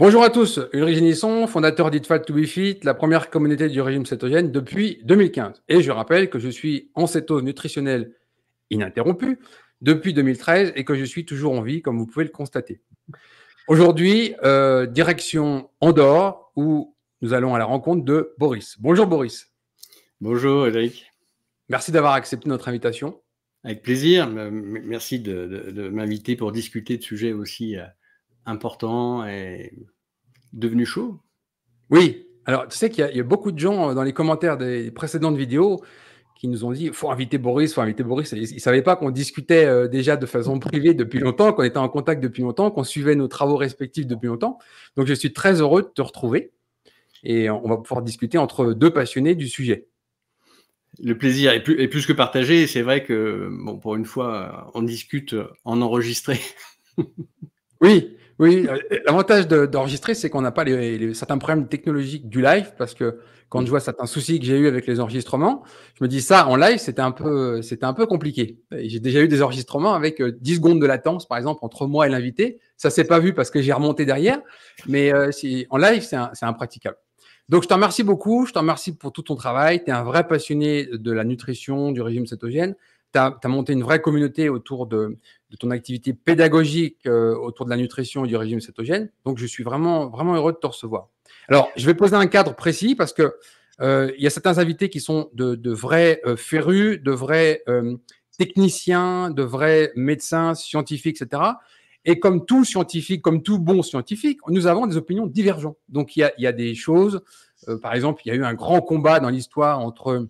Bonjour à tous, Ulrich Génisson, fondateur d'ITFAT to Be Fit, la première communauté du régime cétogène depuis 2015. Et je rappelle que je suis en cétose nutritionnelle ininterrompue depuis 2013 et que je suis toujours en vie, comme vous pouvez le constater. Aujourd'hui, euh, direction Andorre, où nous allons à la rencontre de Boris. Bonjour Boris. Bonjour Eric. Merci d'avoir accepté notre invitation. Avec plaisir. Euh, merci de, m'inviter pour discuter de sujets aussi. Euh, important et devenu chaud. Oui, alors tu sais qu'il y, a beaucoup de gens euh, dans les commentaires des précédentes vidéos qui nous ont dit faut inviter Boris, faut inviter Boris. Ils, ne savaient pas qu'on discutait euh, déjà de façon privée depuis longtemps, qu'on était en contact depuis longtemps, qu'on suivait nos travaux respectifs depuis longtemps. Donc je suis très heureux de te retrouver et on va pouvoir discuter entre deux passionnés du sujet. Le plaisir est plus, est plus que partagé. C'est vrai que, bon, pour une fois, on discute euh, en enregistré. oui, oui, euh, l'avantage d'enregistrer, c'est qu'on n'a pas les, certains problèmes technologiques du live, parce que quand je vois certains soucis que j'ai eu avec les enregistrements, je me dis ça en live, c'était un peu, c'était un peu compliqué. J'ai déjà eu des enregistrements avec 10 euh, secondes de latence, par exemple, entre moi et l'invité. Ça s'est pas vu parce que j'ai remonté derrière, mais euh, en live, c'est impraticable. Donc, je te remercie beaucoup. Je t'en remercie pour tout ton travail. Tu es un vrai passionné de la nutrition, du régime cétogène. Tu as, monté une vraie communauté autour de, de ton activité pédagogique euh, autour de la nutrition et du régime cétogène. Donc, je suis vraiment, vraiment heureux de te recevoir. Alors, je vais poser un cadre précis parce que euh, il y a certains invités qui sont de, de vrais euh, férus, de vrais euh, techniciens, de vrais médecins, scientifiques, etc. Et comme tout scientifique, comme tout bon scientifique, nous avons des opinions divergentes. Donc, il y a, il y a des choses. par exemple, il y a eu un grand combat dans l'histoire entre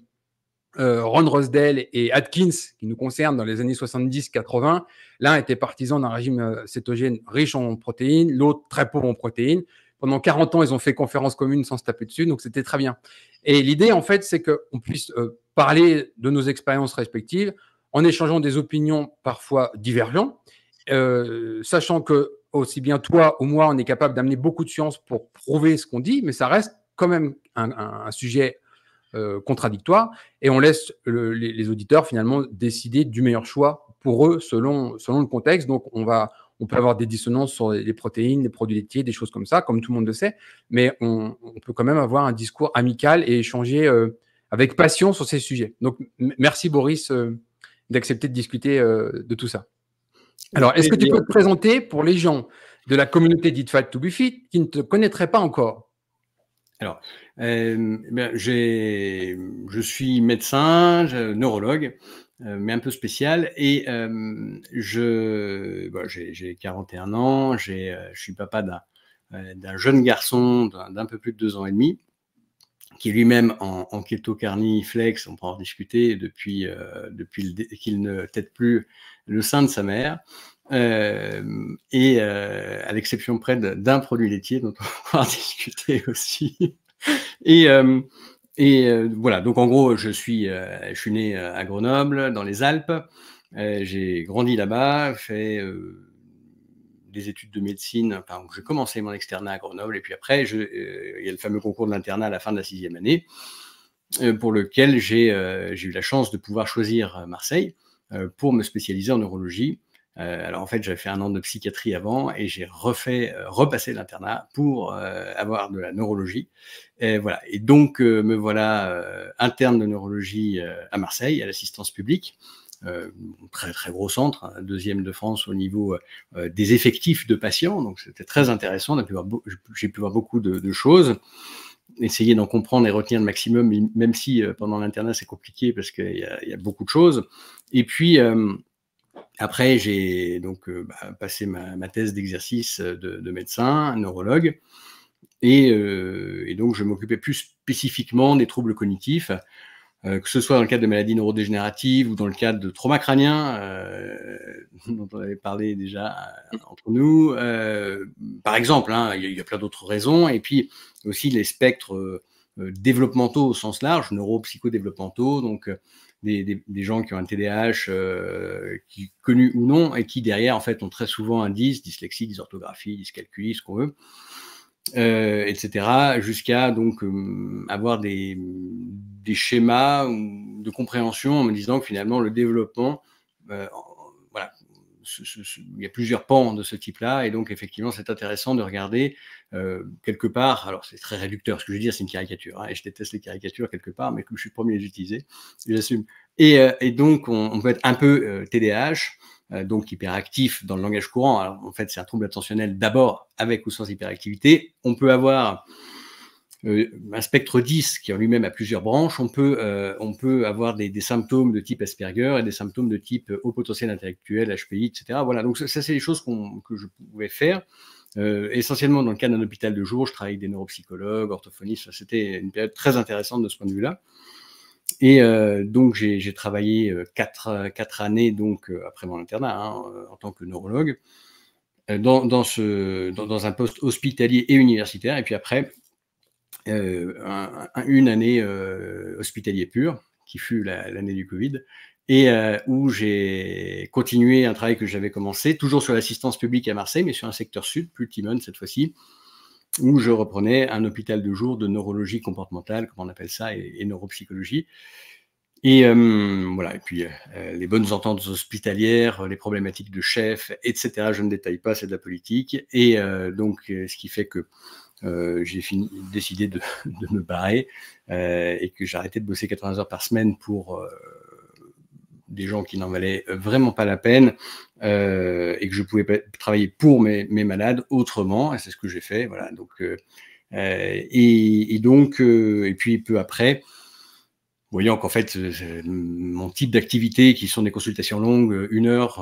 euh, Ron Rosdell et Atkins, qui nous concernent dans les années 70-80, l'un était partisan d'un régime euh, cétogène riche en protéines, l'autre très pauvre en protéines. Pendant 40 ans, ils ont fait conférence commune sans se taper dessus, donc c'était très bien. Et l'idée, en fait, c'est qu'on puisse euh, parler de nos expériences respectives en échangeant des opinions parfois divergentes, sachant que aussi bien toi ou moi, on est capable d'amener beaucoup de science pour prouver ce qu'on dit, mais ça reste quand même un, un, un sujet euh, contradictoires et on laisse les, auditeurs finalement décider du meilleur choix pour eux selon, selon le contexte. Donc on va on peut avoir des dissonances sur les protéines, les produits laitiers, des choses comme ça, comme tout le monde le sait, mais on, peut quand même avoir un discours amical et échanger euh, avec passion sur ces sujets. Donc merci Boris euh, d'accepter de discuter de tout ça. Alors, est-ce que tu peux te présenter pour les gens de la communauté dite Fat to Be Fit qui ne te connaîtraient pas encore alors, euh, ben, je suis médecin, neurologue, euh, mais un peu spécial, et euh, ben, j'ai 41 ans, euh, je suis papa d'un jeune garçon d'un peu plus de deux ans et demi, qui lui-même en, en keto on pourra en discuter, depuis, depuis qu'il ne tête plus le sein de sa mère. Euh, et euh, à l'exception près d'un produit laitier dont on va discuter aussi. et, euh, et voilà, donc en gros, je suis, je suis né à Grenoble, dans les Alpes. j'ai grandi là-bas, fait des études de médecine. j'ai commencé mon externat à Grenoble, et puis après, il y a le fameux concours de l'internat à la fin de la sixième année, pour lequel j'ai eu la chance de pouvoir choisir Marseille pour me spécialiser en neurologie euh, alors en fait, j'avais fait un an de psychiatrie avant et j'ai refait, euh, repassé l'internat pour euh, avoir de la neurologie. Et voilà. Et donc me voilà interne de neurologie à Marseille, à l'assistance publique. très très gros centre, hein, deuxième de France au niveau des effectifs de patients. Donc c'était très intéressant. J'ai pu voir beaucoup de, choses, essayer d'en comprendre et retenir le maximum, même si pendant l'internat c'est compliqué parce qu'il y, y, a beaucoup de choses. Et puis après, j'ai donc euh, bah, passé ma, thèse d'exercice euh, de, médecin, neurologue, euh, et, donc je m'occupais plus spécifiquement des troubles cognitifs, que ce soit dans le cadre de maladies neurodégénératives ou dans le cadre de traumas crâniens, dont on avait parlé déjà entre nous, par exemple, hein, il y, a plein d'autres raisons, et puis aussi les spectres développementaux au sens large, neuropsychodéveloppementaux, donc des, des, gens qui ont un TDAH, euh, qui, connu ou non, et qui derrière, en fait, ont très souvent un 10, dyslexie, dysorthographie, dyscalculie, ce qu'on veut, euh, etc., jusqu'à donc euh, avoir des, des, schémas de compréhension en me disant que finalement, le développement, euh, il y a plusieurs pans de ce type-là, et donc effectivement, c'est intéressant de regarder euh, quelque part. Alors, c'est très réducteur, ce que je veux dire, c'est une caricature, hein, et je déteste les caricatures quelque part, mais comme je suis le premier à les utiliser, j'assume. Euh, et, donc, on, peut être un peu TDAH, euh, donc hyperactif dans le langage courant. en fait, c'est un trouble attentionnel d'abord avec ou sans hyperactivité. On peut avoir euh, un spectre 10 qui en lui-même a plusieurs branches, on peut, euh, avoir des, symptômes de type Asperger et des symptômes de type euh, haut potentiel intellectuel, HPI, etc. Voilà, donc ça, c'est des choses que je pouvais faire. essentiellement dans le cadre d'un hôpital de jour, je travaillais avec des neuropsychologues, orthophonistes, c'était une période très intéressante de ce point de vue-là. Et donc j'ai travaillé quatre, années donc après mon internat hein, en tant que neurologue dans un poste hospitalier et universitaire. Et puis après, euh, un, une année euh, hospitalier pure, qui fut l'année du Covid, et euh, où j'ai continué un travail que j'avais commencé, toujours sur l'assistance publique à Marseille, mais sur un secteur sud, plus Timon cette fois-ci, où je reprenais un hôpital de jour de neurologie comportementale, comme on appelle ça, et, neuropsychologie. Et voilà, et puis les bonnes ententes hospitalières, les problématiques de chef, etc. Je ne détaille pas, c'est de la politique. Et donc, ce qui fait que euh, j'ai fini, décidé de, de, me barrer euh, et que j'arrêtais de bosser 80 heures par semaine pour euh, des gens qui n'en valaient vraiment pas la peine et que je pouvais travailler pour mes, mes malades autrement. Et c'est ce que j'ai fait. Voilà. Donc, et, donc, et puis peu après, voyant qu'en fait, mon type d'activité, qui sont des consultations longues, une heure,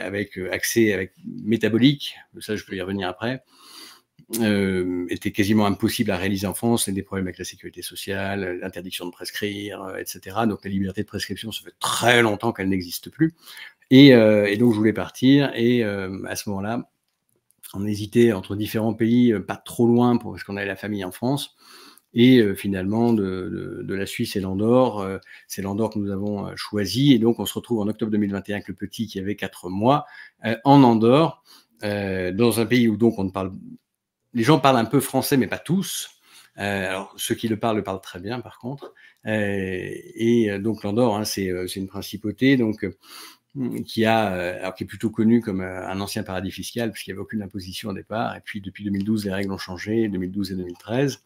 avec accès avec métabolique, ça je peux y revenir après, euh, était quasiment impossible à réaliser en France, des problèmes avec la sécurité sociale, l'interdiction de prescrire, euh, etc. Donc la liberté de prescription, ça fait très longtemps qu'elle n'existe plus. Et, euh, donc je voulais partir, et à ce moment-là, on hésitait entre différents pays, pas trop loin, parce qu'on avait la famille en France. Et finalement, de, la Suisse et l'Andorre, c'est l'Andorre que nous avons choisi. Et donc, on se retrouve en octobre 2021 avec le petit qui avait 4 mois en Andorre. dans un pays où donc on ne parle les gens parlent un peu français, mais pas tous. Euh, alors, ceux qui le parlent le parlent très bien, par contre. Euh, et euh, donc, l'Andorre, hein, c'est une principauté donc, qui, a, est plutôt connue comme un ancien paradis fiscal, puisqu'il n'y avait aucune imposition au départ. Et puis, depuis 2012, les règles ont changé, 2012 et 2013.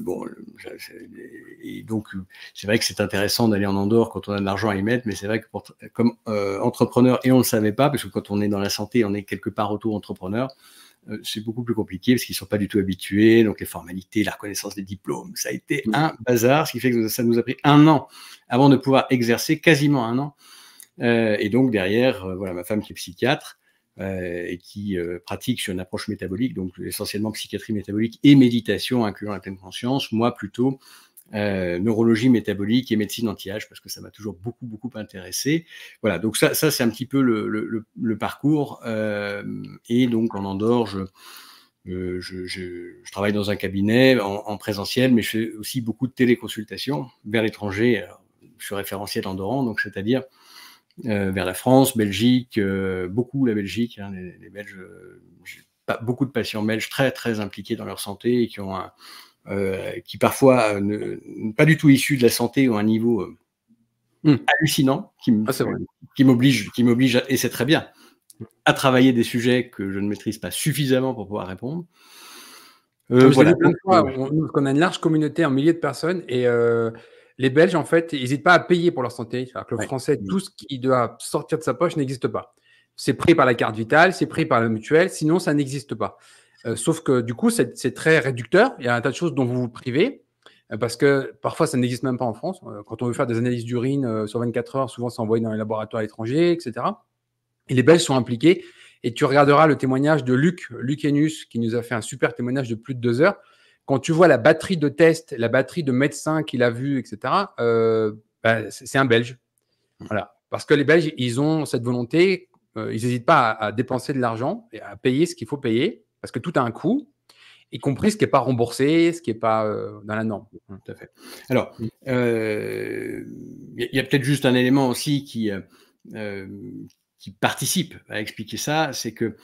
bon, et donc, c'est vrai que c'est intéressant d'aller en Andorre quand on a de l'argent à y mettre, mais c'est vrai que comme entrepreneur, et on ne le savait pas, parce que quand on est dans la santé, on est quelque part auto-entrepreneur euh, c'est beaucoup plus compliqué parce qu'ils ne sont pas du tout habitués. Donc, les formalités, la reconnaissance des diplômes, ça a été un bazar, ce qui fait que ça nous a pris un an avant de pouvoir exercer, quasiment un an. Euh, et donc, derrière, euh, voilà, ma femme qui est psychiatre et qui pratique sur une approche métabolique, donc essentiellement psychiatrie métabolique et méditation, incluant la pleine conscience, moi plutôt euh, neurologie métabolique et médecine anti-âge, parce que ça m'a toujours beaucoup, beaucoup intéressé. Voilà, donc ça, ça c'est un petit peu le, parcours. Euh, et donc en Andorre, je, euh, travaille dans un cabinet en, présentiel, mais je fais aussi beaucoup de téléconsultations vers l'étranger. Je suis référentiel andorran, donc c'est-à-dire vers la France, Belgique, beaucoup la Belgique. Hein, les, Belges, pas, beaucoup de patients belges très, très impliqués dans leur santé et qui ont un euh, qui parfois euh, ne, pas du tout issus de la santé ou un niveau euh, hmm. hallucinant ah, qui, m'oblige, et c'est très bien, à travailler des sujets que je ne maîtrise pas suffisamment pour pouvoir répondre. on, a une large communauté, en milliers de personnes, et les Belges, en fait, n'hésitent pas à payer pour leur santé. le Français, hmm. tout ce qui doit sortir de sa poche n'existe pas. C'est pris par la carte vitale, c'est pris par la mutuelle, sinon ça n'existe pas. Euh, sauf que du coup, c'est très réducteur. Il y a un tas de choses dont vous vous privez. Euh, parce que parfois, ça n'existe même pas en France. Euh, quand on veut faire des analyses d'urine sur 24 heures, souvent, c'est envoyé dans les laboratoires étrangers etc. Et les Belges sont impliqués. Et tu regarderas le témoignage de Luc, Luc qui nous a fait un super témoignage de plus de deux heures. Quand tu vois la batterie de tests, la batterie de médecins qu'il a vu, etc., ben, c'est un Belge. Voilà. Parce que les Belges, ils ont cette volonté, ils n'hésitent pas à dépenser de l'argent et à payer ce qu'il faut payer parce que tout a un coût, y compris ce qui n'est pas remboursé, ce qui n'est pas euh, dans la norme. Tout à fait. Alors, il euh, y a peut-être juste un élément aussi qui, euh, qui participe à expliquer ça, c'est que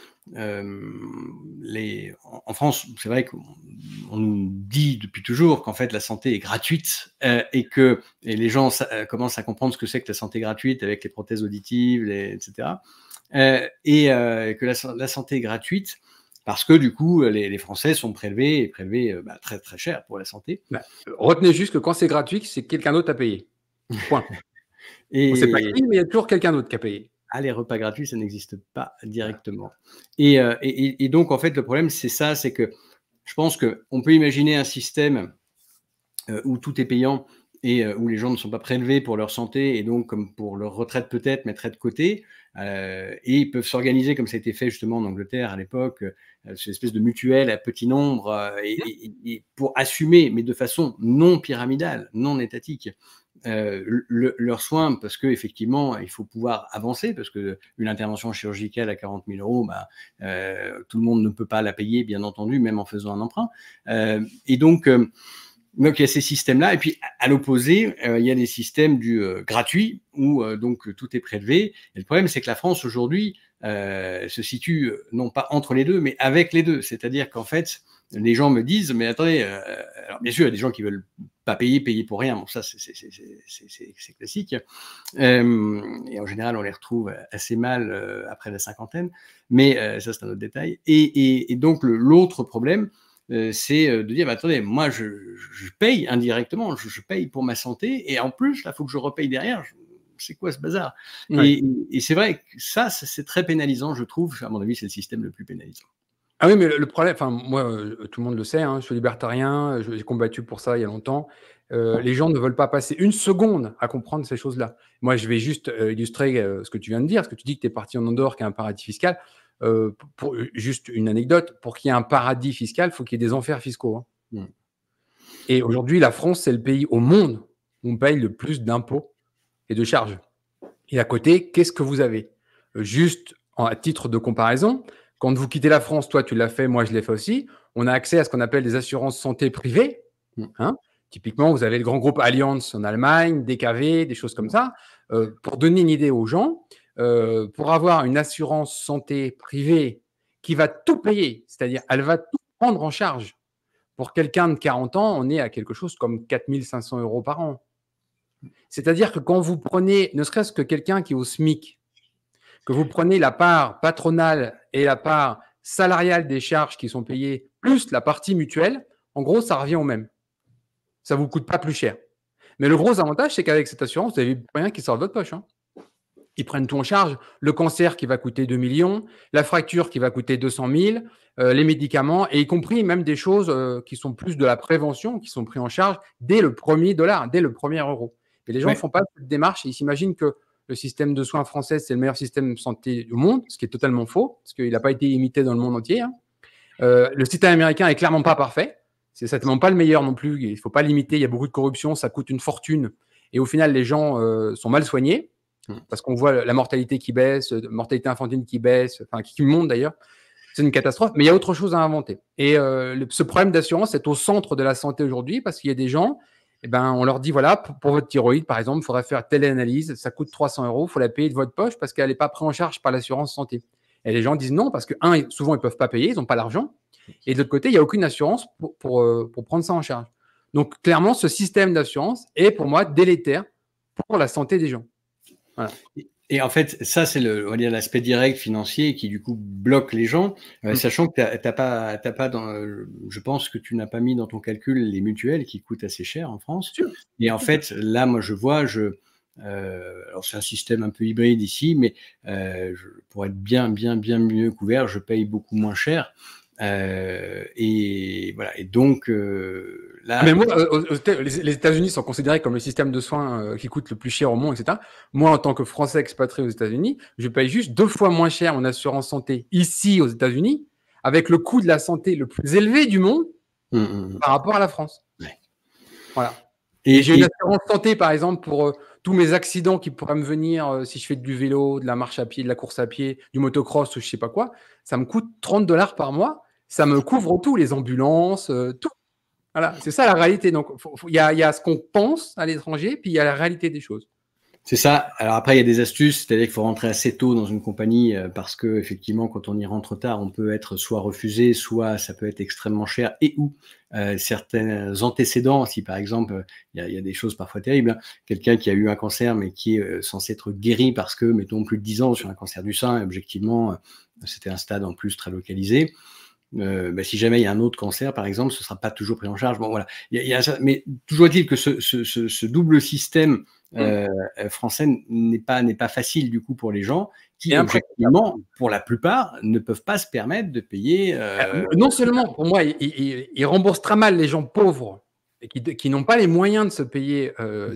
les, en France, c'est vrai qu'on nous dit depuis toujours qu'en fait la santé est gratuite et que les gens commencent à comprendre ce que c'est que la santé gratuite avec les prothèses auditives, etc. et que la, la, santé est gratuite parce que du coup, les, Français sont prélevés et prélevés euh, bah, très très cher pour la santé. Bah, retenez juste que quand c'est gratuit, c'est quelqu'un d'autre à payer. Point. et... pas qui, mais il y a toujours quelqu'un d'autre qui a payé. Ah, les repas gratuits, ça n'existe pas directement. Euh, et, donc, en fait, le problème, c'est ça, c'est que je pense qu'on peut imaginer un système euh, où tout est payant et où les gens ne sont pas prélevés pour leur santé et donc, comme pour leur retraite peut-être, mettraient de côté. et ils peuvent s'organiser, comme ça a été fait justement en Angleterre à l'époque, euh, cette espèce de mutuelle à petit nombre, euh, mmh. et, pour assumer, mais de façon non pyramidale, non étatique, euh, leurs soins, parce qu'effectivement, il faut pouvoir avancer, parce qu'une intervention chirurgicale à 40 000 euros, bah, tout le monde ne peut pas la payer, bien entendu, même en faisant un emprunt. et donc, donc il y a ces systèmes-là, et puis à l'opposé, il y a des systèmes du gratuit où donc tout est prélevé. Et le problème, c'est que la France aujourd'hui, euh, se situe euh, non pas entre les deux, mais avec les deux. C'est-à-dire qu'en fait, les gens me disent, mais attendez, euh, alors bien sûr, il y a des gens qui veulent pas payer, payer pour rien, bon, ça c'est classique. et en général, on les retrouve assez mal après la cinquantaine, mais ça c'est un autre détail. Et, donc l'autre problème, c'est de dire, mais bah, attendez, moi je, paye indirectement, je, paye pour ma santé, et en plus, là, il faut que je repaye derrière c'est quoi ce bazar Et, c'est vrai que ça, c'est très pénalisant, je trouve. À mon avis, c'est le système le plus pénalisant. Ah oui, mais le problème, enfin, moi, euh, tout le monde le sait, hein, je suis libertarien, j'ai combattu pour ça il y a longtemps. Euh, les gens ne veulent pas passer une seconde à comprendre ces choses-là. Moi, je vais juste euh, illustrer ce que tu viens de dire, ce que tu dis que tu es parti en Andorre, qui est un paradis fiscal. Pour, juste une anecdote, pour qu'il y ait un paradis fiscal, faut il faut qu'il y ait des enfers fiscaux. Hein. Et aujourd'hui, la France, c'est le pays au monde où on paye le plus d'impôts et de charge. Et à côté, qu'est-ce que vous avez Juste à titre de comparaison, quand vous quittez la France, toi tu l'as fait, moi je l'ai fait aussi, on a accès à ce qu'on appelle des assurances santé privées. Mm. Hein. Typiquement, vous avez le grand groupe Allianz en Allemagne, DKV, des choses comme ça. Euh, pour donner une idée aux gens, euh, pour avoir une assurance santé privée qui va tout payer, c'est-à-dire elle va tout prendre en charge. Pour quelqu'un de 40 ans, on est à quelque chose comme 4500 euros par an. C'est-à-dire que quand vous prenez, ne serait-ce que quelqu'un qui est au SMIC, que vous prenez la part patronale et la part salariale des charges qui sont payées, plus la partie mutuelle, en gros, ça revient au même. Ça ne vous coûte pas plus cher. Mais le gros avantage, c'est qu'avec cette assurance, vous n'avez rien qui sort de votre poche. Hein. Ils prennent tout en charge. Le cancer qui va coûter 2 millions, la fracture qui va coûter 200 000, euh, les médicaments, et y compris même des choses euh, qui sont plus de la prévention, qui sont prises en charge dès le premier dollar, dès le premier euro. Et les gens ne font pas cette démarche et ils s'imaginent que le système de soins français, c'est le meilleur système de santé du monde, ce qui est totalement faux, parce qu'il n'a pas été imité dans le monde entier. Hein. Euh, le système américain est clairement pas parfait. C'est certainement pas le meilleur non plus. Il ne faut pas l'imiter. Il y a beaucoup de corruption, ça coûte une fortune. Et au final, les gens euh, sont mal soignés mmh. parce qu'on voit la mortalité qui baisse, la euh, mortalité infantile qui baisse, enfin qui monte d'ailleurs. C'est une catastrophe. Mais il y a autre chose à inventer. Et ce problème d'assurance est au centre de la santé aujourd'hui parce qu'il y a des gens eh ben, on leur dit voilà, pour, votre thyroïde, par exemple, il faudrait faire telle analyse, ça coûte 300 euros, il faut la payer de votre poche parce qu'elle n'est pas prise en charge par l'assurance santé. Et les gens disent non parce que, un, souvent, ils ne peuvent pas payer, ils n'ont pas l'argent. Et de l'autre côté, il n'y a aucune assurance pour, euh, pour, prendre ça en charge. Donc, clairement, ce système d'assurance est pour moi délétère pour la santé des gens. Voilà. Et en fait, ça, c'est l'aspect direct financier qui, du coup, bloque les gens, euh, mm. sachant que tu pas, t'as pas dans, euh, je pense que tu n'as pas mis dans ton calcul les mutuelles qui coûtent assez cher en France. Et en fait, là, moi, je vois, je, euh, alors c'est un système un peu hybride ici, mais pour être bien, bien, bien mieux couvert, je paye beaucoup moins cher. Euh, et voilà. Et donc euh, là. Mais moi, euh, les États-Unis sont considérés comme le système de soins qui coûte le plus cher au monde, etc. Moi, en tant que Français expatrié aux États-Unis, je paye juste deux fois moins cher mon assurance santé ici aux États-Unis, avec le coût de la santé le plus élevé du monde hum, hum, hum. par rapport à la France. Voilà. Et, j'ai une assurance santé, par exemple, pour tous mes accidents qui pourraient me venir si je fais du vélo, de la marche à pied, de la course à pied, du motocross ou je sais pas quoi, ça me coûte 30 dollars par mois ça me couvre tout, les ambulances, euh, tout. Voilà, c'est ça la réalité. Donc, il y, a, ce qu'on pense à l'étranger, puis il y a la réalité des choses. C'est ça. Alors après, il y a des astuces, c'est-à-dire qu'il faut rentrer assez tôt dans une compagnie euh, parce que effectivement, quand on y rentre tard, on peut être soit refusé, soit ça peut être extrêmement cher et ou euh, certains antécédents. Si par exemple, il y, a, des choses parfois terribles, hein. quelqu'un qui a eu un cancer mais qui est censé être guéri parce que, mettons, plus de 10 ans sur un cancer du sein, objectivement, c'était un stade en plus très localisé. Euh, bah, si jamais il y a un autre cancer, par exemple, ce ne sera pas toujours pris en charge. Bon, voilà. Il mais toujours est-il que ce, double système mm. euh, euh, français n'est pas, pas facile du coup pour les gens qui, pour la plupart, ne peuvent pas se permettre de payer. Ah, non seulement, pour moi, ils il, remboursent très mal les gens pauvres et qui, qui n'ont pas les moyens de se payer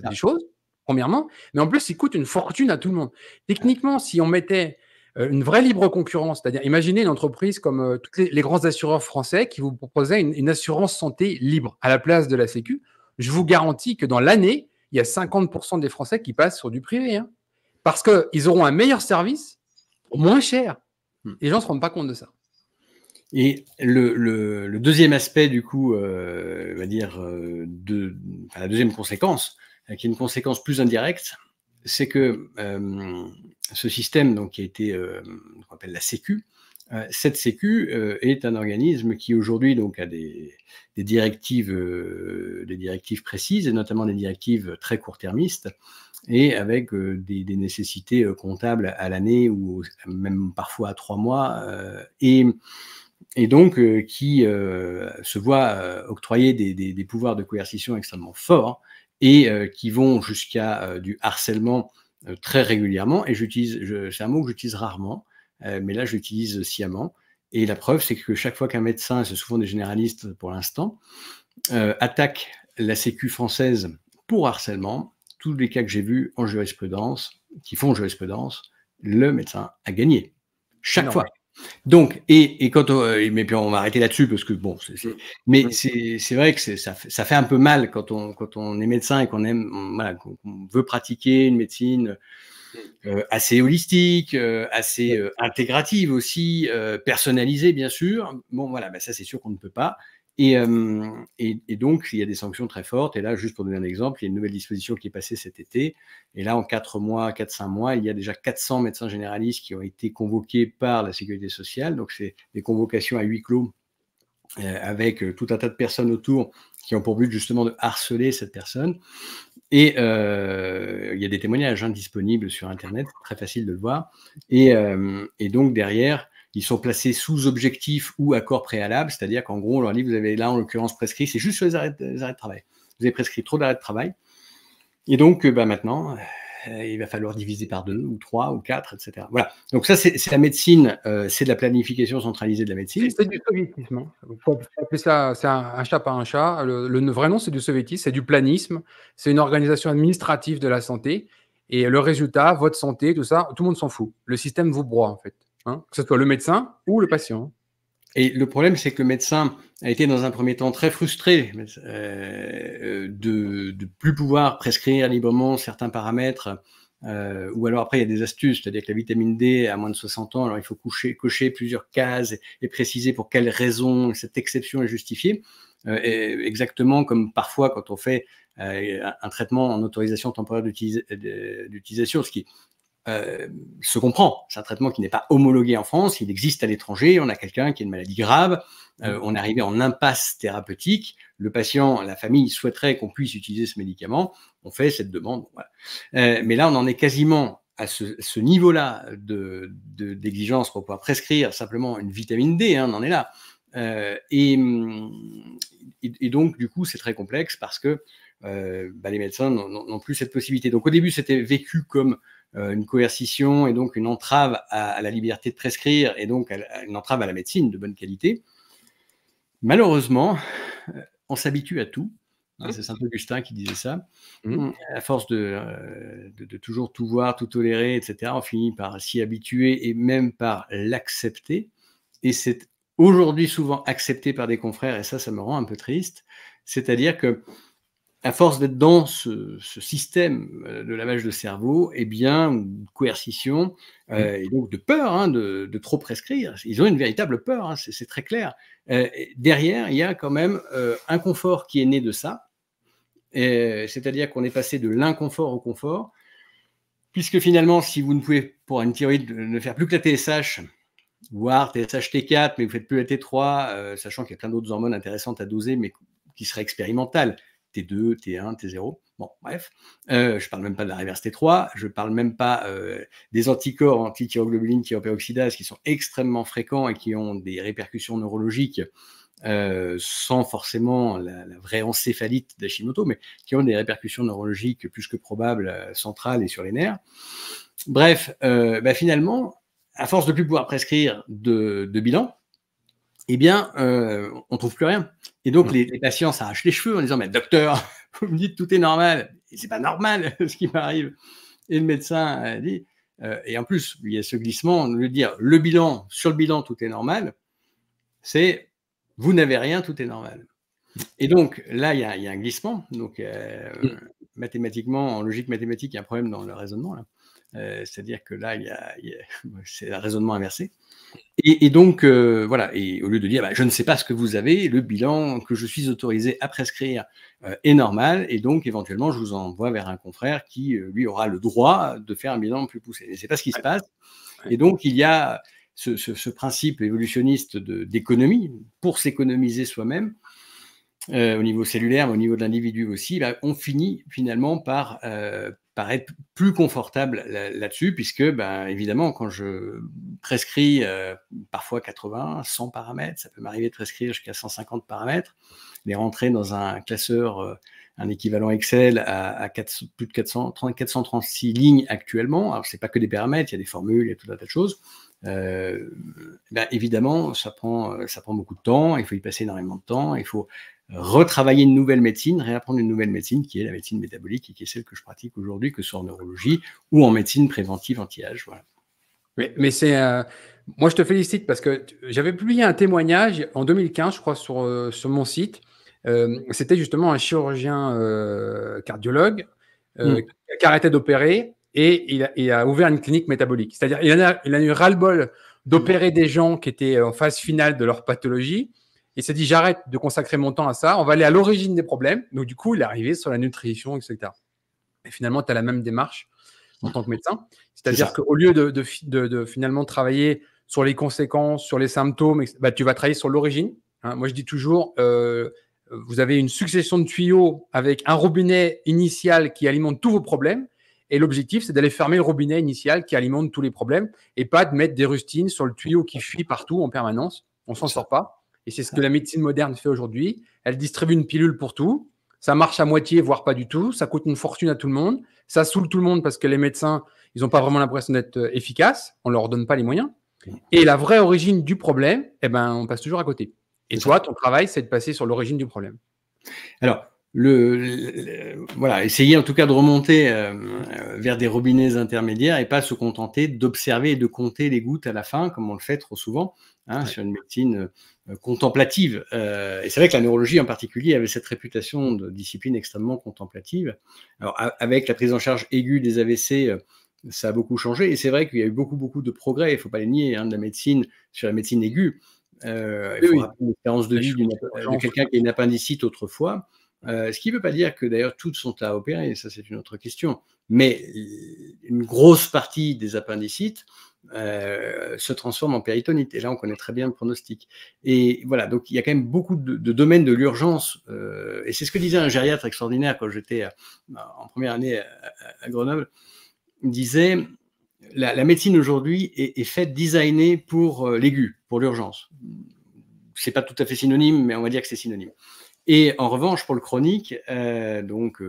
des choses, premièrement, mais en plus, ils coûtent une fortune à tout le monde. Techniquement, si on mettait euh, une vraie libre concurrence. C'est-à-dire, imaginez une entreprise comme euh, tous les, grands assureurs français qui vous proposaient une, assurance santé libre à la place de la Sécu. Je vous garantis que dans l'année, il y a 50% des Français qui passent sur du privé. Hein. parce qu'ils auront un meilleur service, moins cher. Hmm. Les gens ne se rendent pas compte de ça. Et le, deuxième aspect, du coup, euh, on va dire, de, la deuxième conséquence, qui est une conséquence plus indirecte, c'est que euh, ce système donc, qui a été, euh, on appelle la Sécu, euh, cette Sécu est un organisme qui aujourd'hui donc a des, directives, précises et notamment des directives très court-termistes et avec des, nécessités comptables à l'année ou même parfois à trois mois et donc qui se voit octroyer des, pouvoirs de coercition extrêmement forts et euh, qui vont jusqu'à euh, du harcèlement euh, très régulièrement. Et j'utilise, c'est un mot que j'utilise rarement, mais là, j'utilise sciemment. Et la preuve, c'est que chaque fois qu'un médecin, c'est souvent des généralistes pour l'instant, attaque la Sécu française pour harcèlement, tous les cas que j'ai vus en jurisprudence, qui font jurisprudence, le médecin a gagné. Chaque fois. Donc, et, et quand on, euh, mais puis on va arrêter là-dessus parce que bon, mmh. mais mmh. c'est vrai que ça, fait un peu mal quand on, quand on est médecin et qu'on aime, voilà, qu'on veut pratiquer une médecine mmh. euh, assez holistique, euh, assez intégrative aussi, personnalisée bien sûr. Bon, voilà, bah, ça c'est sûr qu'on ne peut pas. Euh, et, et, donc, il y a des sanctions très fortes. Et là, juste pour donner un exemple, il y a une nouvelle disposition qui est passée cet été. Et là, en 4 mois, 4-5 mois, il y a déjà 400 médecins généralistes qui ont été convoqués par la sécurité sociale. Donc, c'est des convocations à huis clos euh, avec euh, tout un tas de personnes autour qui ont pour but justement de harceler cette personne. Et il y a des témoignages hein, disponibles sur Internet, très facile de le voir. Et, et donc, derrière, ils sont placés sous objectif ou accord préalable, c'est-à-dire qu'en gros, on leur dit, vous avez là, en l'occurrence, prescrit, c'est juste sur les arrêts, de travail. Vous avez prescrit trop d'arrêts de travail. Et donc, ben maintenant, euh, il va falloir diviser par deux ou trois ou quatre, etc. Voilà. Donc ça, c'est la médecine, euh, c'est de la planification centralisée de la médecine. C'est du soviétisme. Hein. c'est un, chat par un chat. Le, le vrai nom, c'est du soviétisme, c'est du planisme. C'est une organisation administrative de la santé. Et le résultat, votre santé, tout ça, tout le monde s'en fout. Le système vous broie en fait. Hein, que ce soit le médecin ou le patient. Et le problème, c'est que le médecin a été dans un premier temps très frustré euh, de ne plus pouvoir prescrire librement certains paramètres. Euh, ou alors après, il y a des astuces, c'est-à-dire que la vitamine D à moins de 60 ans, alors il faut coucher, cocher plusieurs cases et, préciser pour quelles raisons cette exception est justifiée. Euh, exactement comme parfois quand on fait un traitement en autorisation temporaire d'utilisation, ce qui euh, se comprend. C'est un traitement qui n'est pas homologué en France, il existe à l'étranger, on a quelqu'un qui a une maladie grave, euh, mm. on est arrivé en impasse thérapeutique, le patient, la famille souhaiterait qu'on puisse utiliser ce médicament, on fait cette demande. Voilà. Euh, mais là, on en est quasiment à ce, ce niveau-là d'exigence de, d'exigence pour pouvoir prescrire simplement une vitamine D, hein, on en est là. Euh, mm, et, et, donc, du coup, c'est très complexe parce que euh, bah, les médecins n'ont plus cette possibilité. Donc, au début, c'était vécu comme euh, une coercition et donc une entrave à, la liberté de prescrire et donc une entrave à la médecine de bonne qualité. Malheureusement, euh, on s'habitue à tout. Hein, c'est Saint-Augustin qui disait ça. Mmh. À force euh, de, de, toujours tout voir, tout tolérer, etc., on finit par s'y habituer et même par l'accepter. Et c'est aujourd'hui souvent accepté par des confrères, et ça, ça me rend un peu triste. C'est-à-dire que à force d'être dans ce, système euh, de lavage de cerveau, et eh bien, de coercition, mmh. euh, et donc de peur hein, de, trop prescrire, ils ont une véritable peur, hein, c'est très clair. Euh, derrière, il y a quand même un confort qui est né de ça, c'est-à-dire qu'on est passé de l'inconfort au confort, puisque finalement, si vous ne pouvez, pour une théorie ne faire plus que la TSH, voire TSH T4, mais vous ne faites plus la T3, sachant qu'il y a plein d'autres hormones intéressantes à doser, mais qui seraient expérimentales, T2, T1, T0. Bon, bref, euh, je ne parle même pas de la reverse T3, je ne parle même pas euh, des anticorps anti qui opéoxydase qui sont extrêmement fréquents et qui ont des répercussions neurologiques euh, sans forcément la, vraie encéphalite d'Hashimoto, mais qui ont des répercussions neurologiques plus que probables centrales et sur les nerfs. Bref, bah, finalement, à force de ne plus pouvoir prescrire de bilan, eh bien, euh, on ne trouve plus rien. Et donc, hmm. les, patients s'arrachent les cheveux en disant, mais docteur, vous me dites tout est normal. Ce c'est pas normal ce qui m'arrive. Et le médecin euh, dit, euh, et en plus, il y a ce glissement, le dire, le bilan, sur le bilan, tout est normal, c'est, vous n'avez rien, tout est normal. Et donc, là, il y a, un glissement. Donc, hmm. mathématiquement, en logique mathématique, il y a un problème dans le raisonnement. Là. Euh, c'est-à-dire que là, il y a, c'est un raisonnement inversé. Et, donc, euh, voilà, et au lieu de dire, bah, je ne sais pas ce que vous avez, le bilan que je suis autorisé à prescrire euh, est normal, et donc éventuellement, je vous envoie vers un confrère qui, lui, aura le droit de faire un bilan plus poussé. Mais ce n'est pas ce qui se passe. Et donc, il y a ce, principe évolutionniste d'économie, pour s'économiser soi-même, au niveau cellulaire, mais au niveau de l'individu aussi, bah, on finit finalement par, paraît plus confortable là-dessus, puisque ben, évidemment, quand je prescris euh, parfois 80, 100 paramètres, ça peut m'arriver de prescrire jusqu'à 150 paramètres, les rentrer dans un classeur, euh, un équivalent Excel à, plus de 400, 436 lignes actuellement. Alors, ce n'est pas que des paramètres, il y a des formules, il y a tout un tas de choses. Euh, ben, évidemment, ça prend, ça prend beaucoup de temps, il faut y passer énormément de temps, il faut retravailler une nouvelle médecine, réapprendre une nouvelle médecine qui est la médecine métabolique et qui est celle que je pratique aujourd'hui, que ce soit en neurologie ou en médecine préventive anti-âge. Mais, c'est. Euh, moi, je te félicite parce que j'avais publié un témoignage en 2015, je crois, sur, euh, sur mon site. Euh, c'était justement un chirurgien cardiologue hmm. qui arrêtait d'opérer et il a, ouvert une clinique métabolique. C'est-à-dire, il, il, a eu ras-le-bol d'opérer des gens qui étaient en phase finale de leur pathologie il s'est dit, j'arrête de consacrer mon temps à ça, on va aller à l'origine des problèmes. Donc, du coup, il est arrivé sur la nutrition, etc. Et finalement, tu as la même démarche en tant que médecin. C'est-à-dire qu'au lieu de, finalement travailler sur les conséquences, sur les symptômes, bah, tu vas travailler sur l'origine. Hein. Moi, je dis toujours, euh, vous avez une succession de tuyaux avec un robinet initial qui alimente tous vos problèmes. Et l'objectif, c'est d'aller fermer le robinet initial qui alimente tous les problèmes et pas de mettre des rustines sur le tuyau qui fuit partout en permanence. On s'en sort pas. Et c'est ce que la médecine moderne fait aujourd'hui. Elle distribue une pilule pour tout. Ça marche à moitié, voire pas du tout. Ça coûte une fortune à tout le monde. Ça saoule tout le monde parce que les médecins, ils n'ont pas vraiment l'impression d'être euh, efficaces. On ne leur donne pas les moyens. Et la vraie origine du problème, eh ben, on passe toujours à côté. Et toi, ton travail, c'est de passer sur l'origine du problème. Alors, le, voilà, essayer en tout cas de remonter euh, euh, vers des robinets intermédiaires et pas se contenter d'observer et de compter les gouttes à la fin, comme on le fait trop souvent. Hein, sur une médecine euh, contemplative. Euh, et c'est vrai que la neurologie en particulier avait cette réputation de discipline extrêmement contemplative. Alors, avec la prise en charge aiguë des AVC, euh, ça a beaucoup changé. Et c'est vrai qu'il y a eu beaucoup, beaucoup de progrès, il ne faut pas les nier, hein, de la médecine sur la médecine aiguë. Euh, il faut oui, une expérience de vie de quelqu'un qui a une appendicite autrefois. ce qui ne veut pas dire que d'ailleurs toutes sont à opérer, ça c'est une autre question. Mais une grosse partie des appendicites euh, se transforme en péritonite. Et là, on connaît très bien le pronostic. Et voilà, donc il y a quand même beaucoup de, domaines de l'urgence. Euh, et c'est ce que disait un gériatre extraordinaire quand j'étais euh, en première année à, Grenoble. Il disait la, médecine aujourd'hui est, faite, designée pour l'aigu, pour l'urgence. C'est pas tout à fait synonyme, mais on va dire que c'est synonyme. Et en revanche, pour le chronique, donc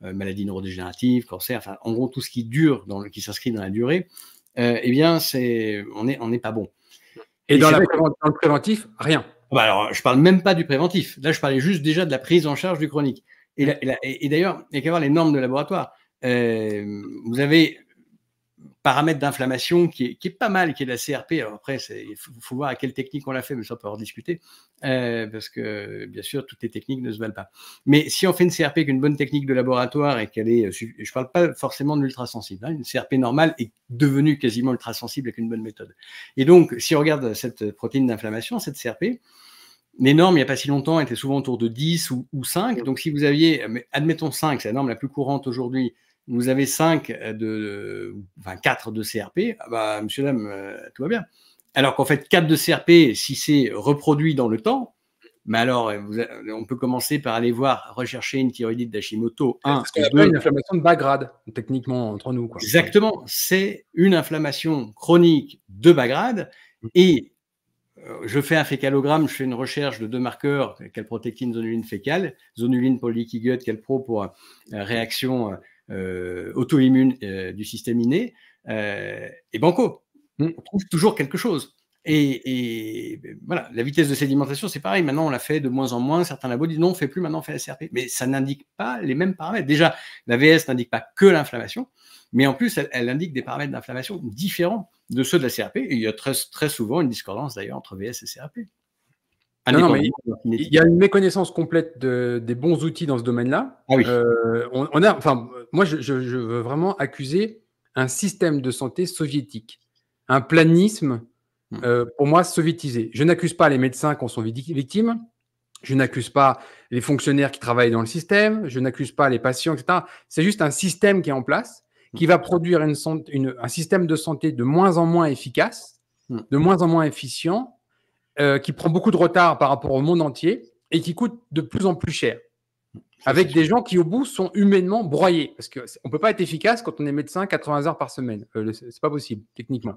maladie neurodégénérative, cancer, en gros, tout ce qui dure, dans le, qui s'inscrit dans la durée, euh, eh bien, c'est, on n'est on est pas bon. Et, dans, la, le préventif, rien. Oh, bah alors, je parle même pas du préventif. Là, je parlais juste déjà de la prise en charge du chronique. Et, et d'ailleurs, il n'y a qu'à voir les normes de laboratoire. Euh, vous avez paramètre d'inflammation qui est, pas mal, qui est la CRP. après, il faut, voir à quelle technique on l'a fait, mais ça, on peut en discuter, euh, parce que bien sûr, toutes les techniques ne se valent pas. Mais si on fait une CRP avec une bonne technique de laboratoire et qu'elle est, euh, je ne parle pas forcément de l'ultra-sensible. Hein, une CRP normale est devenue quasiment ultra-sensible avec une bonne méthode. Et donc, si on regarde cette protéine d'inflammation, cette CRP, les normes, il n'y a pas si longtemps, étaient souvent autour de 10 ou, ou 5. Mmh. Donc, si vous aviez, admettons 5, c'est la norme la plus courante aujourd'hui, vous avez 5 euh, de, euh, enfin 4 de CRP, ah bah, monsieur, dame, euh, tout va bien. Alors qu'en fait, 4 de CRP, si c'est reproduit dans le temps, mais alors, on peut commencer par aller voir, rechercher une thyroïdite d'Hashimoto Parce une inflammation de bas grade, techniquement, entre nous. Exactement. C'est une inflammation chronique de bas grade. Mm. Et je fais un fécalogramme, je fais une recherche de deux marqueurs, calprotectine, zonuline fécale, zonuline quel calpro pour réaction. Euh, auto-immune euh, du système inné euh, et banco. Mm. On trouve toujours quelque chose. Et, ben, voilà, la vitesse de sédimentation, c'est pareil. Maintenant, on la fait de moins en moins. Certains labos disent non, on fait plus, maintenant on fait la CRP Mais ça n'indique pas les mêmes paramètres. Déjà, la VS n'indique pas que l'inflammation, mais en plus, elle, indique des paramètres d'inflammation différents de ceux de la CRP. il y a très, très souvent une discordance d'ailleurs entre VS et CRP. Ah, non, mais il y a une méconnaissance complète de, des bons outils dans ce domaine-là. Ah euh, on, a, enfin, moi, je, veux vraiment accuser un système de santé soviétique, un planisme, hmm. euh, pour moi, soviétisé. Je n'accuse pas les médecins qui en sont victimes. Je n'accuse pas les fonctionnaires qui travaillent dans le système. Je n'accuse pas les patients, etc. C'est juste un système qui est en place, hmm. qui va produire une, un système de santé de moins en moins efficace, hmm. de moins en moins efficient euh, qui prend beaucoup de retard par rapport au monde entier et qui coûte de plus en plus cher. Avec des gens qui, au bout, sont humainement broyés. Parce qu'on ne peut pas être efficace quand on est médecin 80 heures par semaine. ce euh, n'est pas possible, techniquement.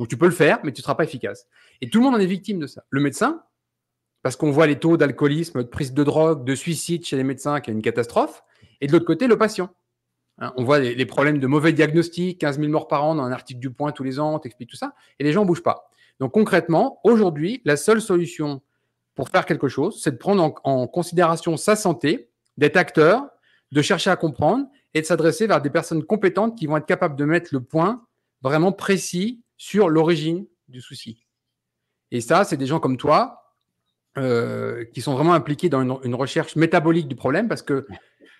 Donc, tu peux le faire, mais tu ne seras pas efficace. Et tout le monde en est victime de ça. Le médecin, parce qu'on voit les taux d'alcoolisme, de prise de drogue, de suicide chez les médecins, qui est une catastrophe. Et de l'autre côté, le patient. Hein, on voit les, problèmes de mauvais diagnostic, 15 000 morts par an dans un article du Point tous les ans, on t'explique tout ça. Et les gens ne bougent pas. Donc concrètement, aujourd'hui, la seule solution pour faire quelque chose, c'est de prendre en, considération sa santé, d'être acteur, de chercher à comprendre et de s'adresser vers des personnes compétentes qui vont être capables de mettre le point vraiment précis sur l'origine du souci. Et ça, c'est des gens comme toi euh, qui sont vraiment impliqués dans une, recherche métabolique du problème parce que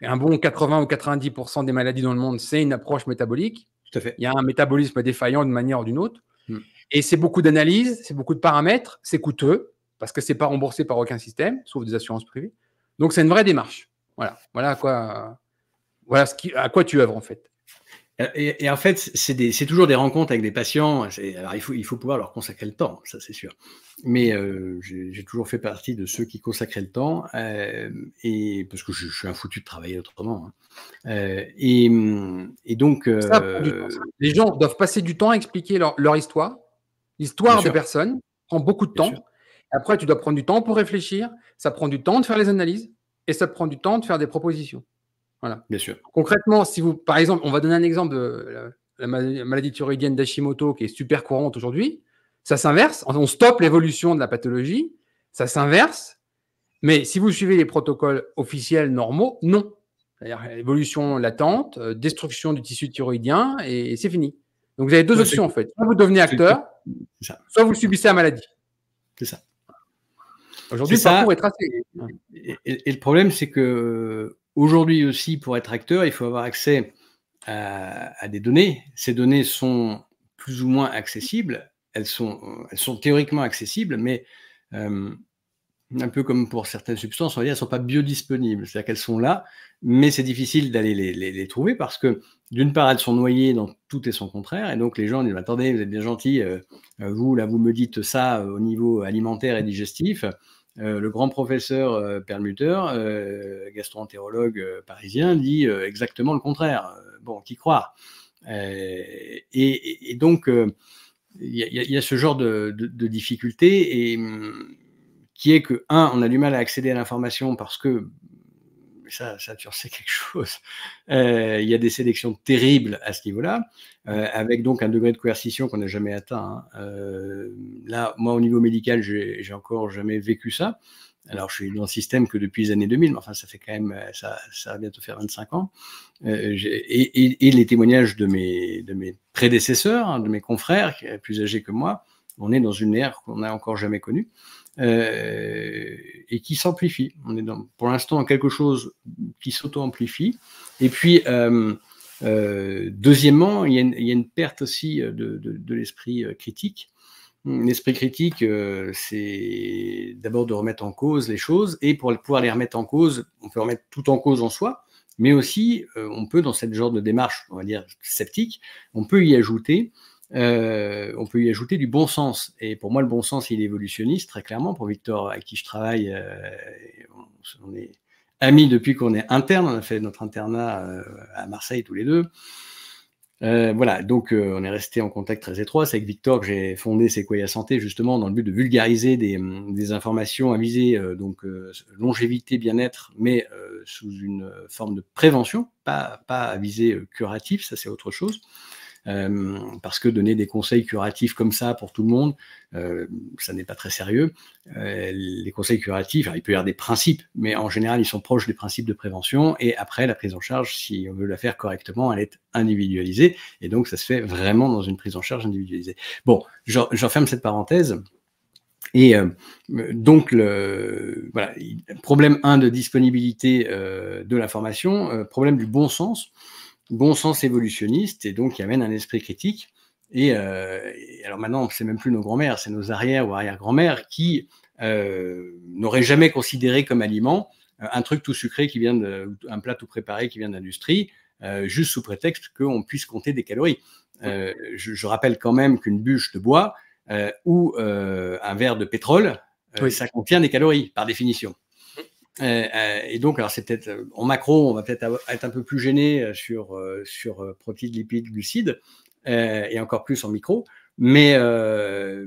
un bon 80 ou 90% des maladies dans le monde, c'est une approche métabolique. Tout à fait. Il y a un métabolisme défaillant d'une manière ou d'une autre. Hmm. Et c'est beaucoup d'analyses, c'est beaucoup de paramètres, c'est coûteux parce que c'est pas remboursé par aucun système, sauf des assurances privées. Donc c'est une vraie démarche. Voilà, voilà à quoi, voilà ce à quoi tu œuvres en fait. Et, en fait, c'est toujours des rencontres avec des patients. Alors, il faut, pouvoir leur consacrer le temps, ça c'est sûr. Mais euh, j'ai toujours fait partie de ceux qui consacraient le temps, euh, et, parce que je, suis un foutu de travailler autrement. Hein. Euh, et, donc. les gens doivent passer du temps à expliquer leur, histoire. L'histoire de personnes prend beaucoup de temps. Après, tu dois prendre du temps pour réfléchir. Ça prend du temps de faire les analyses et ça prend du temps de faire des propositions. Bien sûr. Concrètement, si vous, par exemple, on va donner un exemple de la, maladie thyroïdienne d'Hashimoto qui est super courante aujourd'hui. Ça s'inverse. On stoppe l'évolution de la pathologie. Ça s'inverse. Mais si vous suivez les protocoles officiels normaux, non. C'est-à-dire évolution latente, euh, destruction du tissu thyroïdien, et c'est fini. Donc vous avez deux options en fait. Soit vous devenez acteur, soit vous subissez la maladie. C'est ça. Aujourd'hui, le parcours est tracé. et le problème, c'est que Aujourd'hui aussi, pour être acteur, il faut avoir accès à, des données. Ces données sont plus ou moins accessibles. Elles sont, théoriquement accessibles, mais euh, un peu comme pour certaines substances, elles ne sont pas biodisponibles. C'est-à-dire qu'elles sont là, mais c'est difficile d'aller les, trouver parce que, d'une part, elles sont noyées dans tout et son contraire. Et donc, les gens disent Attendez, vous êtes bien gentil, euh, euh, vous, là, vous me dites ça au niveau alimentaire et digestif. Euh, le grand professeur euh, Perlmutter, euh, gastroentérologue parisien, dit exactement le contraire. Bon, qui croit et, donc, il y, a ce genre de, difficulté et, hum, qui est que, un, on a du mal à accéder à l'information parce que mais ça, en sais quelque chose. Euh, il y a des sélections terribles à ce niveau-là, euh, avec donc un degré de coercition qu'on n'a jamais atteint. Hein. Euh, là, moi, au niveau médical, j'ai encore jamais vécu ça. Alors, je suis dans le système que depuis les années 2000, mais enfin, ça fait quand même, ça, ça va bientôt faire 25 ans. et, les témoignages de mes, de mes prédécesseurs, hein, de mes confrères plus âgés que moi, on est dans une ère qu'on n'a encore jamais connue. Euh, et qui s'amplifie. On est dans, pour l'instant dans quelque chose qui s'auto-amplifie. Et puis, euh, euh, deuxièmement, il y, a une, perte aussi de, de l'esprit critique. L'esprit critique, c'est d'abord de remettre en cause les choses, et pour pouvoir les remettre en cause, on peut remettre tout en cause en soi, mais aussi, on peut, dans cette genre de démarche, on va dire, sceptique, on peut y ajouter euh, on peut y ajouter du bon sens. Et pour moi, le bon sens, il est évolutionniste, très clairement. Pour Victor, avec qui je travaille, euh, on, est amis depuis qu'on est interne. On a fait notre internat euh, à Marseille tous les deux. voilà, donc on est resté en contact très étroit. C'est avec Victor que j'ai fondé Sequoia Santé, justement, dans le but de vulgariser des, informations à viser donc, longévité, bien-être, mais sous une forme de prévention, pas, pas à viser curatif, ça c'est autre chose. Euh, parce que donner des conseils curatifs comme ça pour tout le monde, euh, ça n'est pas très sérieux. Euh, les conseils curatifs, il peut y avoir des principes, mais en général, ils sont proches des principes de prévention. Et après, la prise en charge, si on veut la faire correctement, elle est individualisée. Et donc, ça se fait vraiment dans une prise en charge individualisée. Bon, j'enferme cette parenthèse. Et donc, le, voilà, problème 1 de disponibilité de l'information, problème du bon sens bon sens évolutionniste et donc qui amène un esprit critique. Et, euh, alors maintenant, c'est même plus nos grands-mères, c'est nos arrières ou arrière grand mères qui euh, n'auraient jamais considéré comme aliment euh, un truc tout sucré qui vient de, un plat tout préparé qui vient d'industrie, juste sous prétexte qu'on puisse compter des calories. je, rappelle quand même qu'une bûche de bois ou un verre de pétrole, ça contient des calories par définition. Euh, euh, et donc, alors c'est peut-être euh, en macro, on va peut-être être un peu plus gêné sur, sur protéines, lipides, glucides, et encore plus en micro, mais,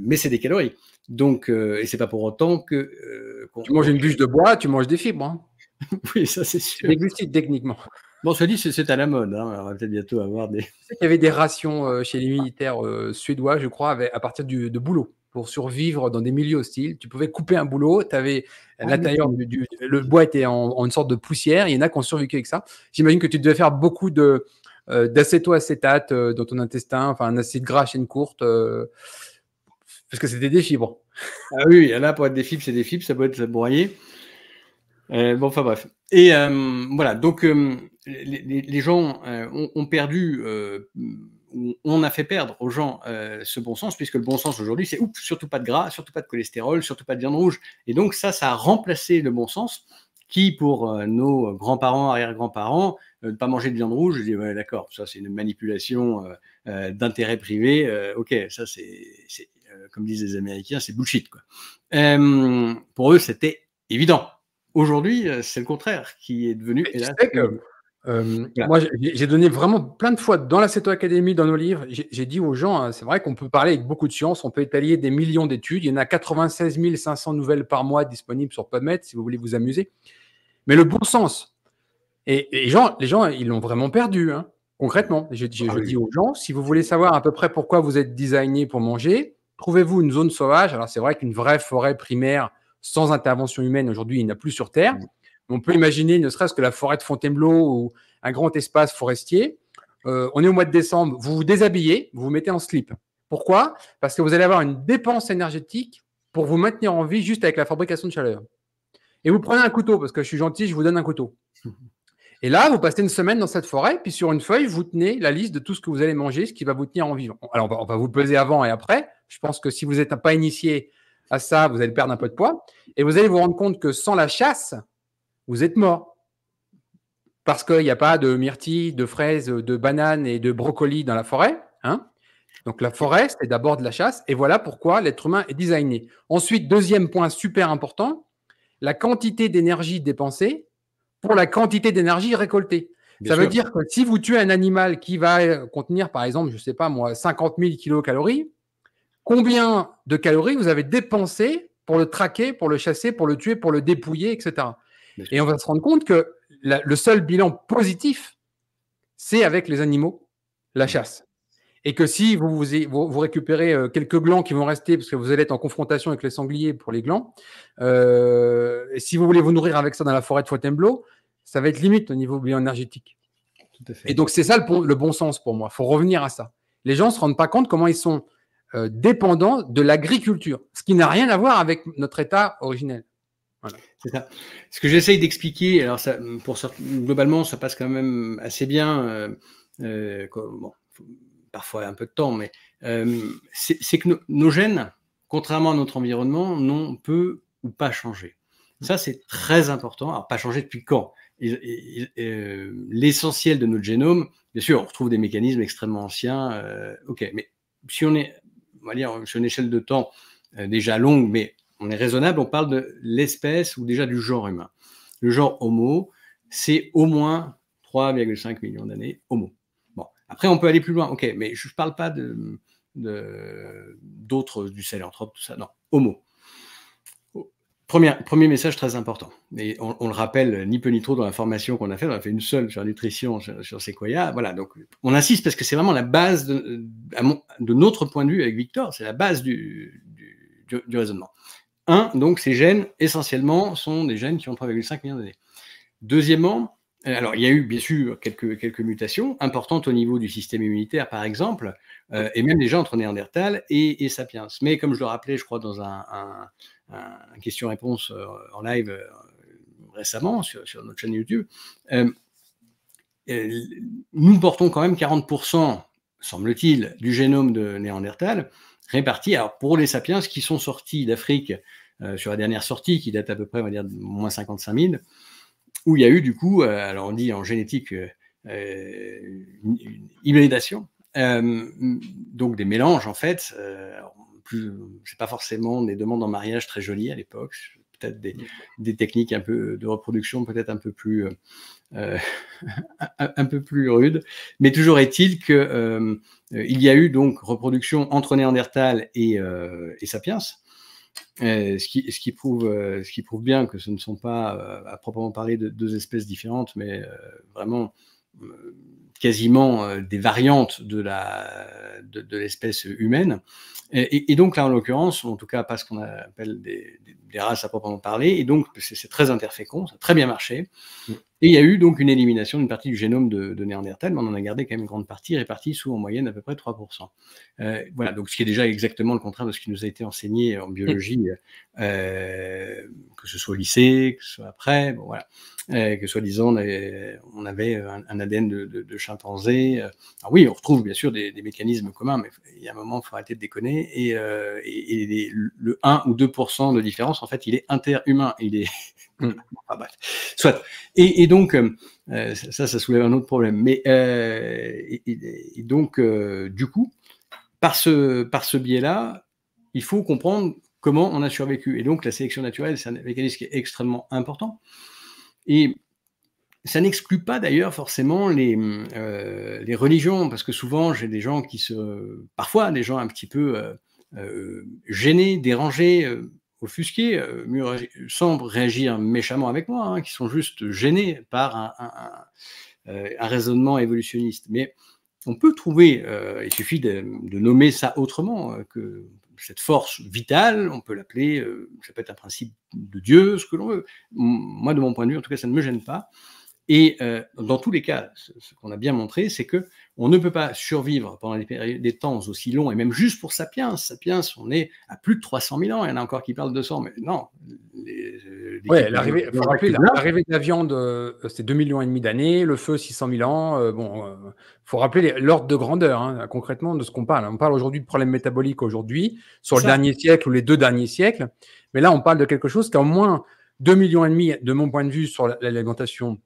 mais c'est des calories. Donc, et c'est pas pour autant que. quand tu manges une bûche de bois, tu manges des fibres. Hein. oui, ça c'est sûr. Des glucides, techniquement. Bon, cela dit, c'est à la mode. Hein. On va peut-être bientôt avoir des. Il y avait des rations chez les militaires suédois, je crois, à partir du, de boulot pour survivre dans des milieux hostiles. Tu pouvais couper un boulot, tu avais ah l'intérieur du, le bois était en, une sorte de poussière. Il y en a qui ont survécu avec ça. J'imagine que tu devais faire beaucoup de euh, d'acétoacétate euh, dans ton intestin, enfin un acide gras à chaîne courte, euh, parce que c'était des fibres. Ah oui, là pour être des fibres, c'est des fibres, ça peut être broyé. bon, enfin bref. Et voilà, donc les, gens ont perdu on a fait perdre aux gens euh, ce bon sens, puisque le bon sens aujourd'hui, c'est surtout pas de gras, surtout pas de cholestérol, surtout pas de viande rouge. Et donc ça, ça a remplacé le bon sens qui, pour euh, nos grands-parents, arrière-grands-parents, ne euh, pas manger de viande rouge, je dis, ouais, d'accord, ça c'est une manipulation d'intérêt privé, ok, ça c'est, comme disent les Américains, c'est bullshit. Quoi. pour eux, c'était évident. Aujourd'hui, c'est le contraire qui est devenu. Euh, moi, j'ai donné vraiment plein de fois dans la CETO Academy, dans nos livres, j'ai dit aux gens, hein, c'est vrai qu'on peut parler avec beaucoup de sciences, on peut étalier des millions d'études, il y en a 96 500 nouvelles par mois disponibles sur PubMed si vous voulez vous amuser. Mais le bon sens, et, les, gens, les gens, ils l'ont vraiment perdu, hein, concrètement. Ah je, dis aux gens, si vous voulez savoir à peu près pourquoi vous êtes designé pour manger, trouvez-vous une zone sauvage. Alors c'est vrai qu'une vraie forêt primaire sans intervention humaine aujourd'hui, il n'y en a plus sur Terre. On peut imaginer ne serait-ce que la forêt de Fontainebleau ou un grand espace forestier. Euh, on est au mois de décembre, vous vous déshabillez, vous vous mettez en slip. Pourquoi Parce que vous allez avoir une dépense énergétique pour vous maintenir en vie juste avec la fabrication de chaleur. Et vous prenez un couteau, parce que je suis gentil, je vous donne un couteau. Et là, vous passez une semaine dans cette forêt, puis sur une feuille, vous tenez la liste de tout ce que vous allez manger, ce qui va vous tenir en vie. Alors, on va, vous peser avant et après. Je pense que si vous n'êtes pas initié à ça, vous allez perdre un peu de poids. Et vous allez vous rendre compte que sans la chasse, vous êtes mort. Parce qu'il n'y a pas de myrtilles, de fraises, de bananes et de brocolis dans la forêt. Hein. Donc la forêt, c'est d'abord de la chasse. Et voilà pourquoi l'être humain est designé. Ensuite, deuxième point super important, la quantité d'énergie dépensée pour la quantité d'énergie récoltée. ça veut dire que si vous tuez un animal qui va euh, contenir, par exemple, je ne sais pas moi, 50 000 kilocalories, combien de calories vous avez dépensé pour le traquer, pour le chasser, pour le tuer, pour le dépouiller, etc. Et on va se rendre compte que le seul bilan positif, c'est avec les animaux, la mm. chasse. Et que si vous, vous, vous, récupérez euh, quelques glands qui vont rester, parce que vous allez être en confrontation avec les sangliers pour les glands, euh, si vous voulez vous nourrir avec ça dans la forêt de Fontainebleau, ça va être limite au niveau énergétique. Tout à Et donc c'est ça le, bon sens pour moi. Il faut revenir à ça. Les gens ne se rendent pas compte comment ils sont euh, dépendants de l'agriculture, ce qui n'a rien à voir avec notre état originel. C'est ça. Ce que j'essaye d'expliquer, alors ça, pour globalement, ça passe quand même assez bien. Euh, euh bon, parfois un peu de temps, mais euh, c'est que nos, gènes, contrairement à notre environnement, n'ont peu ou pas changé. Mm. Ça, c'est très important. Alors, pas changé depuis quand euh, L'essentiel de notre génome, bien sûr, on retrouve des mécanismes extrêmement anciens. ok, mais si on est, on va sur une échelle de temps déjà longue, mais on est raisonnable, on parle de l'espèce ou déjà du genre humain. Le genre Homo, c'est au moins 3,5 millions d'années Homo. Bon, après, on peut aller plus loin, ok, mais je ne parle pas de, d'autres, du célanthrope, tout ça, non, Homo. Premier, message très important. Et on, le rappelle ni peu ni trop dans la formation qu'on a faite. On a fait une seule sur nutrition, sur, sur Voilà, donc on insiste parce que c'est vraiment la base de, notre point de vue avec Victor, c'est la base du raisonnement. Un, Donc ces gènes, essentiellement, sont des gènes qui ont 3,5 millions d'années. Deuxièmement, euh, alors, il y a eu bien sûr quelques, mutations importantes au niveau du système immunitaire, par exemple, euh, et même déjà entre Néandertal et, Sapiens. Mais comme je le rappelais, je crois, dans un, question-réponse euh, en live récemment sur, notre chaîne YouTube, nous portons quand même 40%, semble-t-il, du génome de Néandertal, répartis. Alors pour les sapiens qui sont sortis d'Afrique euh, sur la dernière sortie, qui date à peu près, on va dire, de moins 55 000, où il y a eu du coup, euh, alors on dit en génétique, euh, une, hybridation, donc des mélanges en fait. Ce c'est pas forcément des demandes en mariage très jolies à l'époque, peut-être mm. des, techniques un peu de reproduction peut-être un peu plus euh, un, peu plus rude. Mais toujours est-il que euh, il y a eu donc reproduction entre Néandertal et, euh, Sapiens. ce, qui, ce, qui prouve, ce qui prouve bien que ce ne sont pas, à proprement parler, deux espèces différentes, mais vraiment quasiment des variantes de, la, de, l'espèce humaine. Et, donc là, en l'occurrence, en tout cas pas ce qu'on appelle des, races à proprement parler, et donc c'est, c'est très interfécond, ça a très bien marché. Mm. Et il y a eu donc une élimination d'une partie du génome de, de, Néandertal, mais on en a gardé quand même une grande partie, répartie sous en moyenne à peu près 3%. Euh, voilà, donc ce qui est déjà exactement le contraire de ce qui nous a été enseigné en biologie, euh, euh, que ce soit au lycée, que ce soit après, voilà, que soi-disant on avait, un, ADN de, de, de, chimpanzé. Alors oui, on retrouve bien sûr des, mécanismes communs, mais il y a un moment, il faut arrêter de déconner. Et, le 1 ou 2% de différence, en fait, il est interhumain, il est Mm. Ah, bah, soit. Et, donc, euh, euh, ça, ça soulève un autre problème. Mais euh, et, donc, du coup, par ce, par ce biais-là, il faut comprendre comment on a survécu. Et donc, la sélection naturelle, c'est un mécanisme qui est extrêmement important. Et ça n'exclut pas d'ailleurs forcément les, les religions, parce que souvent, j'ai des gens qui se. Parfois, des gens un petit peu gênés, dérangés offusqués, euh, mieux réagir, réagir méchamment avec moi, hein, qui sont juste gênés par euh, un, raisonnement évolutionniste. Mais on peut trouver, euh, il suffit de, nommer ça autrement, que cette force vitale, on peut l'appeler, ça peut être un principe de Dieu, ce que l'on veut. Moi, de mon point de vue, en tout cas, ça ne me gêne pas. Et euh, dans tous les cas, ce, qu'on a bien montré, c'est que on ne peut pas survivre pendant des, des, temps aussi longs, et même juste pour Sapiens. Sapiens, on est à plus de 300 000 ans. Il y en a encore qui parlent de 200, mais non. Euh, oui, l'arrivée de la viande, euh, c'est 2 millions et demi d'années. Le feu, 600 000 ans. bon, faut rappeler l'ordre de grandeur, hein, concrètement, de ce qu'on parle. On parle aujourd'hui de problèmes métaboliques aujourd'hui, sur le dernier siècle ou les deux derniers siècles. Mais là, on parle de quelque chose qui a au moins 2 millions et demi, de mon point de vue, sur l'alimentation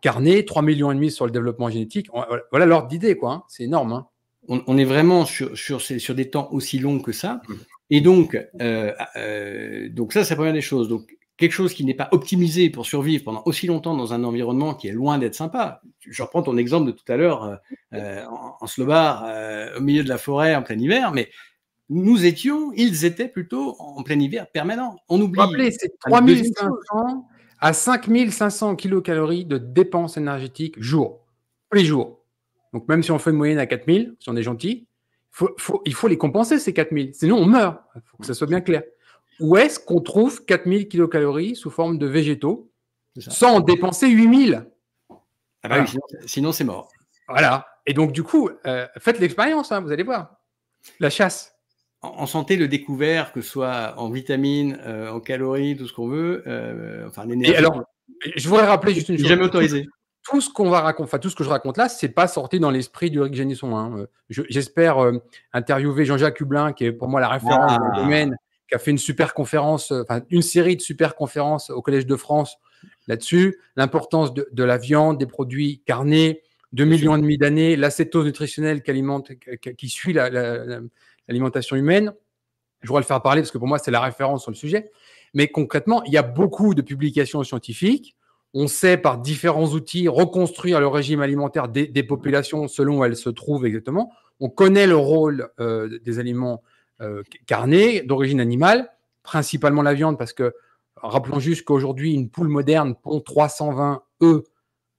carnet, 3 millions et demi sur le développement génétique. Voilà l'ordre d'idée, quoi. Hein. C'est énorme. Hein. On, est vraiment sur, sur, des temps aussi longs que ça. Et donc, euh, euh, donc ça, c'est la première des choses. Donc, quelque chose qui n'est pas optimisé pour survivre pendant aussi longtemps dans un environnement qui est loin d'être sympa. Je reprends ton exemple de tout à l'heure euh, en, en au milieu de la forêt, en plein hiver, mais nous étions, ils étaient plutôt en plein hiver permanent. On oublie. c'est 3500 à 5500 kilocalories de dépenses énergétiques jour, tous les jours. Donc même si on fait une moyenne à 4000, si on est gentil, faut, il faut les compenser ces 4000, sinon on meurt, il faut que ça soit bien clair. Où est-ce qu'on trouve 4000 kilocalories sous forme de végétaux sans en dépenser 8000 ah bah Sinon c'est mort. Voilà. Et donc du coup, euh, faites l'expérience, hein, vous allez voir. La chasse en santé, le découvert, que ce soit en vitamines, euh, en calories, tout ce qu'on veut, euh, enfin l'énergie. Et alors, je voudrais rappeler juste une chose. Jamais autorisé. Tout ce qu'on va raconter, tout ce que je raconte là, c'est pas sorti dans l'esprit du Rick hein. euh, J'espère interviewer Jean-Jacques Hublin, qui est pour moi la référence humaine, ah. qui a fait une super conférence, enfin une série de super conférences au Collège de France là-dessus, l'importance de, la viande, des produits carnés, 2 millions et demi d'années, l'acétose nutritionnelle qui alimente, qui, suit la l'alimentation humaine. Je voudrais le faire parler parce que pour moi, c'est la référence sur le sujet. Mais concrètement, il y a beaucoup de publications scientifiques. On sait par différents outils reconstruire le régime alimentaire des, populations selon où elles se trouvent exactement. On connaît le rôle euh, des aliments euh, carnés d'origine animale, principalement la viande, parce que rappelons juste qu'aujourd'hui, une poule moderne pond 320 œufs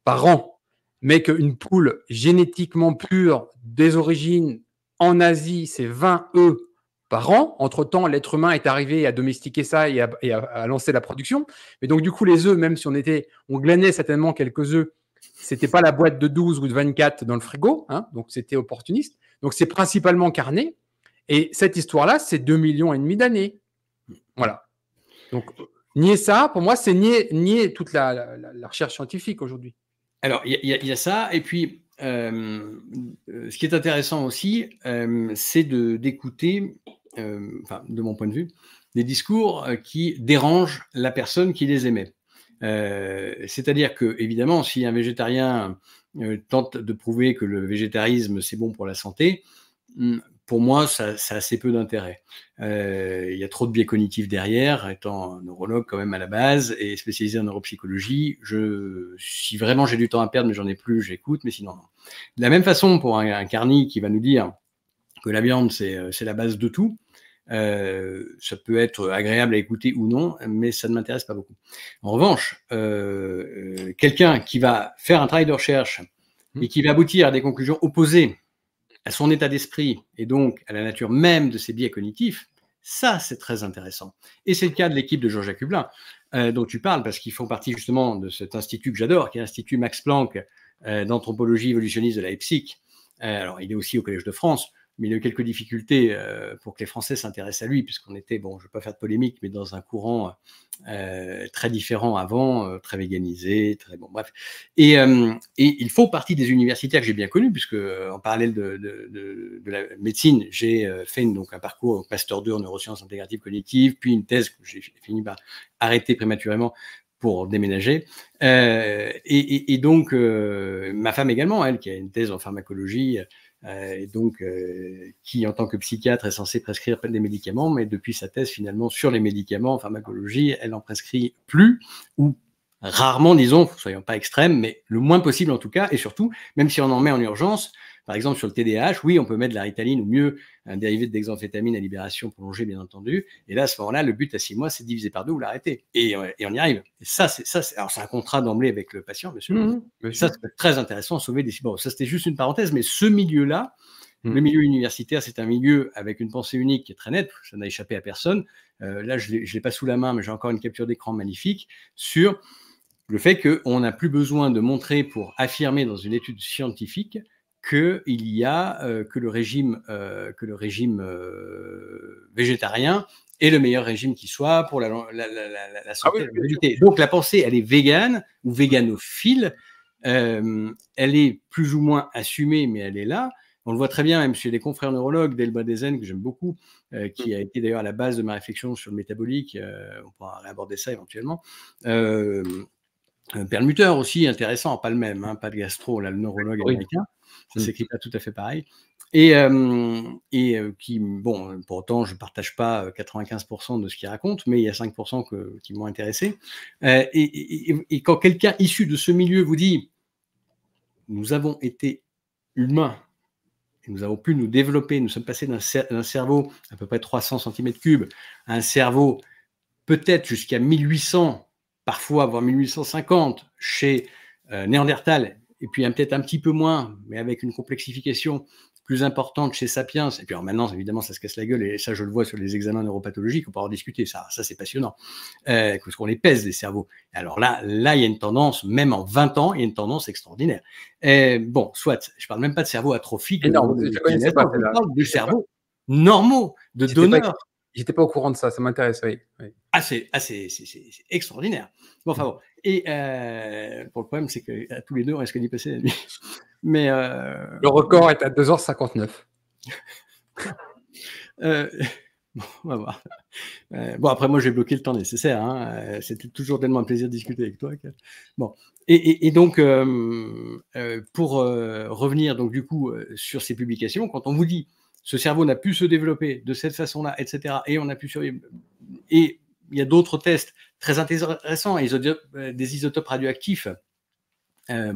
par an, mais qu'une poule génétiquement pure des origines en Asie, c'est 20 œufs par an. Entre-temps, l'être humain est arrivé à domestiquer ça et, à, lancer la production. Mais donc, du coup, les œufs, même si on était, on glanait certainement quelques œufs, c'était pas la boîte de 12 ou de 24 dans le frigo, hein. donc c'était opportuniste. Donc, c'est principalement carné. Et cette histoire-là, c'est 2 millions et demi d'années. Voilà. Donc, nier ça, pour moi, c'est nier, toute la, recherche scientifique aujourd'hui. Alors, il y, y, a ça. Et puis, euh, euh, ce qui est intéressant aussi, euh, c'est c'est d'écouter, de mon point de vue, des discours qui dérangent la personne qui les émet. C'est-à-dire que, évidemment, si un végétarien tente de prouver que le végétarisme c'est bon pour la santé, hmm, pour moi, ça, a assez peu d'intérêt. Euh, il y a trop de biais cognitifs derrière, étant neurologue quand même à la base et spécialisé en neuropsychologie. Je, si vraiment j'ai du temps à perdre, mais j'en ai plus, j'écoute, mais sinon De la même façon, pour un, carni qui va nous dire que la viande, c'est euh, la base de tout, euh, ça peut être agréable à écouter ou non, mais ça ne m'intéresse pas beaucoup. En revanche, quelqu'un qui va faire un travail de recherche mmh. et qui va aboutir à des conclusions opposées à son état d'esprit et donc à la nature même de ses biais cognitifs, ça, c'est très intéressant. Et c'est le cas de l'équipe de Georges jacques euh, dont tu parles, parce qu'ils font partie justement de cet institut que j'adore, qui est l'Institut Max Planck euh, d'anthropologie évolutionniste de Leipzig. Euh, alors, il est aussi au Collège de France mais il a eu quelques difficultés euh, pour que les Français s'intéressent à lui, puisqu'on était, bon, je ne vais pas faire de polémique, mais dans un courant euh, très différent avant, euh, très véganisé, très bon, bref. Et, ils et il partie des universitaires que j'ai bien connus, puisque en parallèle de, la médecine, j'ai fait donc un parcours Pasteur 2 en neurosciences intégratives cognitives, puis une thèse que j'ai fini par arrêter prématurément pour déménager. et, et, donc, ma femme également, elle, qui a une thèse en pharmacologie, euh, et donc euh, qui, en tant que psychiatre, est censé prescrire des médicaments, mais depuis sa thèse finalement sur les médicaments en pharmacologie, elle n'en prescrit plus ou rarement, disons, soyons pas extrêmes, mais le moins possible en tout cas, et surtout, même si on en met en urgence, par exemple, sur le TDAH, oui, on peut mettre de la ritaline ou mieux un dérivé dexamphétamine à libération prolongée, bien entendu. Et là, à ce moment-là, le but à six mois, c'est diviser par deux ou l'arrêter. Et, euh, on y arrive. ça, c'est ça. Alors, c'est un contrat d'emblée avec le patient, monsieur. Mmh, mmh. Ça, c'est très intéressant, sauver des. Bon, ça, c'était juste une parenthèse, mais ce milieu-là, mmh. le milieu universitaire, c'est un milieu avec une pensée unique qui est très nette, ça n'a échappé à personne. Euh, là, je ne l'ai pas sous la main, mais j'ai encore une capture d'écran magnifique sur le fait qu'on n'a plus besoin de montrer pour affirmer dans une étude scientifique que il y a euh, que le régime euh, que le régime euh, végétarien est le meilleur régime qui soit pour la, la, la, la ah santé. Donc la pensée, elle est végane ou véganophile. elle est plus ou moins assumée, mais elle est là. On le voit très bien, même chez des confrères neurologues, Delba Desen, que j'aime beaucoup, qui mm. a été d'ailleurs à la base de ma réflexion sur le métabolique, on pourra réaborder ça éventuellement. Un permuteur aussi, intéressant, pas le même, hein, pas de gastro, là, le neurologue américain ça s'écrit mm. pas tout à fait pareil. Et, euh, euh, qui, bon, pour autant, je ne partage pas 95% euh, de ce qu'il raconte, mais il y a 5% qui m'ont intéressé. et, quand quelqu'un issu de ce milieu vous dit, nous avons été humains, nous avons pu nous développer, nous sommes passés d'un, cerveau à peu près 300 cm3 à un cerveau peut-être jusqu'à 1800, parfois voire 1850 chez Néandertal et puis peut-être un petit peu moins, mais avec une complexification plus importante chez Sapiens, et puis maintenant, évidemment, ça se casse la gueule, et ça, je le vois sur les examens neuropathologiques, on peut en discuter, ça, ça c'est passionnant, euh, parce qu'on les pèse, les cerveaux. Alors là, là, il y a une tendance, même en 20 ans, il y a une tendance extraordinaire. Euh, bon, soit, je ne parle même pas de cerveau atrophique, je, parle du cerveau normaux, de donneur. J'étais pas au courant de ça, ça m'intéresse, oui. Ah, ah c'est extraordinaire. Bon, enfin bon. Mm. Et euh, le problème, c'est qu'à tous les deux, on risque d'y passer la nuit. Mais, euh, Le record est à 2h59. Euh, bon, euh, bon, après, moi, j'ai bloqué le temps nécessaire. Hein. C'était toujours tellement un plaisir de discuter avec toi. Bon. Et, et, et donc, pour revenir donc, du coup, sur ces publications, quand on vous dit ce cerveau n'a pu se développer de cette façon-là, etc. Et on a pu Et il y a d'autres tests très intéressants, euh, des isotopes radioactifs, euh,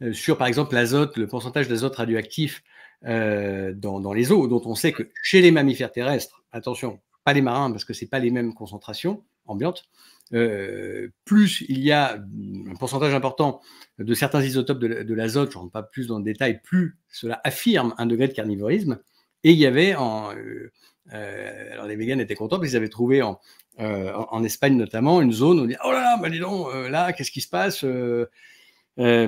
euh, sur par exemple l'azote, le pourcentage d'azote radioactif dans, les eaux, dont on sait que chez les mammifères terrestres, attention, pas les marins, parce que ce pas les mêmes concentrations ambiantes, plus il y a un pourcentage important de certains isotopes de l'azote, je ne rentre pas plus dans le détail, plus cela affirme un degré de carnivorisme. Et il y avait en. Euh, euh, alors les véganes étaient contents parce qu'ils avaient trouvé euh, en, en, Espagne notamment une zone où on dit Oh là là, bah, dis donc, là, qu'est-ce qui se passe Il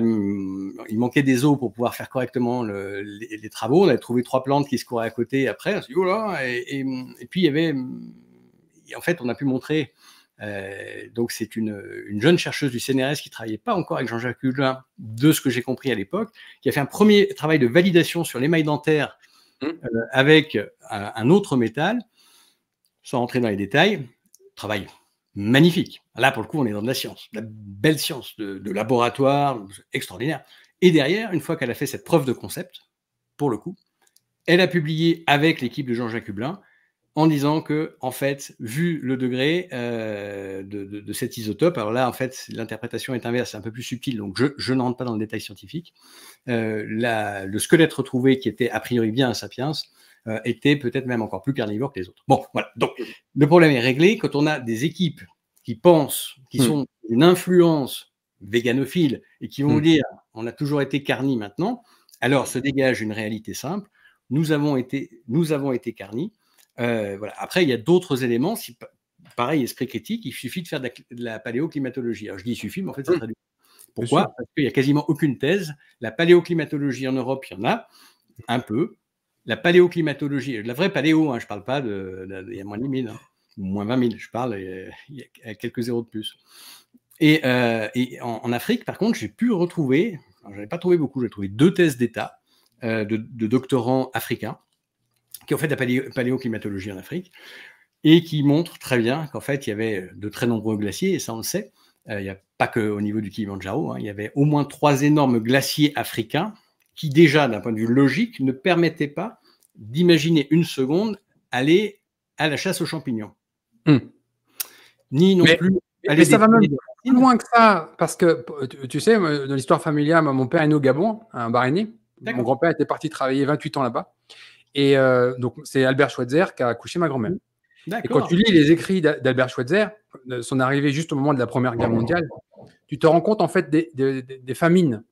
manquait des eaux pour pouvoir faire correctement les, travaux. On avait trouvé trois plantes qui se couraient à côté après. On dit, oh là, et, puis il y avait. en fait, on a pu montrer. donc, c'est une, une, jeune chercheuse du CNRS qui travaillait pas encore avec Jean-Jacques Hulin, de ce que j'ai compris à l'époque, qui a fait un premier travail de validation sur l'émail dentaire Mmh. Euh, avec euh, un autre métal, sans rentrer dans les détails, travail magnifique. Là, pour le coup, on est dans de la science, de la belle science de, de laboratoire, extraordinaire. Et derrière, une fois qu'elle a fait cette preuve de concept, pour le coup, elle a publié avec l'équipe de Jean-Jacques Hublin en disant que, en fait, vu le degré euh, de, cet isotope, alors là, en fait, l'interprétation est inverse, c'est un peu plus subtil, donc je, n'entre pas dans le détail scientifique. Euh, le squelette retrouvé, qui était a priori bien un sapiens, euh, était peut-être même encore plus carnivore que les autres. Bon, voilà. Donc, le problème est réglé quand on a des équipes qui pensent, qui hmm. sont une influence véganophile et qui vont hmm. dire on a toujours été carni maintenant, alors se dégage une réalité simple. Nous avons été, nous avons été carnis, euh, Après, il y a d'autres éléments. pareil, esprit critique, il suffit de faire de la, paléoclimatologie. Alors, je dis il suffit, mais en fait, ça mmh. traduit. Pourquoi Parce qu'il n'y a quasiment aucune thèse. La paléoclimatologie en Europe, il y en a un peu. La paléoclimatologie, la vraie paléo, hein, je ne parle pas de. Il y a moins de 000, hein. moins 20 000, je parle, il y a quelques zéros de plus. Et, euh, en, Afrique, par contre, j'ai pu retrouver, je n'en pas trouvé beaucoup, j'ai trouvé deux thèses d'État euh, de doctorants africains qui en fait la paléoclimatologie en Afrique, et qui montre très bien qu'en fait, il y avait euh, de très nombreux glaciers, et ça on le sait. Euh, il n'y a pas qu'au niveau du Kilimanjaro, hein, il y avait au moins trois énormes glaciers africains qui, déjà d'un point de vue logique, ne permettaient pas d'imaginer une seconde aller à la chasse aux champignons. Hmm. Ni non plus. Mais, ça va même plus loin que ça, parce que tu sais, dans l'histoire familiale, mon père est né au Gabon, à bar-né. Mon grand-père était parti travailler 28 ans là-bas. Et euh, donc, c'est Albert Schweitzer qui a accouché ma grand-mère. Et quand tu lis les écrits d'Albert Schweitzer, euh, son arrivée juste au moment de la Première Guerre mondiale, tu te rends compte en fait des, famines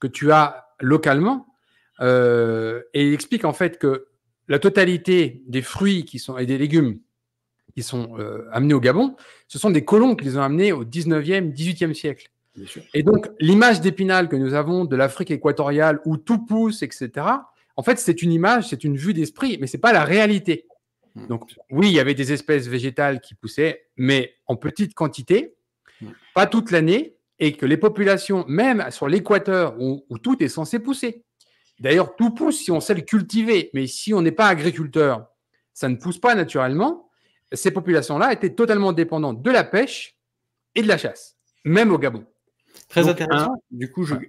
que tu as localement. Euh, et il explique en fait que la totalité des fruits qui sont, et des légumes qui sont amenés au Gabon, ce sont des colons qui les ont amenés au 19e, 18e siècle. Et donc, l'image d'épinal que nous avons de l'Afrique équatoriale où tout pousse, etc., en fait, c'est une image, c'est une vue d'esprit, mais c'est pas la réalité. Hmm. Donc, oui, il y avait des espèces végétales qui poussaient, mais en petite quantité, hmm. pas toute l'année, et que les populations, même sur l'équateur où, où, tout est censé pousser, d'ailleurs, tout pousse si on sait le cultiver, mais si on n'est pas agriculteur, ça ne pousse pas naturellement. Ces populations-là étaient totalement dépendantes de la pêche et de la chasse, même au Gabon. Très intéressant. du coup, je, vais,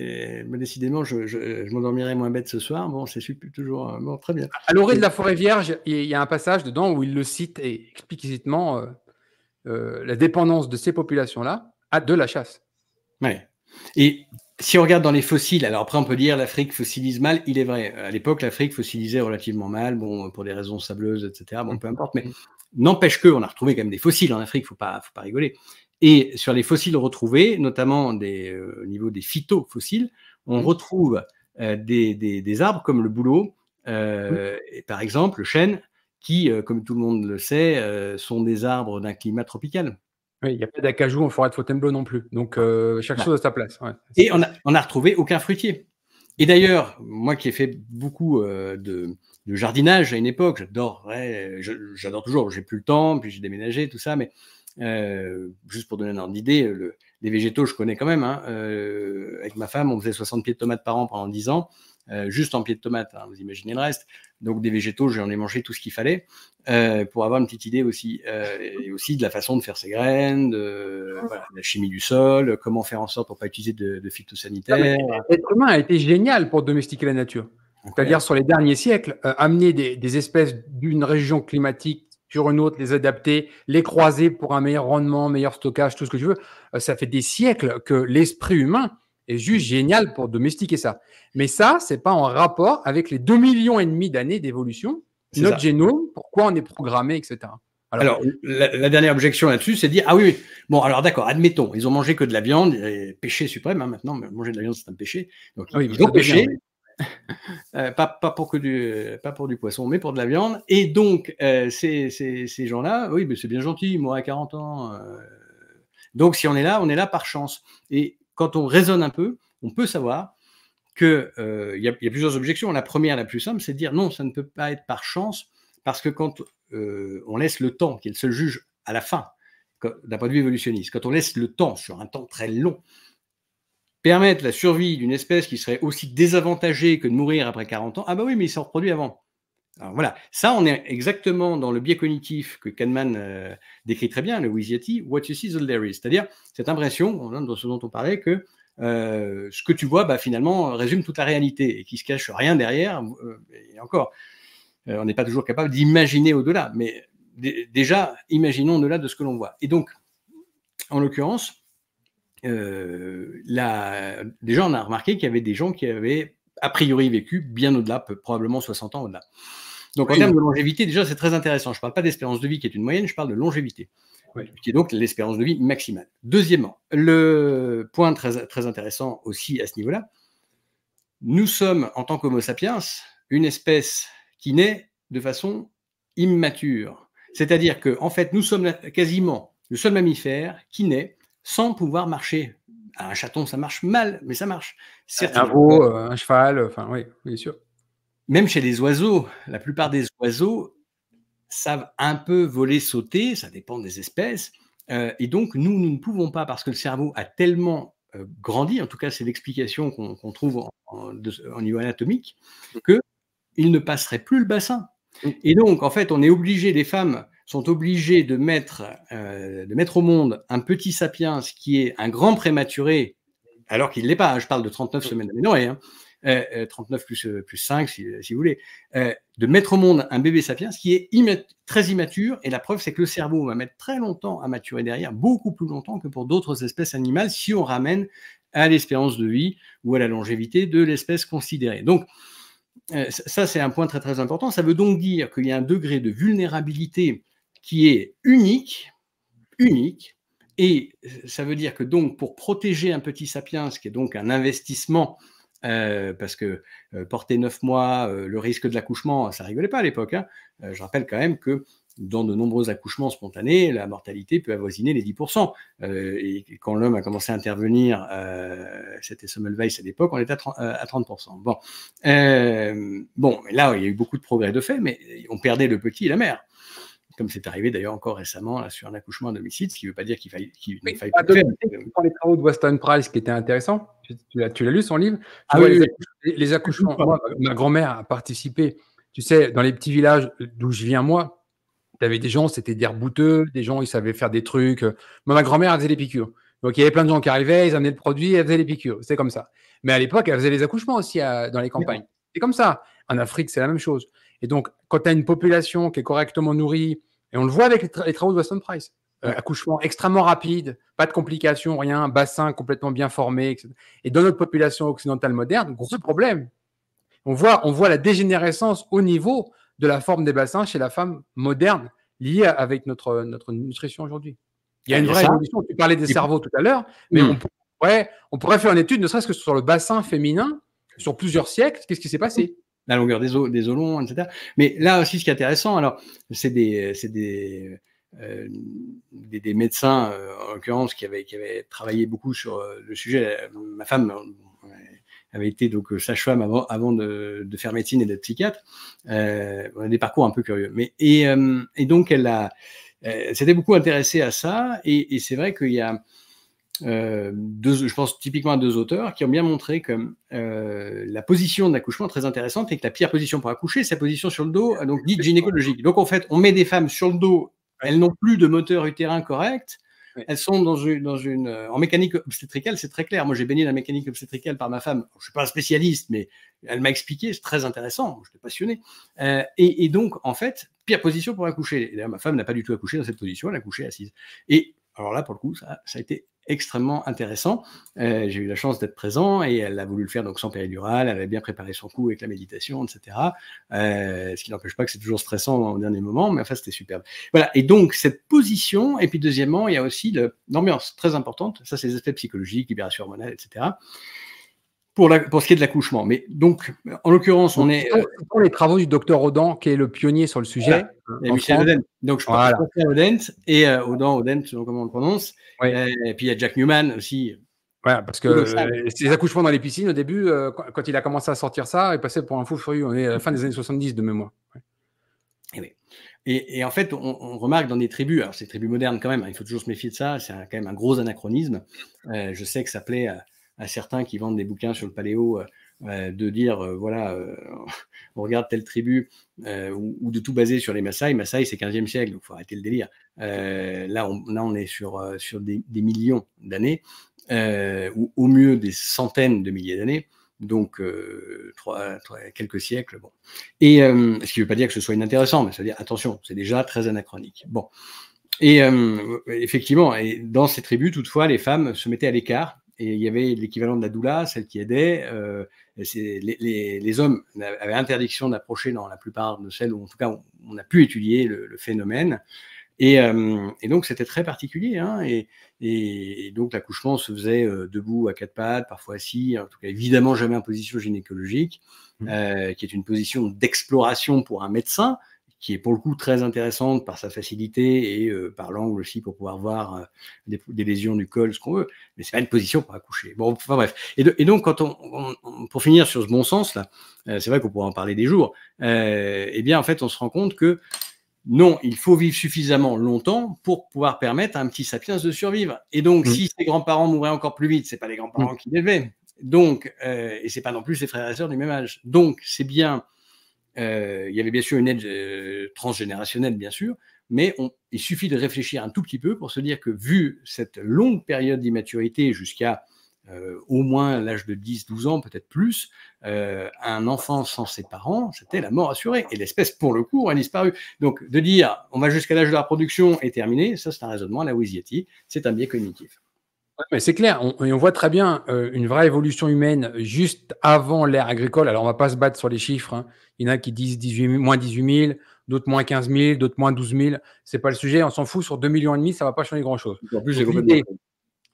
euh, décidément, je, m'endormirai moins bête ce soir. Bon, c'est toujours euh, très bien. À l'orée de la forêt vierge, il y a un passage dedans où il le cite et explicitement euh, la dépendance de ces populations-là à de la chasse. Oui. Et si on regarde dans les fossiles, alors après on peut dire l'Afrique fossilise mal, il est vrai. À l'époque, l'Afrique fossilisait relativement mal, bon, pour des raisons sableuses, etc. Bon, peu mm. importe, mais n'empêche que on a retrouvé quand même des fossiles en Afrique, il ne faut pas rigoler. Et sur les fossiles retrouvés, notamment des, euh, au niveau des phytofossiles, on mmh. retrouve euh, des, arbres comme le bouleau, mmh. et par exemple le chêne, qui, euh, comme tout le monde le sait, sont des arbres d'un climat tropical. Oui, il n'y a pas d'acajou en forêt de Fontainebleau non plus. Donc, chaque chose à sa place. Et on n'a retrouvé aucun fruitier. Et d'ailleurs, moi qui ai fait beaucoup de, jardinage à une époque, j'adore, j'adore toujours, j'ai plus le temps, puis j'ai déménagé, tout ça, mais euh, juste pour donner un ordre d'idée, les végétaux, je connais quand même. Hein. Euh, avec ma femme, on faisait 60 pieds de tomates par an pendant 10 ans, euh, juste en pieds de tomates. Hein, vous imaginez le reste. Donc des végétaux, j'en ai mangé tout ce qu'il fallait pour avoir une petite idée aussi, et aussi de la façon de faire ses graines, de, la chimie du sol, comment faire en sorte pour pas utiliser de, de phytosanitaire. L'être humain a été génial pour domestiquer la nature. C'est-à-dire sur les derniers siècles, amener des espèces d'une région climatique sur une autre, les adapter, les croiser pour un meilleur rendement, meilleur stockage, tout ce que tu veux. Euh, ça fait des siècles que l'esprit humain est juste mm. génial pour domestiquer ça. Mais ça, c'est pas en rapport avec les 2 millions et demi d'années d'évolution, notre génome, pourquoi on est programmé, etc. Alors, la, dernière objection là-dessus, c'est de dire ah oui, bon alors d'accord, admettons, ils ont mangé que de la viande, péché suprême hein, maintenant, manger de la viande c'est un péché. Donc ah euh, pas, pour du, poisson, mais pour de la viande. Et donc, euh, ces, gens-là, oui, mais c'est bien gentil, Moi, à 40 ans. Euh. Donc, si on est là, on est là par chance. Et quand on raisonne un peu, on peut savoir qu'il y, a plusieurs objections. La première, la plus simple, c'est de dire non, ça ne peut pas être par chance, parce que quand on laisse le temps, qu'il se juge à la fin, d'un point de vue évolutionniste, quand on laisse le temps sur un temps très long, permettre la survie d'une espèce qui serait aussi désavantagée que de mourir après 40 ans, ah bah oui, mais il s'en reproduit avant. Alors voilà, ça, on est exactement dans le biais cognitif que Kahneman euh, décrit très bien, le Wiziati, what you see is all there is. C'est-à-dire cette impression, dans ce dont on parlait, que euh, ce que tu vois, bah, finalement, résume toute la réalité et qu'il ne se cache rien derrière. Euh, et encore, on n'est pas toujours capable d'imaginer au-delà, mais déjà, imaginons au-delà de ce que l'on voit. Et donc, en l'occurrence, euh, déjà, on a remarqué qu'il y avait des gens qui avaient a priori vécu bien au-delà, probablement 60 ans au-delà. Donc, en termes de longévité, déjà, c'est très intéressant. Je ne parle pas d'espérance de vie qui est une moyenne, je parle de longévité, qui est donc l'espérance de vie maximale. Deuxièmement, le point très, très intéressant aussi à ce niveau-là, nous sommes, en tant qu'Homo sapiens, une espèce qui naît de façon immature. C'est-à-dire que, en fait, nous sommes quasiment le seul mammifère qui naît sans pouvoir marcher. Un chaton, ça marche mal, mais ça marche. un euh, un cheval, enfin oui, bien sûr. Même chez les oiseaux, la plupart des oiseaux savent un peu voler, sauter, ça dépend des espèces. Euh, et donc, nous, nous ne pouvons pas, parce que le cerveau a tellement euh, grandi, en tout cas, c'est l'explication qu'on trouve en, niveau anatomique, mm. qu'il ne passerait plus le bassin. Mm. Et donc, en fait, on est obligé, les femmes, sont obligés de mettre, euh, de mettre au monde un petit sapiens qui est un grand prématuré, alors qu'il ne l'est pas, hein, je parle de 39 mm. semaines non hein, 39 euh, euh, plus, 5 si, vous voulez, de mettre au monde un bébé sapiens qui est très immature, et la preuve c'est que le cerveau va mettre très longtemps à maturer derrière, beaucoup plus longtemps que pour d'autres espèces animales, si on ramène à l'espérance de vie ou à la longévité de l'espèce considérée. Donc, ça, c'est un point très très important. Ça veut donc dire qu'il y a un degré de vulnérabilité qui est unique, unique, et ça veut dire que donc pour protéger un petit sapiens, qui est donc un investissement, euh, parce que euh, porter neuf mois, euh, le risque de l'accouchement, ça rigolait pas à l'époque. Hein. je rappelle quand même que dans de nombreux accouchements spontanés, la mortalité peut avoisiner les 10%. et quand l'homme a commencé à intervenir, c'était Sommelweis à l'époque, on était à 30%. bon là, il y a eu beaucoup de progrès de fait, mais on perdait le petit et la mère comme c'est arrivé d'ailleurs encore récemment sur un accouchement à domicile, ce qui ne veut pas dire qu'il ne faille pas faire. les travaux de Weston Price, qui était intéressant, tu, l'as, lu son livre ah les, accouchements, ma grand-mère a participé, tu sais, dans les petits villages d'où je viens moi, tu avais des gens, c'était des rebouteux, des gens, ils savaient faire des trucs. Moi, ma grand-mère, faisait les piqûres. Donc, il y avait plein de gens qui arrivaient, ils amenaient le produit, elle faisait les piqûres. C'est comme ça. Mais à l'époque, elle faisait les accouchements aussi euh, dans les campagnes. C'est comme ça. En Afrique, c'est la même chose. Et donc, quand tu as une population qui est correctement nourrie, et on le voit avec les, travaux de Weston Price, euh, accouchement extrêmement rapide, pas de complications, rien, bassin complètement bien formé, etc. Et dans notre population occidentale moderne, gros problème. On voit, on voit la dégénérescence au niveau de la forme des bassins chez la femme moderne, liée avec notre, notre nutrition aujourd'hui. Il y a une vraie évolution. Tu parlais des cerveaux tout à l'heure, mais hmm. on, pourrait, on pourrait faire une étude, ne serait-ce que sur le bassin féminin, sur plusieurs siècles, qu'est-ce qui s'est passé la longueur des, eaux, des olons, etc. Mais là aussi, ce qui est intéressant, alors, c'est des, euh, des, des, médecins, euh, en l'occurrence, qui avaient, qui avaient travaillé beaucoup sur euh, le sujet. Ma femme avait été donc sage-femme avant, avant de, faire médecine et d'être psychiatre. on a des parcours un peu curieux. Mais, et, et donc, elle a, s'était beaucoup intéressée à ça. Et, et c'est vrai qu'il y a euh, deux, je pense typiquement à deux auteurs qui ont bien montré que euh, la position d'accouchement très intéressante et que la pire position pour accoucher, c'est la position sur le dos, donc dite gynécologique. Donc en fait, on met des femmes sur le dos, elles n'ont plus de moteur utérin correct, elles sont dans une, dans une euh, en mécanique obstétricale, c'est très clair. Moi, j'ai baigné la mécanique obstétricale par ma femme. Je suis pas un spécialiste, mais elle m'a expliqué, c'est très intéressant. je suis passionné. et, donc, en fait, pire position pour accoucher. D'ailleurs, ma femme n'a pas du tout accouché dans cette position, elle a accouché assise. Et alors là, pour le coup, ça a été extrêmement intéressant. Euh, j'ai eu la chance d'être présent et elle a voulu le faire donc sans péridurale, elle avait bien préparé son coup avec la méditation, etc. Euh, ce qui n'empêche pas que c'est toujours stressant au dernier moment, mais enfin c'était superbe. Voilà, et donc cette position, et puis deuxièmement, il y a aussi l'ambiance très importante, ça c'est les aspects psychologiques, libération hormonale, etc pour, pour ce qui est de l'accouchement. Mais donc, en l'occurrence, on est. Pour les travaux du docteur Odent, qui est le pionnier sur le sujet. Hein, et Michel Odent. Donc, je pense Odent et euh, Audin, selon comment on le prononce. Euh, et puis, il y a Jack Newman aussi. Voilà, parce que ces euh, accouchements dans les piscines, au début, euh, quand il a commencé à sortir ça, il passait pour un fou furieux. On est à la fin des années 70 de mémoire. Ouais. Eh et, et, en fait, on, remarque dans des tribus, alors c'est des tribus modernes quand même, hein, il faut toujours se méfier de ça, c'est quand même un gros anachronisme. je sais que ça plaît à certains qui vendent des bouquins sur le paléo euh, euh, de dire euh, voilà, on regarde telle tribu ou, de tout baser sur les Maasai. Maasai, c'est 15e siècle, donc il faut arrêter le délire. là, on, on est sur, sur des, millions d'années, ou au mieux des centaines de milliers d'années. Donc, trois, quelques siècles. Bon. Et ce qui ne veut pas dire que ce soit inintéressant, mais ça veut dire attention, c'est déjà très anachronique. Bon. Et effectivement, et dans ces tribus, toutefois, les femmes se mettaient à l'écart et il y avait l'équivalent de la doula, celle qui aidait. Euh, les, hommes avaient interdiction d'approcher dans la plupart de celles où, en tout cas, on a pu étudier le, phénomène. Euh, et, donc, c'était très particulier. Hein, et, donc, l'accouchement se faisait euh, debout, à quatre pattes, parfois assis, en tout cas, évidemment, jamais en position gynécologique, mmh. qui est une position d'exploration pour un médecin, qui est pour le coup très intéressante par sa facilité et euh, par l'angle aussi pour pouvoir voir euh, des, lésions du col, ce qu'on veut. Mais c'est pas une position pour accoucher. Bon, enfin bref. Et, donc, quand on, pour finir sur ce bon sens là, euh, c'est vrai qu'on pourrait en parler des jours. eh bien, en fait, on se rend compte que non, il faut vivre suffisamment longtemps pour pouvoir permettre à un petit sapiens de survivre. Et donc, mmh. si ses grands-parents mouraient encore plus vite, c'est pas les grands-parents mmh. qui l'élevaient. Donc, et c'est pas non plus ses frères et sœurs du même âge. Donc, c'est bien euh, il y avait bien sûr une aide euh, transgénérationnelle, bien sûr, mais il suffit de réfléchir un tout petit peu pour se dire que vu cette longue période d'immaturité jusqu'à euh, au moins l'âge de 10-12 ans, peut-être plus, un enfant sans ses parents, c'était la mort assurée. Et l'espèce, pour le coup, a disparu. Donc, de dire on va jusqu'à l'âge de la production et terminé, ça, c'est un raisonnement à la c'est un biais cognitif mais c'est clair, on, voit très bien euh, une vraie évolution humaine juste avant l'ère agricole. Alors, on ne va pas se battre sur les chiffres. Hein. Il y en a qui disent moins 18 000, d'autres moins 15 000, d'autres moins 12 000. Ce n'est pas le sujet, on s'en fout. Sur 2 millions et demi, ça ne va pas changer grand-chose.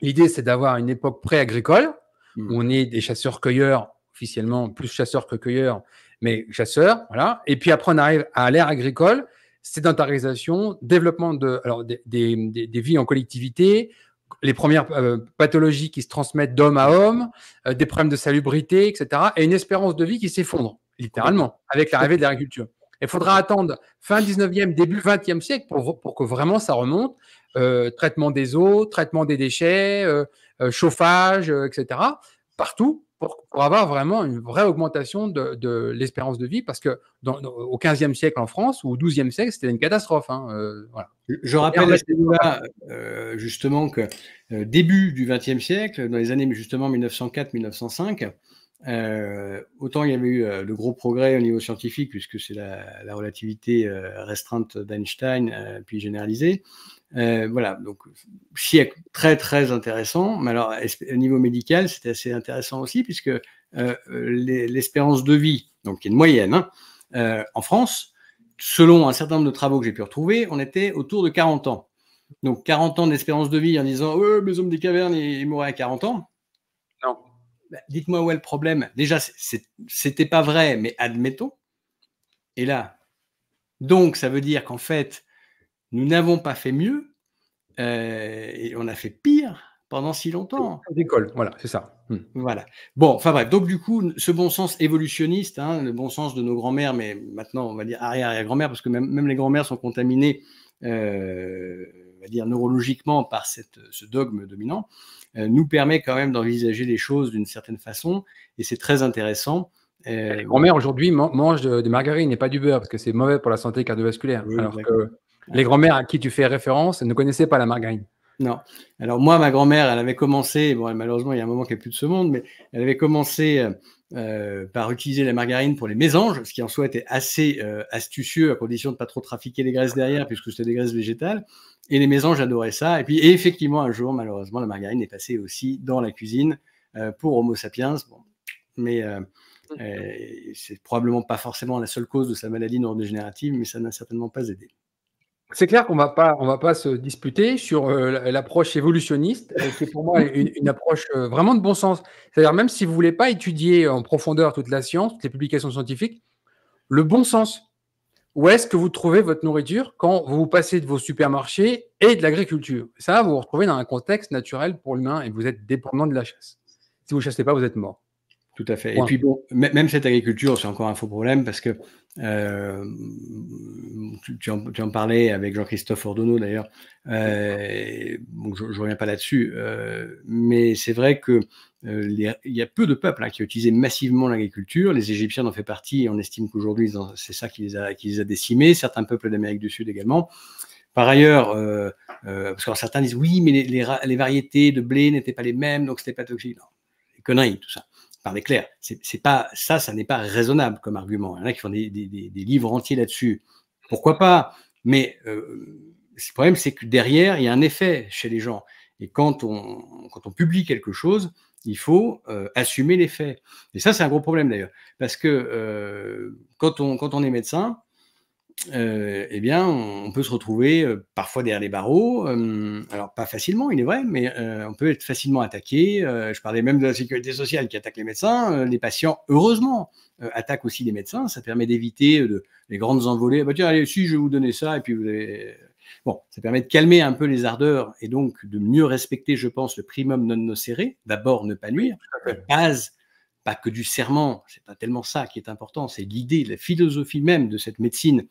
L'idée, c'est d'avoir une époque pré-agricole hmm. où on est des chasseurs-cueilleurs, officiellement plus chasseurs que cueilleurs, mais chasseurs. Voilà. Et puis après, on arrive à l'ère agricole sédentarisation, développement de, alors des, des, des, vies en collectivité, les premières euh, pathologies qui se transmettent d'homme à homme, euh, des problèmes de salubrité, etc., et une espérance de vie qui s'effondre, littéralement, avec l'arrivée de l'agriculture. Il faudra attendre fin 19e, début 20e siècle pour, que vraiment ça remonte. Euh, traitement des eaux, traitement des déchets, chauffage, etc. Partout, pour, avoir vraiment une vraie augmentation de, l'espérance de vie, parce que dans, au 15e siècle en France ou au 12e siècle, c'était une catastrophe. Hein, euh, je, rappelle là, euh, justement que euh, début du 20e siècle, dans les années justement 1904-1905, autant il y avait eu de gros progrès au niveau scientifique, puisque c'est la, relativité restreinte d'Einstein, puis généralisée, euh, voilà, donc siècle très très intéressant. Mais alors, au niveau médical, c'était assez intéressant aussi, puisque euh, l'espérance de vie, donc qui est une moyenne, hein, euh, en France, selon un certain nombre de travaux que j'ai pu retrouver, on était autour de 40 ans. Donc 40 ans d'espérance de vie en disant les hommes des cavernes, ils mourraient à 40 ans. Non. Bah, dites-moi où est le problème. Déjà, c'était pas vrai, mais admettons. Et là, donc ça veut dire qu'en fait, nous n'avons pas fait mieux euh, et on a fait pire pendant si longtemps. voilà, c'est ça. Hmm. Voilà. Bon, enfin bref, donc du coup, ce bon sens évolutionniste, hein, le bon sens de nos grands-mères, mais maintenant on va dire arrière-arrière-grand-mère, parce que même, les grands-mères sont contaminées, euh, on va dire neurologiquement, par cette, ce dogme dominant, euh, nous permet quand même d'envisager les choses d'une certaine façon, et c'est très intéressant. les grands-mères aujourd'hui mangent des margarines et pas du beurre, parce que c'est mauvais pour la santé cardiovasculaire. alors que les grands-mères à qui tu fais référence ne connaissaient pas la margarine. Non. Alors moi, ma grand-mère, elle avait commencé, bon, malheureusement, il y a un moment qu'elle n'est plus de ce monde, mais elle avait commencé euh, euh, par utiliser la margarine pour les mésanges, ce qui en soi était assez euh, astucieux à condition de ne pas trop trafiquer les graisses derrière, puisque c'était des graisses végétales. Et les mésanges adoraient ça. Et puis effectivement, un jour, malheureusement, la margarine est passée aussi dans la cuisine pour Homo sapiens. Bon. Mais c'est probablement pas forcément la seule cause de sa maladie neurodégénérative, mais ça n'a certainement pas aidé. C'est clair qu'on ne va pas se disputer sur euh, l'approche évolutionniste, euh, qui est pour moi une, une approche euh, vraiment de bon sens. C'est-à-dire même si vous ne voulez pas étudier en profondeur toute la science, toutes les publications scientifiques, le bon sens. Où est-ce que vous trouvez votre nourriture quand vous passez de vos supermarchés et de l'agriculture Ça, vous vous retrouvez dans un contexte naturel pour l'humain et vous êtes dépendant de la chasse. Si vous ne chassez pas, vous êtes mort. Tout à fait. Et puis bon, même cette agriculture, c'est encore un faux problème parce que euh, tu, en, parlais avec Jean-Christophe Ordonneau d'ailleurs, euh, je ne reviens pas là-dessus, euh, mais c'est vrai que euh, il y a peu de peuples hein, qui utilisaient massivement l'agriculture. Les Égyptiens en font partie et on estime qu'aujourd'hui c'est ça qui les, a, a décimés, certains peuples d'Amérique du Sud également. Par ailleurs, parce que certains disent oui, mais les, variétés de blé n'étaient pas les mêmes, donc c'était pas toxique. Non, les conneries, tout ça par clairs, C'est pas ça, ça n'est pas raisonnable comme argument. Il y en a qui font des, livres entiers là-dessus. Pourquoi pas Mais euh, le problème, c'est que derrière, il y a un effet chez les gens. Et quand on, quand on publie quelque chose, il faut euh, assumer l'effet, Et ça, c'est un gros problème d'ailleurs, parce que euh, quand, on, quand on est médecin, euh, eh bien, on peut se retrouver euh, parfois derrière les barreaux. Euh, alors, pas facilement, il est vrai, mais on peut être facilement attaqué. je parlais même de la sécurité sociale qui attaque les médecins. les patients, heureusement, attaquent aussi les médecins. Ça permet d'éviter les grandes envolées. Ah bah, tiens, allez, si, je vais vous donner ça. Et puis, vous Bon, ça permet de calmer un peu les ardeurs et donc de mieux respecter, je pense, le primum non nocere. D'abord, ne pas nuire. base pas que du serment, c'est pas tellement ça qui est important, c'est l'idée, la philosophie même de cette médecine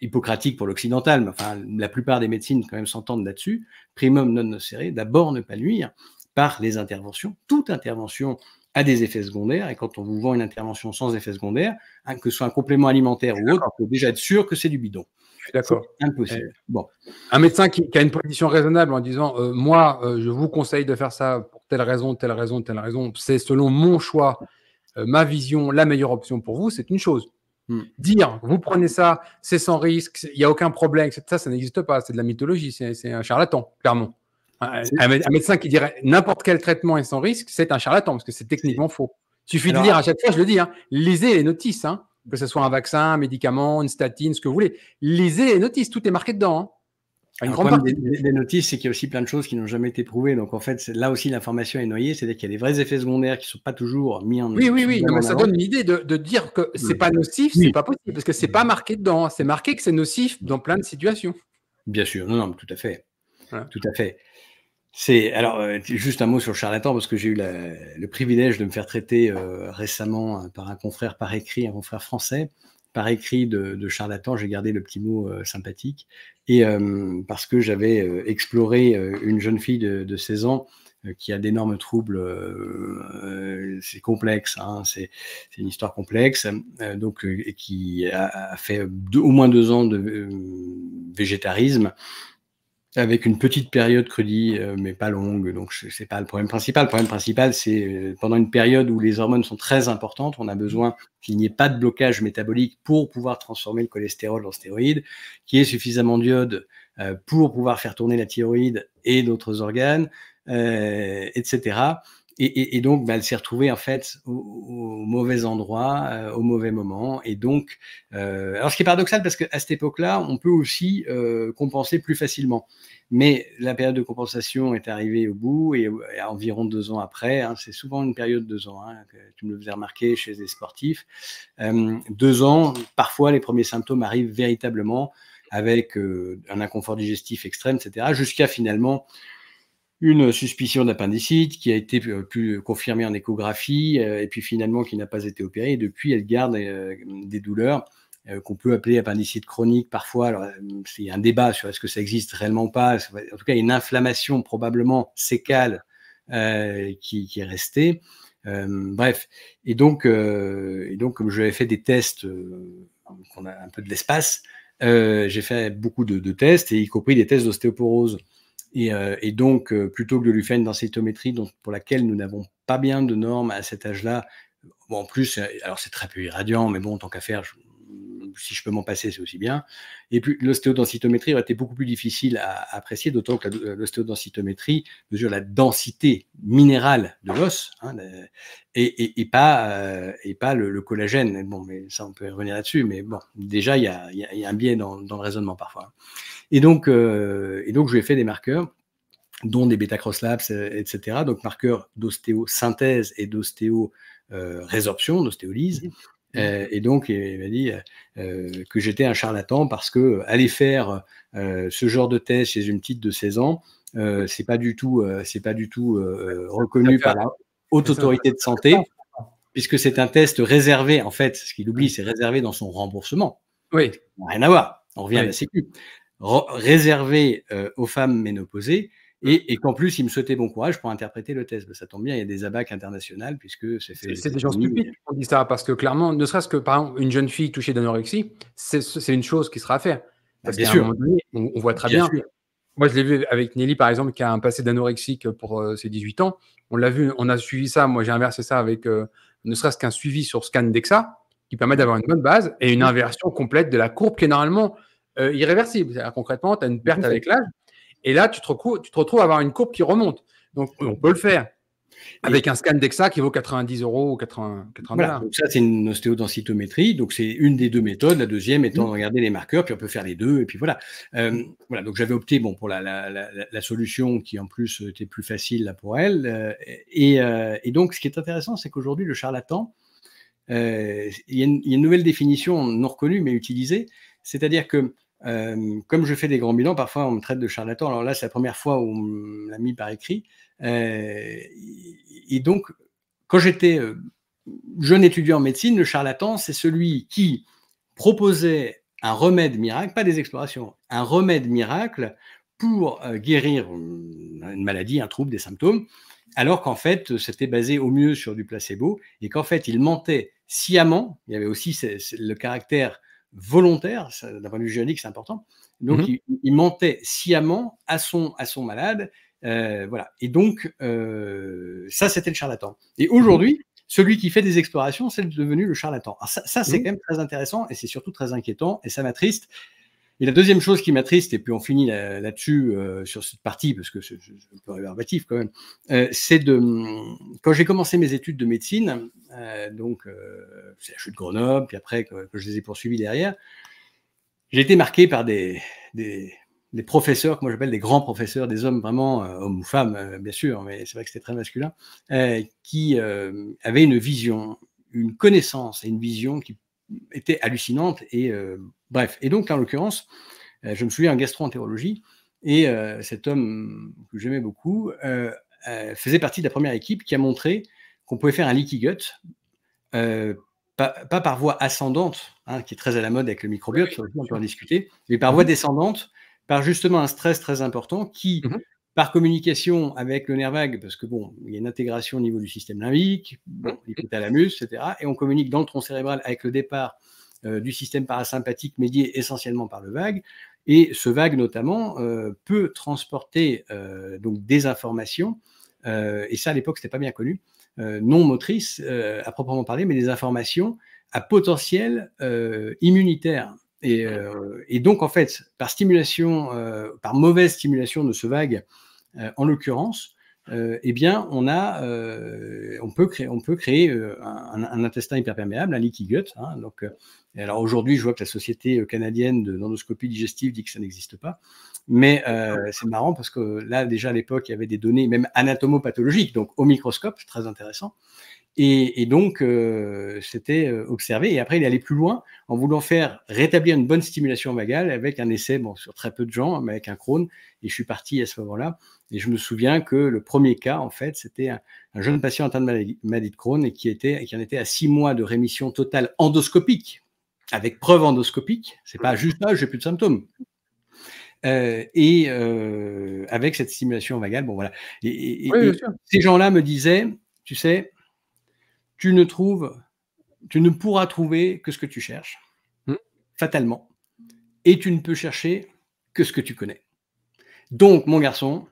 hippocratique pour l'occidental, mais enfin, la plupart des médecines quand même s'entendent là-dessus, primum non nocere, d'abord ne pas nuire par les interventions. Toute intervention a des effets secondaires, et quand on vous vend une intervention sans effet secondaire, hein, que ce soit un complément alimentaire ou autre, on peut déjà être sûr que c'est du bidon. D'accord. Impossible. Eh. Bon. Un médecin qui, a une position raisonnable en disant euh, Moi, euh, je vous conseille de faire ça pour telle raison, telle raison, telle raison. C'est selon mon choix, euh, ma vision, la meilleure option pour vous, c'est une chose. Hmm. Dire, vous prenez ça, c'est sans risque, il n'y a aucun problème, ça, ça n'existe pas, c'est de la mythologie, c'est un charlatan, clairement. Euh, ah, un, médecin qui dirait n'importe quel traitement est sans risque, c'est un charlatan, parce que c'est techniquement faux. Il suffit de lire à chaque fois, je le dis, hein, lisez les notices, hein, que ce soit un vaccin, un médicament, une statine, ce que vous voulez. Lisez les notices, tout est marqué dedans. Hein. Une grande des, des, notices, c'est qu'il y a aussi plein de choses qui n'ont jamais été prouvées. Donc en fait, là aussi, l'information est noyée. C'est-à-dire qu'il y a des vrais effets secondaires qui ne sont pas toujours mis en. Oui, oui, oui. ça donne l'idée de, dire que c'est pas nocif, c'est n'est pas possible parce que c'est pas marqué dedans. C'est marqué que c'est nocif dans plein de situations. Bien sûr, non, non, tout à fait, tout à fait. C'est alors euh, juste un mot sur charlatan parce que j'ai eu le privilège de me faire traiter euh, récemment euh, par un confrère par écrit, un confrère français par écrit de, charlatan. J'ai gardé le petit mot sympathique et euh, parce que j'avais euh, exploré euh, une jeune fille de, de 16 ans qui a d'énormes troubles. c'est complexe, hein, c'est une histoire complexe, donc et qui a, a fait deux, au moins deux ans de végétarisme avec une petite période crudie, euh, mais pas longue, donc c'est pas le problème principal. Le problème principal, c'est euh, pendant une période où les hormones sont très importantes, on a besoin qu'il n'y ait pas de blocage métabolique pour pouvoir transformer le cholestérol en stéroïde, qu'il y ait suffisamment d'iode euh, pour pouvoir faire tourner la thyroïde et d'autres organes, etc. Et, donc, bah, elle s'est retrouvée en fait au, mauvais endroit, euh, au mauvais moment. Et donc, euh, alors ce qui est paradoxal, parce qu'à cette époque-là, on peut aussi euh, compenser plus facilement. Mais la période de compensation est arrivée au bout et, environ deux ans après, hein, c'est souvent une période de deux ans, hein, tu me le faisais remarquer chez les sportifs, deux ans, parfois les premiers symptômes arrivent véritablement avec un inconfort digestif extrême, etc., jusqu'à finalement une suspicion d'appendicite qui a été euh, plus euh, confirmée en échographie euh, et puis finalement qui n'a pas été opérée. depuis, elle garde des douleurs qu'on peut appeler appendicite chronique parfois. y c'est un débat sur est-ce que ça existe réellement pas. En tout cas, une inflammation probablement sécale qui, est restée. bref, et donc, et donc, comme j'avais fait des tests, qu'on a un peu de l'espace, j'ai fait beaucoup de, de, tests, et y compris des tests d'ostéoporose. Euh, et, donc, euh, plutôt que de lui faire une pour laquelle nous n'avons pas bien de normes à cet âge-là, en plus, euh, alors c'est très peu irradiant, mais bon, tant qu'à faire, si je peux m'en passer, c'est aussi bien. Et puis l'ostéodensitométrie aurait été beaucoup plus difficile à, apprécier, d'autant que euh, l'ostéodensitométrie mesure la densité minérale de l'os hein, et, pas, euh, et pas le, collagène. Bon, mais ça, on peut revenir là-dessus, mais bon, déjà, il y a, y a, un biais dans, le raisonnement parfois. Et donc, euh, et donc, je lui ai fait des marqueurs dont des bêta-crosslaps, etc. Donc marqueurs d'ostéosynthèse et d'ostéorésorption, d'ostéolyse. Mmh. Mmh. Euh, et donc, il m'a dit euh, euh, que j'étais un charlatan parce que aller faire ce genre de test chez une petite de 16 ans, c'est pas du tout, pas du tout reconnu par la haute autorité de santé, puisque c'est un test réservé. En fait, ce qu'il oublie, mmh. c'est réservé dans son remboursement. Oui. Rien à voir. On revient à la Sécu. réservé aux femmes ménopausées et, qu'en plus, il me souhaitait bon courage pour interpréter le test. Bah, ça tombe bien, il y a des abacs internationaux puisque c'est fait. C'est des gens stupides qui dit ça, parce que clairement, ne serait-ce que, par exemple, une jeune fille touchée d'anorexie, c'est une chose qui sera à faire. Bah, bien sûr. on, voit très bien. Moi, je l'ai vu avec Nelly, par exemple, qui a un passé d'anorexique pour euh, ses 18 ans. On l'a vu, on a suivi ça. Moi, j'ai inversé ça avec euh, ne serait-ce qu'un suivi sur scan DEXA qui permet d'avoir une bonne base et une inversion complète de la courbe qui est normalement à euh, irréversible. Concrètement, tu as une perte avec l'âge, et là, tu te, tu te retrouves à avoir une courbe qui remonte. Donc, on peut le faire. Avec un scan DEXA qui vaut 90 euros ou 80, Donc ça, c'est une ostéodensitométrie. Donc, c'est une des deux méthodes. La deuxième étant de mmh. regarder les marqueurs, puis on peut faire les deux. Et puis voilà. Euh, voilà donc, j'avais opté bon, pour la, solution qui, en plus, était plus facile là, pour elle. Euh, euh, et, donc, ce qui est intéressant, c'est qu'aujourd'hui, le charlatan, il y, a une nouvelle définition non reconnue, mais utilisée. C'est-à-dire que euh, comme je fais des grands bilans, parfois on me traite de charlatan. Alors là, c'est la première fois où on l'a mis par écrit. Euh, et donc, quand j'étais euh, jeune étudiant en médecine, le charlatan, c'est celui qui proposait un remède miracle, pas des explorations, un remède miracle pour guérir une maladie, un trouble, des symptômes, alors qu'en fait, c'était basé au mieux sur du placebo et qu'en fait, il mentait sciemment. Il y avait aussi le caractère volontaire, d'un point de vue c'est important. Mmh donc, il, mentait sciemment à son, à son malade. Euh, voilà. Et donc, euh, ça, c'était le charlatan. Et mmh aujourd'hui, celui qui fait des explorations, c'est devenu le charlatan. ça, c'est mmh quand même très intéressant et c'est surtout très inquiétant et ça m'attriste. Et la deuxième chose qui m'attriste, et puis on finit là-dessus, euh, sur cette partie, parce que c'est un peu réverbatif quand même, euh, c'est de. Hum, quand j'ai commencé mes études de médecine, euh, donc c'est la chute de Grenoble, puis après que, je les ai poursuivies derrière, j'ai été marqué par des, des, professeurs que moi j'appelle des grands professeurs, des hommes vraiment, hommes ou femmes bien sûr, mais c'est vrai que c'était très masculin, qui avaient une vision, une connaissance et une vision qui était hallucinante. Et euh, bref. Et donc, en l'occurrence, euh, je me souviens en gastro-entérologie, et euh, cet homme que j'aimais beaucoup faisait partie de la première équipe qui a montré qu'on pouvait faire un leaky gut. Pas, par voie ascendante, hein, qui est très à la mode avec le microbiote, on peut en discuter, mais par voie mmh descendante, par justement un stress très important qui, mmh par communication avec le nerf vague, parce que bon, il y a une intégration au niveau du système limbique, bon, l'hypothalamus, etc. Et on communique dans le tronc cérébral avec le départ euh, du système parasympathique médié essentiellement par le vague. Et ce vague, notamment, euh, peut transporter euh, donc des informations, et ça à l'époque, c'était pas bien connu, non motrices à proprement parler, mais des informations à potentiel immunitaire. et, donc, en fait, par stimulation, par mauvaise stimulation de ce vague, euh, en l'occurrence, euh, eh bien, on, a, euh, on, peut créer, on peut créer un, intestin hyperperméable, un leaky gut. Hein, donc, alors aujourd'hui, je vois que la société canadienne de d'endoscopie digestive dit que ça n'existe pas. Mais c'est marrant parce que là, déjà à l'époque, il y avait des données, même anatomopathologiques, donc au microscope, très intéressant. Et, donc, euh, c'était euh, observé. Et après, il allait plus loin en voulant faire rétablir une bonne stimulation vagale avec un essai bon, sur très peu de gens, mais avec un Crohn Et je suis parti à ce moment-là. Et je me souviens que le premier cas, en fait, c'était un, jeune patient atteint de maladie, de Crohn et qui, était, qui en était à six mois de rémission totale endoscopique, avec preuve endoscopique. C'est pas juste là, ah, j'ai plus de symptômes. Euh, et avec cette stimulation vagale, bon voilà. Et, et ces gens-là me disaient, tu sais, tu ne trouves, tu ne pourras trouver que ce que tu cherches, hmm. fatalement. Et tu ne peux chercher que ce que tu connais. Donc, mon garçon,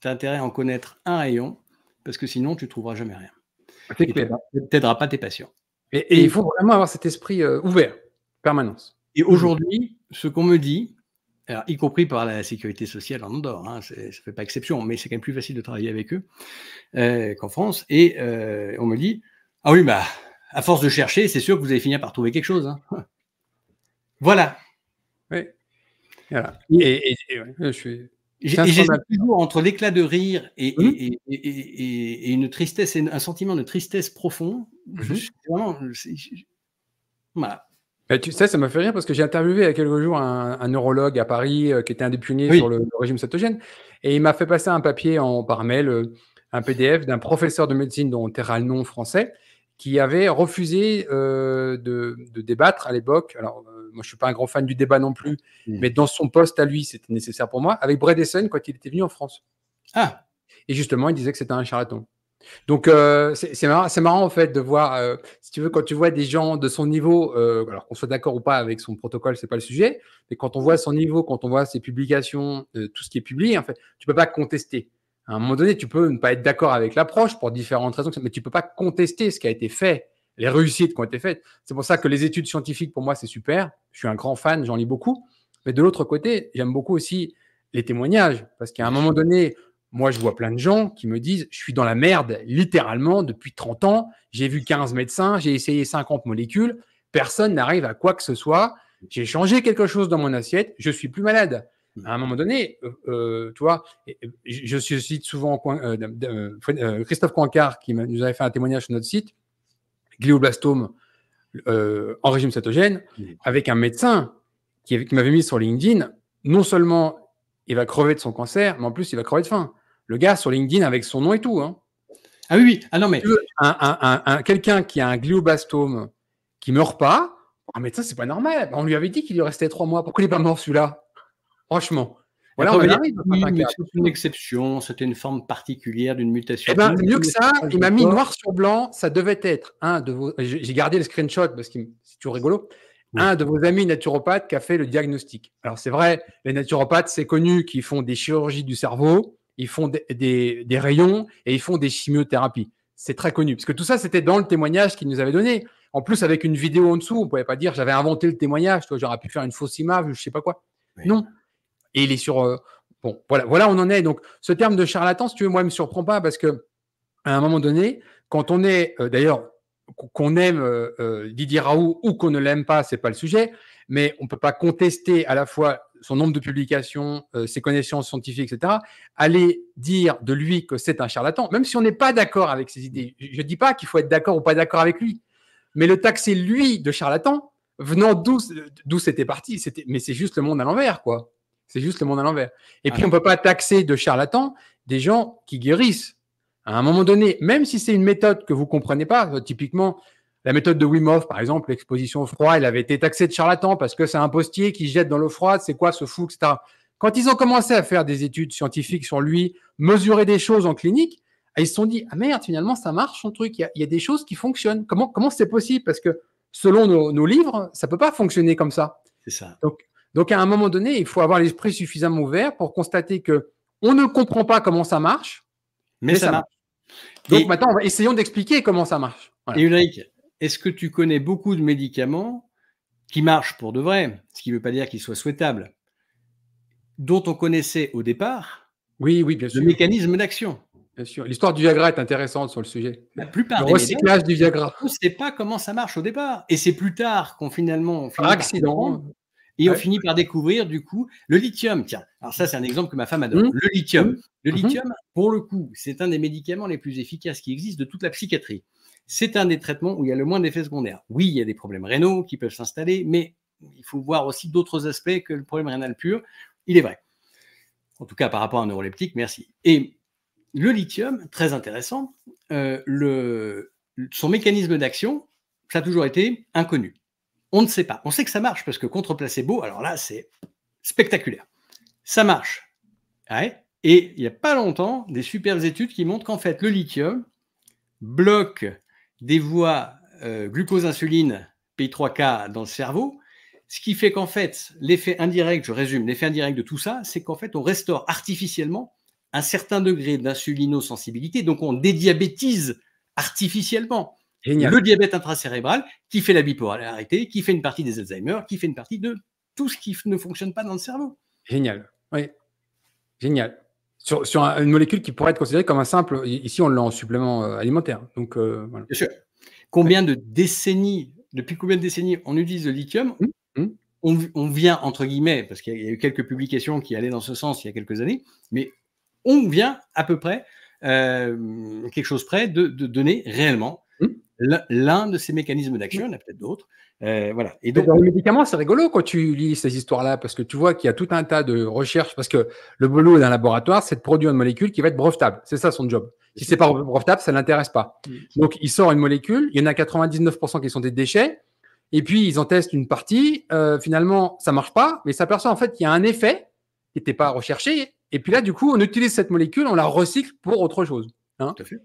tu as intérêt à en connaître un rayon, parce que sinon, tu ne trouveras jamais rien. Ah, tu n'aideras pas tes patients. Et, il faut vraiment avoir cet esprit euh, ouvert, permanence. Et aujourd'hui, ce qu'on me dit, y compris par la sécurité sociale en Andorre. Hein, ça ne fait pas exception, mais c'est quand même plus facile de travailler avec eux euh, qu'en France. Et euh, on me dit Ah oui, bah, à force de chercher, c'est sûr que vous allez finir par trouver quelque chose. Hein. Voilà. Oui. Et, J'ai toujours entre l'éclat de rire hum. et, une tristesse, un sentiment de tristesse profond. Hum. voilà. Bah, tu sais, ça m'a fait rire parce que j'ai interviewé il y a quelques jours un, neurologue à Paris euh, qui était un des pionniers sur le, régime cétogène et il m'a fait passer un papier en, par mail, euh, un PDF d'un professeur de médecine dont on terra le nom français qui avait refusé euh, de, débattre à l'époque. Alors, moi, je suis pas un grand fan du débat non plus, mmh. mais dans son poste à lui, c'était nécessaire pour moi, avec Bredesen quand il était venu en France. Ah. Et justement, il disait que c'était un charlatan. Donc euh, c'est marrant, marrant, en fait de voir, euh, si tu veux, quand tu vois des gens de son niveau, euh, alors qu'on soit d'accord ou pas avec son protocole, ce n'est pas le sujet, mais quand on voit son niveau, quand on voit ses publications, tout ce qui est publié, en fait, tu peux pas contester. À un moment donné, tu peux ne pas être d'accord avec l'approche pour différentes raisons, mais tu peux pas contester ce qui a été fait, les réussites qui ont été faites. C'est pour ça que les études scientifiques, pour moi, c'est super. Je suis un grand fan, j'en lis beaucoup. Mais de l'autre côté, j'aime beaucoup aussi les témoignages, parce qu'à un moment donné, moi, je vois plein de gens qui me disent, je suis dans la merde, littéralement, depuis 30 ans, j'ai vu 15 médecins, j'ai essayé 50 molécules, personne n'arrive à quoi que ce soit, j'ai changé quelque chose dans mon assiette, je suis plus malade. Mm. À un moment donné, euh, euh, tu vois, je, cite souvent euh, Christophe Coincard qui nous avait fait un témoignage sur notre site, glioblastome en régime cétogène, mm. avec un médecin qui m'avait mis sur LinkedIn, non seulement il va crever de son cancer, mais en plus il va crever de faim le gars sur LinkedIn avec son nom et tout. Hein. Ah oui, oui. Ah non, mais. Un, Quelqu'un qui a un glioblastome qui meurt pas, oh, un médecin, ça, c'est pas normal. Bah, on lui avait dit qu'il lui restait trois mois. Pourquoi il n'est pas mort celui-là Franchement. Voilà, c'est une exception, c'était une forme particulière d'une mutation. Eh ben, mieux que ça, il m'a mis noir sur blanc, ça devait être un de vos. J'ai gardé le screenshot parce que c'est toujours rigolo. Un de vos amis naturopathes qui a fait le diagnostic. Alors, c'est vrai, les naturopathes, c'est connu qu'ils font des chirurgies du cerveau ils font des, rayons et ils font des chimiothérapies. C'est très connu. Parce que tout ça, c'était dans le témoignage qu'ils nous avaient donné. En plus, avec une vidéo en dessous, on ne pouvait pas dire j'avais inventé le témoignage, j'aurais pu faire une fausse image, je ne sais pas quoi. Non. Et il est sur. Euh, bon, voilà, voilà, on en est. Donc, ce terme de charlatan, si tu veux, moi, ne me surprend pas parce que, à un moment donné, quand on est, euh, d'ailleurs, qu'on aime euh, Didier Raoult ou qu'on ne l'aime pas, c'est pas le sujet, mais on ne peut pas contester à la fois son nombre de publications, euh, ses connaissances scientifiques, etc., aller dire de lui que c'est un charlatan, même si on n'est pas d'accord avec ses idées. Je ne dis pas qu'il faut être d'accord ou pas d'accord avec lui, mais le taxer lui de charlatan, venant d'où c'était parti, c'était, mais c'est juste le monde à l'envers, quoi. C'est juste le monde à l'envers. Et puis, ah. on ne peut pas taxer de charlatan des gens qui guérissent. À un moment donné, même si c'est une méthode que vous ne comprenez pas, euh, typiquement, la méthode de Wim par exemple, l'exposition au froid, elle avait été taxée de charlatan parce que c'est un postier qui jette dans l'eau froide, c'est quoi ce fou, etc. Quand ils ont commencé à faire des études scientifiques sur lui, mesurer des choses en clinique, ah, ils se sont dit, ah merde, finalement, ça marche son truc, il y a, des choses qui fonctionnent. Comment comment c'est possible Parce que selon nos, livres, ça ne peut pas fonctionner comme ça. C'est ça. Donc, à un moment donné, il faut avoir l'esprit suffisamment ouvert pour constater que on ne comprend pas comment ça marche, mais, ça, marche. Donc maintenant, essayons d'expliquer comment ça marche. Voilà. Et Ulrich, est-ce que tu connais beaucoup de médicaments qui marchent pour de vrai, ce qui ne veut pas dire qu'ils soient souhaitables, dont on connaissait au départ oui, oui, bien le mécanisme d'action Bien sûr. L'histoire du Viagra est intéressante sur le sujet. La plupart le des recyclage du Viagra. On ne sait pas comment ça marche au départ. Et c'est plus tard qu'on finalement. finit par accident. Et on finit par découvrir, du coup, le lithium. Tiens, alors ça, c'est un exemple que ma femme adore. Mmh. Le lithium. Mmh. Le mmh. lithium, pour le coup, c'est un des médicaments les plus efficaces qui existent de toute la psychiatrie. C'est un des traitements où il y a le moins d'effets secondaires. Oui, il y a des problèmes rénaux qui peuvent s'installer, mais il faut voir aussi d'autres aspects que le problème rénal pur. Il est vrai. En tout cas, par rapport à un neuroleptique, merci. Et le lithium, très intéressant, euh, son mécanisme d'action, ça a toujours été inconnu. On ne sait pas. On sait que ça marche parce que contre placebo, alors là, c'est spectaculaire. Ça marche. Et il n'y a pas longtemps, des superbes études qui montrent qu'en fait, le lithium bloque des voies euh, glucose insuline p PI3K dans le cerveau, ce qui fait qu'en fait, l'effet indirect, je résume, l'effet indirect de tout ça, c'est qu'en fait, on restaure artificiellement un certain degré d'insulinosensibilité, donc on dédiabétise artificiellement le diabète intracérébral qui fait la bipolarité, qui fait une partie des Alzheimer, qui fait une partie de tout ce qui ne fonctionne pas dans le cerveau. Génial, oui. Génial. Sur, une molécule qui pourrait être considérée comme un simple. Ici, on l'a en supplément euh, alimentaire. Donc, euh, voilà. Bien sûr. Combien de décennies, depuis combien de décennies on utilise le lithium mmh, mmh. On, vient, entre guillemets, parce qu'il y, a eu quelques publications qui allaient dans ce sens il y a quelques années, mais on vient à peu près, euh, quelque chose près, de donner réellement l'un de ces mécanismes d'action, il y en a peut-être d'autres. Euh, voilà. Et donc, dans les médicaments, c'est rigolo quand tu lis ces histoires-là, parce que tu vois qu'il y a tout un tas de recherches, parce que le boulot d'un laboratoire, c'est de produire une molécule qui va être brevetable. C'est ça son job. Si c'est pas brevetable, ça l'intéresse pas. Mm. Donc, il sort une molécule, il y en a 99% qui sont des déchets, et puis ils en testent une partie. Euh, finalement, ça marche pas, mais ça s'aperçoit en fait qu'il y a un effet qui n'était pas recherché. Et puis là, du coup, on utilise cette molécule, on la recycle pour autre chose. Hein. Tout à fait.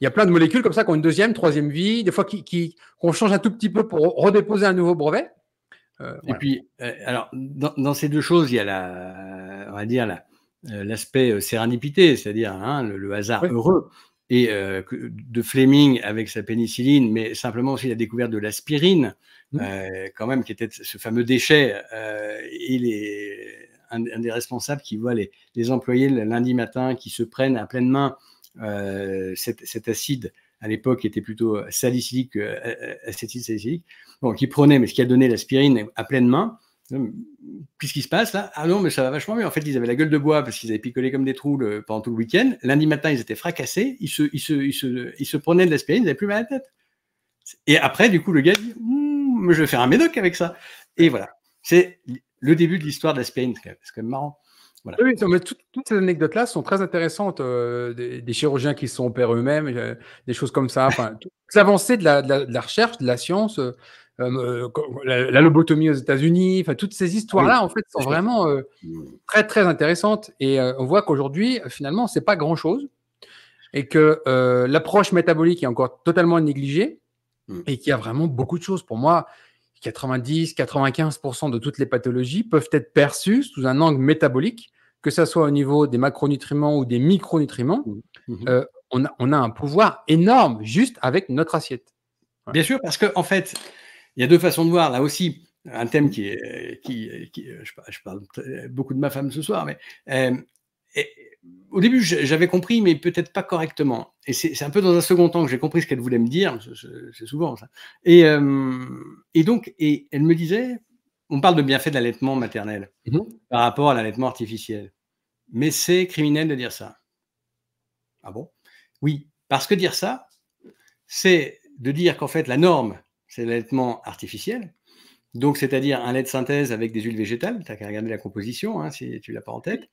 Il y a plein de molécules comme ça qui ont une deuxième, troisième vie, des fois qu'on qui, change un tout petit peu pour redéposer un nouveau brevet. Euh, et puis, euh, alors, dans, ces deux choses, il y a la, on va dire euh, l'aspect la, c'est-à-dire hein, le, hasard heureux, et de Fleming avec sa pénicilline, mais simplement aussi la découverte de l'aspirine, mmh. quand même, qui était ce fameux déchet. il est un, des responsables qui voit les, les employés le lundi matin qui se prennent à pleine main euh, cet, acide à l'époque était plutôt salicylique, euh, euh, acétyl salicylique, bon, qui prenait, mais ce qui a donné l'aspirine à pleine main. Qu'est-ce qui se passe là Ah non, mais ça va vachement mieux. En fait, ils avaient la gueule de bois parce qu'ils avaient picolé comme des trous pendant tout le week-end. Lundi matin, ils étaient fracassés. Ils se, se, ils prenaient de l'aspirine, ils n'avaient plus mal à la tête. Et après, du coup, le gars dit hum, Je vais faire un médoc avec ça. Et voilà. C'est le début de l'histoire de l'aspirine. C'est quand même marrant. Oui, mais toutes ces anecdotes-là sont très intéressantes. Euh, des, chirurgiens qui sont opérés eux-mêmes, euh, des choses comme ça. Enfin, les avancées de la, recherche, de la science, euh, la, lobotomie aux États-Unis, enfin, toutes ces histoires-là, en fait, sont vraiment mm. très, très intéressantes. Et on voit qu'aujourd'hui, finalement, c'est pas grand-chose. Et que l'approche métabolique est encore totalement négligée. Mm. Et qu'il y a vraiment beaucoup de choses. Pour moi, 90-95% de toutes les pathologies peuvent être perçues sous un angle métabolique que ce soit au niveau des macronutriments ou des micronutriments, mmh. Mmh. Euh, on, a, un pouvoir énorme juste avec notre assiette. Bien sûr, parce qu'en en fait, il y a deux façons de voir. Là aussi, un thème qui est. Qui, euh, je, parle euh, beaucoup de ma femme ce soir, mais. au début, j'avais compris, mais peut-être pas correctement. Et c'est un peu dans un second temps que j'ai compris ce qu'elle voulait me dire. C'est souvent ça. Et, donc, et elle me disait, on parle de bienfaits de l'allaitement maternel mmh. par rapport à l'allaitement artificiel mais c'est criminel de dire ça. Ah bon Oui, parce que dire ça, c'est de dire qu'en fait la norme, c'est l'allaitement artificiel, donc c'est-à-dire un lait de synthèse avec des huiles végétales, tu n'as qu'à regarder la composition hein, si tu l'as pas en tête,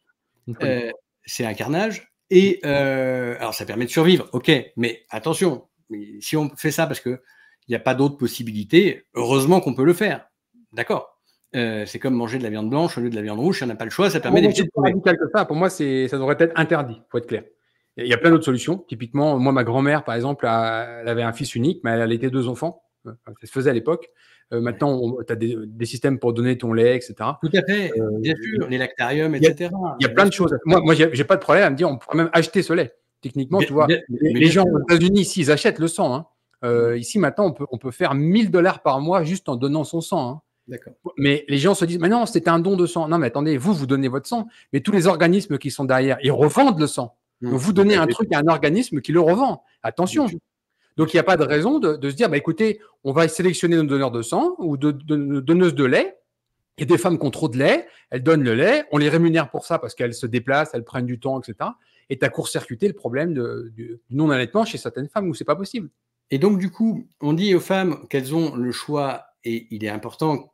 euh, c'est un carnage, et euh, alors ça permet de survivre, ok, mais attention, si on fait ça parce qu'il n'y a pas d'autres possibilités, heureusement qu'on peut le faire, d'accord euh, c'est comme manger de la viande blanche au lieu de la viande rouge, on n'a pas le choix, ça permet d'éviter Pour moi, ça devrait être interdit, faut être clair. Il y a plein d'autres solutions. Typiquement, moi, ma grand-mère, par exemple, elle avait un fils unique, mais elle était deux enfants. Euh, ça se faisait à l'époque. Euh, maintenant, tu as des, systèmes pour donner ton lait, etc. Tout à fait, bien sûr, les lactariums, etc. Il y a plein de choses. Moi, moi j'ai pas de problème à me dire, on pourrait même acheter ce lait. Techniquement, tu vois, les, gens aux États-Unis, ici, ils achètent le sang. Hein, mm. ici, maintenant, on peut, faire 1000 dollars par mois juste en donnant son sang. Hein. Mais les gens se disent, mais non, c'était un don de sang. Non, mais attendez, vous, vous donnez votre sang, mais tous les organismes qui sont derrière, ils revendent le sang. Mmh. vous donnez un truc à un organisme qui le revend. Attention. Donc, il n'y a pas de raison de, se dire, bah, écoutez, on va sélectionner nos donneurs de sang ou de, de donneuses de lait. Et des femmes qui ont trop de lait, elles donnent le lait, on les rémunère pour ça parce qu'elles se déplacent, elles prennent du temps, etc. Et tu as court-circuité le problème du non-allaitement chez certaines femmes où c'est pas possible. Et donc, du coup, on dit aux femmes qu'elles ont le choix, et il est important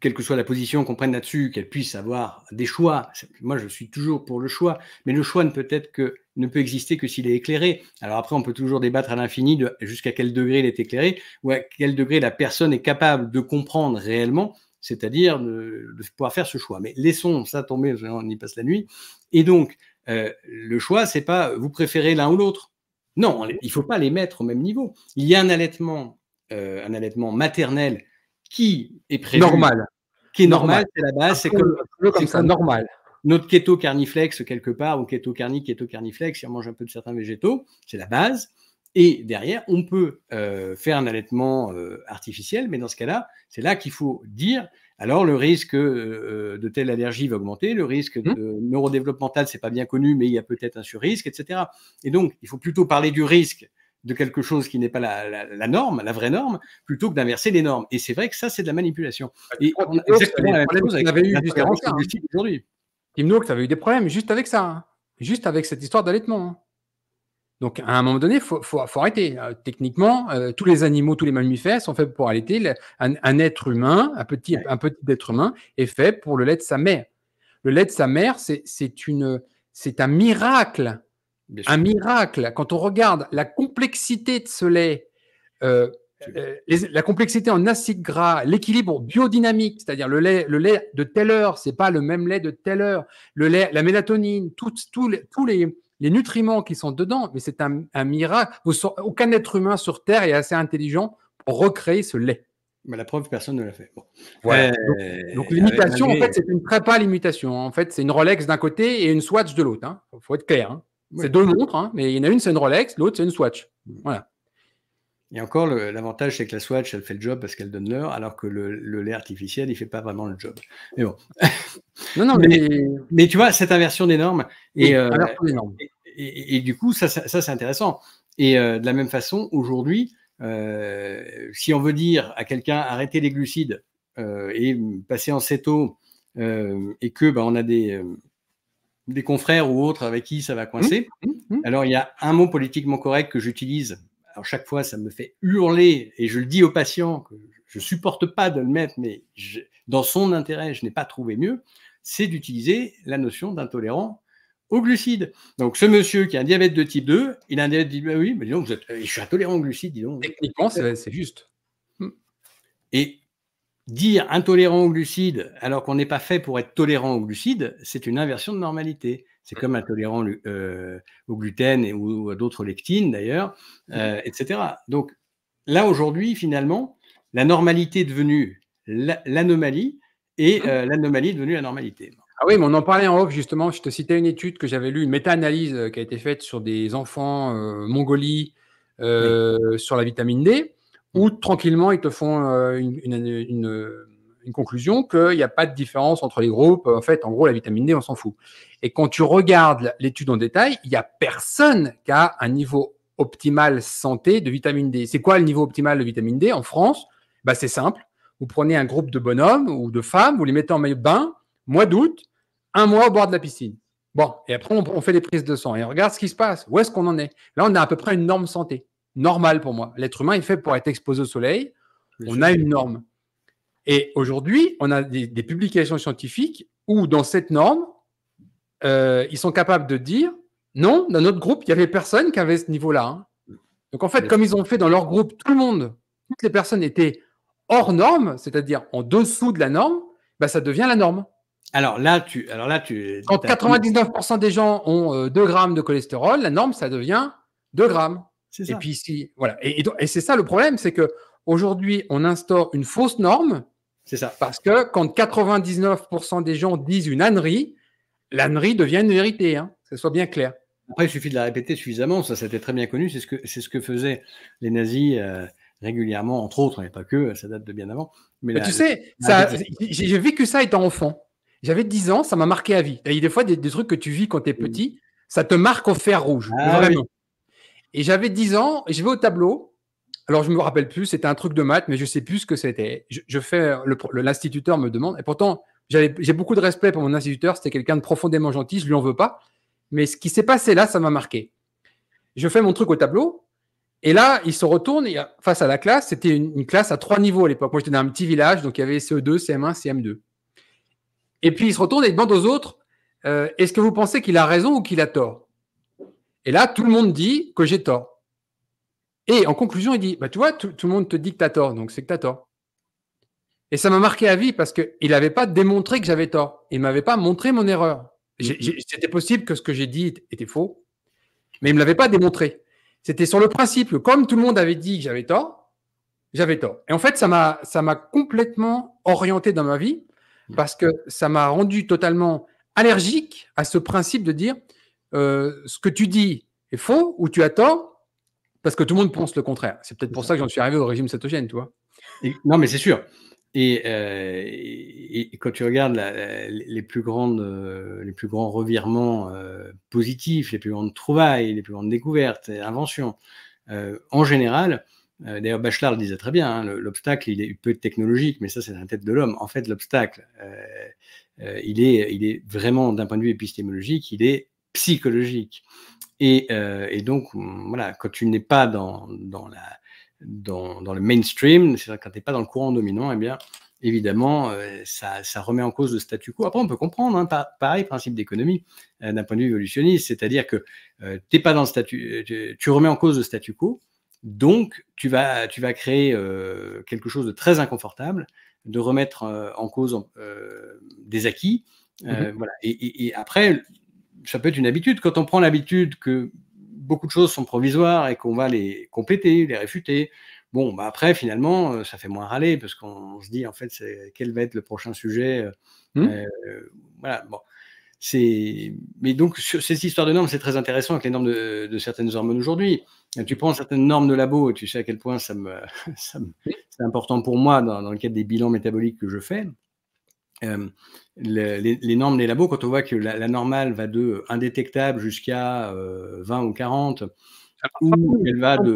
quelle que soit la position qu'on prenne là-dessus, qu'elle puisse avoir des choix. Moi, je suis toujours pour le choix, mais le choix ne peut être que ne peut exister que s'il est éclairé. Alors après, on peut toujours débattre à l'infini de jusqu'à quel degré il est éclairé ou à quel degré la personne est capable de comprendre réellement, c'est-à-dire de, pouvoir faire ce choix. Mais laissons ça tomber, on y passe la nuit. Et donc, euh, le choix, c'est pas euh, vous préférez l'un ou l'autre. Non, il faut pas les mettre au même niveau. Il y a un allaitement, euh, un allaitement maternel qui est prévu, normal. Qui est normal, c'est la base, c'est comme, ça, normal. Notre keto carniflex quelque part, ou keto carni, keto carniflex, si on mange un peu de certains végétaux, c'est la base. Et derrière, on peut euh, faire un allaitement euh, artificiel, mais dans ce cas-là, c'est là, qu'il faut dire alors le risque euh, de telle allergie va augmenter, le risque mmh. de neurodéveloppemental, c'est pas bien connu, mais il y a peut-être un sur-risque, etc. Et donc, il faut plutôt parler du risque de quelque chose qui n'est pas la, norme, la vraie norme, plutôt que d'inverser les normes. Et c'est vrai que ça, c'est de la manipulation. Bah, Et on exactement la même chose avait eu tu avais eu des problèmes juste avec ça, hein. juste avec cette histoire d'allaitement. Hein. Donc, à un moment donné, il faut, arrêter. Euh, techniquement, euh, tous les animaux, tous les mammifères sont faits pour allaiter. un, être humain, un petit, un petit être humain, est fait pour le lait de sa mère. Le lait de sa mère, c'est un miracle un miracle. Quand on regarde la complexité de ce lait, euh, euh, la complexité en acide gras, l'équilibre biodynamique, c'est-à-dire le lait, de telle heure, c'est pas le même lait de telle heure, le lait, la mélatonine, tous les, nutriments qui sont dedans, mais c'est un, miracle. aucun être humain sur Terre est assez intelligent pour recréer ce lait. Mais la preuve, personne ne l'a fait. donc, euh, l'imitation, en fait, c'est une très pâle imitation. En fait, c'est une Rolex d'un côté et une Swatch de l'autre. Il hein. faut être clair. Hein. C'est deux montres, hein, mais il y en a une, c'est une Rolex, l'autre, c'est une Swatch. Mm. Voilà. Et encore, l'avantage, c'est que la Swatch, elle fait le job parce qu'elle donne l'heure, alors que le, lait artificiel, il ne fait pas vraiment le job. Mais bon. non, non, mais, mais... tu vois, cette inversion des normes. Euh, et, et, du coup, ça, c'est intéressant. Et euh, de la même façon, aujourd'hui, euh, si on veut dire à quelqu'un arrêter les glucides et passer en euh, et que bah, on a des des confrères ou autres avec qui ça va coincer. Mmh, mmh, mmh. Alors, il y a un mot politiquement correct que j'utilise. Alors, chaque fois, ça me fait hurler et je le dis aux patients que je ne supporte pas de le mettre, mais dans son intérêt, je n'ai pas trouvé mieux. C'est d'utiliser la notion d'intolérant au glucide. Donc, ce monsieur qui a un diabète de type 2, il a un diabète de type 2, ah oui, mais disons, vous euh, je suis intolérant au glucide, donc. Techniquement, c'est juste. Et dire intolérant au glucide alors qu'on n'est pas fait pour être tolérant au glucide, c'est une inversion de normalité. C'est comme intolérant euh, au gluten ou, à d'autres lectines d'ailleurs, mmh euh, etc. Donc là aujourd'hui, finalement, la normalité est devenue l'anomalie et mmh euh, l'anomalie est devenue la normalité. Ah oui, mais on en parlait en off justement. Je te citais une étude que j'avais lue, une méta-analyse qui a été faite sur des enfants mongolis sur la vitamine D ou tranquillement, ils te font euh, une, une, une, conclusion qu'il n'y a pas de différence entre les groupes. En fait, en gros, la vitamine D, on s'en fout. Et quand tu regardes l'étude en détail, il n'y a personne qui a un niveau optimal santé de vitamine D. C'est quoi le niveau optimal de vitamine D en France bah, C'est simple. Vous prenez un groupe de bonhommes ou de femmes, vous les mettez en bain, mois d'août, un mois au bord de la piscine. Bon, et après, on, on fait des prises de sang et on regarde ce qui se passe. Où est-ce qu'on en est Là, on a à peu près une norme santé normal pour moi. L'être humain est fait pour être exposé au soleil. on a une norme. Et aujourd'hui, on a des, publications scientifiques où, dans cette norme, euh, ils sont capables de dire non, dans notre groupe, il n'y avait personne qui avait ce niveau-là. Hein. Donc, en fait, comme ils ont fait dans leur groupe, tout le monde, toutes les personnes étaient hors norme, c'est-à-dire en dessous de la norme, bah, ça devient la norme. Alors là, tu. Alors là, tu Quand 99% des gens ont 2 euh, grammes de cholestérol, la norme, ça devient 2 grammes. Et puis si voilà. Et, c'est ça le problème, c'est que aujourd'hui on instaure une fausse norme. C'est ça. Parce que quand 99% des gens disent une ânerie, l'ânerie devient une vérité. Hein, que ce soit bien clair. Après, il suffit de la répéter suffisamment. Ça, c'était très bien connu. C'est ce que c'est ce que faisaient les nazis. Euh, régulièrement, entre autres, hein, et pas que, ça date de bien avant. Mais, tu sais, j'ai vécu ça étant enfant. J'avais 10 ans, ça m'a marqué à vie. Il y a des fois des, trucs que tu vis quand tu es mmh. petit, ça te marque au fer rouge. Ah vraiment. Et j'avais 10 ans et je vais au tableau. Alors, je me rappelle plus, c'était un truc de maths, mais je sais plus ce que c'était. Je, fais, euh, l'instituteur me demande, et pourtant, j'ai beaucoup de respect pour mon instituteur, c'était quelqu'un de profondément gentil, je lui en veux pas. Mais ce qui s'est passé là, ça m'a marqué. Je fais mon truc au tableau, et là, il se retourne face à la classe. C'était une, classe à trois niveaux à l'époque. Moi, j'étais dans un petit village, donc il y avait CE2, CM1, CM2. Et puis, il se retourne et il demande aux autres euh, est-ce que vous pensez qu'il a raison ou qu'il a tort et là, tout le monde dit que j'ai tort. Et en conclusion, il dit, bah, tu vois, tout, le monde te dit que tu as tort, donc c'est que tu as tort. Et ça m'a marqué à vie parce qu'il n'avait pas démontré que j'avais tort. Il ne m'avait pas montré mon erreur. C'était possible que ce que j'ai dit était faux, mais il ne me l'avait pas démontré. C'était sur le principe que comme tout le monde avait dit que j'avais tort, j'avais tort. Et en fait, ça m'a complètement orienté dans ma vie parce que ça m'a rendu totalement allergique à ce principe de dire euh, ce que tu dis est faux ou tu attends parce que tout le monde pense le contraire. C'est peut-être pour ça que j'en suis arrivé au régime cétogène, tu vois. non, mais c'est sûr. Et, euh, quand tu regardes les, plus grandes, euh, les plus grands revirements positifs, les plus grandes trouvailles, les plus grandes découvertes, inventions, en général, D'ailleurs, Bachelard le disait très bien, hein, l'obstacle, il, est peut être technologique, mais ça, c'est la tête de l'homme. En fait, l'obstacle, il, est, il, est, vraiment, d'un point de vue épistémologique, il est psychologique. Et, euh, donc, mm, voilà, quand tu n'es pas dans, la, dans, le mainstream, c'est-à-dire quand tu n'es pas dans le courant dominant, eh bien, évidemment, euh, ça, remet en cause le statu quo. Après, on peut comprendre, hein, pareil, principe d'économie euh, d'un point de vue évolutionniste, c'est-à-dire que pas dans le tu, remets en cause le statu quo, donc tu vas, tu vas créer quelque chose de très inconfortable, de remettre en cause des acquis. Mm-hmm. voilà. Et, et, après, ça peut être une habitude. Quand on prend l'habitude que beaucoup de choses sont provisoires et qu'on va les compléter, les réfuter, bon, bah, après, finalement, euh, ça fait moins râler parce qu'on se dit, en fait, quel va être le prochain sujet. Euh, hmm. euh, voilà, Mais donc, cette histoire de normes, c'est très intéressant avec les normes de, certaines hormones aujourd'hui. Tu prends certaines normes de labo et tu sais à quel point ça me, hmm. c'est important pour moi dans, le cadre des bilans métaboliques que je fais. Euh, les, normes des labos, quand on voit que la, normale va de indétectable jusqu'à 20 euh, ou 40, ou elle va de.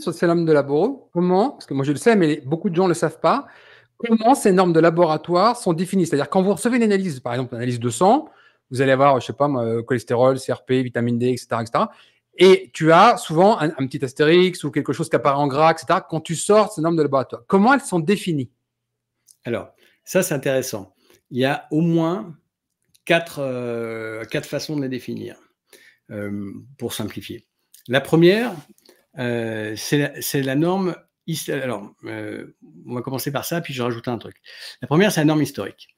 Sur ces normes de labo, comment, parce que moi je le sais, mais beaucoup de gens ne le savent pas, comment ces normes de laboratoire sont définies C'est-à-dire, quand vous recevez une analyse, par exemple, une analyse de sang, vous allez avoir, je sais pas, cholestérol, CRP, vitamine D, etc. etc. Et tu as souvent un, un, petit astérix ou quelque chose qui apparaît en gras, etc. Quand tu sors ces normes de laboratoire, comment elles sont définies Alors, ça, c'est intéressant. Il y a au moins quatre, euh, quatre façons de les définir, euh, pour simplifier. La première, euh, c'est la, norme. Alors, on va commencer par ça, puis je rajoute un truc. La première, c'est la norme historique.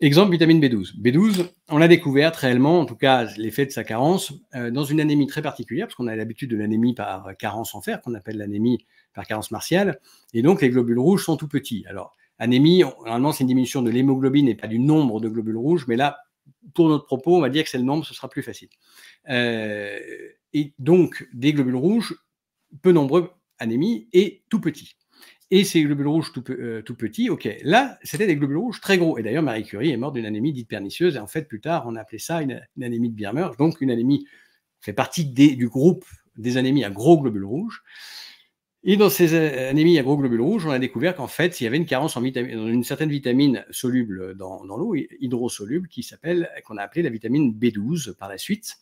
Exemple, vitamine B12. B12, on l'a découverte réellement, en tout cas l'effet de sa carence, dans une anémie très particulière, parce qu'on a l'habitude de l'anémie par carence en fer, qu'on appelle l'anémie par carence martiale, et donc les globules rouges sont tout petits. Alors, Anémie, normalement, c'est une diminution de l'hémoglobine et pas du nombre de globules rouges, mais là, pour notre propos, on va dire que c'est le nombre, ce sera plus facile. Euh, et donc, des globules rouges, peu nombreux, anémie, et tout petit. Et ces globules rouges euh, tout, petits, ok, là, c'était des globules rouges très gros. Et d'ailleurs, Marie Curie est morte d'une anémie dite pernicieuse, et en fait, plus tard, on appelait ça une, anémie de Birmer, donc une anémie fait partie du groupe des anémies à gros globules rouges. Et dans ces anémies à gros globules rouges, on a découvert qu'en fait, il y avait une carence en vitamine, une certaine vitamine soluble dans, l'eau, hydrosoluble, qui s'appelle, qu'on a appelée la vitamine B12 par la suite.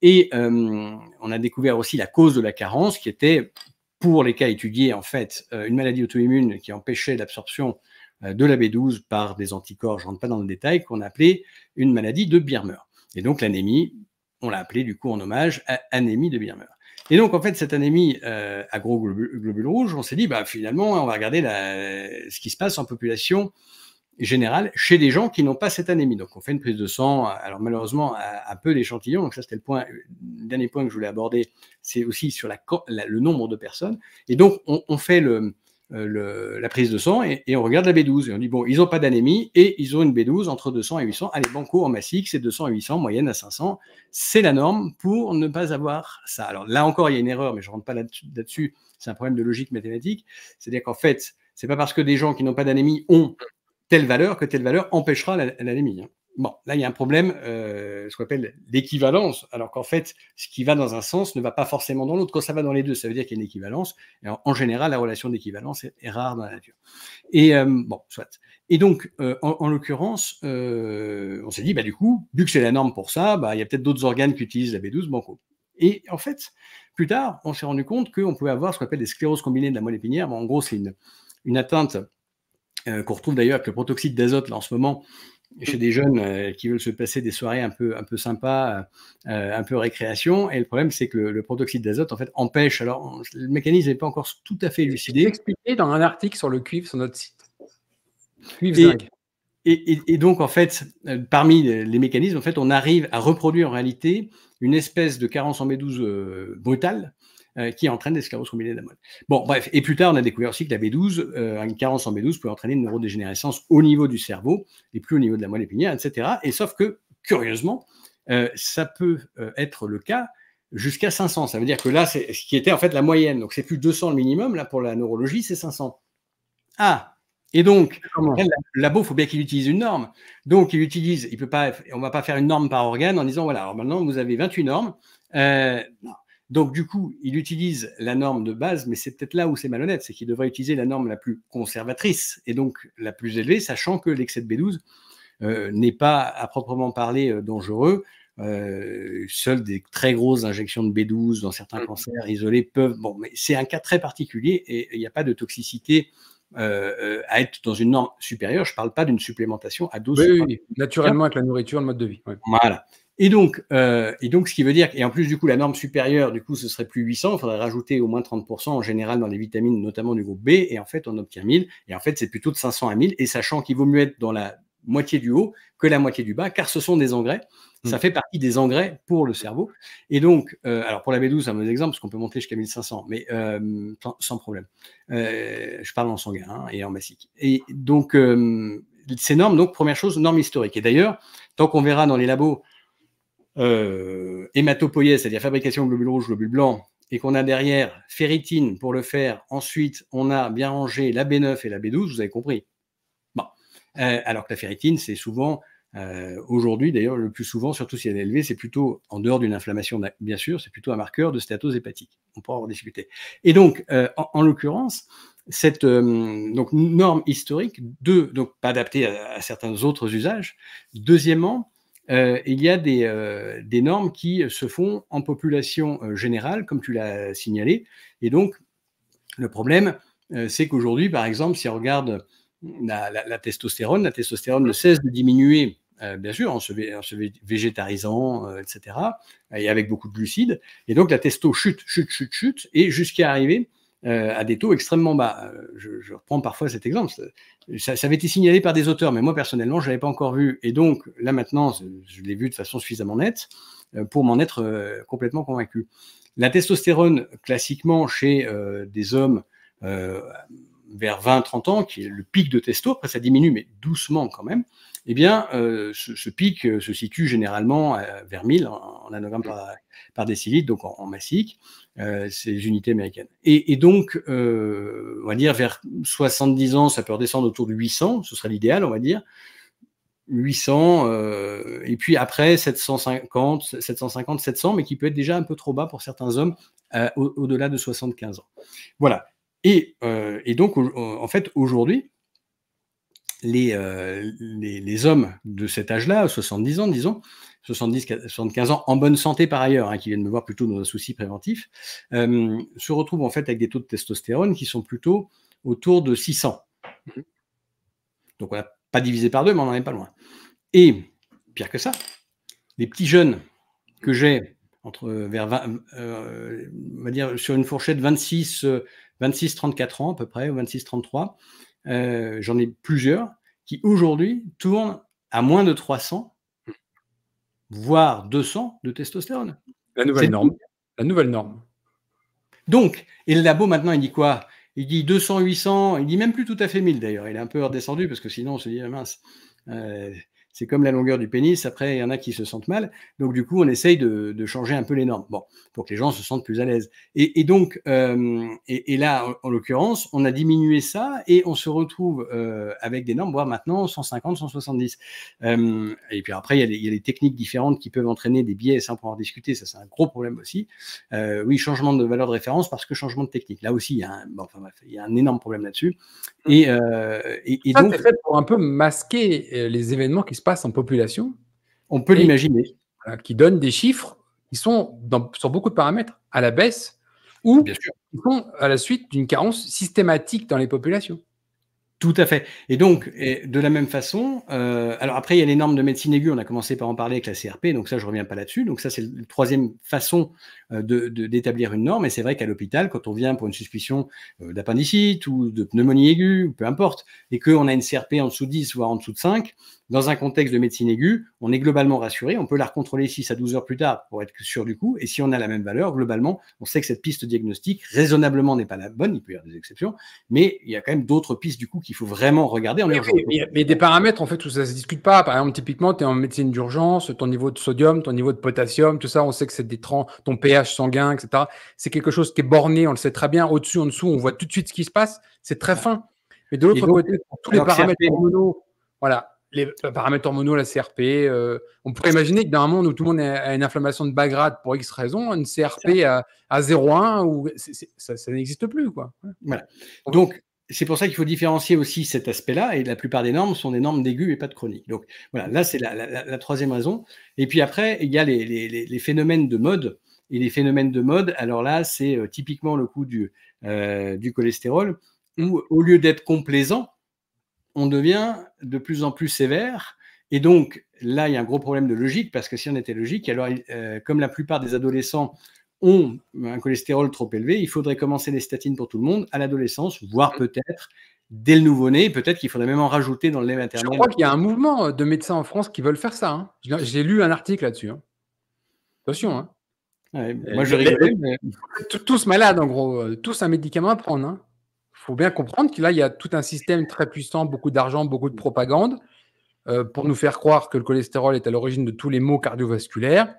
Et euh, on a découvert aussi la cause de la carence, qui était, pour les cas étudiés, en fait, euh, une maladie auto-immune qui empêchait l'absorption euh, de la B12 par des anticorps, je ne rentre pas dans le détail, qu'on appelait une maladie de Birmer. Et donc l'anémie, on l'a appelée du coup en hommage à anémie de Birmer. Et donc, en fait, cette anémie à euh, gros globules, rouges, on s'est dit, bah, finalement, on va regarder ce qui se passe en population générale chez des gens qui n'ont pas cette anémie. Donc, on fait une prise de sang, alors malheureusement, à, peu d'échantillons. Donc, ça, c'était le point, dernier point que je voulais aborder, c'est aussi sur le nombre de personnes. Et donc, on fait le, euh, la prise de sang et, on regarde la B12. Et on dit, bon, ils n'ont pas d'anémie et ils ont une B12 entre 200 et 800. Allez, banco en massique, c'est 200 et 800, moyenne à 500. C'est la norme pour ne pas avoir ça. Alors là encore, il y a une erreur, mais je ne rentre pas là-dessus. c'est un problème de logique mathématique. C'est-à-dire qu'en fait, c'est pas parce que des gens qui n'ont pas d'anémie ont telle valeur que telle valeur empêchera l'anémie. Hein. Bon, là, il y a un problème, euh, ce qu'on appelle l'équivalence, alors qu'en fait, ce qui va dans un sens ne va pas forcément dans l'autre. Quand ça va dans les deux, ça veut dire qu'il y a une équivalence. Et en, général, la relation d'équivalence est, rare dans la nature. Et euh, bon, soit. Et donc, euh, en, l'occurrence, on s'est dit, bah, du coup, vu que c'est la norme pour ça, bah, il y a peut-être d'autres organes qui utilisent la B12, banco. Et en fait, plus tard, on s'est rendu compte qu'on pouvait avoir ce qu'on appelle des scléroses combinées de la moelle épinière. en gros, c'est une, une atteinte qu'on retrouve d'ailleurs avec le protoxyde d'azote là en ce moment, chez des jeunes euh, qui veulent se passer des soirées un peu, un peu sympas, euh, euh, un peu récréation. Et le problème, c'est que le, protoxyde d'azote, en fait, empêche. Alors, le mécanisme n'est pas encore tout à fait élucidé. expliqué dans un article sur le cuivre sur notre site. Cuivre et, donc, en fait, parmi les mécanismes, en fait, on arrive à reproduire en réalité une espèce de carence en B12 brutale euh, qui entraîne des de la moelle. Bon, bref, et plus tard, on a découvert aussi que la B12, euh, une carence en B12 peut entraîner une neurodégénérescence au niveau du cerveau et plus au niveau de la moelle épinière, etc. Et sauf que, curieusement, euh, ça peut être le cas jusqu'à 500. Ça veut dire que là, c'est ce qui était en fait la moyenne. Donc, c'est plus 200 le minimum. Là, pour la neurologie, c'est 500. Ah, et donc, le labo, il faut bien qu'il utilise une norme. Donc, il utilise, il peut pas, on ne va pas faire une norme par organe en disant, voilà, alors maintenant, vous avez 28 normes. Donc, du coup, il utilise la norme de base, mais c'est peut-être là où c'est malhonnête, c'est qu'il devrait utiliser la norme la plus conservatrice et donc la plus élevée, sachant que l'excès de B12 euh, n'est pas à proprement parler euh, dangereux. Euh, seules des très grosses injections de B12 dans certains mmh. cancers isolés peuvent. Bon, mais c'est un cas très particulier et il n'y a pas de toxicité à être dans une norme supérieure. Je ne parle pas d'une supplémentation à 12 oui, naturellement avec la nourriture, le mode de vie. Voilà. Et donc, euh, et donc, ce qui veut dire, et en plus, du coup, la norme supérieure, du coup, ce serait plus 800, il faudrait rajouter au moins 30% en général dans les vitamines, notamment du groupe B, et en fait, on obtient 1000, et en fait, c'est plutôt de 500 à 1000, et sachant qu'il vaut mieux être dans la moitié du haut que la moitié du bas, car ce sont des engrais, mmh. ça fait partie des engrais pour le cerveau. Et donc, euh, alors pour la B12, un bon exemple, parce qu'on peut monter jusqu'à 1500, mais euh, sans problème. je parle en sanguin hein, et en massique. Et donc, ces normes, donc, première chose, normes historiques. Et d'ailleurs, tant qu'on verra dans les labos, euh, hématopoïèse, c'est-à-dire fabrication de globules rouges, globules blancs, et qu'on a derrière ferritine pour le faire, ensuite on a bien rangé la B9 et la B12, vous avez compris. Bon. Euh, alors que la ferritine, c'est souvent, euh, aujourd'hui d'ailleurs, le plus souvent, surtout si elle est élevée, c'est plutôt, en dehors d'une inflammation bien sûr, c'est plutôt un marqueur de stéatose hépatique. On pourra en discuter. Et donc, en, l'occurrence, cette norme historique, de, donc pas adaptée à certains autres usages, deuxièmement, euh, il y a euh, des, normes qui se font en population euh, générale, comme tu l'as signalé. Et donc, le problème, c'est qu'aujourd'hui, par exemple, si on regarde la, testostérone, la testostérone ne cesse de diminuer bien sûr, en se, végétarisant, etc., et avec beaucoup de glucides. Et donc la testo chute, chute, chute, chute, et jusqu'à arriver euh, à des taux extrêmement bas. Euh, je, je reprends parfois cet exemple. Ça, ça, avait été signalé par des auteurs, mais moi personnellement, je ne l'avais pas encore vu. Et donc, là maintenant, je l'ai vu de façon suffisamment nette euh, pour m'en être complètement convaincu. La testostérone, classiquement chez des hommes vers 20-30 ans, qui est le pic de testo, après ça diminue, mais doucement quand même, eh bien, euh, ce, pic euh, se situe généralement euh, vers 1000 en, en mmh. par, par, décilitre, donc en, massique, ces unités américaines. Et, donc, on va dire vers 70 ans, ça peut redescendre autour de 800, ce serait l'idéal, on va dire. 800, et puis après 750, 750, 700, mais qui peut être déjà un peu trop bas pour certains hommes au-delà de 75 ans. Voilà. Et, donc, en fait, aujourd'hui, euh, les, les, hommes de cet âge-là, 70 ans, disons, 70, 75 ans, en bonne santé par ailleurs, hein, qui viennent me voir plutôt dans un souci préventif, euh, se retrouvent en fait avec des taux de testostérone qui sont plutôt autour de 600. Donc on n'a pas divisé par deux, mais on n'en est pas loin. Et pire que ça, les petits jeunes que j'ai entre euh, vers on va dire sur une fourchette 26, 26, 34 ans à peu près, ou 26, 33, euh, j'en ai plusieurs, qui aujourd'hui tournent à moins de 300, voire 200 de testostérone. La nouvelle norme. La nouvelle norme. Donc, et le labo maintenant, il dit quoi Il dit 200, 800, il dit même plus tout à fait 1000 d'ailleurs. Il est un peu redescendu parce que sinon on se dit, ah, mince, euh, c'est comme la longueur du pénis. Après, il y en a qui se sentent mal. Donc, du coup, on essaye de, de changer un peu les normes. Bon, pour que les gens se sentent plus à l'aise. Et, donc, euh, et, là, en, l'occurrence, on a diminué ça et on se retrouve euh, avec des normes, voire maintenant 150, 170. Euh, et puis après, il y, a les, y, a techniques différentes qui peuvent entraîner des biais. Sans on en discuter. Ça, c'est un gros problème aussi. oui, changement de valeur de référence parce que changement de technique. Là aussi, il y a un, bon, enfin, il y a un énorme problème là-dessus. Et, et, et, donc. fait pour un peu masquer les événements qui se passe en population. On peut l'imaginer. qui donne des chiffres qui sont sur beaucoup de paramètres à la baisse ou Qui sont à la suite d'une carence systématique dans les populations. Tout à fait. Et donc, de la même façon, euh, alors après, il y a les normes de médecine aiguë, on a commencé par en parler avec la CRP, donc ça, je ne reviens pas là-dessus. Donc ça, c'est la troisième façon euh, d'établir une norme. Et c'est vrai qu'à l'hôpital, quand on vient pour une suspicion euh, d'appendicite ou de pneumonie aiguë, peu importe, et qu'on a une CRP en dessous de 10, voire en dessous de 5, dans un contexte de médecine aiguë, on est globalement rassuré, on peut la recontrôler 6 à 12 heures plus tard pour être sûr du coup, et si on a la même valeur, globalement, on sait que cette piste diagnostique raisonnablement n'est pas la bonne, il peut y avoir des exceptions, mais il y a quand même d'autres pistes du coup qu'il faut vraiment regarder. En urgence. mais, des paramètres en fait où ça ne se discute pas, par exemple typiquement tu es en médecine d'urgence, ton niveau de sodium, ton niveau de potassium, tout ça, on sait que c'est des trans, ton pH sanguin, etc. C'est quelque chose qui est borné, on le sait très bien, au-dessus, en dessous, on voit tout de suite ce qui se passe, c'est très fin. Mais de l'autre côté, tous les paramètres hormonaux, voilà, les paramètres hormonaux, la CRP. Euh, on pourrait imaginer que dans un monde où tout le monde a une inflammation de bas grade pour X raisons, une CRP à, 0,1, ça, n'existe plus. Quoi. Voilà. Donc, c'est pour ça qu'il faut différencier aussi cet aspect-là, et la plupart des normes sont des normes d'aigu et pas de chronique. Donc voilà, là c'est la, troisième raison. Et puis après, il y a les, phénomènes de mode. Et les phénomènes de mode, alors là, c'est euh, typiquement le coup euh, du cholestérol, où au lieu d'être complaisant, on devient de plus en plus sévère. Et donc, là, il y a un gros problème de logique, parce que si on était logique, alors, euh, comme la plupart des adolescents ont un cholestérol trop élevé, il faudrait commencer les statines pour tout le monde à l'adolescence, voire mmh. peut-être dès le nouveau-né. Peut-être qu'il faudrait même en rajouter dans le lait maternel. Je crois qu'il y a un mouvement euh, de médecins en France qui veulent faire ça. Hein. J'ai lu un article là-dessus. Hein. Attention. Hein. moi, je rigole. Tous malades, en gros. Euh, tous un médicament à prendre. Hein faut bien comprendre qu'il y a tout un système très puissant, beaucoup d'argent, beaucoup de propagande, euh, pour nous faire croire que le cholestérol est à l'origine de tous les maux cardiovasculaires.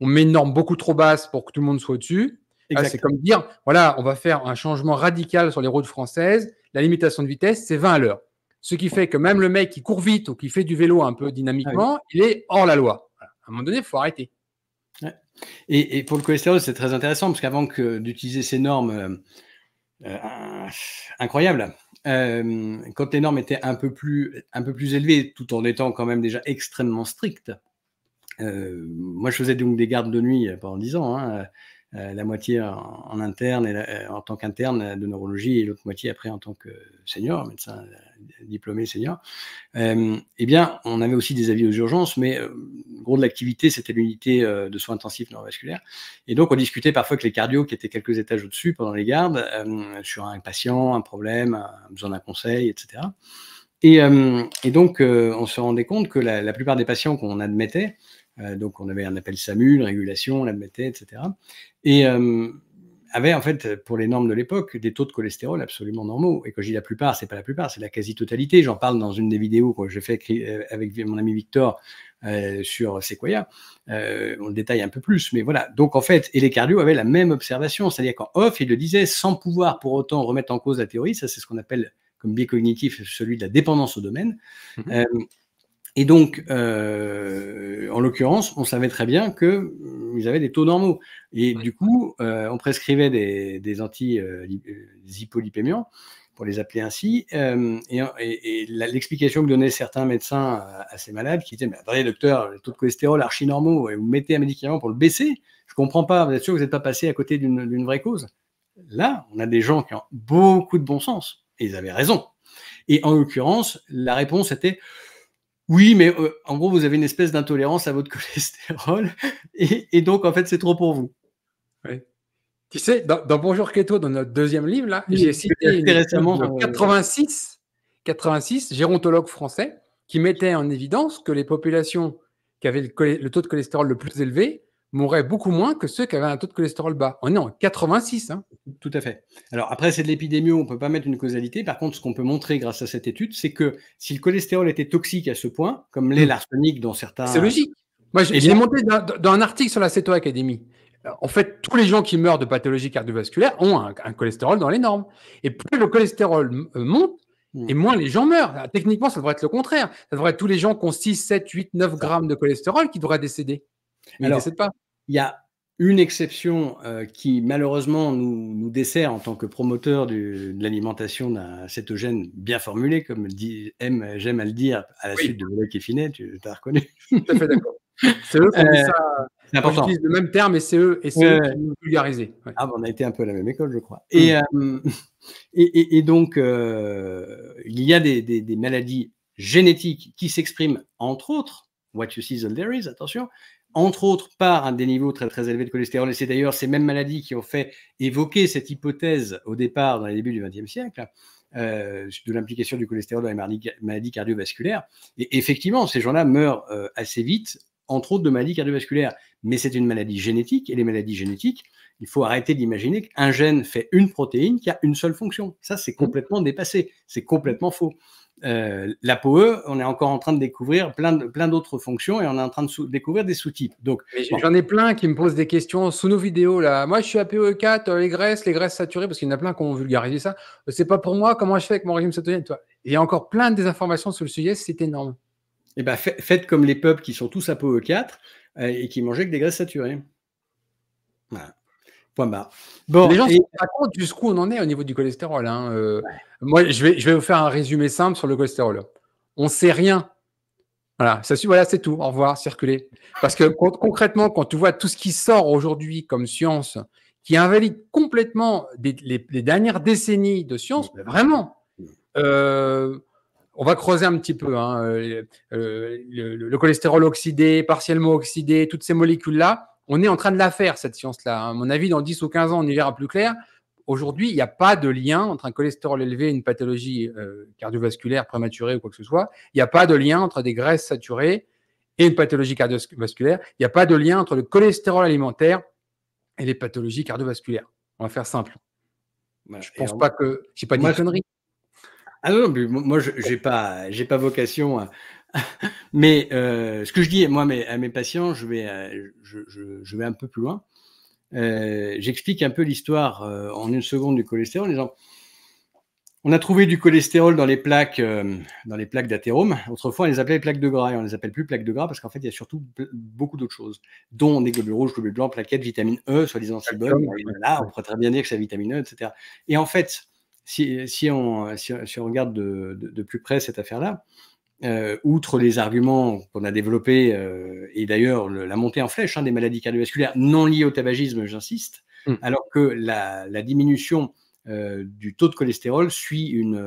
On met une norme beaucoup trop basse pour que tout le monde soit au-dessus. Euh, c'est comme dire, voilà, on va faire un changement radical sur les routes françaises. La limitation de vitesse, c'est 20 à l'heure. Ce qui fait que même le mec qui court vite ou qui fait du vélo un peu dynamiquement, ah il est hors la loi. À un moment donné, il faut arrêter. Et, pour le cholestérol, c'est très intéressant parce qu'avant d'utiliser ces normes euh, euh, ah, incroyable. Euh, quand les normes étaient un peu, plus, un peu plus élevées, tout en étant quand même déjà extrêmement strictes, euh, moi je faisais donc des gardes de nuit pendant 10 ans, hein, euh, la moitié en, interne euh, en tant qu'interne de neurologie et l'autre moitié après en tant que senior, médecin euh, diplômé senior, eh bien, on avait aussi des avis aux urgences, mais gros de l'activité, c'était l'unité de soins intensifs neurovasculaires. Et donc, on discutait parfois avec les cardio qui étaient quelques étages au-dessus pendant les gardes sur un patient, un problème, besoin d'un conseil, etc. Et, donc, on se rendait compte que la plupart des patients qu'on admettait, euh, donc on avait un appel SAMU, une régulation, on la mettait, etc. Et euh, avait en fait, pour les normes de l'époque, des taux de cholestérol absolument normaux. Et quand je dis la plupart, c'est pas la plupart, c'est la quasi-totalité. J'en parle dans une des vidéos que j'ai fait euh, avec mon ami Victor sur Sequoia. on le détaille un peu plus, mais voilà. Donc en fait, et les cardio avaient la même observation, c'est-à-dire qu'en off, ils le disaient sans pouvoir pour autant remettre en cause la théorie. Ça, c'est ce qu'on appelle comme biais cognitif celui de la dépendance au domaine. Mmh. Et donc, euh, en l'occurrence, on savait très bien qu'ils euh, avaient des taux normaux. Et du coup, euh, on prescrivait des, des anti-hypolipémiants, pour les appeler ainsi. et, l'explication que donnaient certains médecins à, ces malades, qui disaient, mais attendez, docteur, les taux de cholestérol archi-normaux, et vous mettez un médicament pour le baisser, je ne comprends pas, vous êtes sûr que vous n'êtes pas passé à côté d'une vraie cause. Là, on a des gens qui ont beaucoup de bon sens, et ils avaient raison. Et en l'occurrence, la réponse était... Oui, mais euh, en gros, vous avez une espèce d'intolérance à votre cholestérol. Et, donc, en fait, c'est trop pour vous. Tu sais, dans, Bonjour Keto, dans notre deuxième livre, là, j'ai cité en récemment, 86, 86, gérontologue français, qui mettait en évidence que les populations qui avaient le taux de cholestérol le plus élevé mourraient beaucoup moins que ceux qui avaient un taux de cholestérol bas. On est en 86. Hein. Tout à fait. Alors après, c'est de l'épidémie, on ne peut pas mettre une causalité. Par contre, ce qu'on peut montrer grâce à cette étude, c'est que si le cholestérol était toxique à ce point, comme l'est mm. l'arsenic dans certains... C'est logique. Moi, j'ai eh monté dans, un article sur la Ceto Academy. En fait, tous les gens qui meurent de pathologies cardiovasculaires ont un, un cholestérol dans les normes. Et plus le cholestérol euh, monte, mm. et moins les gens meurent. Techniquement, ça devrait être le contraire. Ça devrait être tous les gens qui ont 6, 7, 8, 9 grammes de cholestérol qui devraient décéder. Alors, il pas. Il y a une exception euh, qui malheureusement nous, dessert en tant que promoteur de l'alimentation d'un cétogène bien formulé, comme j'aime à le dire à la suite de Volek et Finet, tu as reconnu. Tout à fait d'accord. C'est eux qui ont dit euh, ça. On utilise le même terme et c'est eux, et eux qui nous vulgarisé. Ouais. Ah, on a été un peu à la même école, je crois. Et, mmh. euh, et, et, donc, il y a des, des, maladies génétiques qui s'expriment, entre autres, what you see, there is, attention, entre autres par un des niveaux très très élevés de cholestérol, et c'est d'ailleurs ces mêmes maladies qui ont fait évoquer cette hypothèse au départ dans les débuts du XXe siècle, euh, de l'implication du cholestérol dans les maladies cardiovasculaires. Et effectivement, ces gens-là meurent euh, assez vite, entre autres de maladies cardiovasculaires. Mais c'est une maladie génétique, et les maladies génétiques, il faut arrêter d'imaginer qu'un gène fait une protéine qui a une seule fonction. Ça, c'est complètement dépassé, c'est complètement faux. Euh, la PoE, on est encore en train de découvrir plein, plein d'autres fonctions et on est en train de découvrir des sous-types. Donc, J'en ai plein qui me posent des questions sous nos vidéos. là. Moi, je suis à 4 e euh, les graisses, les graisses saturées, parce qu'il y en a plein qui ont vulgarisé ça. Euh, c'est pas pour moi, comment je fais avec mon régime cétogène toi Il y a encore plein de désinformations sur le sujet, c'est énorme. Et eh ben, faites comme les peuples qui sont tous à PoE4 et qui mangeaient que des graisses saturées. Voilà. Point Bon, les gens ne se pas compte jusqu'où on en est au niveau du cholestérol. Hein, euh, moi, je vais, je vais vous faire un résumé simple sur le cholestérol. On ne sait rien. Voilà, ça, voilà c'est tout. Au revoir, circuler. Parce que concrètement, quand tu vois tout ce qui sort aujourd'hui comme science, qui invalide complètement les, dernières décennies de science, vraiment, euh, on va creuser un petit peu. Hein, euh, le cholestérol oxydé, partiellement oxydé, toutes ces molécules-là, on est en train de la faire, cette science-là. À mon avis, dans 10 ou 15 ans, on y verra plus clair. Aujourd'hui, il n'y a pas de lien entre un cholestérol élevé et une pathologie euh, cardiovasculaire prématurée ou quoi que ce soit. Il n'y a pas de lien entre des graisses saturées et une pathologie cardiovasculaire. Il n'y a pas de lien entre le cholestérol alimentaire et les pathologies cardiovasculaires. On va faire simple. Bah, je je pense pas que c'est pas une de Ah non, moi, je n'ai pas, pas vocation à, mais euh, ce que je dis moi à mes patients, je vais, euh, je, vais un peu plus loin. Euh, j'explique un peu l'histoire en une seconde du cholestérol. Les gens, on a trouvé du cholestérol dans les plaques, dans les plaques d'athérome. Autrefois, on les appelait les plaques de gras et on les appelle plus plaques de gras parce qu'en fait, il y a surtout beaucoup d'autres choses, dont des globules rouges, globules blancs, plaquettes, vitamine E, soi-disant c'est bon. Là, on pourrait très bien dire que c'est la vitamine E, etc. Et en fait, si, si, on, si, on regarde de, de, plus près cette affaire-là, euh, outre les arguments qu'on a développés, euh, et d'ailleurs la montée en flèche hein, des maladies cardiovasculaires non liées au tabagisme, j'insiste, hmm. alors que la, diminution euh, du taux de cholestérol suit une,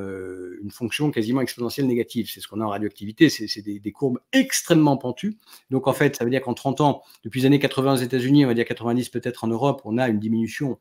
fonction quasiment exponentielle négative. C'est ce qu'on a en radioactivité, c'est des, des, courbes extrêmement pentues. Donc en fait, ça veut dire qu'en 30 ans, depuis les années 80 aux États-Unis, on va dire 90 peut-être en Europe, on a une diminution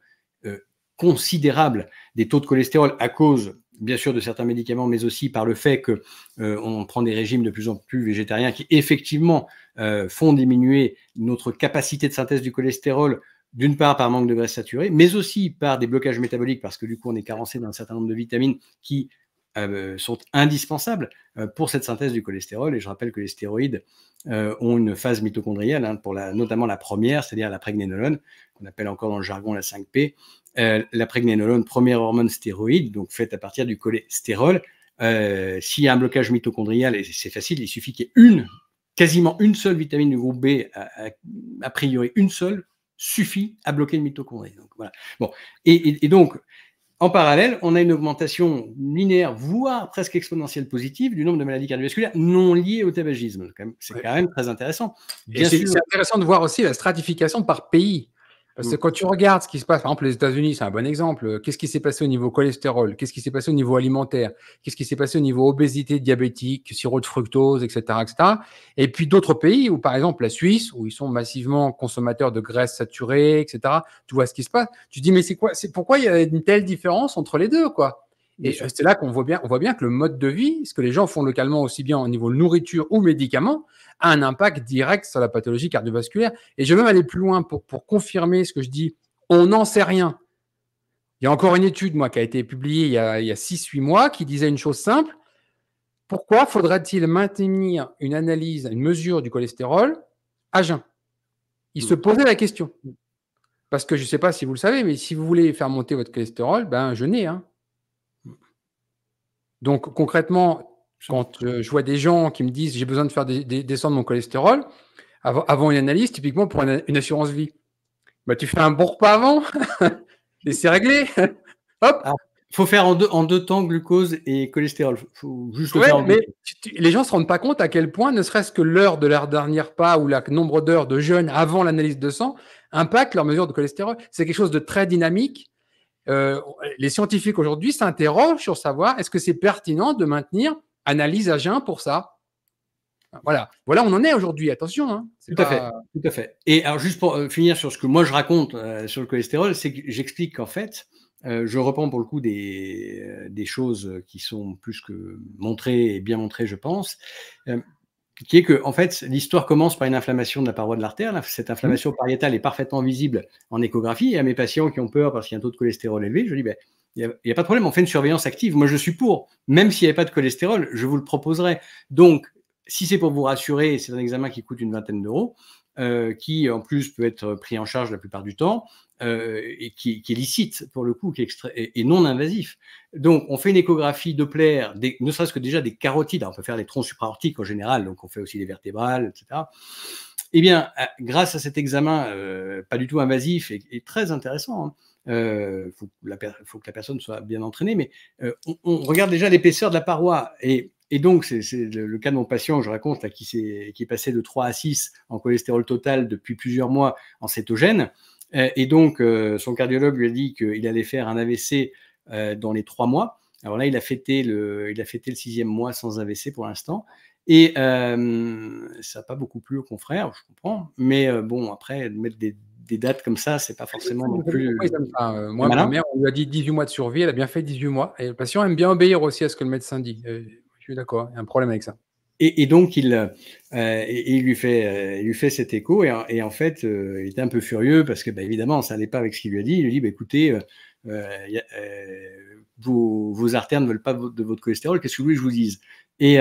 considérable des taux de cholestérol à cause bien sûr de certains médicaments, mais aussi par le fait que euh, on prend des régimes de plus en plus végétariens qui effectivement euh, font diminuer notre capacité de synthèse du cholestérol, d'une part par manque de graisse saturée, mais aussi par des blocages métaboliques, parce que du coup on est carencé d'un certain nombre de vitamines qui euh, sont indispensables pour cette synthèse du cholestérol. Et je rappelle que les stéroïdes ont une phase mitochondriale, hein, pour notamment la première, c'est-à-dire la prégnénolone, qu'on appelle encore dans le jargon la 5P, euh, la prégnénolone, première hormone stéroïde, donc faite à partir du cholestérol. Euh, s'il y a un blocage mitochondrial, et c'est facile, il suffit qu'il y ait une, quasiment une seule vitamine du groupe B, a, priori une seule, suffit à bloquer le mitochondrie. et, donc, en parallèle, on a une augmentation linéaire, voire presque exponentielle positive, du nombre de maladies cardiovasculaires non liées au tabagisme. C'est quand, quand, même très intéressant. C'est intéressant de voir aussi la stratification par pays. Parce mmh. quand tu regardes ce qui se passe, par exemple, les États-Unis, c'est un bon exemple. Euh, qu'est-ce qui s'est passé au niveau cholestérol Qu'est-ce qui s'est passé au niveau alimentaire Qu'est-ce qui s'est passé au niveau obésité diabétique, sirop de fructose, etc., etc. Et puis d'autres pays, où par exemple la Suisse, où ils sont massivement consommateurs de graisses saturées, etc. Tu vois ce qui se passe. Tu dis mais c'est quoi C'est pourquoi il y a une telle différence entre les deux, quoi et euh, c'est là qu'on voit bien, on voit bien que le mode de vie, ce que les gens font localement aussi bien au niveau nourriture ou médicaments, a un impact direct sur la pathologie cardiovasculaire. Et je vais même aller plus loin pour, pour confirmer ce que je dis. On n'en sait rien. Il y a encore une étude, moi, qui a été publiée il y a, 6-8 mois, qui disait une chose simple. Pourquoi faudrait-il maintenir une analyse, une mesure du cholestérol à jeun Il se mm. posait la question. Parce que je ne sais pas si vous le savez, mais si vous voulez faire monter votre cholestérol, ben jeûnez. Hein. Donc concrètement, quand euh, je vois des gens qui me disent j'ai besoin de faire des, descendre mon cholestérol, avant, avant, une analyse, typiquement pour une, assurance vie, bah, tu fais un bon repas avant et c'est réglé. Hop. faut faire en deux, en deux temps glucose et cholestérol. Faut mais les gens se rendent pas compte à quel point, ne serait-ce que l'heure de leur dernier pas ou le nombre d'heures de jeûne avant l'analyse de sang impacte leur mesure de cholestérol. C'est quelque chose de très dynamique euh, les scientifiques aujourd'hui s'interrogent sur savoir est-ce que c'est pertinent de maintenir analyse à jeun pour ça voilà. voilà, on en est aujourd'hui, attention. Hein. Tout, à fait, tout à fait. Et alors juste pour euh, finir sur ce que moi je raconte euh, sur le cholestérol, c'est que j'explique qu'en fait, je reprends pour le coup des, des, choses qui sont plus que montrées et bien montrées, je pense qui est que, en fait, l'histoire commence par une inflammation de la paroi de l'artère. Cette mmh. inflammation pariétale est parfaitement visible en échographie. Et à mes patients qui ont peur parce qu'il y a un taux de cholestérol élevé, je dis, ben, il n'y a, a, pas de problème, on fait une surveillance active. Moi, je suis pour. Même s'il n'y avait pas de cholestérol, je vous le proposerai. Donc, si c'est pour vous rassurer, c'est un examen qui coûte une vingtaine d'euros. Euh, qui en plus peut être pris en charge la plupart du temps, euh, et qui, est licite pour le coup, qui est, et, non invasif. Donc on fait une échographie Doppler ne serait-ce que déjà des carotides, on peut faire des troncs supraortiques en général, donc on fait aussi des vertébrales, etc. Eh bien, euh, grâce à cet examen pas du tout invasif et, très intéressant, il hein, faut, que la personne soit bien entraînée, mais on, on regarde déjà l'épaisseur de la paroi et et donc, c'est le, cas de mon patient, je raconte, là, qui, est, qui est passé de 3 à 6 en cholestérol total depuis plusieurs mois en cétogène. Euh, et donc, euh, son cardiologue lui a dit qu'il allait faire un AVC euh, dans les 3 mois. Alors là, il a fêté le, il a fêté le sixième mois sans AVC pour l'instant. Et ça n'a pas beaucoup plu au confrère, je comprends. Mais bon, après, mettre des, dates comme ça, c'est pas forcément non plus. moi, ma mère, on lui a dit 18 mois de survie, elle a bien fait 18 mois. Et le patient aime bien obéir aussi à ce que le médecin dit. Je suis d'accord, il y a un problème avec ça. Et, donc, il, euh, il, lui fait, euh, lui fait cet écho, et, en fait, euh, il était un peu furieux parce que, bah, évidemment, ça n'allait pas avec ce qu'il lui a dit. Il lui dit bah, écoutez, vos, artères ne veulent pas de votre cholestérol, qu'est-ce que vous voulez que je vous dise et,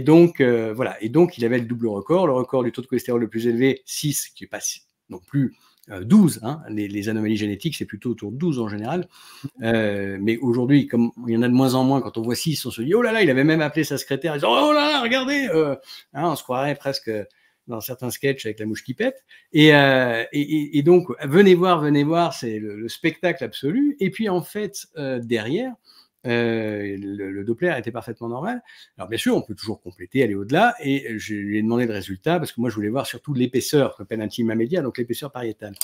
donc, voilà. Et donc, il avait le double record, le record du taux de cholestérol le plus élevé, 6, qui n'est pas non plus 12, euh, hein, les, anomalies génétiques, c'est plutôt autour de 12 en général. Euh, mais aujourd'hui, comme il y en a de moins en moins, quand on voit 6, on se dit Oh là là, il avait même appelé sa secrétaire, Oh là là, regardez euh, hein, On se croirait presque dans certains sketchs avec la mouche qui pète. Et, et, donc, venez voir, venez voir, c'est le, spectacle absolu. Et puis, en fait, derrière, euh, le, Doppler était parfaitement normal. Alors bien sûr, on peut toujours compléter, aller au-delà, et je lui ai demandé le résultat, parce que moi je voulais voir surtout l'épaisseur, ce qu'on appelle média, donc l'épaisseur pariétale.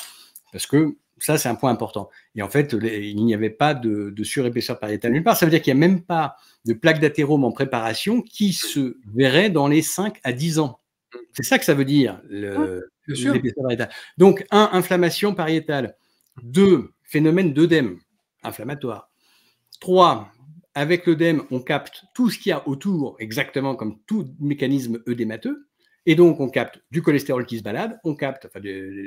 Parce que ça, c'est un point important. Et en fait, il n'y avait pas de, surépaisseur pariétale nulle part. Ça veut dire qu'il n'y a même pas de plaque d'athérome en préparation qui se verrait dans les 5 à 10 ans. C'est ça que ça veut dire, ah, l'épaisseur pariétale. Donc, un inflammation pariétale. deux phénomène d'œdème inflammatoire. Trois, avec l'œdème, on capte tout ce qu'il y a autour, exactement comme tout mécanisme œdémateux. E Et donc, on capte du cholestérol qui se balade, on capte,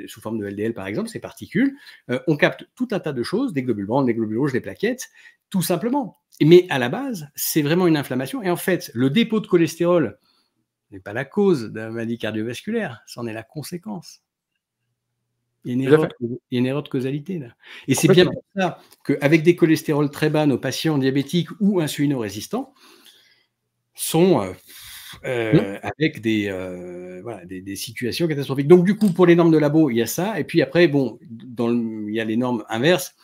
sous forme de LDL par exemple, ces particules, euh, on capte tout un tas de choses, des globules blancs, des globules rouges, des plaquettes, tout simplement. Mais à la base, c'est vraiment une inflammation. Et en fait, le dépôt de cholestérol n'est pas la cause d'un maladie cardiovasculaire, c'en est la conséquence. Il y a une, erreur, de causalité là. Et c'est bien pour ça qu'avec des cholestérols très bas, nos patients diabétiques ou insulino-résistants sont euh, euh, mmh. avec euh, des, des, situations catastrophiques. Donc, du coup, pour les normes de labo, il y a ça. Et puis après, bon, il y a les normes inverses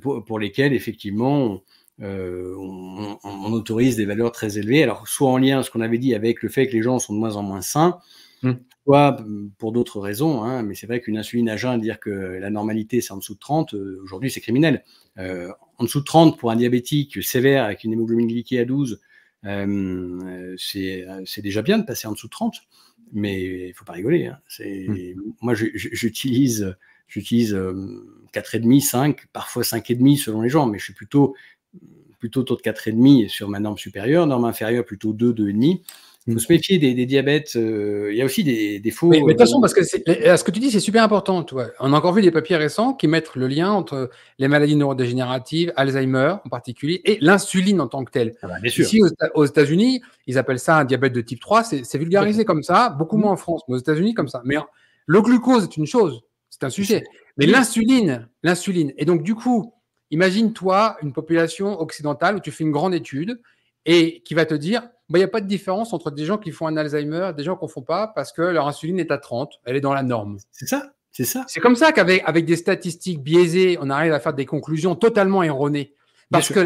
pour, lesquelles, effectivement, on, autorise des valeurs très élevées. Alors, soit en lien, ce qu'on avait dit, avec le fait que les gens sont de moins en moins sains, mmh. Soit mm, pour d'autres raisons, hein, mais c'est vrai qu'une insuline à jeun, dire que la normalité c'est en dessous de 30, euh, aujourd'hui c'est criminel. Euh, en dessous de 30 pour un diabétique sévère avec une hémoglobine glycée à 12, euh, c'est déjà bien de passer en dessous de 30, mais il ne faut pas rigoler. Hein. Hmm. Moi j'utilise j'utilise 4,5, 5, parfois 5,5 selon les gens, mais je suis plutôt plutôt taux de 4,5 sur ma norme supérieure, norme inférieure plutôt 2, 2,5. Il mm. se des, diabètes. Euh, il y a aussi des, faux. Mais, de toute façon, euh, parce que ce que tu dis, c'est super important. On a encore vu des papiers récents qui mettent le lien entre les maladies neurodégénératives, Alzheimer en particulier, et l'insuline en tant que telle. Ah bah, Ici, aux, États-Unis, ils appellent ça un diabète de type 3. C'est vulgarisé comme ça, beaucoup mm. moins en France, mais aux États-Unis, comme ça. Mais hein, le glucose est une chose, c'est un sujet. Mais l'insuline, l'insuline. Et donc, du coup, imagine-toi une population occidentale où tu fais une grande étude et qui va te dire bah, il n'y a pas de différence entre des gens qui font un Alzheimer et des gens qui ne font pas parce que leur insuline est à 30, elle est dans la norme. C'est ça, c'est ça. C'est comme ça qu'avec des statistiques biaisées, on arrive à faire des conclusions totalement erronées. Parce que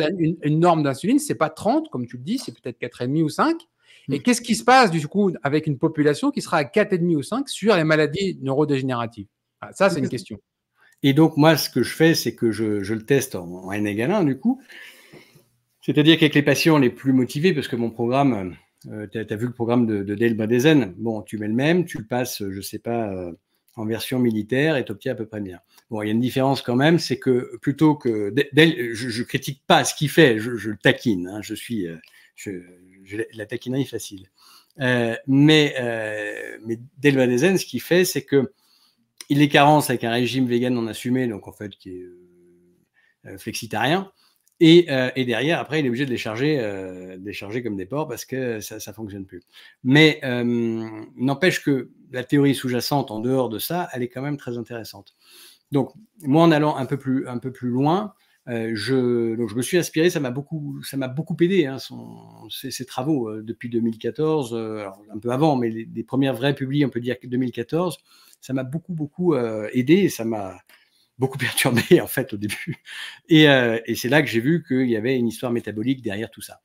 une, norme d'insuline, ce n'est pas 30, comme tu le dis, c'est peut-être 4,5 ou 5. Et hmm. qu'est-ce qui se passe du coup avec une population qui sera à 4,5 ou 5 sur les maladies neurodégénératives ah, Ça, c'est une question. Et donc, moi, ce que je fais, c'est que je, le teste en, en N égal 1, du coup. C'est-à-dire qu'avec les patients les plus motivés, parce que mon programme, euh, tu as, vu le programme de, de Dale bon, tu mets le même, tu le passes, je ne sais pas, euh, en version militaire et tu obtiens à peu près bien. Bon, il y a une différence quand même, c'est que plutôt que. Del, je ne critique pas ce qu'il fait, je, le taquine, hein. je suis. Euh, je, la taquinerie facile. mais, mais Dale Badezen, ce qu'il fait, c'est que il est carence avec un régime vegan non assumé, donc en fait qui est flexitarien. Euh, et, derrière, après, il est obligé de les charger, euh, comme des ports parce que ça ne fonctionne plus. Mais euh, n'empêche que la théorie sous-jacente, en dehors de ça, elle est quand même très intéressante. Donc, moi, en allant un peu plus, un peu plus loin, je, je me suis inspiré, ça m'a beaucoup, ça m'a beaucoup aidé, hein, son, ses, travaux depuis 2014, un peu avant, mais les, premières vraies publiées, on peut dire 2014, ça m'a beaucoup, beaucoup aidé et ça m'a beaucoup perturbé en fait au début. Et, euh, et c'est là que j'ai vu qu'il y avait une histoire métabolique derrière tout ça.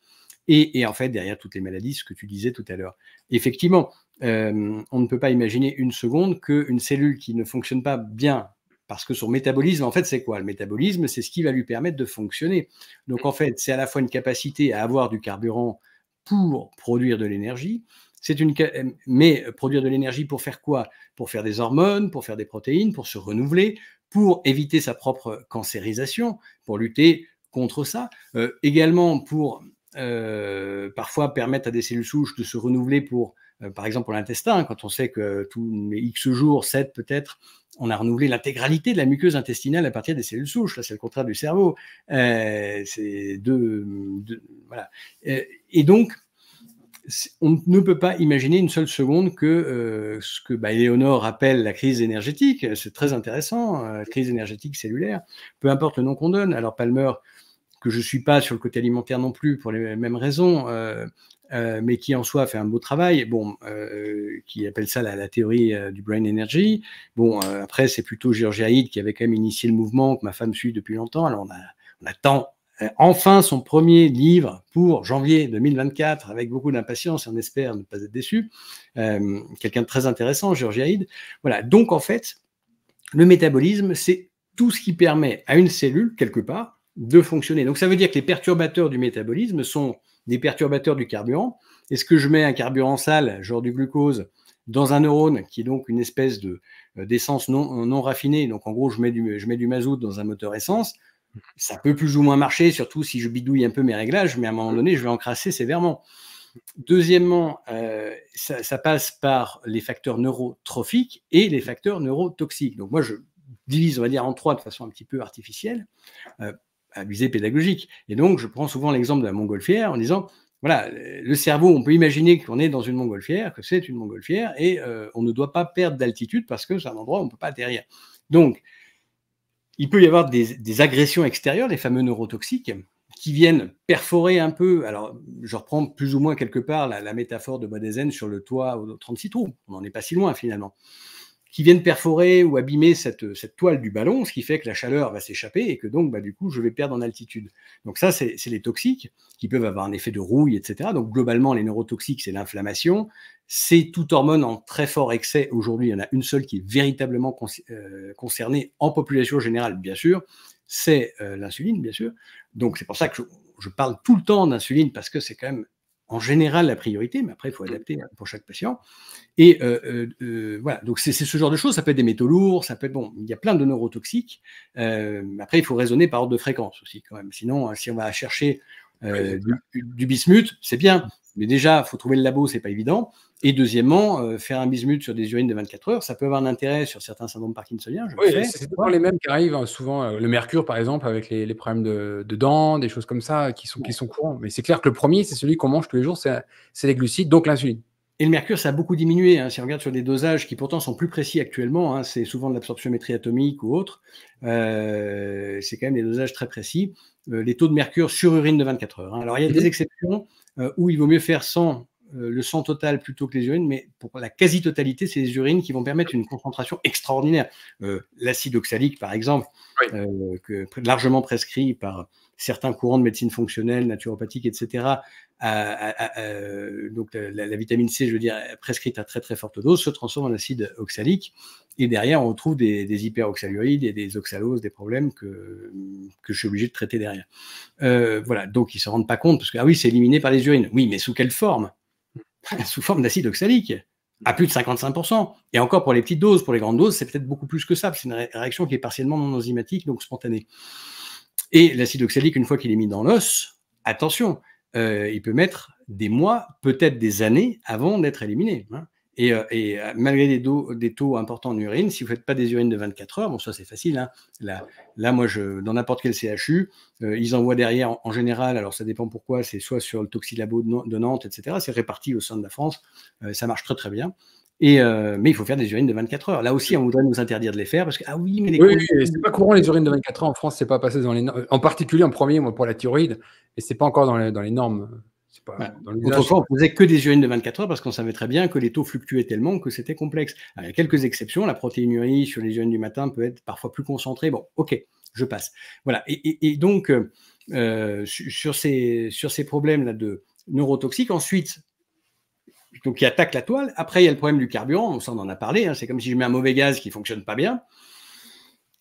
Et, et, en fait, derrière toutes les maladies, ce que tu disais tout à l'heure. Effectivement, euh, on ne peut pas imaginer une seconde qu'une cellule qui ne fonctionne pas bien, parce que son métabolisme, en fait, c'est quoi Le métabolisme, c'est ce qui va lui permettre de fonctionner. Donc, en fait, c'est à la fois une capacité à avoir du carburant pour produire de l'énergie, c'est une euh, mais produire de l'énergie pour faire quoi Pour faire des hormones, pour faire des protéines, pour se renouveler, pour éviter sa propre cancérisation, pour lutter contre ça, euh, également pour euh, parfois permettre à des cellules souches de se renouveler pour, euh, par exemple, pour l'intestin, hein, quand on sait que tous les X jours, 7 peut-être, on a renouvelé l'intégralité de la muqueuse intestinale à partir des cellules souches. Là, c'est le contraire du cerveau. c'est deux, voilà. et donc, on ne peut pas imaginer une seule seconde que euh, ce que bah, appelle la crise énergétique, c'est très intéressant, euh, crise énergétique cellulaire, peu importe le nom qu'on donne. Alors Palmer, que je ne suis pas sur le côté alimentaire non plus pour les mêmes raisons, euh, mais qui en soi fait un beau travail, bon, qui appelle ça la, théorie du brain energy. Bon, après c'est plutôt Georgia qui avait quand même initié le mouvement que ma femme suit depuis longtemps. Alors on attend on euh, enfin son premier livre pour janvier 2024 avec beaucoup d'impatience, on espère ne pas être déçu. Euh, quelqu'un de très intéressant, Georgia Haïd. Voilà, donc en fait, le métabolisme, c'est tout ce qui permet à une cellule, quelque part, de fonctionner. Donc ça veut dire que les perturbateurs du métabolisme sont des perturbateurs du carburant. Est-ce que je mets un carburant sale, genre du glucose, dans un neurone qui est donc une espèce de euh, d'essence non, raffinée, donc en gros je mets, du, je mets du mazout dans un moteur essence, ça peut plus ou moins marcher, surtout si je bidouille un peu mes réglages, mais à un moment donné, je vais encrasser sévèrement. Deuxièmement, euh, ça, passe par les facteurs neurotrophiques et les facteurs neurotoxiques. Donc moi, je divise, on va dire, en trois de façon un petit peu artificielle, euh, à visée pédagogique. Et donc, je prends souvent l'exemple de la montgolfière en disant, voilà, le cerveau, on peut imaginer qu'on est dans une montgolfière, que c'est une montgolfière, et euh, on ne doit pas perdre d'altitude parce que c'est un endroit où on ne peut pas atterrir. Donc, il peut y avoir des, agressions extérieures, les fameux neurotoxiques, qui viennent perforer un peu. Alors, je reprends plus ou moins quelque part la, métaphore de Bodesen sur le toit aux 36 trous. On n'en est pas si loin finalement qui viennent perforer ou abîmer cette, cette, toile du ballon, ce qui fait que la chaleur va s'échapper et que donc, bah, du coup, je vais perdre en altitude. Donc ça, c'est les toxiques qui peuvent avoir un effet de rouille, etc. Donc globalement, les neurotoxiques, c'est l'inflammation. C'est toute hormone en très fort excès. Aujourd'hui, il y en a une seule qui est véritablement euh, concernée en population générale, bien sûr. C'est euh, l'insuline, bien sûr. Donc c'est pour ça que je parle tout le temps d'insuline parce que c'est quand même en général la priorité, mais après, il faut mmh. adapter hein, pour chaque patient. Et euh, euh, euh, voilà, donc c'est ce genre de choses. Ça peut être des métaux lourds, ça peut être, bon, il y a plein de neurotoxiques. après, il faut raisonner par ordre de fréquence aussi, quand même. Sinon, hein, si on va chercher du, bismuth, c'est bien, mais déjà, il faut trouver le labo, c'est pas évident. Et deuxièmement, euh, faire un bismuth sur des urines de 24 heures, ça peut avoir un intérêt sur certains syndromes parkinsoniens. Je oui, c'est souvent les mêmes qui arrivent, hein. souvent euh, le mercure par exemple, avec les, problèmes de, dents, des choses comme ça qui sont, qui sont courants. Mais c'est clair que le premier, c'est celui qu'on mange tous les jours, c'est les glucides, donc l'insuline. Et le mercure, ça a beaucoup diminué. Hein. Si on regarde sur des dosages qui pourtant sont plus précis actuellement, hein, c'est souvent de l'absorption métriatomique ou autre, euh, c'est quand même des dosages très précis. les taux de mercure sur urine de 24 heures. Alors il y a des mhm. exceptions, euh, Ou il vaut mieux faire sans euh, le sang total plutôt que les urines, mais pour la quasi-totalité, c'est les urines qui vont permettre une concentration extraordinaire. Euh, l'acide oxalique, par exemple, euh, largement prescrit par certains courants de médecine fonctionnelle, naturopathique, etc. donc la, vitamine C, je veux dire, prescrite à très très forte dose, se transforme en acide oxalique. Et derrière, on retrouve des, des et des oxaloses, des problèmes que, je suis obligé de traiter derrière. voilà, donc ils ne se rendent pas compte, parce que, ah oui, c'est éliminé par les urines. Oui, mais sous quelle forme ah, bah, sous forme d'acide oxalique à plus de 55%. Et encore pour les petites doses, pour les grandes doses, c'est peut-être beaucoup plus que ça. C'est une réaction qui est partiellement non enzymatique, donc spontanée. Et l'acide oxalique, une fois qu'il est mis dans l'os, attention, euh, il peut mettre des mois, peut-être des années avant d'être éliminé. Hein. Et, euh, euh, malgré des, taux importants en urine, si vous ne faites pas des urines de 24 heures, bon, ça c'est facile. Hein. Là, moi, je, dans n'importe quel CHU, euh, ils envoient derrière, en, général, alors ça dépend pourquoi, c'est soit sur le toxilabo de, Nantes, etc. C'est réparti au sein de la France. ça marche très très bien. Et, mais il faut faire des urines de 24 heures. Là aussi, on voudrait nous interdire de les faire parce que, ah oui, mais les. Oui, oui c'est pas courant les urines de 24 heures en France, c'est pas passé dans les. En particulier en premier, moi, pour la thyroïde, et c'est pas encore dans les normes autrefois, on faisait que des urines de 24 heures parce qu'on savait très bien que les taux fluctuaient tellement que c'était complexe. il y a quelques exceptions. La protéinurie sur les urines du matin peut être parfois plus concentrée. Bon, ok, je passe. Voilà. Et, donc, euh, euh, sur ces, sur ces problèmes-là de neurotoxiques, ensuite, donc il attaque la toile. Après, il y a le problème du carburant. On s'en en a parlé. Hein. C'est comme si je mets un mauvais gaz qui fonctionne pas bien.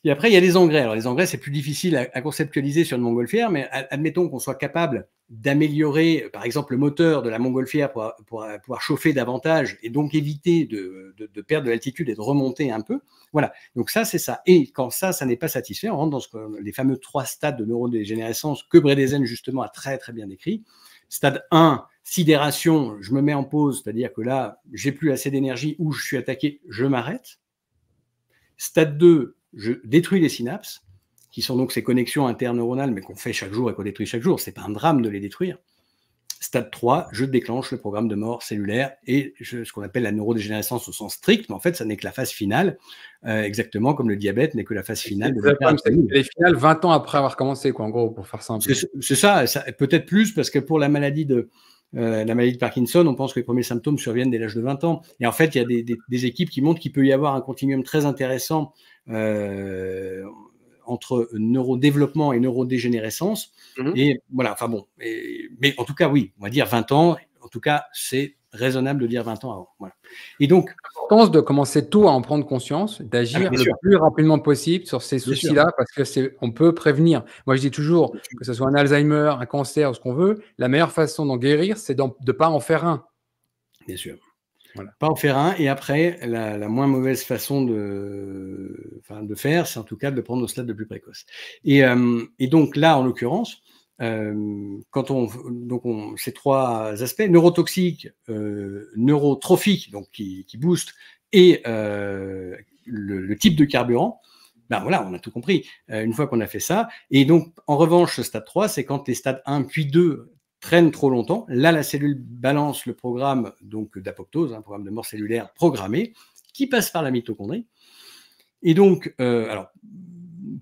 Et après, il y a les engrais. Alors, les engrais, c'est plus difficile à, conceptualiser sur une montgolfière, mais admettons qu'on soit capable d'améliorer, par exemple, le moteur de la montgolfière pour, pouvoir chauffer davantage et donc éviter de, perdre de l'altitude et de remonter un peu. Voilà. Donc, ça, c'est ça. Et quand ça, ça n'est pas satisfait, on rentre dans les fameux trois stades de neurodégénérescence que Bredesen, justement, a très, très bien décrit. Stade 1, sidération, je me mets en pause, c'est-à-dire que là, j'ai plus assez d'énergie ou je suis attaqué, je m'arrête. Stade 2, je détruis les synapses, qui sont donc ces connexions interneuronales, mais qu'on fait chaque jour et qu'on détruit chaque jour. C'est pas un drame de les détruire. Stade 3, je déclenche le programme de mort cellulaire et ce qu'on appelle la neurodégénérescence au sens strict, mais en fait, ça n'est que la phase finale, euh, exactement comme le diabète n'est que la phase finale. finale 20 ans après avoir commencé, quoi, en gros, pour faire simple. C'est ça, peut-être plus, parce que pour la maladie de, euh, la maladie de Parkinson, on pense que les premiers symptômes surviennent dès l'âge de 20 ans. Et en fait, il y a des, des équipes qui montrent qu'il peut y avoir un continuum très intéressant euh, entre neurodéveloppement et neurodégénérescence. Mhm. Et voilà, enfin bon. mais en tout cas, oui, on va dire 20 ans. En tout cas, c'est raisonnable de dire 20 ans avant. Et donc. L'importance de commencer tôt à en prendre conscience, d'agir ah, le plus rapidement possible sur ces soucis-là, parce que c'est, on peut prévenir. Moi, je dis toujours, que ce soit un Alzheimer, un cancer, ce qu'on veut, la meilleure façon d'en guérir, c'est de ne pas en faire un. Bien sûr. Pas en faire un. Et après, la, moins mauvaise façon de, faire, c'est en tout cas de prendre au stade le plus précoce. Et, euh, donc là, en l'occurrence, euh, quand on, donc on, ces trois aspects, neurotoxique, euh, neurotrophique, donc qui, qui booste, et le, type de carburant, ben voilà, on a tout compris une fois qu'on a fait ça. Et donc, en revanche, ce stade 3, c'est quand les stades 1 puis 2 traîne trop longtemps. Là, la cellule balance le programme donc d'apoptose, un hein, programme de mort cellulaire programmé, qui passe par la mitochondrie. Et donc, euh, alors,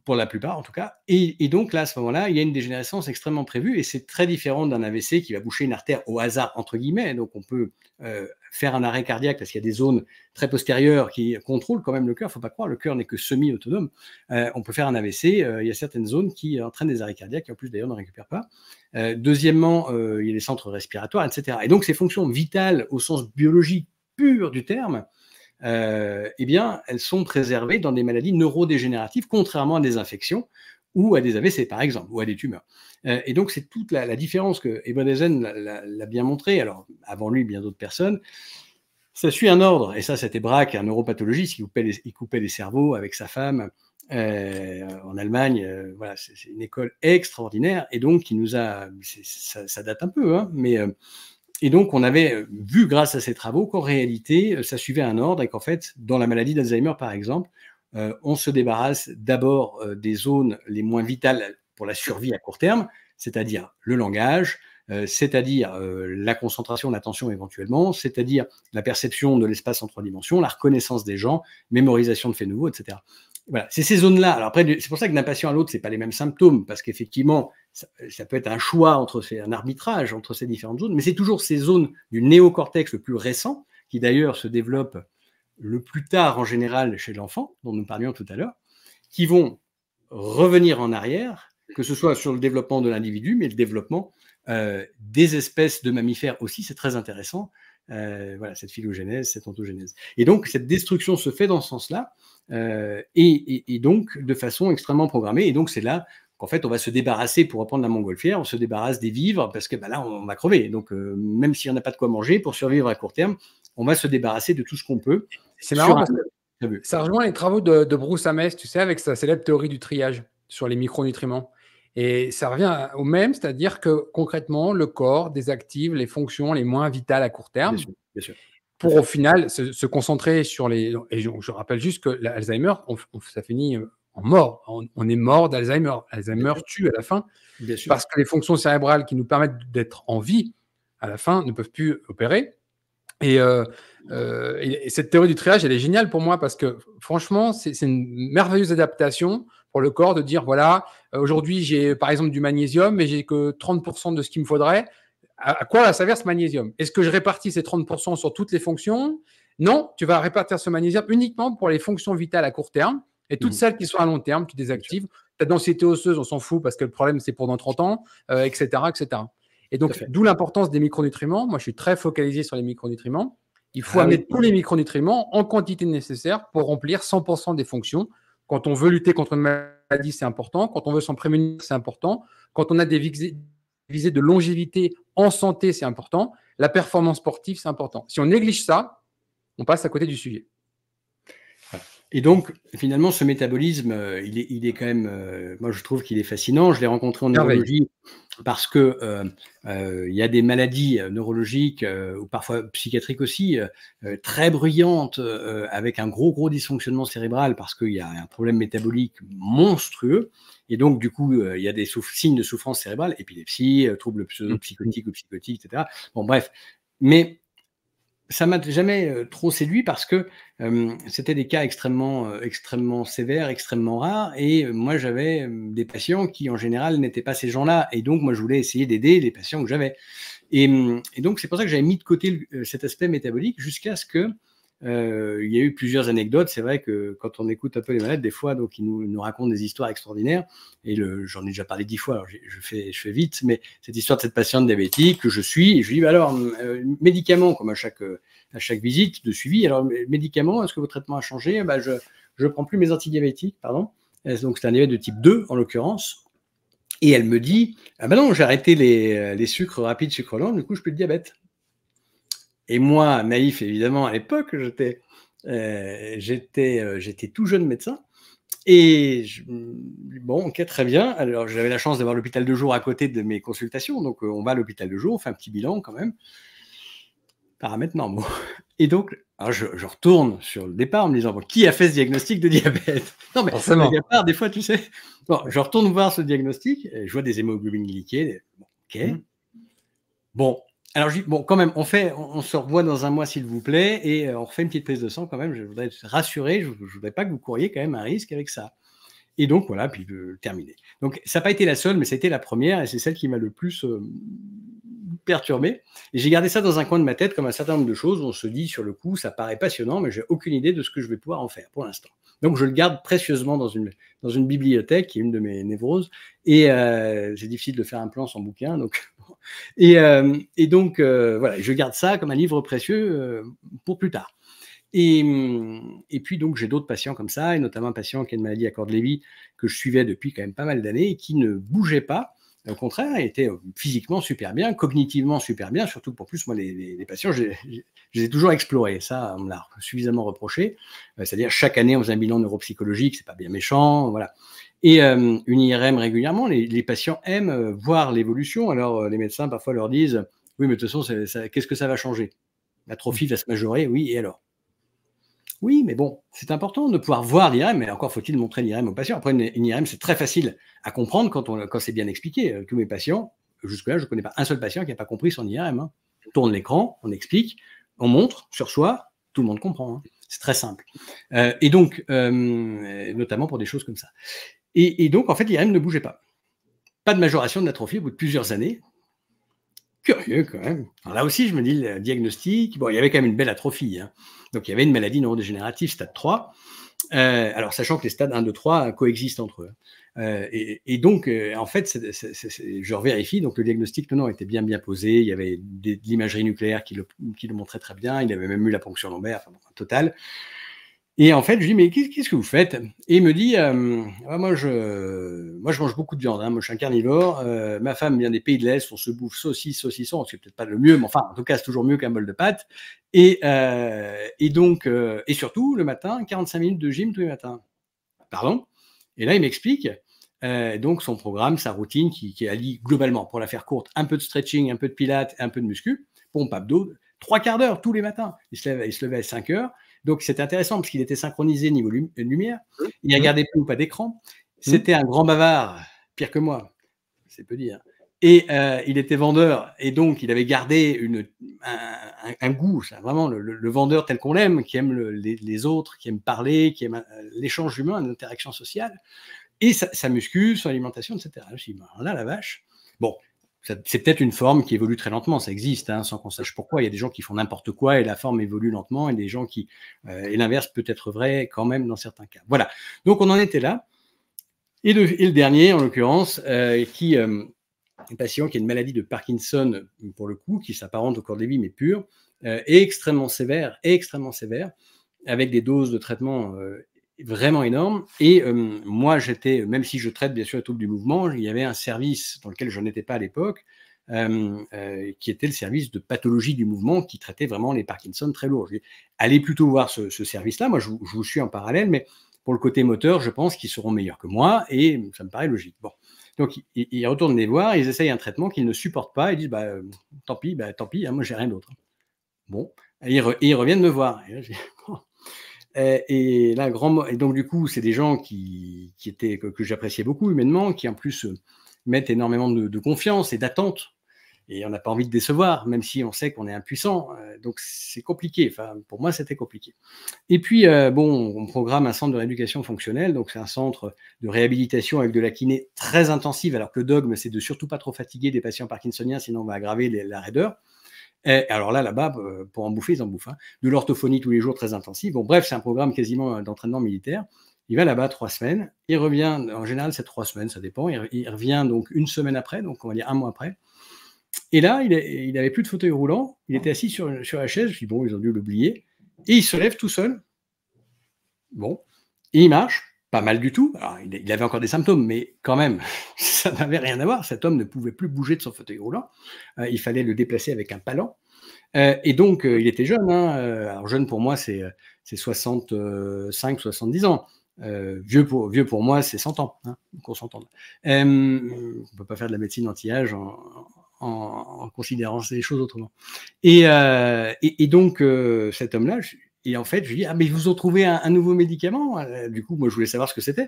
pour la plupart en tout cas, et, donc là, à ce moment-là, il y a une dégénérescence extrêmement prévue, et c'est très différent d'un AVC qui va boucher une artère au hasard, entre guillemets. Donc, on peut euh, faire un arrêt cardiaque parce qu'il y a des zones très postérieures qui contrôlent quand même le cœur. il ne Faut pas croire, le cœur n'est que semi-autonome. Euh, on peut faire un AVC. Euh, il y a certaines zones qui entraînent des arrêts cardiaques et en plus d'ailleurs on ne récupère pas. Euh, deuxièmement, il y a les centres respiratoires, etc. Et donc ces fonctions vitales au sens biologique pur du terme. eh bien, elles sont préservées dans des maladies neurodégénératives, contrairement à des infections ou à des AVC, par exemple, ou à des tumeurs. Euh, et donc, c'est toute la, différence que Ebenezen l'a bien montré, alors avant lui, bien d'autres personnes. Ça suit un ordre, et ça, c'était Braque, un neuropathologiste, qui coupait les, coupait les cerveaux avec sa femme euh, en Allemagne. Euh, voilà, c'est une école extraordinaire, et donc qui nous a. Ça, date un peu, hein, mais. Et donc, on avait vu grâce à ces travaux qu'en réalité, ça suivait un ordre et qu'en fait, dans la maladie d'Alzheimer, par exemple, euh, on se débarrasse d'abord euh, des zones les moins vitales pour la survie à court terme, c'est-à-dire le langage, euh, c'est-à-dire la concentration, d'attention éventuellement, c'est-à-dire la perception de l'espace en trois dimensions, la reconnaissance des gens, mémorisation de faits nouveaux, etc. Voilà, c'est ces zones-là. Alors après, c'est pour ça que d'un patient à l'autre, c'est pas les mêmes symptômes, parce qu'effectivement, ça, peut être un choix entre un arbitrage entre ces différentes zones, mais c'est toujours ces zones du néocortex le plus récent, qui d'ailleurs se développent le plus tard en général chez l'enfant, dont nous parlions tout à l'heure, qui vont revenir en arrière, que ce soit sur le développement de l'individu, mais le développement euh, des espèces de mammifères aussi, c'est très intéressant. Euh, voilà, cette phylogénèse, cette ontogénèse. Et donc, cette destruction se fait dans ce sens-là, euh, et, donc de façon extrêmement programmée. Et donc, c'est là qu'en fait, on va se débarrasser, pour reprendre la montgolfière, on se débarrasse des vivres, parce que bah là, on va crever. Donc, même s'il n'y en a pas de quoi manger, pour survivre à court terme, on va se débarrasser de tout ce qu'on peut. C'est marrant. Ça rejoint les travaux de, Bruce Ames, tu sais, avec sa célèbre théorie du triage sur les micronutriments. Et ça revient au même, c'est-à-dire que concrètement, le corps désactive les fonctions les moins vitales à court terme. Pour au final se, concentrer sur les. Et je, rappelle juste que l'Alzheimer, ça finit euh, en mort. On, est mort d'Alzheimer. Alzheimer tue à la fin. Parce que les fonctions cérébrales qui nous permettent d'être en vie à la fin ne peuvent plus opérer. Euh, euh, et, cette théorie du triage, elle est géniale pour moi parce que franchement, c'est une merveilleuse adaptation pour le corps de dire voilà, euh, aujourd'hui j'ai par exemple du magnésium, mais j'ai que 30% de ce qu'il me faudrait. À, quoi va servir ce magnésium Est-ce que je répartis ces 30% sur toutes les fonctions Non, tu vas répartir ce magnésium uniquement pour les fonctions vitales à court terme et toutes mmh. celles qui sont à long terme, tu désactives. Ta densité osseuse, on s'en fout parce que le problème c'est pendant 30 ans, etc., etc. Et donc, d'où l'importance des micronutriments. Moi, je suis très focalisé sur les micronutriments. Il faut ah amener tous les micronutriments en quantité nécessaire pour remplir 100% des fonctions. Quand on veut lutter contre une maladie, c'est important. Quand on veut s'en prémunir, c'est important. Quand on a des visées de longévité en santé, c'est important. La performance sportive, c'est important. Si on néglige ça, on passe à côté du sujet. Et donc, finalement, ce métabolisme, euh, il, est, il, quand même, euh, moi je trouve qu'il est fascinant. Je l'ai rencontré en neurologie parce que euh, il y a des maladies neurologiques ou parfois psychiatriques aussi très bruyantes avec un gros gros dysfonctionnement cérébral parce qu'il y a un problème métabolique monstrueux. Et donc, du coup, il y a des signes de souffrance cérébrale, épilepsie, troubles psychotiques ou psychotiques, etc. Bon, bref. Mais ça m'a jamais euh, trop séduit parce que euh, c'était des cas extrêmement, euh, extrêmement sévères, extrêmement rares. Et moi, j'avais des patients qui, en général, n'étaient pas ces gens-là. Et donc, moi, je voulais essayer d'aider les patients que j'avais. Et, hum, donc, c'est pour ça que j'avais mis de côté cet aspect métabolique jusqu'à ce que euh, il y a eu plusieurs anecdotes. C'est vrai que quand on écoute un peu les malades, des fois, donc ils nous, racontent des histoires extraordinaires. Et j'en ai déjà parlé dix fois. Alors je fais, je fais vite, mais cette histoire de cette patiente diabétique que je suis, je lui dis bah alors euh, médicament comme à chaque euh, à chaque visite de suivi. Alors médicaments, est-ce que votre traitement a changé bah, je ne prends plus mes antidiabétiques, pardon. donc c'est un diabète de type 2 en l'occurrence. Et elle me dit, ah ben non, j'ai arrêté les, les sucres rapides, sucre lents, du coup je plus de diabète. Et moi, naïf évidemment, à l'époque, j'étais, euh, j'étais, euh, j'étais tout jeune médecin. Et bon, ok, très bien. Alors j'avais la chance d'avoir l'hôpital de jour à côté de mes consultations. Donc euh, on va à l'hôpital de jour, on fait un petit bilan quand même. Paramètres normaux. Et donc, hein, je, retourne sur le départ en me disant qui a fait ce diagnostic de diabète Non, mais ça des fois, tu sais. Bon, je retourne voir ce diagnostic, je vois des hémoglobines liquides. ok. Mmh. Bon, alors, bon, quand même, on, fait, on se revoit dans un mois, s'il vous plaît, et euh, on refait une petite prise de sang quand même. Je voudrais être rassuré. je ne voudrais pas que vous couriez quand même un risque avec ça. Et donc, voilà, puis terminer. Euh, terminé. Donc, ça n'a pas été la seule, mais c'était la première, et c'est celle qui m'a le plus euh, perturbé. Et j'ai gardé ça dans un coin de ma tête comme un certain nombre de choses. On se dit, sur le coup, ça paraît passionnant, mais j'ai aucune idée de ce que je vais pouvoir en faire pour l'instant. Donc, je le garde précieusement dans une, dans une bibliothèque, qui est une de mes névroses, et c'est difficile de faire un plan sans bouquin, donc euh, et, donc, euh, voilà, je garde ça comme un livre précieux euh, pour plus tard. Et, puis donc j'ai d'autres patients comme ça, et notamment un patient qui a une maladie à corde Lévy que je suivais depuis quand même pas mal d'années et qui ne bougeait pas. Au contraire, était physiquement super bien, cognitivement super bien, surtout pour plus, moi, les, patients, je, les ai toujours explorés. Ça, on me l'a suffisamment reproché. C'est-à-dire, chaque année, on faisait un bilan neuropsychologique, c'est pas bien méchant, voilà. Et euh, une IRM régulièrement, les, patients aiment euh, voir l'évolution. Alors euh, les médecins parfois leur disent Oui, mais de toute façon, qu'est-ce que ça va changer L'atrophie mmh. va se majorer, oui, et alors Oui, mais bon, c'est important de pouvoir voir l'IRM, mais encore faut-il montrer l'IRM aux patients. Après, une, IRM, c'est très facile à comprendre quand, on, quand c'est bien expliqué. Tous mes patients, jusque-là, je ne connais pas un seul patient qui n'a pas compris son IRM. Hein. On tourne l'écran, on explique, on montre sur soi, tout le monde comprend. Hein. C'est très simple. et donc, notamment pour des choses comme ça. Et, donc, en fait, l'IRM ne bougeait pas. Pas de majoration de l'atrophie au bout de plusieurs années. Curieux quand même. Alors là aussi, je me dis, le diagnostic, bon, il y avait quand même une belle atrophie. Hein. Donc il y avait une maladie neurodégénérative stade 3. Euh, alors sachant que les stades 1, 2, 3 coexistent entre eux. Euh, et, donc, euh, en fait, je revérifie. Donc, le diagnostic, non, était bien, bien posé. Il y avait de l'imagerie nucléaire qui le, montrait très bien. Il avait même eu la ponction lombaire, enfin, total. Et en fait, je lui dis, mais qu'est-ce que vous faites Et il me dit, euh, ah, moi, je, moi, je mange beaucoup de viande, hein. moi, je suis un carnivore, euh, ma femme vient des pays de l'Est, on se bouffe saucisse, saucisson, c'est peut-être pas le mieux, mais enfin, en tout cas, c'est toujours mieux qu'un bol de pâtes. Et, euh, donc, et surtout, le matin, 45 minutes de gym tous les matins. Pardon Et là, il m'explique, donc, son programme, sa routine, qui, qui allie globalement, pour la faire courte, un peu de stretching, un peu de pilates, un peu de muscu, pompe abdos, trois quarts d'heure tous les matins. Il il se levait à 5 heures, donc c'était intéressant parce qu'il était synchronisé niveau euh, lumière. Mmh. Il mmh. regardait plus ou pas d'écran. Mmh. C'était un grand bavard, pire que moi, c'est peu dire. Et euh, il était vendeur, et donc il avait gardé une, un, goût, vraiment le, vendeur tel qu'on l'aime, qui aime les, autres, qui aime parler, qui aime euh, l'échange humain, l'interaction sociale, et sa, muscu, son alimentation, etc. Je me suis bah, là, la vache. Bon, c'est peut-être une forme qui évolue très lentement, ça existe, hein, sans qu'on sache pourquoi. Il y a des gens qui font n'importe quoi et la forme évolue lentement, et des gens qui. Euh, et l'inverse peut être vrai quand même dans certains cas. Voilà. Donc on en était là. Et le, le dernier, en l'occurrence, euh, qui est euh, un patient qui a une maladie de Parkinson, pour le coup, qui s'apparente au corps des vies, mais pure, est extrêmement sévère, extrêmement sévère, avec des doses de traitement vraiment énorme. Et euh, moi, j'étais, même si je traite bien sûr la troubles du mouvement, il y avait un service dans lequel je n'étais pas à l'époque, euh, euh, qui était le service de pathologie du mouvement, qui traitait vraiment les Parkinson très lourds. allez plutôt voir ce, service-là. Moi, je, vous suis en parallèle, mais pour le côté moteur, je pense qu'ils seront meilleurs que moi, et ça me paraît logique. Bon. Donc, ils, retournent les voir, ils essayent un traitement qu'ils ne supportent pas, ils disent bah, tant pis, bah, tant pis, hein, moi j'ai rien d'autre. Bon, et ils, reviennent me voir. Et et donc du coup, c'est des gens qui, étaient que, j'appréciais beaucoup humainement, qui en plus euh, mettent énormément de, confiance et d'attente. Et on n'a pas envie de décevoir, même si on sait qu'on est impuissant. Euh, donc c'est compliqué. pour moi, c'était compliqué. Et puis, euh, bon, on programme un centre de rééducation fonctionnelle. Donc c'est un centre de réhabilitation avec de la kiné très intensive. Alors que le dogme, c'est de surtout pas trop fatiguer des patients parkinsoniens, sinon on va aggraver la raideur. Eh, alors là, là-bas, euh, pour en bouffer, ils en bouffent. Hein. De l'orthophonie tous les jours très intensive. Bon, bref, c'est un programme quasiment euh, d'entraînement militaire. Il va là-bas trois semaines. Il revient, en général, c'est trois semaines, ça dépend. Il, revient donc une semaine après, donc on va dire un mois après. Et là, il, n'avait plus de fauteuil roulant. Il était assis sur, sur la chaise. Je dis, bon, ils ont dû l'oublier. Et il se lève tout seul. Bon. Et il marche pas mal du tout. Alors, il avait encore des symptômes, mais quand même, ça n'avait rien à voir. Cet homme ne pouvait plus bouger de son fauteuil roulant. Euh, il fallait le déplacer avec un palan. Euh, et donc, euh, il était jeune. Hein. Alors, jeune pour moi, c'est 65, 70 ans. vieux, pour, vieux pour moi, c'est 100 ans, hein, qu'on s'entende. on ne peut pas faire de la médecine anti-âge en, considérant ces choses autrement. et donc, cet homme-là, et en fait, je lui dis, ah, mais ils vous ont trouvé un, nouveau médicament euh, Du coup, moi, je voulais savoir ce que c'était.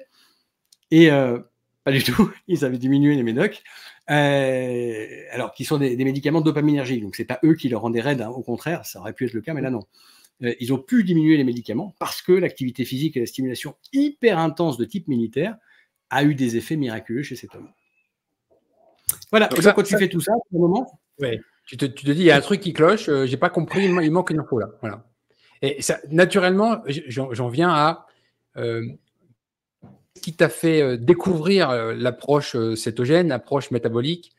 Et euh, pas du tout, ils avaient diminué les médocs, euh, alors qu'ils sont des, médicaments dopaminergiques. Donc, c'est pas eux qui leur rendaient raide, hein. au contraire, ça aurait pu être le cas, mais là, non. ils ont pu diminuer les médicaments parce que l'activité physique et la stimulation hyper intense de type militaire a eu des effets miraculeux chez cet homme. Voilà, quand tu fais tout ça, pour le moment. Tu te, dis, il y a un truc qui cloche, j'ai pas compris, il manque une info là. Voilà. Et naturellement, j'en viens à euh, ce qui t'a fait euh, découvrir euh, l'approche cétogène, l'approche métabolique.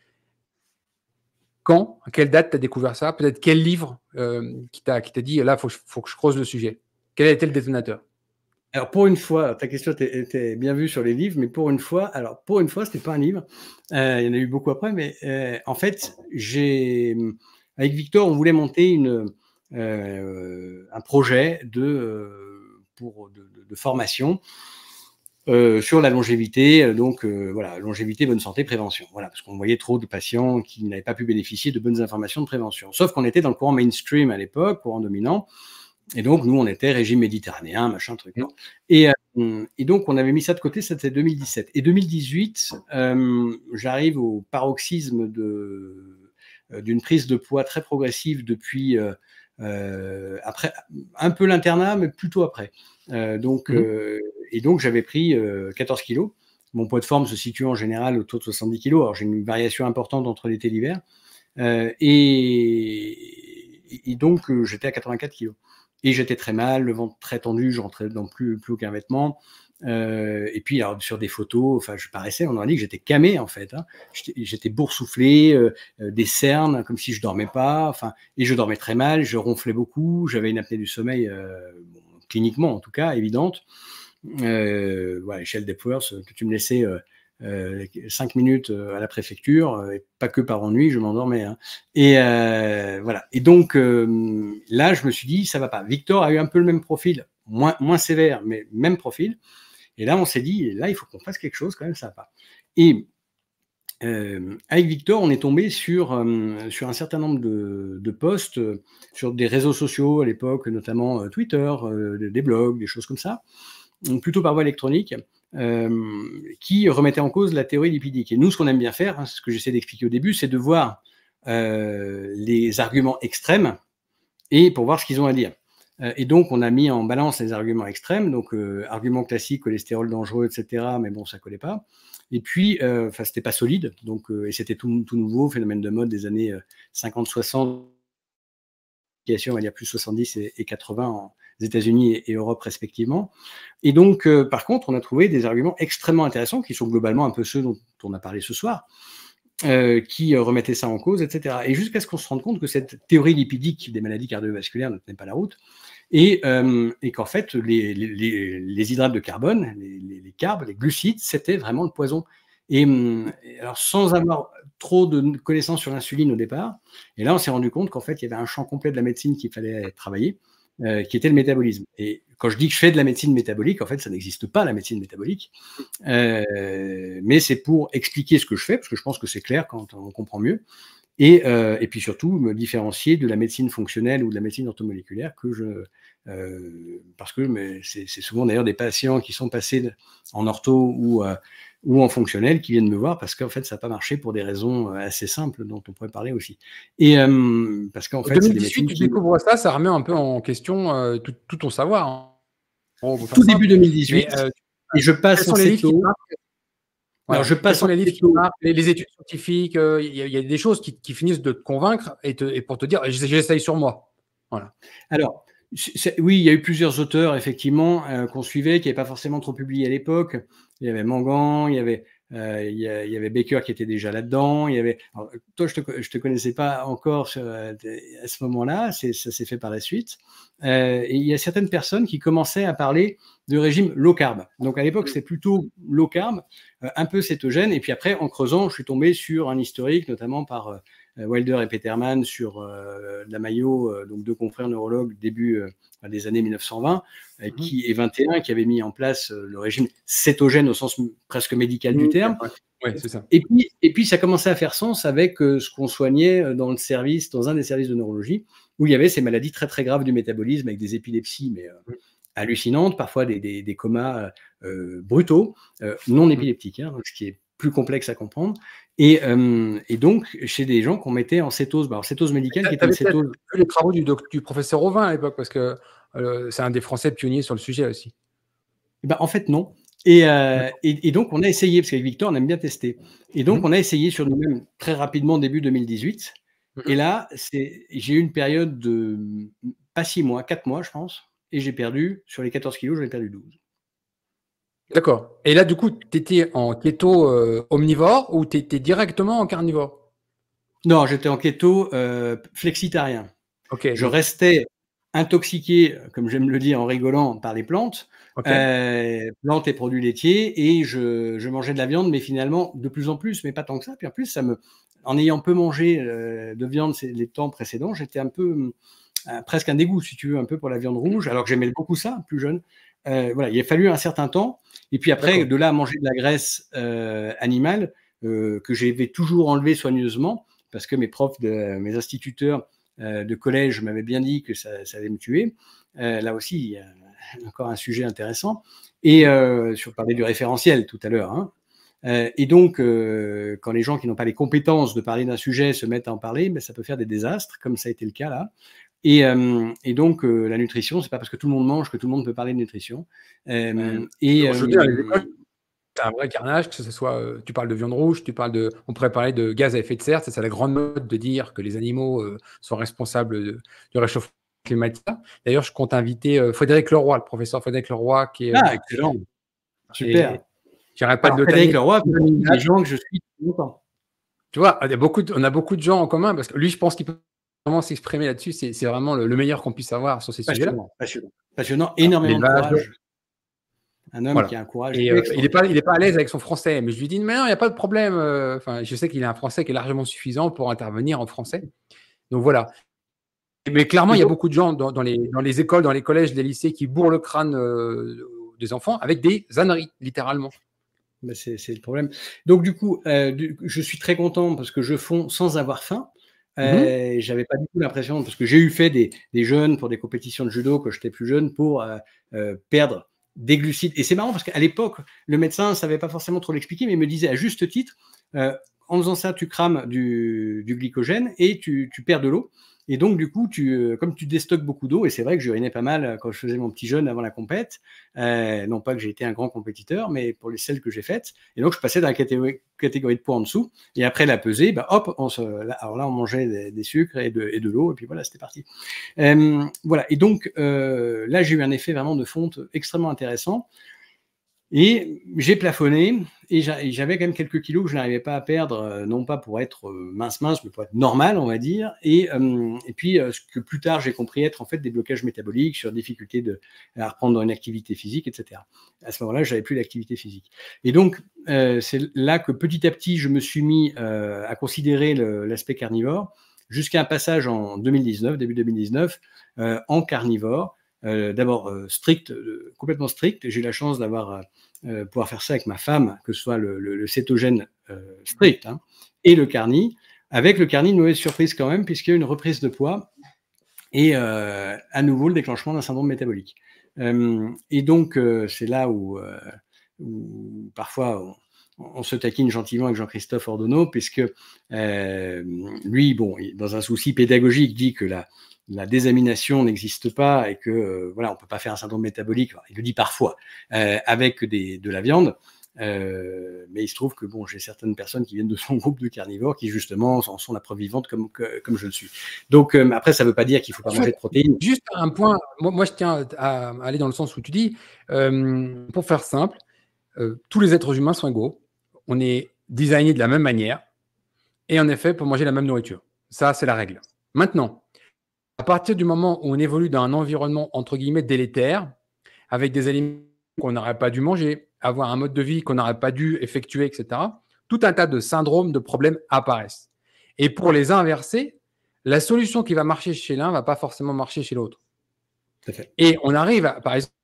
Quand, à quelle date tu as découvert ça Peut-être quel livre qui t'a dit là, il faut, que je creuse le sujet Quel a été le détonateur alors pour une fois, ta question était bien vue sur les livres, mais pour une fois, alors pour une fois, c'était pas un livre. il y en a eu beaucoup après, mais en fait, j'ai avec Victor, on voulait monter une, euh, un projet de, euh, pour, de, formation euh, sur la longévité, donc voilà, longévité, bonne santé, prévention. Voilà, parce qu'on voyait trop de patients qui n'avaient pas pu bénéficier de bonnes informations de prévention. Sauf qu'on était dans le courant mainstream à l'époque, courant dominant, et donc nous on était régime méditerranéen, machin truc. et, et, donc on avait mis ça de côté, c'était 2017. Et 2018, j'arrive au paroxysme de d'une prise de poids très progressive depuis euh, après, un peu l'internat, mais plutôt après. Euh, donc, mhm. euh, et donc, j'avais pris 14 kilos. Mon poids de forme se situe en général autour de 70 kilos. Alors, j'ai une variation importante entre l'été et l'hiver. Et, donc, j'étais à 84 kilos. Et j'étais très mal, le ventre très tendu, je rentrais dans plus, plus aucun vêtement. Euh, et puis sur des photos, enfin, je paraissais, on aurait dit que j'étais camé en fait. Hein. J'étais boursouflé, euh, euh, des cernes, comme si je dormais pas. Enfin, et je dormais très mal, je ronflais beaucoup, j'avais une apnée du sommeil, cliniquement en tout cas, évidente. voilà, échelle des powers, que tu me laissais 5 minutes à la préfecture, et pas que par ennui, je m'endormais. Hein. Et voilà. Et donc là, je me suis dit, ça va pas. Victor a eu un peu le même profil, moins sévère, mais même profil. Et là, on s'est dit, là, il faut qu'on fasse quelque chose quand même sympa. Et euh, avec Victor, on est tombé sur, euh, sur un certain nombre de, de posts euh, sur des réseaux sociaux à l'époque, notamment Twitter, des blogs, des choses comme ça, plutôt par voie électronique, qui remettaient en cause la théorie lipidique. Et nous, ce qu'on aime bien faire, hein, ce que j'essaie d'expliquer au début, c'est de voir les arguments extrêmes et pour voir ce qu'ils ont à dire. Euh, et donc, on a mis en balance les arguments extrêmes, donc euh, arguments classiques, cholestérol dangereux, etc. Mais bon, ça ne collait pas. Et puis, euh, enfin, n'était c'était pas solide, donc et c'était tout, nouveau, phénomène de mode des années 50-60, on va dire plus 70 et, 80 aux États-Unis et, Europe respectivement. Et donc, par contre, on a trouvé des arguments extrêmement intéressants qui sont globalement un peu ceux dont, on a parlé ce soir. qui remettaient ça en cause, etc. Et jusqu'à ce qu'on se rende compte que cette théorie lipidique des maladies cardiovasculaires ne tenait pas la route, et, euh, et qu'en fait, les, hydrates de carbone, les, les les glucides, c'était vraiment le poison. Hum, et, alors, sans avoir trop de connaissances sur l'insuline au départ, et là, on s'est rendu compte qu'en fait, il y avait un champ complet de la médecine qu'il fallait travailler, euh, qui était le métabolisme. Et quand je dis que je fais de la médecine métabolique, en fait, ça n'existe pas, la médecine métabolique, euh, mais c'est pour expliquer ce que je fais, parce que je pense que c'est clair quand on comprend mieux. Euh, et, puis surtout me différencier de la médecine fonctionnelle ou de la médecine orthomoléculaire que je euh, parce que c'est souvent d'ailleurs des patients qui sont passés en ortho ou, euh, ou en fonctionnel qui viennent me voir parce qu'en fait ça n'a pas marché pour des raisons assez simples dont on pourrait parler aussi. Et parce qu'en 2018, tu découvres ça, ça remet un peu en question tout, ton savoir. Hein. tout début 2018. et je passe en alors je passe les, livres qui les, les, études scientifiques, euh, il y, a des choses qui, finissent de te convaincre et, pour te dire j'essaye sur moi. Voilà. Alors, oui, il y a eu plusieurs auteurs, effectivement, euh, qu'on suivait, qui n'avaient pas forcément trop publié à l'époque. Il y avait Mangan, il y avait, euh, il, y avait Baker qui était déjà là-dedans. Il y avait... toi, je ne te, connaissais pas encore à ce moment-là, ça s'est fait par la suite. et il y a certaines personnes qui commençaient à parler de régime low carb. Donc à l'époque, c'est plutôt low carb, euh, un peu cétogène. Et puis après, en creusant, je suis tombé sur un historique, notamment par euh, Wilder et Peterman sur euh, la maillot donc deux confrères neurologues début des années 1920, mhm. qui est 21 qui avaient mis en place le régime cétogène au sens presque médical du mhm. terme. Et puis et puis ça commençait à faire sens avec ce qu'on soignait dans le service, dans un des services de neurologie où il y avait ces maladies très très graves du métabolisme avec des épilepsies, mais hallucinantes, parfois des, comas euh, euh, brutaux, euh, non mmh. épileptiques, hein, ce qui est plus complexe à comprendre. Et, donc, chez des gens qu'on mettait en cétose, bah, en cétose médicale, qui était une cétose. les travaux du, du professeur Auvin à l'époque, parce que c'est un des Français pionniers sur le sujet aussi. Bah, en fait, non. Et, et, donc, on a essayé, parce qu'avec Victor, on aime bien tester. Et donc, mmh. on a essayé sur nous-mêmes très rapidement début 2018. Mmh. Et là, j'ai eu une période de pas six mois, quatre mois, je pense, et j'ai perdu, sur les 14 kilos, j'en ai perdu 12. D'accord. Et là, du coup, tu étais en keto euh, omnivore ou tu étais directement en carnivore Non, j'étais en keto euh, flexitarien. Je restais intoxiqué, comme j'aime le dire en rigolant, par les plantes, euh, plantes et produits laitiers, et je, mangeais de la viande, mais finalement de plus en plus, mais pas tant que ça. Puis en plus, ça me, en ayant peu mangé de viande les temps précédents, j'étais un peu euh, presque un dégoût, si tu veux, un peu pour la viande rouge, alors que j'aimais beaucoup ça, plus jeune. Euh, voilà, il a fallu un certain temps. Et puis après, de là à manger de la graisse euh, animale, que j'avais toujours enlevée soigneusement, parce que mes profs, de, mes instituteurs de collège m'avaient bien dit que ça, allait me tuer. là aussi, il y a encore un sujet intéressant. Et je parlais du référentiel tout à l'heure. Hein. et donc, quand les gens qui n'ont pas les compétences de parler d'un sujet se mettent à en parler, mais ben, ça peut faire des désastres, comme ça a été le cas là. Euh, et, donc, euh, la nutrition, c'est pas parce que tout le monde mange que tout le monde peut parler de nutrition. Euh, et, c'est un vrai carnage, que ce soit, tu parles de viande rouge, tu parles de, on pourrait parler de gaz à effet de serre, c'est ça la grande mode de dire que les animaux sont responsables du réchauffement climatique. D'ailleurs, je compte inviter Frédéric Leroy, le professeur Frédéric Leroy, qui est ah, excellent. Super. J'arrête pas de Frédéric Leroy, gens que je suis Tu vois, beaucoup on a beaucoup de gens en commun parce que lui, je pense qu'il peut Comment s'exprimer là-dessus. C'est vraiment le, meilleur qu'on puisse avoir sur ces sujets-là. Passionnant, énormément Un homme qui a un courage. Euh, il n'est pas, à l'aise avec son français, mais je lui dis mais non, il n'y a pas de problème. Euh, enfin, je sais qu'il a un français qui est largement suffisant pour intervenir en français. Donc voilà. Mais clairement, il y a beaucoup de gens dans, les, écoles, dans les collèges, les lycées qui bourrent le crâne euh, des enfants avec des âneries, littéralement. C'est le problème. Donc du coup, je suis très content parce que je fonds sans avoir faim. Mmh j'avais pas du tout l'impression, parce que j'ai eu fait des, jeunes pour des compétitions de judo quand j'étais plus jeune pour euh, euh, perdre des glucides. Et c'est marrant parce qu'à l'époque, le médecin ne savait pas forcément trop l'expliquer, mais il me disait à juste titre euh, en faisant ça, tu crames du, glycogène et tu, tu perds de l'eau. Et donc, du coup, tu, euh, comme tu déstockes beaucoup d'eau, et c'est vrai que j'urinais pas mal euh, quand je faisais mon petit jeûne avant la compète, euh, non pas que j'ai été un grand compétiteur, mais pour les celles que j'ai faites, et donc je passais dans la catégorie, catégorie de poids en dessous, et après la pesée, bah, hop, alors là, on mangeait des, sucres et de, et de l'eau, et puis voilà, c'était parti. voilà, et donc là, j'ai eu un effet vraiment de fonte extrêmement intéressant. Et j'ai plafonné et j'avais quand même quelques kilos que je n'arrivais pas à perdre, euh, non pas pour être mince-mince, euh, mais pour être normal, on va dire. Et, euh, et puis, ce que plus tard j'ai compris être en fait des blocages métaboliques sur difficulté de, à reprendre une activité physique, etc. À ce moment-là, j'avais plus d'activité physique. Et donc, c'est là que petit à petit, je me suis mis à considérer l'aspect carnivore jusqu'à un passage en 2019, début 2019, en carnivore euh, d'abord, euh, strict, euh, complètement strict. J'ai eu la chance d'avoir pouvoir faire ça avec ma femme, que ce soit le, cétogène strict hein, et le carni. Avec le carni, une mauvaise surprise quand même, puisqu'il y a une reprise de poids et à nouveau le déclenchement d'un syndrome métabolique. et donc, c'est là où, parfois on, se taquine gentiment avec Jean-Christophe Ordonneau, puisque lui, bon, dans un souci pédagogique, dit que la, la désamination n'existe pas et que euh, voilà, on peut pas faire un syndrome métabolique. Il le dit parfois euh, avec de la viande. Euh, mais il se trouve que bon, j'ai certaines personnes qui viennent de son groupe de carnivores qui justement en sont la preuve vivante comme, comme je le suis. Donc après, ça ne veut pas dire qu'il ne faut pas manger de protéines. Juste un point, moi, je tiens à aller dans le sens où tu dis, pour faire simple, tous les êtres humains sont égaux, on est designé de la même manière et en effet pour manger la même nourriture. Ça, c'est la règle. Maintenant, à partir du moment où on évolue dans un environnement entre guillemets délétère, avec des aliments qu'on n'aurait pas dû manger, avoir un mode de vie qu'on n'aurait pas dû effectuer, etc., tout un tas de syndromes, de problèmes apparaissent. Et pour les inverser, la solution qui va marcher chez l'un ne va pas forcément marcher chez l'autre. Et on arrive, à, par exemple,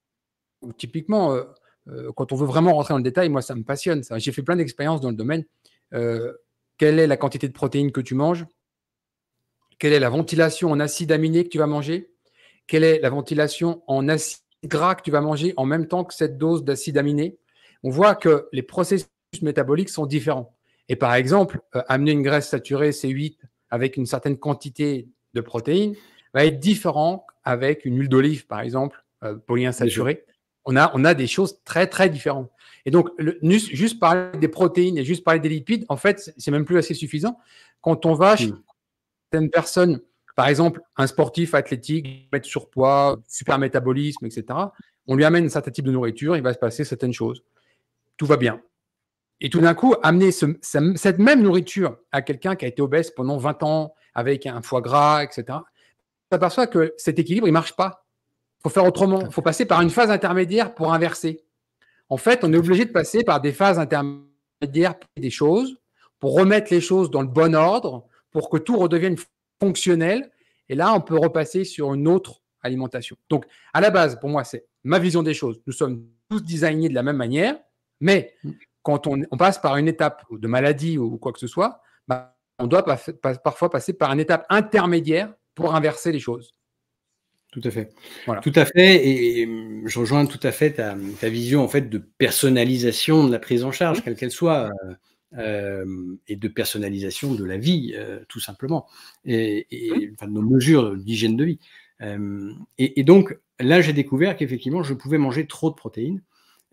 typiquement, euh, euh, quand on veut vraiment rentrer dans le détail, moi, ça me passionne. J'ai fait plein d'expériences dans le domaine. Euh, quelle est la quantité de protéines que tu manges quelle est la ventilation en acide aminé que tu vas manger Quelle est la ventilation en acide gras que tu vas manger en même temps que cette dose d'acide aminé On voit que les processus métaboliques sont différents. Et par exemple, euh, amener une graisse saturée C8 avec une certaine quantité de protéines va être différent avec une huile d'olive, par exemple, euh, polyinsaturée. On a, on a des choses très, très différentes. Et donc, juste parler des protéines et juste parler des lipides, en fait, c'est même plus assez suffisant. Quand on va hmm certaines personnes, par exemple, un sportif athlétique, mettre surpoids, super métabolisme, etc., on lui amène un certain type de nourriture, il va se passer certaines choses. Tout va bien. Et tout d'un coup, amener cette même nourriture à quelqu'un qui a été obèse pendant 20 ans, avec un foie gras, etc., s'aperçoit que cet équilibre, il ne marche pas. Il faut faire autrement. Il faut passer par une phase intermédiaire pour inverser. En fait, on est obligé de passer par des phases intermédiaires des choses pour remettre les choses dans le bon ordre, pour que tout redevienne fonctionnel. Et là, on peut repasser sur une autre alimentation. Donc, à la base, pour moi, c'est ma vision des choses. Nous sommes tous designés de la même manière, mais mm. quand on, passe par une étape de maladie ou quoi que ce soit, bah, on doit pas, parfois passer par une étape intermédiaire pour inverser les choses. Tout à fait. Voilà. Tout à fait. Et, je rejoins tout à fait ta, vision en fait de personnalisation de la prise en charge, quelle qu'elle soit. Euh, et de personnalisation de la vie, tout simplement, et, nos mesures d'hygiène de vie. et, donc là, j'ai découvert qu'effectivement, je pouvais manger trop de protéines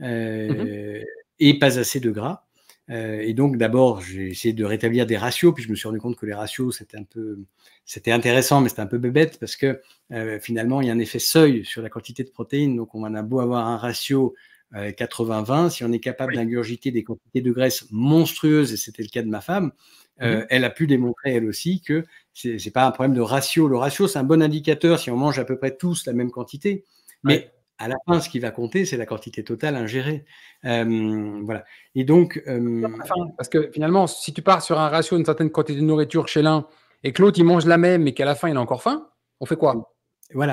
mmh et pas assez de gras. et donc d'abord, j'ai essayé de rétablir des ratios, puis je me suis rendu compte que les ratios, c'était un peu, c'était intéressant, mais c'était un peu bébête parce que finalement, il y a un effet seuil sur la quantité de protéines. Donc on en a beau avoir un ratio 80-20, euh, si on est capable d'ingurgiter des quantités de graisse monstrueuses, et c'était le cas de ma femme, euh, mhm. elle a pu démontrer elle aussi que c'est n'est pas un problème de ratio. Le ratio, c'est un bon indicateur si on mange à peu près tous la même quantité. Mais à la fin, ce qui va compter, c'est la quantité totale ingérée. Euh, voilà. Et donc. Parce que finalement, si tu pars sur un ratio d'une certaine quantité de nourriture chez l'un et que l'autre, il mange la même mais qu'à la fin, il a encore faim, on fait quoi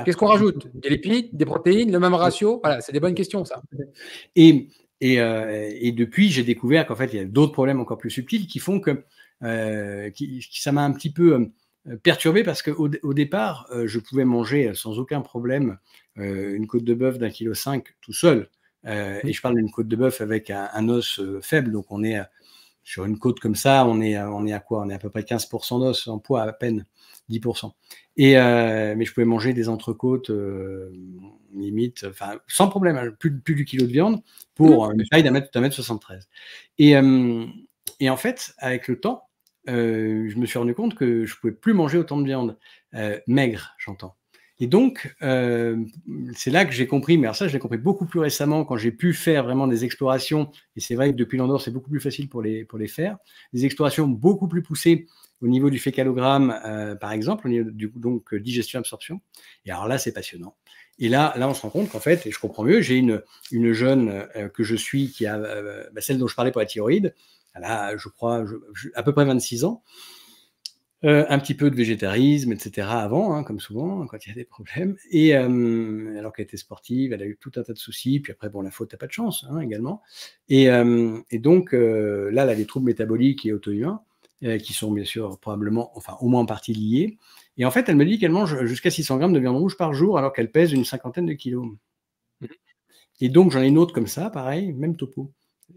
Qu'est-ce qu'on rajoute euh, Des lipides, des protéines, le même ratio Voilà, c'est des bonnes questions, ça. Et, euh, et, depuis, j'ai découvert qu'en fait, il y a d'autres problèmes encore plus subtils qui font que euh, qui, ça m'a un petit peu perturbé parce qu'au au départ, je pouvais manger sans aucun problème une côte de bœuf d'un kilo cinq tout seul. Et je parle d'une côte de bœuf avec un, os faible, donc on est sur une côte comme ça, on est, on est à quoi On est à peu près 15% d'os en poids à peine. 10%. Et, euh, mais je pouvais manger des entrecôtes euh, limite, enfin, sans problème, hein, plus, plus, du kilo de viande pour mmh. une taille d'un mètre, 73. Et, euh, et en fait, avec le temps, je me suis rendu compte que je pouvais plus manger autant de viande maigre, j'entends. Et donc, c'est là que j'ai compris, mais ça, je l'ai compris beaucoup plus récemment quand j'ai pu faire vraiment des explorations, et c'est vrai que depuis l'Andorre, c'est beaucoup plus facile pour les, pour les faire, des explorations beaucoup plus poussées au niveau du fécalogramme, euh, par exemple, au niveau du, donc euh, digestion-absorption. Et alors là, c'est passionnant. Et là, là, on se rend compte qu'en fait, et je comprends mieux, j'ai une, une jeune euh, que je suis, qui a bah, celle dont je parlais pour la thyroïde, elle a, je crois, à peu près 26 ans, un petit peu de végétarisme, etc. avant, hein, comme souvent, hein, quand il y a des problèmes. Et alors qu'elle était sportive, elle a eu tout un tas de soucis, puis après, bon, la faute, t'as pas de chance hein, également. Et, et donc, là, elle a des troubles métaboliques et auto-humains. Euh, qui sont bien sûr probablement, enfin au moins en partie liées. Et en fait, elle me dit qu'elle mange jusqu'à 600 grammes de viande rouge par jour, alors qu'elle pèse une cinquantaine de kilos. Mhm. Et donc, j'en ai une autre comme ça, pareil, même topo.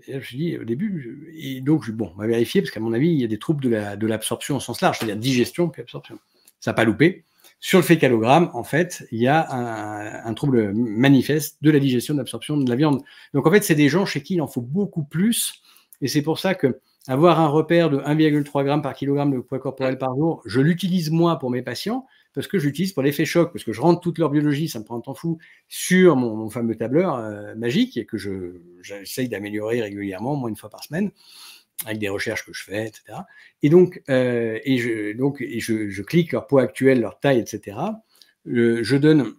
Et je me suis au début, et donc, je, bon, on va vérifier, parce qu'à mon avis, il y a des troubles de l'absorption la, de sens large, c'est-à-dire digestion puis absorption. Ça n'a pas loupé. Sur le fécalogramme, en fait, il y a un, un trouble manifeste de la digestion, de l'absorption de la viande. Donc, en fait, c'est des gens chez qui il en faut beaucoup plus. Et c'est pour ça que avoir un repère de 1,3 g par kilogramme de poids corporel par jour, je l'utilise moi pour mes patients parce que j'utilise l'utilise pour l'effet choc, parce que je rentre toute leur biologie, ça me prend un temps fou, sur mon, fameux tableur euh, magique et que je, j'essaye d'améliorer régulièrement, moins une fois par semaine, avec des recherches que je fais, etc. Et donc, euh, et je, donc et je, clique leur poids actuel, leur taille, etc. Euh, je donne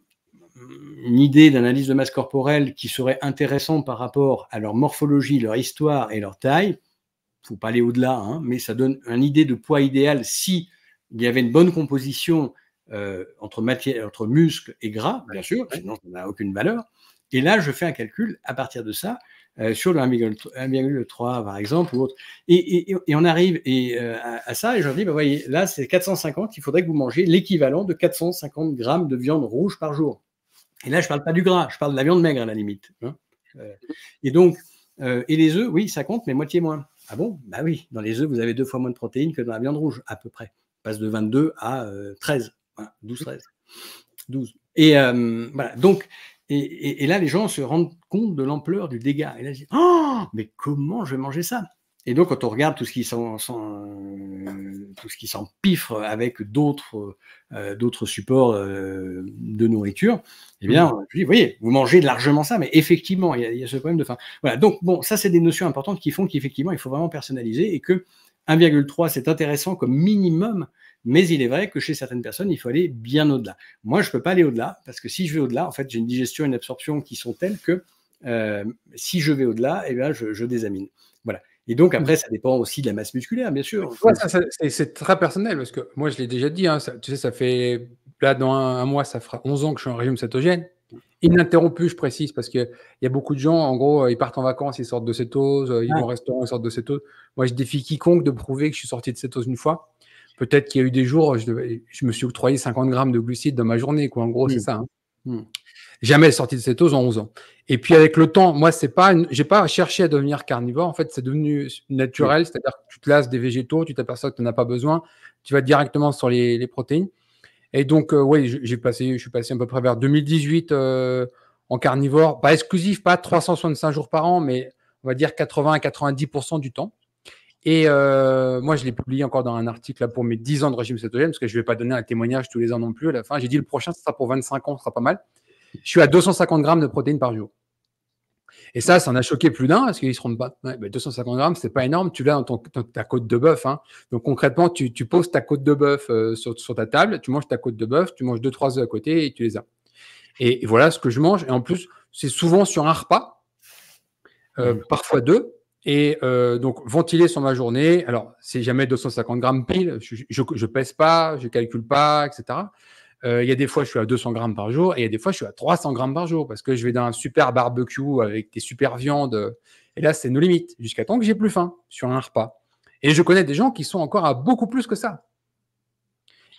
une idée d'analyse de masse corporelle qui serait intéressante par rapport à leur morphologie, leur histoire et leur taille faut pas aller au-delà, hein, mais ça donne une idée de poids idéal si il y avait une bonne composition euh, entre, matière, entre muscle et gras, bien sûr, sinon ça n'a aucune valeur. Et là, je fais un calcul à partir de ça euh, sur le 1,3 par exemple ou autre. Et, on arrive euh, à, ça et je leur dis, bah, voyez, là c'est 450, il faudrait que vous mangez l'équivalent de 450 grammes de viande rouge par jour. Et là, je ne parle pas du gras, je parle de la viande maigre à la limite. Hein. et donc, et les œufs, oui, ça compte, mais moitié moins. Ah bon Bah oui, dans les œufs, vous avez deux fois moins de protéines que dans la viande rouge, à peu près. On passe de 22 à 13, 12, 13, 12. Et euh, donc, et, là, les gens se rendent compte de l'ampleur du dégât. Et là, ils disent, oh, mais comment je vais manger ça et donc, quand on regarde tout ce qui euh, s'empiffre avec d'autres euh, d'autres supports euh, de nourriture, eh bien, mmh. dis, vous voyez, vous mangez largement ça, mais effectivement, il y, a, ce problème de faim. Voilà, donc, bon, ça, c'est des notions importantes qui font qu'effectivement, il faut vraiment personnaliser et que 1,3, c'est intéressant comme minimum, mais il est vrai que chez certaines personnes, il faut aller bien au-delà. Moi, je ne peux pas aller au-delà, parce que si je vais au-delà, en fait, j'ai une digestion et une absorption qui sont telles que si je vais au-delà, eh bien, je désamine. Et donc, après, mmh. ça dépend aussi de la masse musculaire, bien sûr. c'est très personnel, parce que moi, je l'ai déjà dit, hein, tu sais, ça fait, là, dans un, mois, ça fera 11 ans que je suis en régime cétogène. Ininterrompu, je précise, parce qu'il y a beaucoup de gens, en gros, ils partent en vacances, ils sortent de cétose, ils vont au restaurant, ils sortent de cétose. Moi, je défie quiconque de prouver que je suis sorti de cétose une fois. Peut-être qu'il y a eu des jours, je, je me suis octroyé 50 grammes de glucides dans ma journée, quoi. En gros, c'est mmh. ça. Hein. Mmh. Jamais sorti sortie de cétose en 11 ans. Et puis avec le temps, moi, c'est pas, j'ai pas cherché à devenir carnivore. En fait, c'est devenu naturel, c'est-à-dire que tu te lasses des végétaux, tu t'aperçois que tu n'en as pas besoin, tu vas directement sur les, protéines. Et donc, euh, oui, j'ai passé, je suis passé à peu près vers 2018 euh, en carnivore, pas exclusif, pas 365 jours par an, mais on va dire 80 à 90% du temps. Et euh, moi, je l'ai publié encore dans un article là, pour mes 10 ans de régime cétogène, parce que je ne vais pas donner un témoignage tous les ans non plus. À la fin, j'ai dit le prochain, ce sera pour 25 ans, ce sera pas mal. Je suis à 250 grammes de protéines par jour. Et ça, ça en a choqué plus d'un parce qu'ils se rendent pas. 250 grammes, c'est pas énorme. Tu l'as dans, ta côte de bœuf. Hein. Donc concrètement, tu, poses ta côte de bœuf euh, sur, ta table, tu manges ta côte de bœuf, tu manges deux trois œufs à côté et tu les as. Et, voilà ce que je mange. Et en plus, c'est souvent sur un repas, euh, mmh. parfois deux. Et euh, donc ventiler sur ma journée. Alors c'est jamais 250 grammes pile. Je, ne pèse pas, je calcule pas, etc. Euh, il y a des fois, je suis à 200 grammes par jour et il y a des fois, je suis à 300 grammes par jour parce que je vais dans un super barbecue avec des super viandes. Et là, c'est nos limites jusqu'à temps que j'ai plus faim sur un repas. Et je connais des gens qui sont encore à beaucoup plus que ça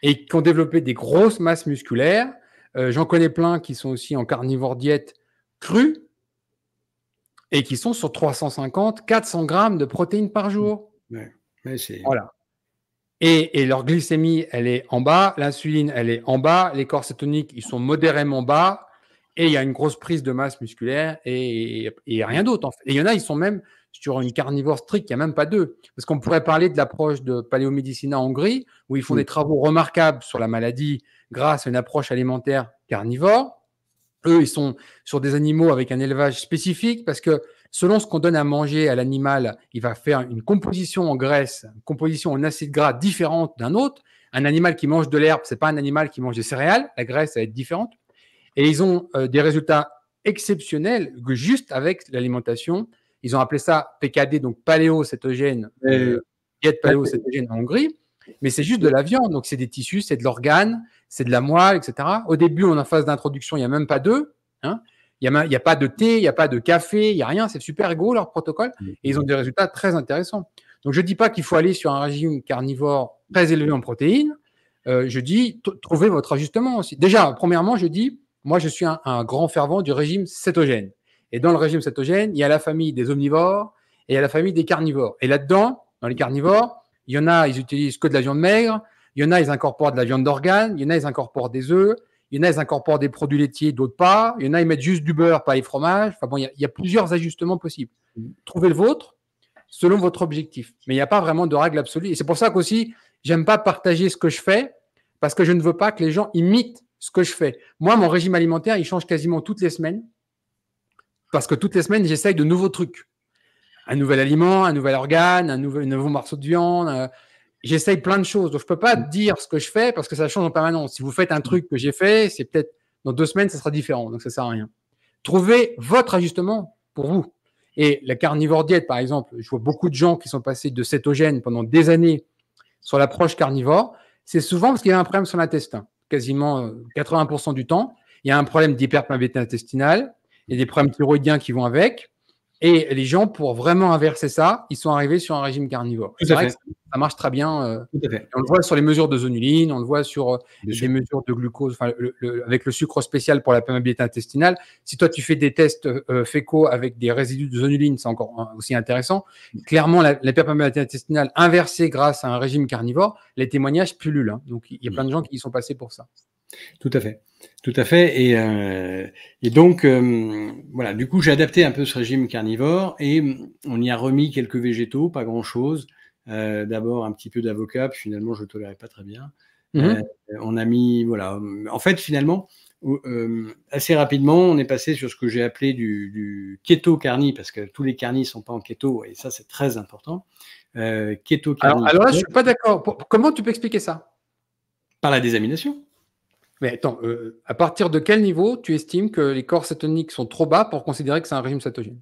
et qui ont développé des grosses masses musculaires. Euh, j'en connais plein qui sont aussi en carnivore diète cru et qui sont sur 350, 400 grammes de protéines par jour. voilà et, leur glycémie, elle est en bas, l'insuline, elle est en bas, les corps cétoniques, ils sont modérément bas, et il y a une grosse prise de masse musculaire et, rien d'autre. Et il y en a, ils sont même sur une carnivore stricte, il n'y a même pas d'eux. Parce qu'on pourrait parler de l'approche de Paléomédicina en Hongrie, où ils font des travaux remarquables sur la maladie grâce à une approche alimentaire carnivore. Eux, ils sont sur des animaux avec un élevage spécifique parce que Selon ce qu'on donne à manger à l'animal, il va faire une composition en graisse, une composition en acide gras différente d'un autre. Un animal qui mange de l'herbe, c'est pas un animal qui mange des céréales. La graisse va être différente. Et ils ont euh, des résultats exceptionnels que juste avec l'alimentation. Ils ont appelé ça PKD, donc paléocétogène, euh, diète en Hongrie. Mais c'est juste de la viande, donc c'est des tissus, c'est de l'organe, c'est de la moelle, etc. Au début, on en phase d'introduction, il n'y a même pas deux. Hein. Il n'y a, pas de thé, il n'y a pas de café, il n'y a rien. C'est super gros leur protocole mm-hmm. et ils ont des résultats très intéressants. Donc, je ne dis pas qu'il faut aller sur un régime carnivore très élevé en protéines. Euh, je dis trouvez votre ajustement aussi. Déjà, premièrement, je dis moi, je suis un, grand fervent du régime cétogène. Et dans le régime cétogène, il y a la famille des omnivores et il y a la famille des carnivores. Et là-dedans, dans les carnivores, il y en a, ils utilisent que de la viande maigre. Il y en a, ils incorporent de la viande d'organes. Il y en a, ils incorporent des œufs. Il y en a, ils incorporent des produits laitiers, d'autres pas. Il y en a, ils mettent juste du beurre, pas les fromages. Enfin bon, il y, a, plusieurs ajustements possibles. Mmh. Trouvez le vôtre selon votre objectif. Mais il n'y a pas vraiment de règle absolue. Et c'est pour ça qu'aussi, j'aime pas partager ce que je fais parce que je ne veux pas que les gens imitent ce que je fais. Moi, mon régime alimentaire, il change quasiment toutes les semaines parce que toutes les semaines, j'essaye de nouveaux trucs. Un nouvel aliment, un nouvel organe, un nouveau, un nouveau morceau de viande. Euh, j'essaye plein de choses. Donc, je ne peux pas mm. dire ce que je fais parce que ça change en permanence. Si vous faites un mm. truc que j'ai fait, c'est peut-être dans deux semaines, ça sera différent. Donc, ça ne sert à rien. Trouvez votre ajustement pour vous. Et la carnivore diète, par exemple, je vois beaucoup de gens qui sont passés de cétogène pendant des années sur l'approche carnivore. C'est souvent parce qu'il y a un problème sur l'intestin. Quasiment 80% euh, du temps, il y a un problème d'hyperperméabilité intestinale, et des problèmes thyroïdiens qui vont avec, et les gens, pour vraiment inverser ça, ils sont arrivés sur un régime carnivore. C'est vrai que ça, marche très bien. Euh, on le voit sur les mesures de zonuline, on le voit sur les euh, mesures de glucose, le, avec le sucre spécial pour la perméabilité intestinale. Si toi, tu fais des tests euh, fécaux avec des résidus de zonuline, c'est encore hein, aussi intéressant. Clairement, la, la, perméabilité intestinale inversée grâce à un régime carnivore, les témoignages pullulent. Hein. Donc, il y a plein de gens qui y sont passés pour ça. Tout à fait. Tout à fait. Et, euh, donc, euh, voilà, du coup, j'ai adapté un peu ce régime carnivore et mm, on y a remis quelques végétaux, pas grand-chose. Euh, d'abord un petit peu d'avocat, puis finalement, je ne tolérais pas très bien. Mmh on a mis, voilà, en fait, finalement, assez rapidement, on est passé sur ce que j'ai appelé du, keto carni, parce que tous les carnis ne sont pas en keto, et ça, c'est très important. keto carni. Alors, je ne suis pas d'accord. Comment tu peux expliquer ça Par la désamination. Mais attends, euh, à partir de quel niveau tu estimes que les corps cétoniques sont trop bas pour considérer que c'est un régime cétogène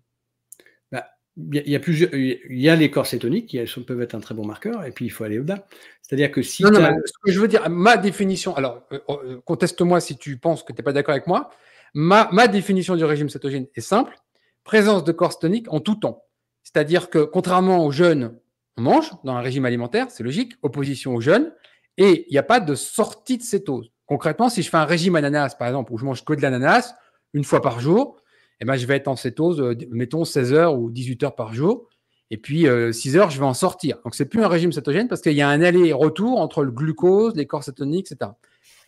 bah, il y, a plusieurs, il a les corps cétoniques qui peuvent être un très bon marqueur, et puis il faut aller au-delà. C'est-à-dire que si. Non, non, euh, ce que je veux dire, ma définition, alors euh, oh, conteste-moi si tu penses que tu n'es pas d'accord avec moi, ma, définition du régime cétogène est simple présence de corps cétoniques en tout temps. C'est-à-dire que contrairement aux jeunes, on mange dans un régime alimentaire, c'est logique, opposition aux jeunes, et il n'y a pas de sortie de cétose. Concrètement, si je fais un régime ananas, par exemple, où je mange que de l'ananas une fois par jour, eh ben, je vais être en cétose, mettons 16 heures ou 18 heures par jour. Et puis 6 euh, heures, je vais en sortir. Donc, ce n'est plus un régime cétogène parce qu'il y a un aller-retour entre le glucose, les corps cétoniques, etc.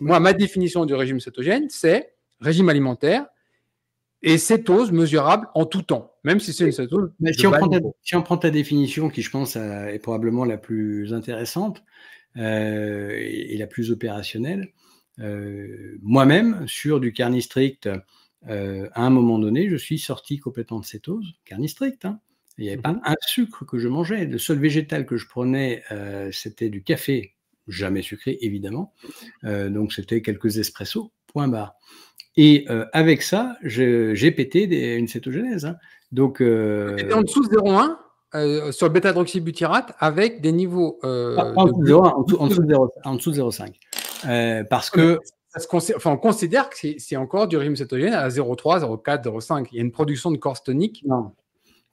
Moi, ma définition du régime cétogène, c'est régime alimentaire et cétose mesurable en tout temps, même si c'est une cétose. si, on prend ta, définition, qui je pense euh, est probablement la plus intéressante euh, et, la plus opérationnelle, euh, moi-même, sur du carni strict, euh, à un moment donné, je suis sorti complètement de cétose, carni strict. Hein. Il n'y avait pas mhm. un sucre que je mangeais. Le seul végétal que je prenais, euh, c'était du café, jamais sucré, évidemment. donc, c'était quelques espressos, point barre. Et avec ça, j'ai pété une cétogénèse. Hein. Donc, en dessous de 0,1 sur le bêta-hydroxybutyrate avec des niveaux. en, dessous de 0,5. Euh, parce que. on considère que c'est encore du régime cétogène à 0,3, 0,4, 0,5. Il y a une production de corps tonique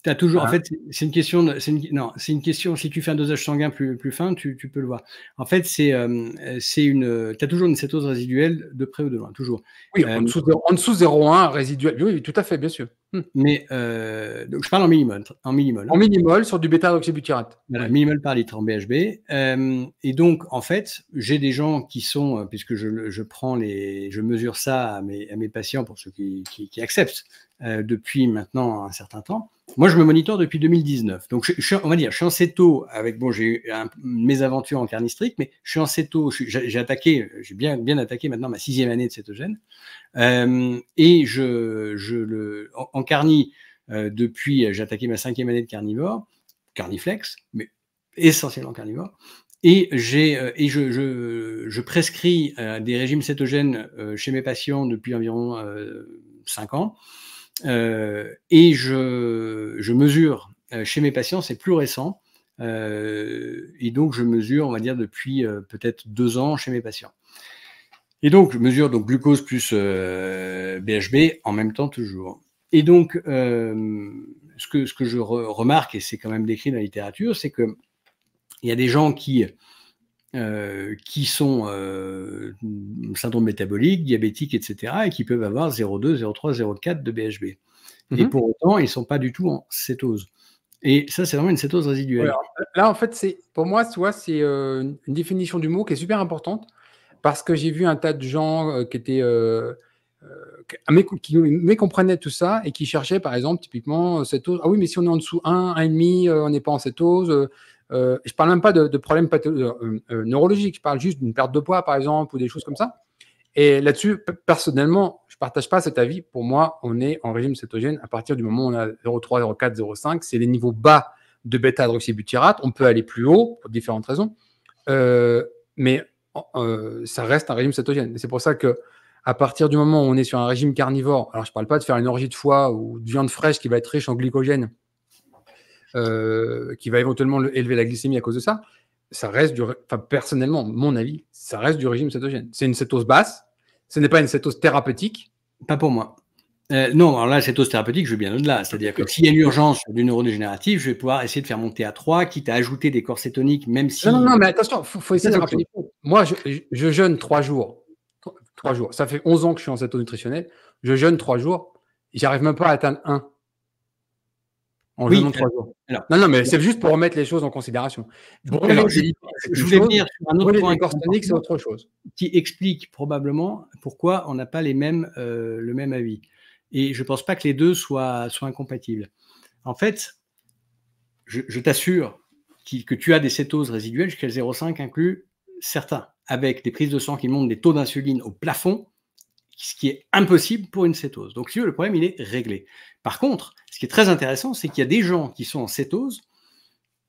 tu as toujours, en hein? fait, c'est une question, non, c'est une question, si tu fais un dosage sanguin plus, fin, tu, peux le voir. En fait, c'est, euh, c'est une, tu as toujours une cétose résiduelle de près ou de loin, toujours. Oui, en euh, dessous, de, 0,1 résiduel, oui, tout à fait, bien sûr. Hmm. Mais, euh, donc je parle en millimol. En millimol, hein. en millimol sur du bêta-oxybutyrate. Voilà, millimol par litre en BHB. et donc, en fait, j'ai des gens qui sont, puisque je, je prends les, je mesure ça à mes, à mes patients pour ceux qui, qui, qui acceptent depuis maintenant un certain temps moi, je me monitore depuis 2019. Donc, on va dire, je suis en CETO avec, bon, j'ai eu mes aventures en carnistrique, mais je suis en CETO, j'ai attaqué, j'ai bien, bien attaqué maintenant ma sixième année de cétogène. Euh, et je, je le, en, carnie euh, depuis, j'ai attaqué ma cinquième année de carnivore, carniflex, mais essentiellement carnivore. Et, euh, et je, je, je prescris des régimes cétogènes chez mes patients depuis environ 5 ans. Euh, et je, mesure euh, chez mes patients, c'est plus récent, euh, et donc je mesure, on va dire, depuis peut-être deux ans chez mes patients. Et donc, je mesure donc glucose plus BHB en même temps toujours. Et donc, ce, que, je remarque, et c'est quand même décrit dans la littérature, c'est que il y a des gens qui euh, qui sont euh, syndrome métabolique, diabétique, etc., et qui peuvent avoir 0,2, 0,3, 0,4 de BHB. Et mmh pour autant, ils ne sont pas du tout en cétose. Et ça, c'est vraiment une cétose résiduelle. là, en fait, c'est pour moi, c'est euh, une définition du mot qui est super importante parce que j'ai vu un tas de gens qui étaient qui mécomprenaient tout ça et qui cherchaient, par exemple, typiquement, cétose. Ah oui, mais si on est en dessous 1, 1,5, on n'est pas en cétose. Euh, je ne parle même pas de, problèmes euh, euh, neurologiques, je parle juste d'une perte de poids, par exemple, ou des choses comme ça. Et là-dessus, personnellement, je ne partage pas cet avis. Pour moi, on est en régime cétogène à partir du moment où on a 0,3, 0,4, 0,5. C'est les niveaux bas de bêta-hydroxybutyrate. On peut aller plus haut pour différentes raisons. mais ça reste un régime cétogène. C'est pour ça que à partir du moment où on est sur un régime carnivore, alors je ne parle pas de faire une orgie de foie ou de viande fraîche qui va être riche en glycogène euh, qui va éventuellement élever la glycémie à cause de ça, ça reste du, enfin personnellement, mon avis, ça reste du régime cétogène. C'est une cétose basse, ce n'est pas une cétose thérapeutique. Pas pour moi. Euh, non, alors là, cétose thérapeutique, je vais bien au-delà. C'est-à-dire que s'il y a une urgence du neurodégénératif, je vais pouvoir essayer de faire monter à 3, quitte à ajouter des corps cétoniques, même si. Non, non, mais attention, il faut, essayer de rappeler. Moi, je, je, jeûne 3 jours. trois jours. Ça fait 11 ans que je suis en cétose nutritionnelle. Je jeûne 3 jours. J'arrive même pas à atteindre 1 en euh, jours. non, non, mais c'est juste pour remettre les choses en considération. je, vais voulais venir sur un autre point c'est autre chose. Qui explique probablement pourquoi on n'a pas les mêmes, euh, le même avis. Et je ne pense pas que les deux soient, soient incompatibles. En fait, je, t'assure que tu as des cétoses résiduelles jusqu'à 0,5 inclus certains, avec des prises de sang qui montent des taux d'insuline au plafond ce qui est impossible pour une cétose. Donc, si le problème, il est réglé. Par contre, ce qui est très intéressant, c'est qu'il y a des gens qui sont en cétose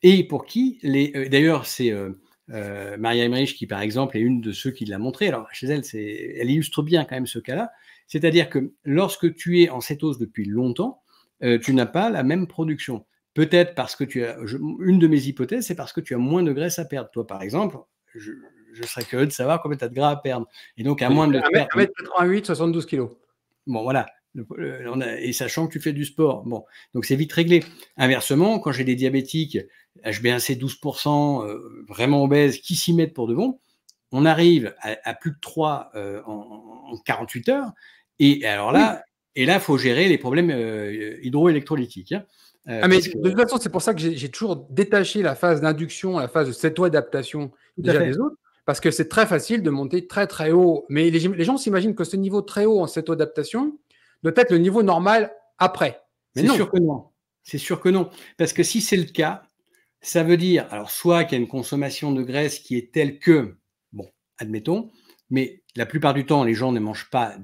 et pour qui les. Euh, d'ailleurs, c'est euh, euh Maria qui, par exemple, est une de ceux qui l'a montré. Alors, chez elle, elle illustre bien quand même ce cas-là. C'est-à-dire que lorsque tu es en cétose depuis longtemps, euh, tu n'as pas la même production. Peut-être parce que tu as. une de mes hypothèses, c'est parce que tu as moins de graisse à perdre. Toi, par exemple, je, je serais curieux de savoir combien tu as de gras à perdre. Et donc, à moins de. 1m88, 72 kilos. Bon, voilà. Et sachant que tu fais du sport. Bon, donc c'est vite réglé. Inversement, quand j'ai des diabétiques, HbA1c 12%, euh, vraiment obèses, qui s'y mettent pour de bon, on arrive à, plus de 3 euh, en, 48 heures. Et alors là, et là, faut gérer les problèmes euh, hydroélectrolytiques. Hein. Ah, de toute façon, c'est pour ça que j'ai toujours détaché la phase d'induction, la phase de cétoadaptation adaptation des autres, parce que c'est très facile de monter très très haut. Mais les, gens s'imaginent que ce niveau très haut en cette adaptation doit être le niveau normal après. Mais c'est sûr que non. C'est sûr que non. Parce que si c'est le cas, ça veut dire, alors soit qu'il y a une consommation de graisse qui est telle que, bon, admettons, mais la plupart du temps, les gens ne mangent pas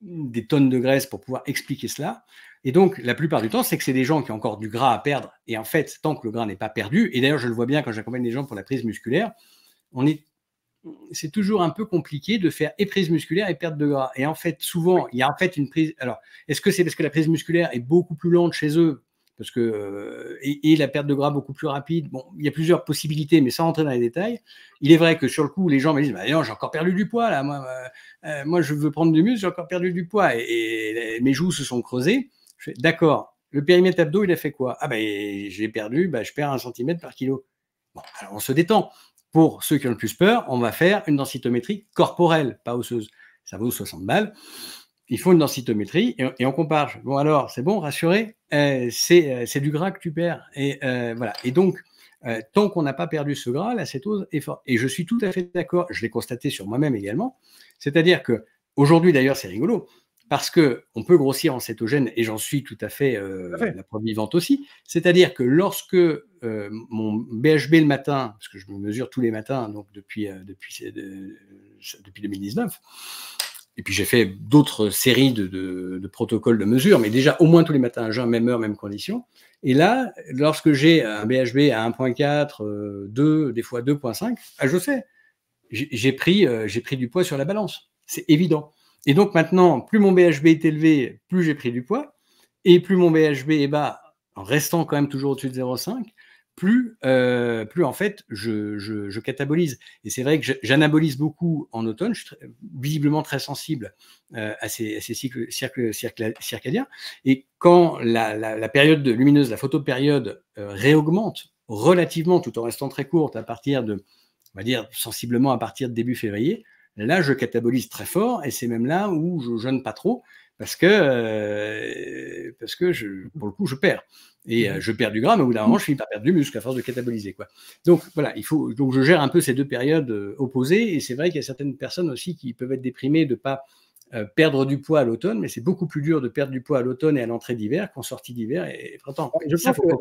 des tonnes de graisse pour pouvoir expliquer cela. Et donc, la plupart du temps, c'est que c'est des gens qui ont encore du gras à perdre. Et en fait, tant que le gras n'est pas perdu, et d'ailleurs, je le vois bien quand j'accompagne des gens pour la prise musculaire, on est c'est toujours un peu compliqué de faire et prise musculaire et perte de gras. Et en fait, souvent, il y a en fait une prise. Alors, est-ce que c'est parce que la prise musculaire est beaucoup plus lente chez eux parce que, euh, et, la perte de gras beaucoup plus rapide Bon, il y a plusieurs possibilités, mais sans rentrer dans les détails. Il est vrai que sur le coup, les gens me disent «Bah, j'ai encore perdu du poids là. Moi, euh, euh, moi je veux prendre du muscle, j'ai encore perdu du poids. Et, mes joues se sont creusées. D'accord. Le périmètre abdo, il a fait quoi Ah, ben, j'ai perdu, bah, je perds un centimètre par kilo. Bon, alors on se détend. Pour ceux qui ont le plus peur, on va faire une densitométrie corporelle, pas osseuse. Ça vaut 60 balles. Il faut une densitométrie et, on compare. Bon, alors, c'est bon, rassuré, euh, euh, c'est du gras que tu perds. Et euh, voilà. Et donc, tant qu'on n'a pas perdu ce gras, cétose est forte. Et je suis tout à fait d'accord, je l'ai constaté sur moi-même également. C'est-à-dire que, aujourd'hui d'ailleurs, c'est rigolo, parce que on peut grossir en cétogène, et j'en suis tout à fait, euh, la preuve vivante aussi. C'est-à-dire que lorsque euh, mon BHB le matin, parce que je me mesure tous les matins, donc depuis, euh, depuis, depuis 2019, et puis j'ai fait d'autres séries de, protocoles de mesure, mais déjà au moins tous les matins un jour, même heure, même condition. Et là, lorsque j'ai un BHB à 1.4, 2, des fois 2.5, ah, je sais, j'ai pris, j'ai pris du poids sur la balance. C'est évident. Et donc maintenant, plus mon BHB est élevé, plus j'ai pris du poids. Et plus mon BHB est bas, en restant quand même toujours au-dessus de 0,5, plus, euh, plus en fait je, je, je catabolise. Et c'est vrai que j'anabolise beaucoup en automne, je suis visiblement très sensible euh, à ces, à ces cycles, circadiens. Et quand la, la, la, période lumineuse, la photopériode euh, réaugmente relativement, tout en restant très courte, à partir de, on va dire sensiblement à partir de début février, Là, je catabolise très fort et c'est même là où je jeûne pas trop parce que, euh, parce que je, pour le coup, je perds. Et euh, je perds du gras, mais au bout d'un moment, je finis par perdre du muscle à force de cataboliser. Donc voilà, il faut, donc je gère un peu ces deux périodes euh, opposées. Et c'est vrai qu'il y a certaines personnes aussi qui peuvent être déprimées de ne pas perdre du poids à l'automne, mais c'est beaucoup plus dur de perdre du poids à l'automne et à l'entrée d'hiver qu'en sortie d'hiver et, printemps.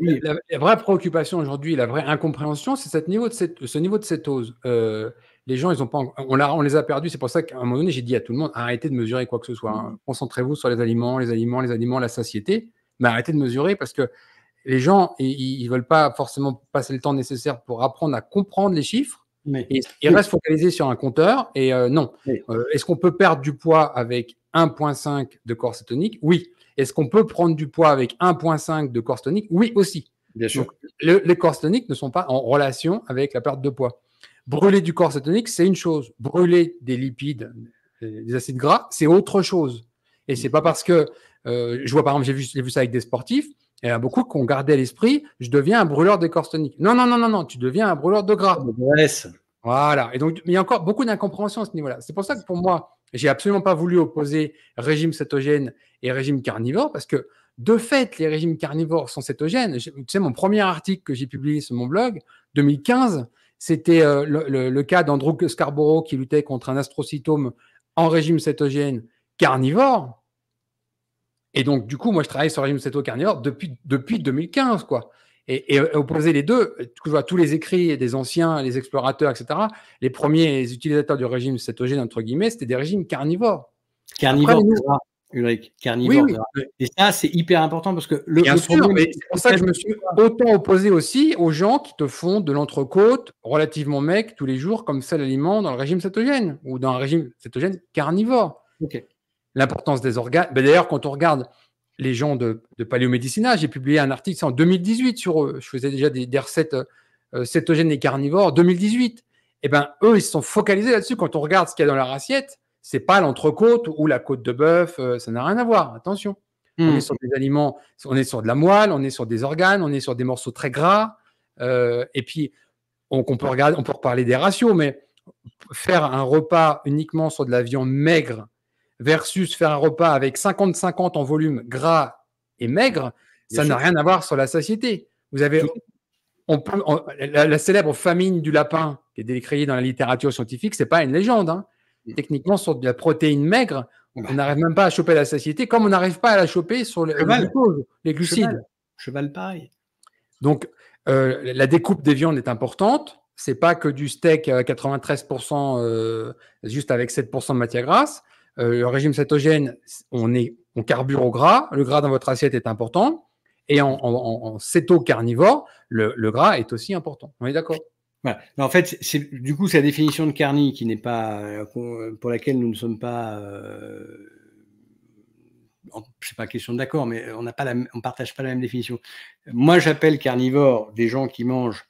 la, vraie préoccupation aujourd'hui, la vraie incompréhension, c'est ce niveau de cétose les gens, ils ont on, les a perdus. C'est pour ça qu'à un moment donné, j'ai dit à tout le monde, arrêtez de mesurer quoi que ce soit. Hein. Mmh. Concentrez-vous sur les aliments, les aliments, les aliments, la satiété. Mais arrêtez de mesurer parce que les gens, ils ne veulent pas forcément passer le temps nécessaire pour apprendre à comprendre les chiffres. Mais... ils restent focalisés sur un compteur. Et euh, non. Euh, est-ce qu'on peut perdre du poids avec 1,5 de corps tonique Oui. Est-ce qu'on peut prendre du poids avec 1,5 de corps tonique Oui, aussi. les corps toniques ne sont pas en relation avec la perte de poids. Brûler du corps cétonique, c'est une chose. Brûler des lipides, euh, des acides gras, c'est autre chose. Et c'est pas parce que euh, je vois par exemple, j'ai vu, ça avec des sportifs, il y a beaucoup qui ont gardé à l'esprit, je deviens un brûleur des corps cétoniques ». Non, non, non, non, non, tu deviens un brûleur de gras. Voilà. Et donc, il y a encore beaucoup d'incompréhension à ce niveau-là. C'est pour ça que pour moi, j'ai absolument pas voulu opposer régime cétogène et régime carnivore parce que de fait, les régimes carnivores sont cétogènes. Tu sais, mon premier article que j'ai publié sur mon blog, 2015, c'était euh, le, cas d'Andrew Scarborough qui luttait contre un astrocytome en régime cétogène carnivore. Et donc, du coup, moi, je travaille sur le régime céto carnivore depuis, depuis 2015, quoi. Et, et, opposer les deux, tu vois, tous les écrits des anciens, les explorateurs, etc., les premiers utilisateurs du régime cétogène, entre guillemets, c'était des régimes carnivores. Carnivores. Ulrich, carnivore. Et ça, c'est hyper important parce que le. c'est pour ça que je me suis autant opposé aussi aux gens qui te font de l'entrecôte relativement mec tous les jours comme seul aliment dans le régime cétogène ou dans un régime cétogène carnivore. L'importance des organes. mais ben, D'ailleurs, quand on regarde les gens de, de j'ai publié un article en 2018 sur eux. Je faisais déjà des, recettes euh, cétogènes et carnivores 2018. Et eh ben eux, ils se sont focalisés là-dessus. Quand on regarde ce qu'il y a dans leur assiette, c'est pas l'entrecôte ou la côte de bœuf, euh, ça n'a rien à voir. Attention. On hmm. est sur des aliments, on est sur de la moelle, on est sur des organes, on est sur des morceaux très gras. Euh, et puis, on, peut regarder, on peut reparler des ratios, mais faire un repas uniquement sur de la viande maigre versus faire un repas avec 50-50 en volume gras et maigre, ça n'a rien à voir sur la satiété. Vous avez la, célèbre famine du lapin qui est décriée dans la littérature scientifique, c'est pas une légende. Hein. Mm. techniquement sur de la protéine maigre. Bah. On n'arrive même pas à choper la satiété, comme on n'arrive pas à la choper sur les glucides. Cheval, Cheval pareil. Donc, euh, la découpe des viandes est importante. C'est pas que du steak à 93% euh, juste avec 7% de matière grasse. Euh, le régime cétogène, on, est, on carbure au gras. Le gras dans votre assiette est important. Et en, céto-carnivore, le, le, gras est aussi important. On est d'accord en fait, c'est du coup sa définition de carnivore qui n'est pas euh, euh, pour laquelle nous ne sommes pas, euh, ne c'est pas question d'accord, mais on n'a pas, la, on partage pas la même définition. Moi, j'appelle carnivore des gens qui mangent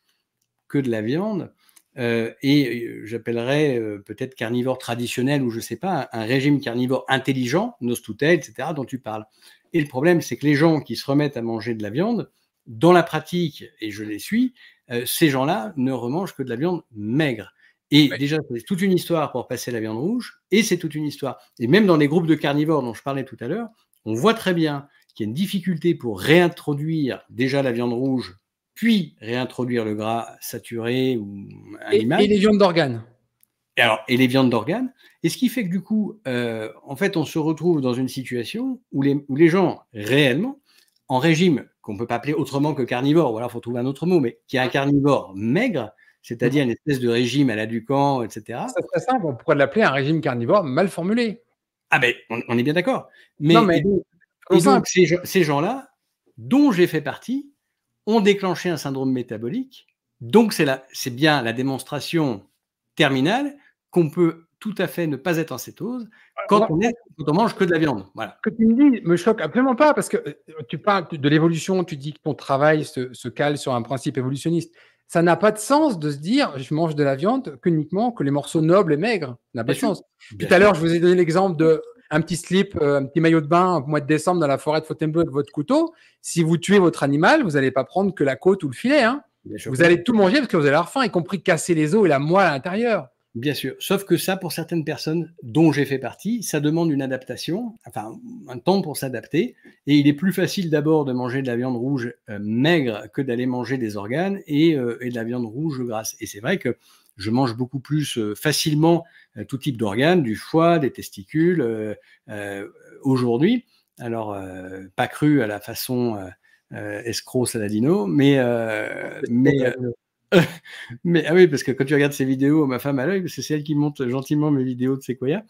que de la viande, et j'appellerais peut-être carnivore traditionnel ou je sais pas un régime carnivore intelligent, nos tutelles, etc. dont tu parles. Et le problème, c'est que les gens qui se remettent à manger de la viande, dans la pratique, et je les suis, euh, ces gens-là ne remangent que de la viande maigre. Et déjà, c'est toute une histoire pour passer la viande rouge, et c'est toute une histoire. Et même dans les groupes de carnivores dont je parlais tout à l'heure, on voit très bien qu'il y a une difficulté pour réintroduire déjà la viande rouge, puis réintroduire le gras saturé ou animal. Et, les viandes d'organes. Et, alors, et les viandes d'organes. Et ce qui fait que du coup, euh, en fait, on se retrouve dans une situation où les gens réellement, en régime qu'on ne peut pas appeler autrement que carnivore, ou il faut trouver un autre mot, mais qui est un carnivore maigre, c'est-à-dire une espèce de régime à la Ducan, etc. Ça très simple, on pourrait l'appeler un régime carnivore mal formulé. Ah ben, on, est bien d'accord. Mais, non, mais ces, ces gens-là, dont j'ai fait partie, ont déclenché un syndrome métabolique. Donc c'est bien la démonstration terminale qu'on peut tout à fait ne pas être en cétose quand, on, est, quand on mange que de la viande. Ce que tu me dis me choque absolument pas parce que euh, tu parles de l'évolution, tu dis que ton travail se, cale sur un principe évolutionniste. Ça n'a pas de sens de se dire je mange de la viande qu'uniquement uniquement que les morceaux nobles et maigres. Ça n'a pas de sens. Tout à l'heure, je vous ai donné l'exemple de un petit slip, euh, un petit maillot de bain au mois de décembre dans la forêt de Fontainebleau avec votre couteau. Si vous tuez votre animal, vous n'allez pas prendre que la côte ou le filet. Hein. Vous allez tout manger parce que vous allez avoir faim, y compris casser les os et la moelle à l'intérieur. Bien sûr. Sauf que ça, pour certaines personnes dont j'ai fait partie, ça demande une adaptation, enfin un temps pour s'adapter. Et il est plus facile d'abord de manger de la viande rouge euh, maigre que d'aller manger des organes et, euh, et, de la viande rouge grasse. Et c'est vrai que je mange beaucoup plus euh, facilement tout type d'organes, du foie, des testicules, aujourd'hui. Alors, pas cru à la façon escroc saladino, mais... mais mais ah oui, parce que quand tu regardes ces vidéos, ma femme à l'œil, c'est celle qui monte gentiment mes vidéos de Sequoia.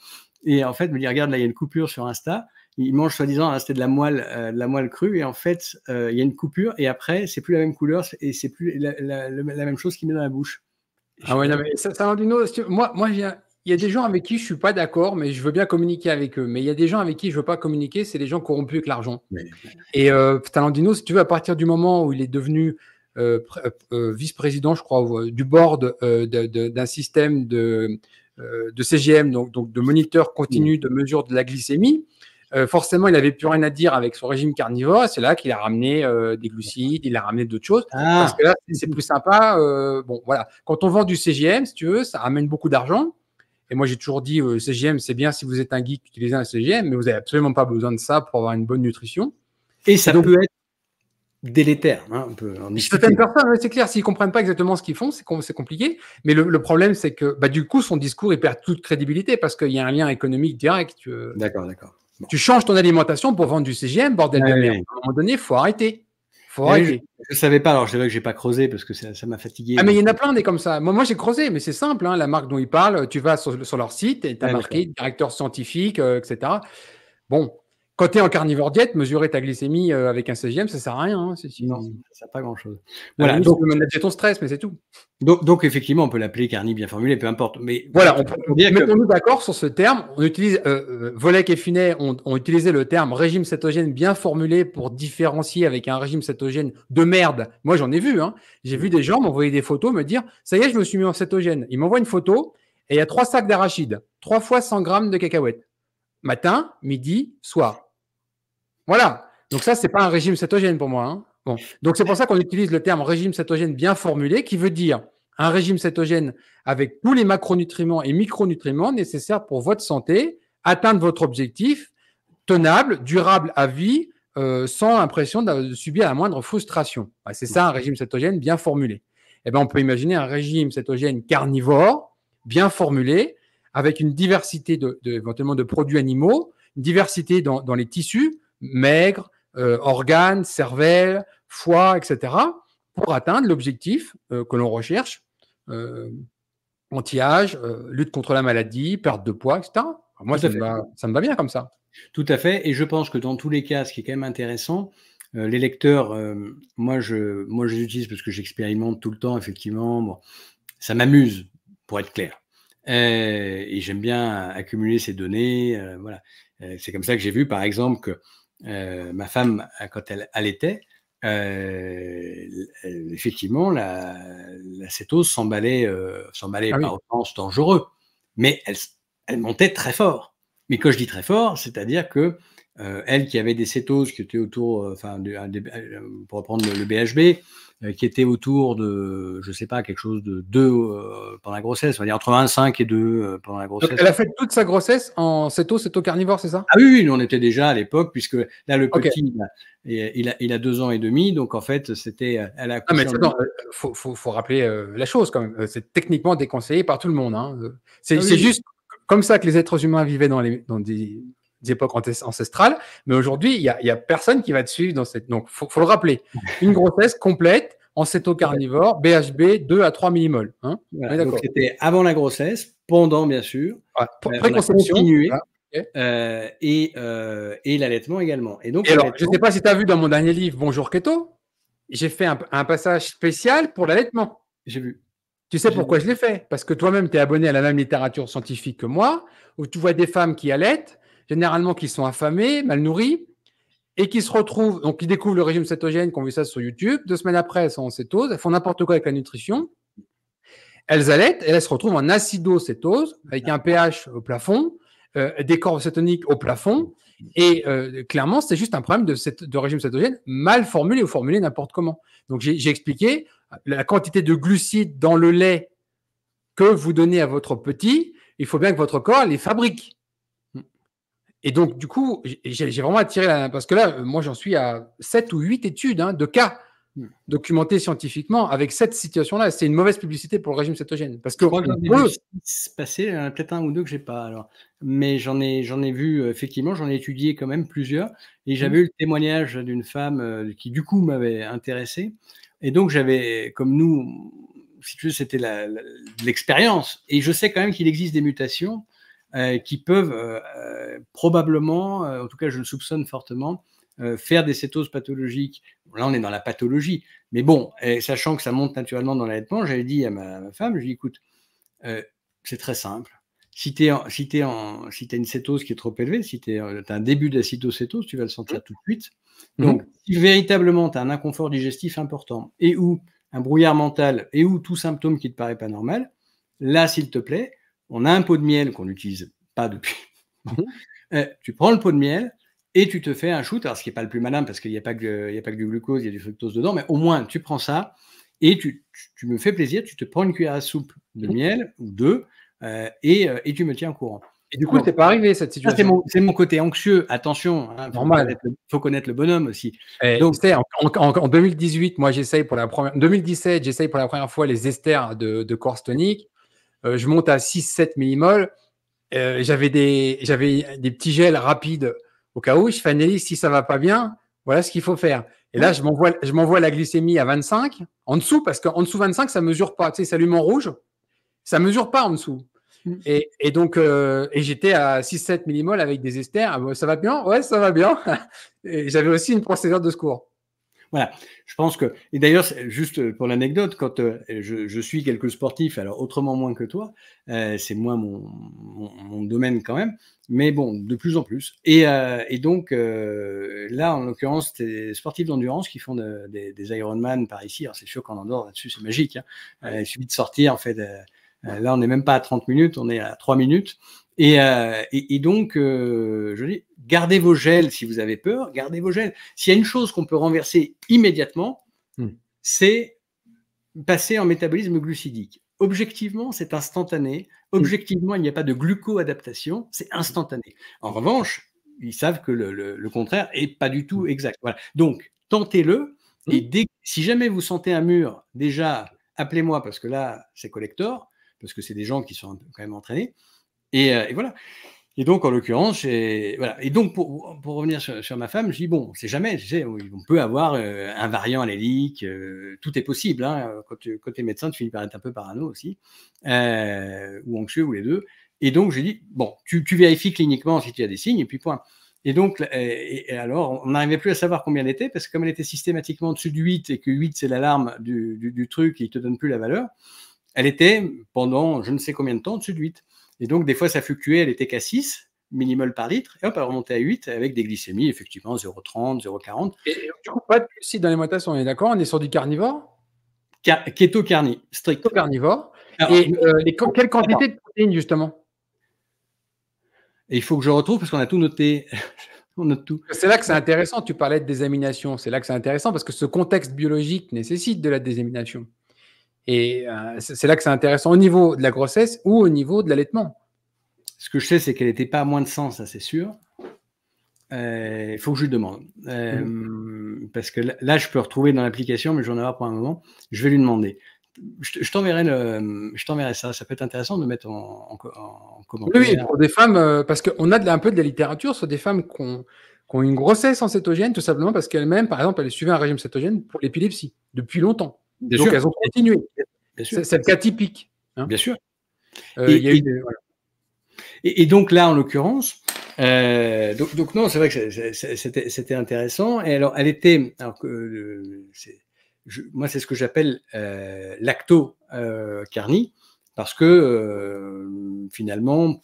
Et en fait, me dit regarde, là, il y a une coupure sur Insta. Il mange soi-disant, hein, c'était de la moelle, euh, de la moelle crue, et en fait, euh, il y a une coupure, et après, c'est plus la même couleur, et c'est plus la, même chose qu'il met dans la bouche. Ah ouais, non, mais... ça, moi, moi, il y a des gens avec qui je suis pas d'accord, mais je veux bien communiquer avec eux. Mais il y a des gens avec qui je veux pas communiquer, c'est les gens corrompus avec l'argent. Et euh, si tu veux, à partir du moment où il est devenu euh, euh, euh, vice-président, je crois, du board d'un système de, de CGM, donc, donc de moniteur continu mm. de mesure de la glycémie. forcément, il n'avait plus rien à dire avec son régime carnivore. C'est là qu'il a ramené des glucides, il a ramené d'autres choses. Ah. Parce que là, c'est plus sympa. bon, voilà. Quand on vend du CGM, si tu veux, ça ramène beaucoup d'argent. Et moi, j'ai toujours dit, CGM, c'est bien si vous êtes un geek, utilisez un CGM, mais vous n'avez absolument pas besoin de ça pour avoir une bonne nutrition. Et ça peut être délétère. Hein, en Certaines personnes, c'est clair, s'ils ne comprennent pas exactement ce qu'ils font, c'est, compliqué. Mais le, problème, c'est que bah, du coup, son discours, il perd toute crédibilité parce qu'il y a un lien économique direct. d'accord, d'accord. Tu changes ton alimentation pour vendre du CGM, bordel de ah merde. À un moment donné, il faut arrêter. Je ne savais pas, alors je savais que j'ai pas creusé parce que ça m'a fatigué. Ah, mais il y en a plein des comme ça. Moi, j'ai creusé, mais c'est simple. Hein, la marque dont ils parlent, tu vas sur, leur site et tu as ah, marqué directeur scientifique, euh, etc. Bon, quand tu es en carnivore diète, mesurer ta glycémie euh, avec un 16e, ça sert à rien. Hein, ça pas grand-chose. Bah voilà, donc, ton stress, mais c'est tout. Donc, effectivement, on peut l'appeler carni bien formulé, peu importe. Mais voilà, on peut, mettons-nous d'accord sur ce terme. On utilise euh, euh Volek et Finet ont, utilisé le terme régime cétogène bien formulé pour différencier avec un régime cétogène de merde. Moi, j'en ai vu. Hein. J'ai vu des gens m'envoyer des photos, me dire ça y est, je me suis mis en cétogène. Ils m'envoient une photo et il y a trois sacs d'arachides, trois fois 100 grammes de cacahuètes matin, midi, soir. Voilà. Donc ça, n'est pas un régime cétogène pour moi. Hein. Donc c'est pour ça qu'on utilise le terme régime cétogène bien formulé, qui veut dire un régime cétogène avec tous les macronutriments et micronutriments nécessaires pour votre santé, atteindre votre objectif, tenable, durable à vie, euh, sans l'impression de subir la moindre frustration. c'est ça un régime cétogène bien formulé. Eh ben, on peut imaginer un régime cétogène carnivore, bien formulé, avec une diversité de, éventuellement de produits animaux, une diversité dans, les tissus, maigres, euh, organes, cervelles, foie, etc., pour atteindre l'objectif euh, que l'on recherche, euh, anti-âge, lutte contre la maladie, perte de poids, etc. moi, ça me, va, bien comme ça. Tout à fait, et je pense que dans tous les cas, ce qui est quand même intéressant, les lecteurs, moi, je, moi, les utilise parce que j'expérimente tout le temps, effectivement, ça m'amuse, pour être clair. Euh, et j'aime bien accumuler ces données. Euh, voilà. Euh, c'est comme ça que j'ai vu, par exemple, que ma femme, quand elle allaitait, effectivement, la, la cétose s'emballait, s'emballait ah dangereux, mais elle, montait très fort. Mais quand je dis très fort, c'est-à-dire que euh, elle qui avait des cétoses qui étaient autour, euh, enfin, euh, pour reprendre le, BHB, qui était autour de, je sais pas, quelque chose de 2 pendant la grossesse, on va dire entre 1,5 et 2 pendant la grossesse. elle a fait toute sa grossesse en céto, au carnivore, c'est ça Ah oui, oui, on était déjà à l'époque, puisque là, le petit, il a, deux ans et demi, donc en fait, c'était. Elle a ah, mais attends, faut, rappeler la chose quand même. C'est techniquement déconseillé par tout le monde. Hein. C'est ah juste comme ça que les êtres humains vivaient dans, les, dans des d'époque ancestrale. Mais aujourd'hui, il n'y a, personne qui va te suivre dans cette. Donc, faut, faut le rappeler. Une grossesse complète, en carnivore BHB 2 à 3 millimoles. Hein, donc, c'était avant la grossesse, pendant, bien sûr. pour, euh, euh, euh, et, l'allaitement également. Et donc, alors, je ne sais pas si tu as vu dans mon dernier livre Bonjour Keto, j'ai fait un, passage spécial pour l'allaitement. J'ai vu. Tu sais pourquoi je l'ai fait Parce que toi-même, tu es abonné à la même littérature scientifique que moi, où tu vois des femmes qui allaitent, généralement qui sont affamés, mal nourris, et qui se retrouvent, donc qui découvrent le régime cétogène, qu'on ont vu ça sur YouTube, deux semaines après, elles sont en cétose, elles font n'importe quoi avec la nutrition, elles allaitent, et elles se retrouvent en acidocétose, avec un pH au plafond, euh, des corps cétoniques au plafond, et euh, clairement, c'est juste un problème de, de régime cétogène mal formulé ou formulé n'importe comment. Donc j'ai expliqué la quantité de glucides dans le lait que vous donnez à votre petit, il faut bien que votre corps les fabrique. Et donc, du coup, j'ai vraiment attiré la... Parce que là, euh, moi, j'en suis à 7 ou 8 études hein, de cas hmm. documentés scientifiquement avec cette situation-là. C'est une mauvaise publicité pour le régime cétogène. Parce que, que se passait euh, peut-être un ou deux que j'ai pas. Alors. Mais j'en ai, j'en ai vu, euh, effectivement, j'en ai étudié quand même plusieurs. Et j'avais hmm. eu le témoignage d'une femme qui, du coup, m'avait intéressé. Et donc, j'avais, comme nous, si tu veux, c'était l'expérience. Et je sais quand même qu'il existe des mutations euh, qui peuvent euh, euh, probablement, en tout cas je le soupçonne fortement, faire des cétoses pathologiques. Là, on est dans la pathologie. Mais bon, sachant que ça monte naturellement dans l'allaitement, j'avais dit à ma, femme, je écoute, c'est très simple. Si tu as si une cétose qui est trop élevée, si tu as un début d'acidocétose, tu vas le sentir mmh. tout de suite. Mmh. Donc, si véritablement tu as un inconfort digestif important et ou un brouillard mental et ou tout symptôme qui te paraît pas normal, là, s'il te plaît, on a un pot de miel qu'on n'utilise pas depuis. Mhm. Euh, tu prends le pot de miel et tu te fais un shoot, alors ce qui n'est pas le plus malin parce qu'il n'y a, pas que, a pas du glucose, il y a du fructose dedans, mais au moins tu prends ça et tu, me fais plaisir, tu te prends une cuillère à soupe de mhm. miel ou deux euh, euh, et, tu me tiens au courant. Et du coup, c'est pas arrivé cette situation. C'est mon, côté anxieux. Attention, Il hein, faut connaître le bonhomme aussi. Eh, Donc, en, 2018, moi, j'essaye pour la première. 2017, j'essaye pour la première fois les esters de, de tonique. Euh, je monte à 6-7 millimoles. Euh, j'avais des, j'avais des petits gels rapides au cas où. Je fais analyse si ça va pas bien. Voilà ce qu'il faut faire. Et là, je m'envoie, je m'envoie la glycémie à 25 en dessous parce qu'en dessous 25, ça mesure pas. Tu sais, ça allume en rouge, ça mesure pas en dessous. Mm. Et, donc, euh, et j'étais à 6-7 millimoles avec des esters. Ah, ça va bien Ouais, ça va bien. j'avais aussi une procédure de secours. Voilà, je pense que. Et d'ailleurs, juste euh, pour l'anecdote, quand euh, je, suis quelques sportifs, alors autrement moins que toi, euh, c'est moins mon, mon, domaine quand même, mais bon, de plus en plus. Et, et donc, là, en l'occurrence, des sportifs d'endurance qui font des des Ironman par ici. Alors, c'est sûr qu'en Andorre, là-dessus, c'est magique. Hein. il suffit de sortir, en fait. Là, on n'est même pas à 30 minutes, on est à 3 minutes. Euh, et, donc, euh, je gardez vos gels si vous avez peur, gardez vos gels. S'il y a une chose qu'on peut renverser immédiatement, hmm. c'est passer en métabolisme glucidique. Objectivement, c'est instantané. Objectivement, il n'y a pas de glucoadaptation, c'est instantané. En revanche, ils savent que le, contraire n'est pas du tout exact. Donc, tentez-le. Et hmm. si jamais vous sentez un mur, déjà, appelez-moi parce que là, c'est collector, parce que c'est des gens qui sont quand même entraînés. Euh, et, voilà. Et donc, en l'occurrence, voilà. Et donc, pour, pour revenir sur, ma femme, je dis bon, c'est jamais, je on peut avoir euh, un variant allélique, euh, tout est possible. quand, hein, quand tu es médecin, tu finis par être un peu parano aussi, ou anxieux, ou les deux. Et donc, je dis bon, tu, tu, vérifies cliniquement si tu as des signes, et puis point. Et donc, et, alors, on n'arrivait plus à savoir combien elle était, parce que comme elle était systématiquement au-dessus de 8 et que 8, c'est l'alarme du, du, du, truc, il ne te donne plus la valeur, elle était pendant je ne sais combien de temps au-dessus de 8. Et donc, des fois, ça fluctuait, elle était qu'à 6 millimoles par litre, et hop, elle remontait à 8 avec des glycémies, effectivement, 0,30, 0,40. Et, du coup, pas de glucides dans l'alimentation, on est d'accord On est sur du carnivore keto carni strict. carnivore. Ah. et euh, quelle quantité de protéines, justement et il faut que je retrouve parce qu'on a tout noté. tout. C'est là que c'est intéressant. Tu parlais de désamination. C'est là que c'est intéressant parce que ce contexte biologique nécessite de la désamination. Et euh, c'est là que c'est intéressant au niveau de la grossesse ou au niveau de l'allaitement. Ce que je sais, c'est qu'elle n'était pas à moins de 100, ça c'est sûr. Euh, il faut que je lui demande. Euh, mm. Parce que là, je peux retrouver dans l'application, mais je j'en avoir pour un moment. Je vais lui demander. Je, je t'enverrai ça. Ça peut être intéressant de mettre en, commentaire. Oui, pour des femmes, parce qu'on a un peu de la littérature sur des femmes qui ont, une grossesse en cétogène, tout simplement parce qu'elles-mêmes, par exemple, elles suivaient un régime cétogène pour l'épilepsie depuis longtemps. Bien Donc sûr. elles ont continué. C'est atypique. Bien sûr. et, donc là, en l'occurrence, euh, donc, donc, non, c'est vrai que c'était intéressant. Et alors, elle était, alors que, euh, moi, c'est ce que j'appelle euh, lacto carni, parce que finalement,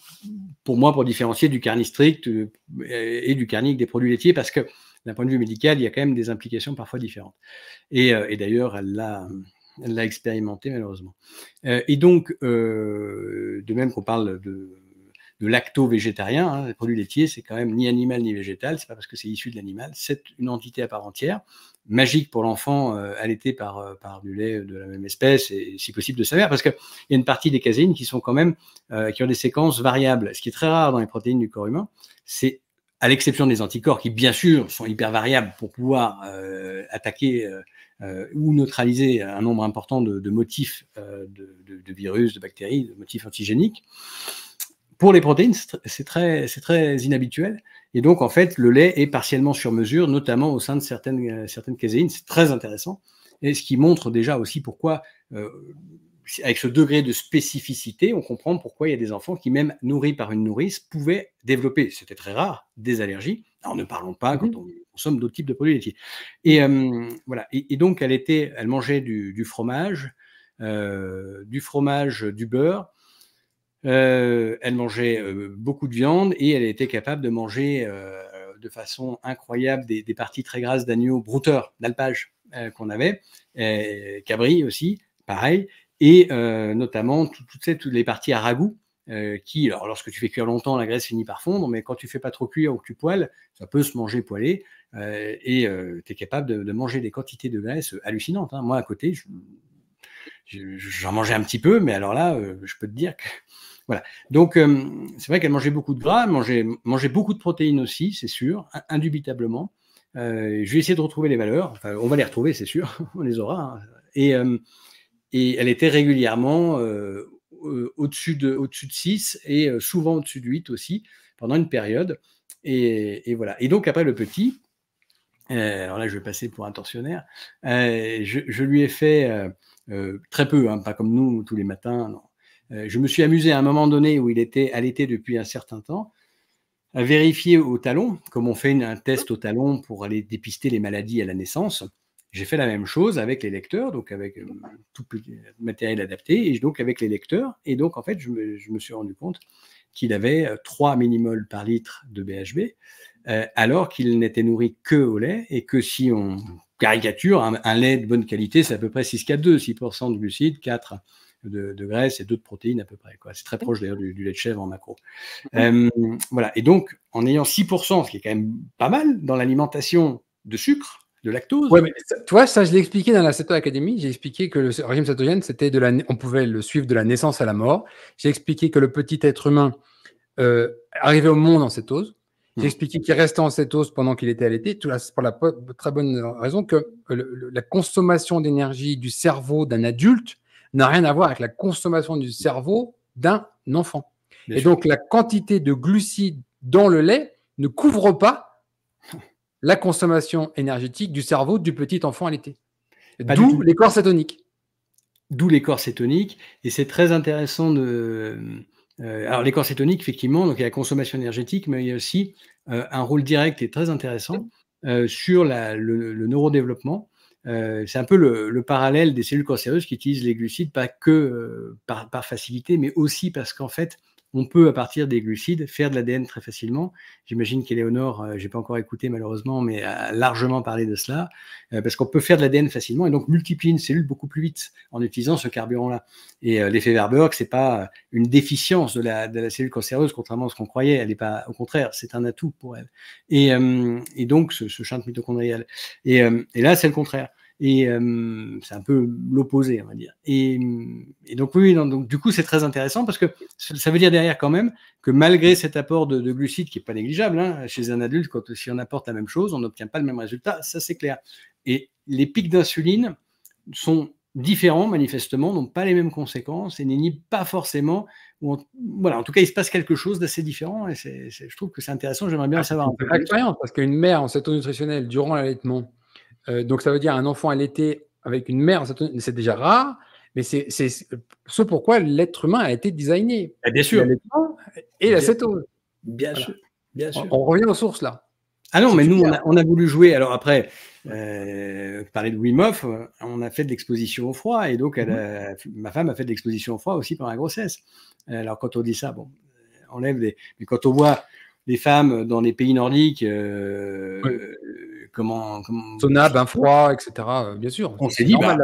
pour moi, pour différencier du carni strict et du carni des produits laitiers, parce que d'un point de vue médical, il y a quand même des implications parfois différentes. Et, euh, d'ailleurs, elle l'a expérimenté malheureusement. Euh, et donc, euh, de même qu'on parle de, lacto-végétarien, hein, les produits laitiers, c'est quand même ni animal ni végétal, c'est pas parce que c'est issu de l'animal, c'est une entité à part entière, magique pour l'enfant allaité par, par du lait de la même espèce, et si possible de sa mère, parce qu'il y a une partie des caséines qui sont quand même, qui ont des séquences variables, ce qui est très rare dans les protéines du corps humain, c'est à l'exception des anticorps qui, bien sûr, sont hyper variables pour pouvoir euh, attaquer euh, euh, ou neutraliser un nombre important de, motifs de, virus, de bactéries, de motifs antigéniques. Pour les protéines, c'est très, très inhabituel. Et donc, en fait, le lait est partiellement sur mesure, notamment au sein de certaines, certaines caséines. C'est très intéressant. Et ce qui montre déjà aussi pourquoi avec ce degré de spécificité, on comprend pourquoi il y a des enfants qui, même nourris par une nourrice, pouvaient développer, c'était très rare, des allergies. Alors ne parlons pas mmh quand on consomme d'autres types de produits laitiers. Et euh, voilà. Et, donc elle était, elle mangeait du, fromage, euh, du fromage, du beurre. Euh, elle mangeait beaucoup de viande et elle était capable de manger de façon incroyable des, des parties très grasses d'agneaux brouteurs, d'alpage qu'on avait, cabri aussi, pareil et euh, notamment toutes ces toutes les parties à ragoût. Euh, qui, alors lorsque tu fais cuire longtemps, la graisse finit par fondre, mais quand tu fais pas trop cuire ou que tu poêles, ça peut se manger poêlé euh, et euh, tu es capable de, de, manger des quantités de graisse hallucinantes. Hein. Moi, à côté, j'en mangeais un petit peu, mais alors là, euh, je peux te dire que. Voilà. Donc, euh, c'est vrai qu'elle mangeait beaucoup de gras, mangeait, mangeait beaucoup de protéines aussi, c'est sûr, indubitablement. je vais essayer de retrouver les valeurs. Enfin, on va les retrouver, c'est sûr, on les aura. Hein. Et et elle était régulièrement euh, au-dessus de, au de 6 et euh, souvent au-dessus de 8 aussi pendant une période. Et, voilà. Et donc après le petit, euh, alors là je vais passer pour un tortionnaire, je, lui ai fait très peu, hein, pas comme nous tous les matins. je me suis amusé à un moment donné où il était allaité depuis un certain temps à vérifier au talon, comme on fait un test au talon pour aller dépister les maladies à la naissance. J'ai fait la même chose avec les lecteurs, donc avec euh, tout matériel adapté, et donc avec les lecteurs. Et donc, en fait, je me, suis rendu compte qu'il avait 3 euh, millimoles par litre de BHB, euh, alors qu'il n'était nourri que au lait, et que si on caricature, un, lait de bonne qualité, c'est à peu près 6 4 2 6% de glucides, 4 de, de, graisse et 2 de protéines à peu près. C'est très proche d'ailleurs du, lait de chèvre en macro. voilà, et donc en ayant 6%, ce qui est quand même pas mal dans l'alimentation de sucre, de lactose. Ouais, ça, je l'ai expliqué dans la Ceto Academy. J'ai expliqué que le régime cétogène, c'était de la, on pouvait le suivre de la naissance à la mort. J'ai expliqué que le petit être humain euh, arrivait au monde en cétose. J'ai hmm. expliqué qu'il restait en cétose pendant qu'il était allaité, tout c'est pour la très bonne raison que la consommation d'énergie du cerveau d'un adulte n'a rien à voir avec la consommation du cerveau d'un enfant. et donc la quantité de glucides dans le lait ne couvre pas la consommation énergétique du cerveau du petit enfant à l'été. D'où les corps cétoniques. D'où les corps cétoniques. Et c'est très intéressant de. Euh, alors, les corps cétoniques, effectivement, donc il y a la consommation énergétique, mais il y a aussi euh, un rôle direct et très intéressant euh, sur le, neurodéveloppement. c'est un peu le, parallèle des cellules cancéreuses qui utilisent les glucides, pas que par, facilité, mais aussi parce qu'en fait, on peut, à partir des glucides, faire de l'ADN très facilement. J'imagine qu'Eléonore, euh, j'ai pas encore écouté malheureusement, mais a largement parlé de cela, euh, parce qu'on peut faire de l'ADN facilement et donc multiplier une cellule beaucoup plus vite en utilisant ce carburant-là. Et euh, l'effet ce n'est pas une déficience de la, cellule cancéreuse, contrairement à ce qu'on croyait. Elle est pas, au contraire, c'est un atout pour elle. Et, donc, ce, ce mitochondrial. Et, et là, c'est le contraire. Et euh, c'est un peu l'opposé, on va dire. Et, donc, oui, donc, du coup, c'est très intéressant parce que ça veut dire derrière quand même que malgré cet apport de, glucides qui n'est pas négligeable, hein, chez un adulte, quand, si on apporte la même chose, on n'obtient pas le même résultat, ça c'est clair. Et les pics d'insuline sont différents, manifestement, n'ont pas les mêmes conséquences et ni pas forcément. en, voilà, en tout cas, il se passe quelque chose d'assez différent et je trouve que c'est intéressant. J'aimerais bien ah, savoir un peu. parce qu'une mère en cette nutritionnelle durant l'allaitement, euh, donc ça veut dire un enfant allaité avec une mère, c'est déjà rare, mais c'est ce pourquoi l'être humain a été designé. Eh, bien sûr. Et la cétose. Bien, sûr. bien sûr. On, revient aux sources là. Ah non, mais nous, on a, voulu jouer. Alors après, euh, parler de Wim Hof, euh, on a fait de l'exposition au froid. Et donc, mhm. ma femme a fait de l'exposition au froid aussi par la grossesse. Alors quand on dit ça, bon, on lève des... Mais quand on voit des femmes dans les pays nordiques, euh, comment, comment... froid, etc. Euh, bien sûr. On s'est dit, bah,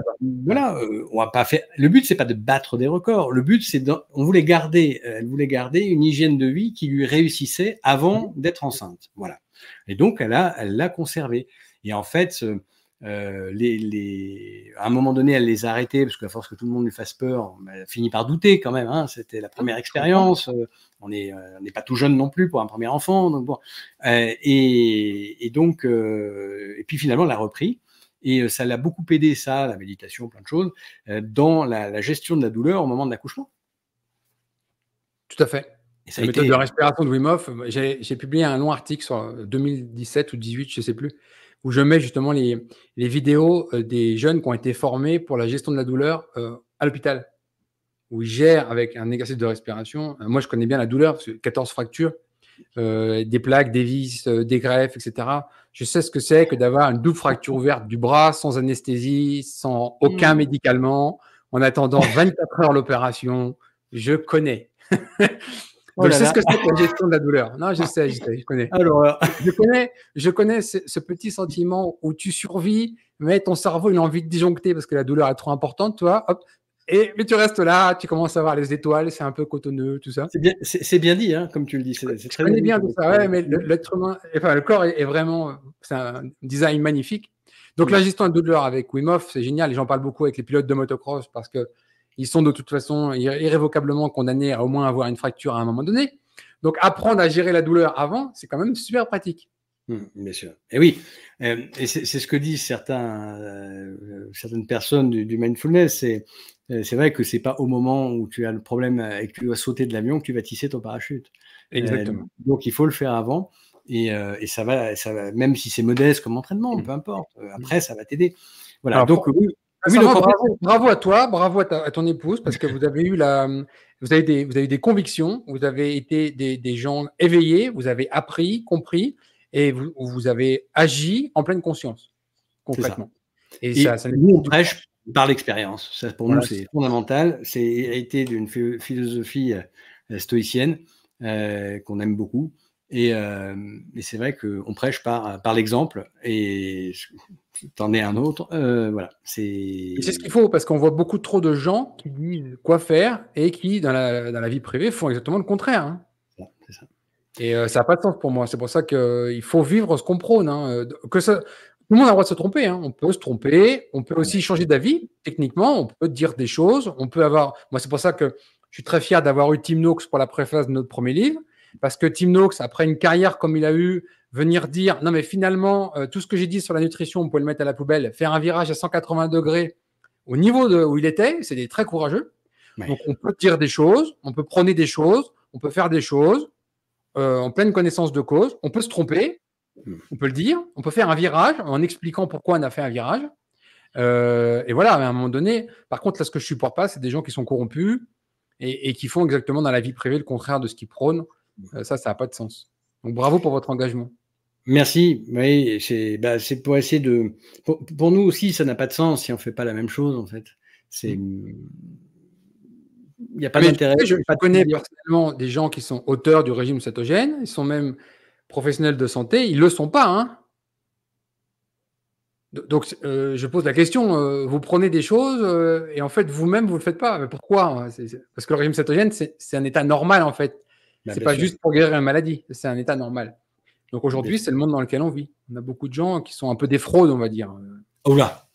voilà, euh, on va pas faire. Le but c'est pas de battre des records. Le but c'est on voulait garder, euh, elle voulait garder une hygiène de vie qui lui réussissait avant d'être enceinte. Voilà. Et donc elle a, elle l'a conservé. Et en fait, euh, les, À un moment donné, elle les a arrêtés parce qu'à force que tout le monde lui fasse peur, elle finit par douter quand même. Hein. C'était la première ah, expérience. Euh, euh, on n'est pas tout jeune non plus pour un premier enfant. Donc bon. et, donc, et puis finalement, elle l'a repris. Et ça l'a beaucoup aidé, ça, la méditation, plein de choses, dans la, gestion de la douleur au moment de l'accouchement. Tout à fait. Et ça la méthode de respiration de Wim Hof, j'ai publié un long article sur 2017 ou 2018, je ne sais plus, où je mets justement les, vidéos euh, des jeunes qui ont été formés pour la gestion de la douleur euh, à l'hôpital, où ils gèrent avec un exercice de respiration. Euh, moi, je connais bien la douleur, 14 fractures, des plaques, des vis, des greffes, etc. Je sais ce que c'est que d'avoir une double fracture ouverte du bras sans anesthésie, sans aucun mm. médicalement, en attendant 24 heures l'opération. Je connais. Oh sais ce que c'est que la gestion de la douleur. Non, je sais, je, connais. Alors, euh, je connais, je connais ce, petit sentiment où tu survis, mais ton cerveau, il a envie de disjoncter parce que la douleur est trop importante, toi. Et, mais tu restes là, tu commences à voir les étoiles, c'est un peu cotonneux, tout ça. C'est bien, dit, hein, comme tu le dis. C'est, très bien, bien ça, ouais, mais l'être humain, enfin, le corps est, vraiment, c'est un design magnifique. Donc, mm. la gestion de la douleur avec Wim c'est génial. Et j'en parle beaucoup avec les pilotes de motocross parce que ils sont de toute façon irrévocablement condamnés à au moins avoir une fracture à un moment donné. Donc apprendre à gérer la douleur avant, c'est quand même super pratique. Mmh, bien sûr. Et oui, euh, et c'est ce que disent certains, euh, certaines personnes du, mindfulness. Euh, c'est vrai que c'est pas au moment où tu as le problème et que tu dois sauter de l'avion que tu vas tisser ton parachute. Exactement. donc il faut le faire avant. Et, et ça, va, ça, va, même si c'est modeste comme entraînement, mmh. peu importe. Après, ça va t'aider. Voilà. donc, oui, ah, bravo, à toi, bravo à, ton épouse, parce que vous avez eu la, vous avez des, vous avez des convictions, vous avez été des, gens éveillés, vous avez appris, compris, et vous, avez agi en pleine conscience, concrètement. Et, ça, nous, on prêche par l'expérience. Ça, pour nous, c'est fondamental. C'est hérité d'une philosophie euh, stoïcienne euh, qu'on aime beaucoup. Euh, et, c'est vrai qu'on prêche par, par l'exemple, et t'en es un autre. Euh, voilà, c'est. ce qu'il faut, parce qu'on voit beaucoup trop de gens qui disent quoi faire et qui, dans la, dans la vie privée, font exactement le contraire. Hein. Et euh, ça n'a pas de sens pour moi. C'est pour ça qu'il faut vivre ce qu'on prône. Hein. Que ça... Tout le monde a le droit de se tromper. Hein. On peut se tromper. On peut aussi changer d'avis. Techniquement, on peut dire des choses. On peut avoir. Moi, c'est pour ça que je suis très fier d'avoir eu Tim Noakes pour la préface de notre premier livre. Parce que Tim Noakes, après une carrière comme il a eu, venir dire non, mais finalement, euh, tout ce que j'ai dit sur la nutrition, on peut le mettre à la poubelle, faire un virage à 180 degrés au niveau où il était, c'est très courageux. Donc, on peut dire des choses, on peut prôner des choses, on peut faire des choses euh, en pleine connaissance de cause, on peut se tromper, hmm. on peut le dire, on peut faire un virage en expliquant pourquoi on a fait un virage. Euh, et voilà, à un moment donné, par contre, là, ce que je supporte pas, c'est des gens qui sont corrompus et, qui font exactement dans la vie privée le contraire de ce qu'ils prônent euh, ça, ça n'a pas de sens. Donc bravo pour votre engagement. Merci. Oui, c'est bah, pour essayer de. Pour, nous aussi, ça n'a pas de sens si on ne fait pas la même chose, en fait. C'est. Mm. Il n'y a pas d'intérêt. Je, connais personnellement des gens qui sont auteurs du régime cétogène, ils sont même professionnels de santé, ils ne le sont pas. Hein. Donc, euh, je pose la question euh, vous prenez des choses et en fait, vous-même, vous ne le faites pas. Mais pourquoi hein, Parce que le régime cétogène, c'est un état normal, en fait. Bah, c'est pas juste pour guérir une maladie, c'est un état normal. Donc aujourd'hui, c'est le monde dans lequel on vit. On a beaucoup de gens qui sont un peu des fraudes, on va dire. Oh là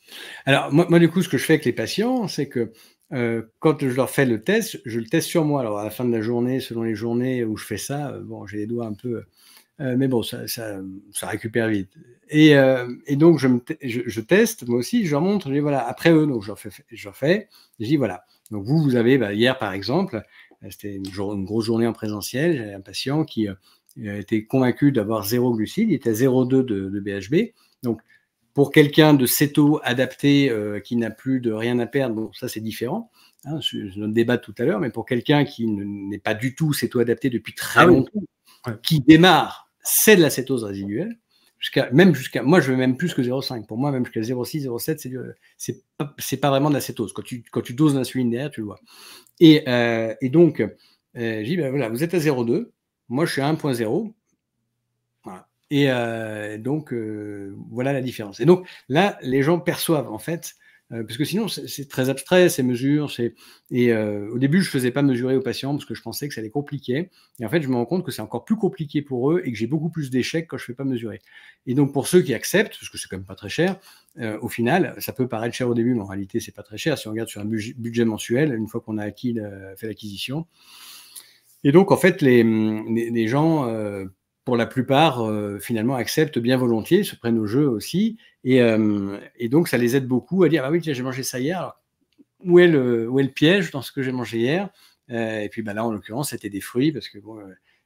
Alors, moi, moi du coup, ce que je fais avec les patients, c'est que euh, quand je leur fais le test, je le teste sur moi. Alors, à la fin de la journée, selon les journées où je fais ça, euh, bon, j'ai les doigts un peu. Euh, mais bon, ça, ça, ça, récupère vite. Et, donc, je, me je, teste, moi aussi, je leur montre, je dis, voilà, après eux, donc je leur fais, je leur fais, je dis, voilà. Donc, vous, vous avez, bah, hier, par exemple, euh, c'était une, grosse journée en présentiel. J'avais un patient qui euh, euh, était convaincu d'avoir zéro glucide. Il était à 0,2 de, de, BHB. Donc, pour quelqu'un de céto adapté qui n'a plus de rien à perdre, bon, ça c'est différent. Hein, je, débat tout à l'heure, mais pour quelqu'un qui n'est pas du tout céto adapté depuis très ah longtemps, qui démarre, c'est de la cétose résiduelle. Jusqu'à, même jusqu'à, moi je veux même plus que 0,5. Pour moi, même jusqu'à 0,6, 0,7, c'est, c'est, pas, pas, vraiment de la cétose. Quand tu, quand tu doses l'insuline derrière, tu le vois. Euh, et, donc, euh, j'ai dis ben voilà, vous êtes à 0,2, moi je suis à 1,0. Et euh, donc, voilà la différence. Et donc, là, les gens perçoivent en fait euh, parce que sinon, c'est très abstrait, ces mesures. Et euh, au début, je ne faisais pas mesurer aux patients parce que je pensais que ça allait compliquer. Et en fait, je me rends compte que c'est encore plus compliqué pour eux et que j'ai beaucoup plus d'échecs quand je ne fais pas mesurer. Et donc, pour ceux qui acceptent, parce que c'est quand même pas très cher, euh, au final, ça peut paraître cher au début, mais en réalité, c'est pas très cher. Si on regarde sur un budget mensuel, une fois qu'on a acquis fait l'acquisition, et donc, en fait, les, les gens pour la plupart, euh, finalement, acceptent bien volontiers, se prennent au jeu aussi. Et, euh, donc, ça les aide beaucoup à dire Ah oui, j'ai mangé ça hier. où, est le, piège dans ce que j'ai mangé hier euh, Et puis bah, là, en l'occurrence, c'était des fruits, parce que bon,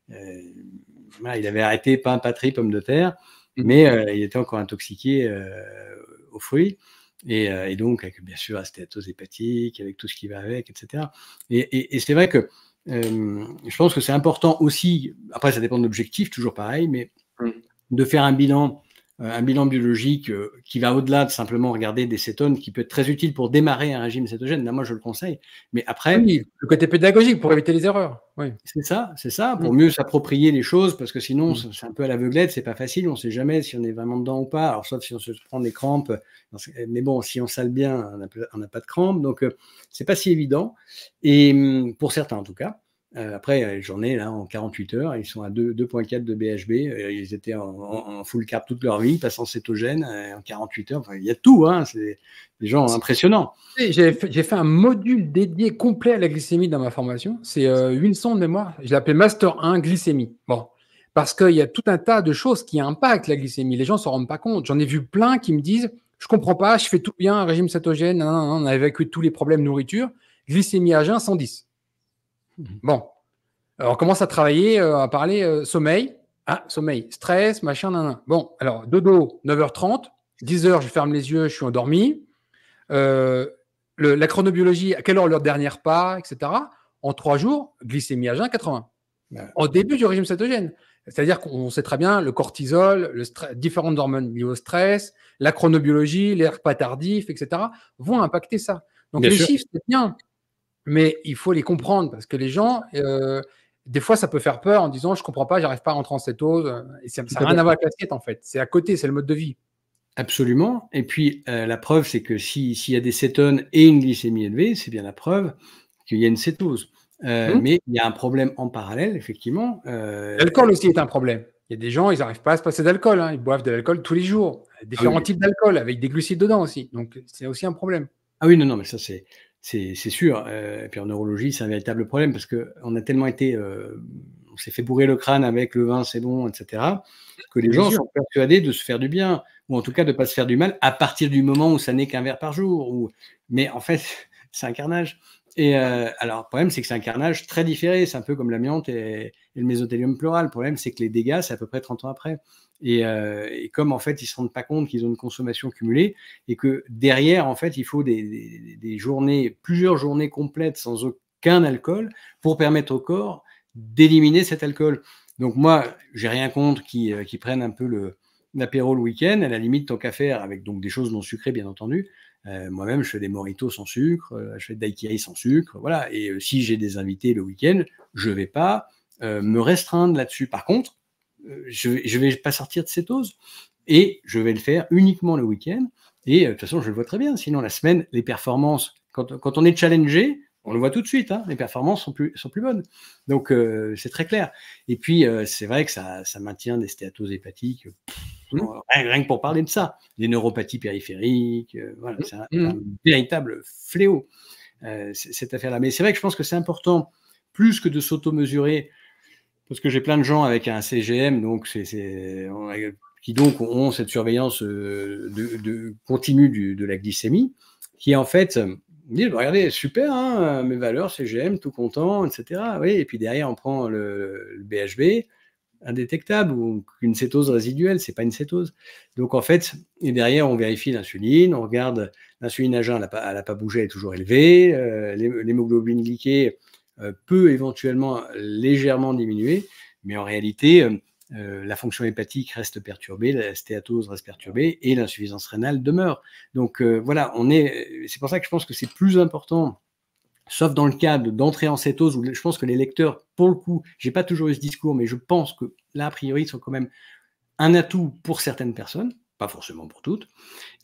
il avait arrêté pain, patrie, pommes de terre, mmh. mais il était encore intoxiqué aux fruits. Et, donc, bien sûr, la hépatique, avec tout ce qui va avec, etc. et c'est vrai que euh, je pense que c'est important aussi, après ça dépend de l'objectif, toujours pareil, mais mm. de faire un bilan euh, un bilan biologique euh, qui va au-delà de simplement regarder des cétones, qui peut être très utile pour démarrer un régime cétogène. Là, moi, je le conseille. Mais après. le côté pédagogique pour éviter les erreurs. Oui. C'est ça, c'est ça, pour mm. mieux s'approprier les choses, parce que sinon, mm. c'est un peu à l'aveuglette, c'est pas facile, on sait jamais si on est vraiment dedans ou pas. Alors, sauf si on se prend des crampes. Mais bon, si on sale bien, on n'a pas de crampes. Donc, euh, c'est pas si évident. Et hum, pour certains, en tout cas. Euh, après, euh, j'en ai là, en 48 heures, ils sont à 2.4 de BHB. Euh, ils étaient en, full carb toute leur vie, passant cétogène en 48 heures. il y a tout, hein, c'est des gens impressionnants. J'ai fait, un module dédié complet à la glycémie dans ma formation. C'est une sonde mémoire. Je l'appelais Master 1 glycémie. Bon. Parce qu'il y a tout un tas de choses qui impactent la glycémie. Les gens ne s'en rendent pas compte. J'en ai vu plein qui me disent Je comprends pas, je fais tout bien, régime cétogène, on a évacué tous les problèmes nourriture. Glycémie à jeun, 110. Mhm. Bon. Alors, on commence à travailler, euh, à parler euh, sommeil. Ah, sommeil, stress, machin, nan, Bon, alors, dodo, 9h30. 10h, je ferme les yeux, je suis endormi. Euh, la chronobiologie, à quelle heure leur dernier pas, etc. En trois jours, glycémie à jeun, 80. Au début du régime cétogène. C'est-à-dire qu'on sait très bien le cortisol, le différentes hormones liées au stress, la chronobiologie, l'air pas tardif, etc., vont impacter ça. Donc les chiffres, c'est bien mais il faut les comprendre parce que les gens, euh, des fois, ça peut faire peur en disant je comprends pas, j'arrive pas à rentrer en cétose. » euh, Et ça n'a rien à voir avec en fait. C'est à côté, c'est le mode de vie. Absolument. Et puis euh, la preuve, c'est que s'il y a des cétones et une glycémie élevée, c'est bien la preuve qu'il y a une cétose. Hum. Mais il y a un problème en parallèle, effectivement. L'alcool aussi est un problème. Il y a des gens, ils n'arrivent pas à se passer d'alcool. Hein. Ils boivent de l'alcool tous les jours, ah différents types d'alcool avec des glucides dedans aussi. Donc c'est aussi un problème. Ah oui, non, non, mais ça c'est c'est sûr. Euh, et puis en neurologie, c'est un véritable problème parce qu'on a tellement été. Euh, on s'est fait bourrer le crâne avec le vin, c'est bon, etc. Que les gens sont persuadés de se faire du bien ou en tout cas de ne pas se faire du mal à partir du moment où ça n'est qu'un verre par jour. Ou... Mais en fait, c'est un carnage. Et euh, alors, le problème, c'est que c'est un carnage très différé. C'est un peu comme l'amiante et, et, le mésothélium pleural. Le problème, c'est que les dégâts, c'est à peu près 30 ans après. Euh, et, comme, en fait, ils ne se rendent pas compte qu'ils ont une consommation cumulée et que derrière, en fait, il faut des, journées, plusieurs journées complètes sans aucun alcool pour permettre au corps d'éliminer cet alcool. Donc, moi, j'ai rien contre qu'ils euh, qui prennent un peu le, l'apéro le week-end, à la limite, tant qu'à faire, avec donc des choses non sucrées, bien entendu, euh, moi-même, je fais des moritos sans sucre, euh, je fais des daiquiris sans sucre, voilà. Et euh, si j'ai des invités le week-end, je ne vais pas me restreindre là-dessus. Par contre, je ne vais pas sortir de cette cétose et je vais le faire uniquement le week-end. Et de toute façon, je le vois très bien. Sinon, la semaine, les performances, quand, on est challengé, on le voit tout de suite, hein. les performances sont plus, sont plus bonnes. Donc, c'est très clair. Et puis, c'est vrai que ça, ça maintient des stéatoses hépatiques. Mmh. Euh, rien, que pour parler de ça, des neuropathies périphériques, euh, mmh. c'est mmh. un, véritable fléau, euh, cette affaire-là. Mais c'est vrai que je pense que c'est important, plus que de s'auto-mesurer, parce que j'ai plein de gens avec un CGM, donc qui donc ont cette surveillance de, continue de la glycémie, qui en fait regardez, super, hein, mes valeurs, CGM, tout content, etc. et puis derrière, on prend le BHB, indétectable ou une cétose résiduelle, c'est pas une cétose. Donc en fait, et derrière on vérifie l'insuline, on regarde l'insuline à jeun, elle n'a pas, bougé, elle est toujours élevée, euh, l'hémoglobine liquée euh, peut éventuellement légèrement diminuer, mais en réalité euh, la fonction hépatique reste perturbée, la stéatose reste perturbée et l'insuffisance rénale demeure. Donc voilà, on est, c'est pour ça que je pense que c'est plus important sauf dans le cas d'entrer en cétose, où je pense que les lecteurs, pour le coup, j'ai pas toujours eu ce discours, mais je pense que là, a priori, ils sont quand même un atout pour certaines personnes, pas forcément pour toutes.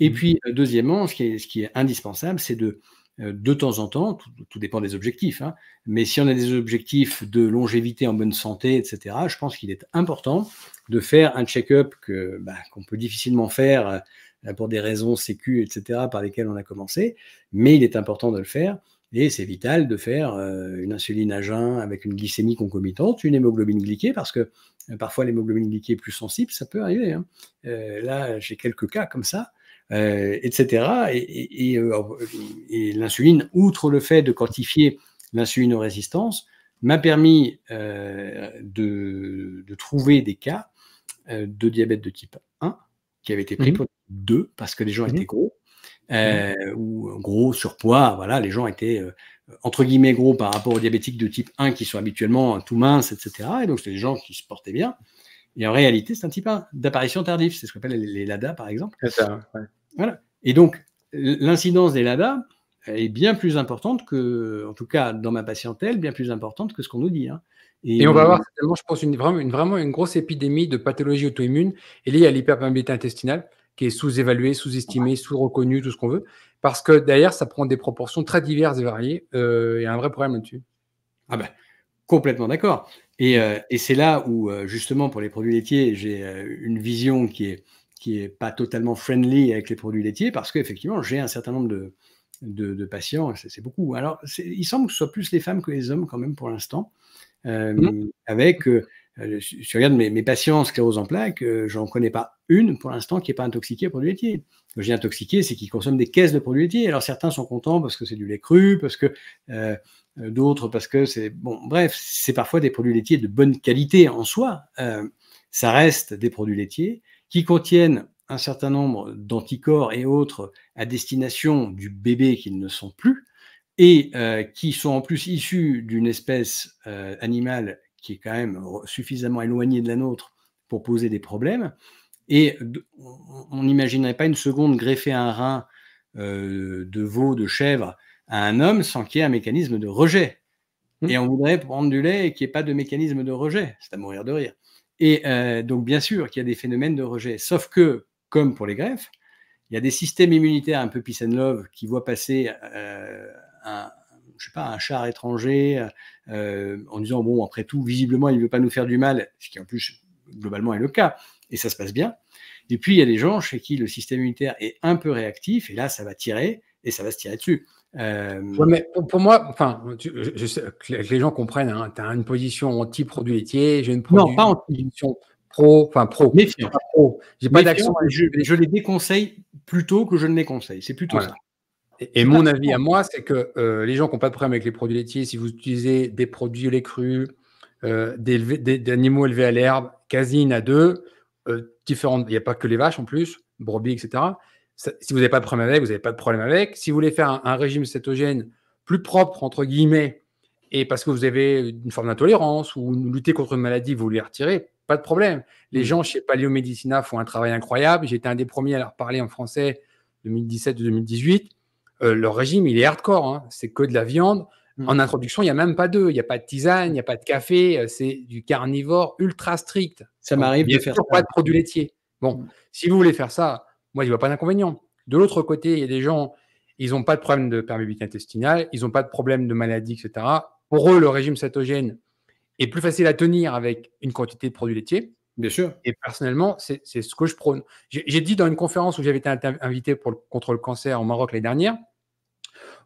Et mmh. puis, euh, deuxièmement, ce qui est, indispensable, c'est de, euh, de temps en temps, tout, dépend des objectifs, hein, mais si on a des objectifs de longévité en bonne santé, etc., je pense qu'il est important de faire un check-up bah, qu'on peut difficilement faire euh, pour des raisons sécu, etc., par lesquelles on a commencé, mais il est important de le faire et c'est vital de faire euh, une insuline à jeun avec une glycémie concomitante, une hémoglobine glyquée, parce que euh, parfois l'hémoglobine glyquée est plus sensible, ça peut arriver. Hein. Euh, là, j'ai quelques cas comme ça, etc. Et, l'insuline, outre le fait de quantifier l'insuline aux résistances, m'a permis de, trouver des cas de diabète de type 1 qui avait été pris mmh pour 2 parce que les gens mmh étaient gros Mmh. euh, ou gros, surpoids, voilà, les gens étaient euh, entre guillemets gros par rapport aux diabétiques de type 1 qui sont habituellement tout minces, etc. Et donc, c'est des gens qui se portaient bien. Et en réalité, c'est un type 1 d'apparition tardive, c'est ce qu'on appelle les LADA par exemple. Et donc, l'incidence des LADA est bien plus importante que, en tout cas dans ma patientèle, bien plus importante que ce qu'on nous dit. Hein. Et, on va avoir je pense, une, vraiment, une, grosse épidémie de pathologie auto-immune liée à l'hyperperméabilité intestinale qui est sous-évalué, sous-estimé, sous-reconnu, tout ce qu'on veut, parce que derrière, ça prend des proportions très diverses et variées. Il y a un vrai problème là-dessus. Ah ben, complètement d'accord. Et, euh, c'est là où, euh, justement, pour les produits laitiers, j'ai euh, une vision qui est qui est pas totalement friendly avec les produits laitiers, parce qu'effectivement, j'ai un certain nombre de, de, de patients, c'est beaucoup. Alors, il semble que ce soit plus les femmes que les hommes, quand même, pour l'instant, mmh. avec je euh, regarde mes, mes patients sclérose en plaques, euh, j'en connais pas une pour l'instant qui n'est pas intoxiquée à produits laitiers. Quand je dis intoxiqué, c'est qu'ils consomment des caisses de produits laitiers. Alors certains sont contents parce que c'est du lait cru, parce que euh, d'autres parce que c'est bon. Bref, c'est parfois des produits laitiers de bonne qualité en soi. ça reste des produits laitiers qui contiennent un certain nombre d'anticorps et autres à destination du bébé qu'ils ne sont plus et qui sont en plus issus d'une espèce animale qui est quand même euh, suffisamment éloigné de la nôtre pour poser des problèmes. Et on n'imaginerait pas une seconde greffer un rein euh, de veau, de chèvre à un homme sans qu'il y ait un mécanisme de rejet. Mmh. Et on voudrait prendre du lait et qu'il n'y ait pas de mécanisme de rejet. C'est à mourir de rire. Et euh, donc, bien sûr qu'il y a des phénomènes de rejet. Sauf que, comme pour les greffes, il y a des systèmes immunitaires un peu peace love qui voient passer un, je sais pas, un char étranger, euh, euh, en disant, bon, après tout, visiblement, il ne veut pas nous faire du mal, ce qui en plus, globalement, est le cas, et ça se passe bien. Et puis, il y a des gens chez qui le système immunitaire est un peu réactif, et là, ça va tirer, et ça va se tirer dessus. Euh, pour, moi, enfin, que les gens comprennent, hein, tu as une position anti produit laitier j'ai une, non, pas anti position pro, enfin pro. Méfiant. Pas je, je, les déconseille plutôt que je ne les conseille. C'est plutôt ça. Et, mon avis à moi, c'est que euh, les gens qui n'ont pas de problème avec les produits laitiers, si vous utilisez des produits lait crus, euh, des, animaux élevés à l'herbe, casine à deux, euh, différentes, il n'y a pas que les vaches en plus, brebis, etc. si vous n'avez pas de problème avec, vous n'avez pas de problème avec. Si vous voulez faire un, régime cétogène plus propre, entre guillemets, et parce que vous avez une forme d'intolérance ou lutter contre une maladie, vous lui retirez, pas de problème. Les mm. gens chez Paliomedicina Medicina font un travail incroyable. J'étais un des premiers à leur parler en français 2017 2018. Euh, leur régime, il est hardcore. Hein. C'est que de la viande. Mm. En introduction, il n'y a même pas d'œufs, il n'y a pas de tisane, il n'y a pas de café. Euh, c'est du carnivore ultra strict. Ça m'arrive de faire ça. pas de produits laitiers. Bon, mm. si vous voulez faire ça, moi, je vois pas d'inconvénient. De l'autre côté, il y a des gens, ils n'ont pas de problème de perméabilité intestinale, ils n'ont pas de problème de maladie, etc. Pour eux, le régime cétogène est plus facile à tenir avec une quantité de produits laitiers. Bien sûr. Et personnellement, c'est ce que je prône. J'ai dit dans une conférence où j'avais été invité pour le, contre le cancer au Maroc l'année dernière,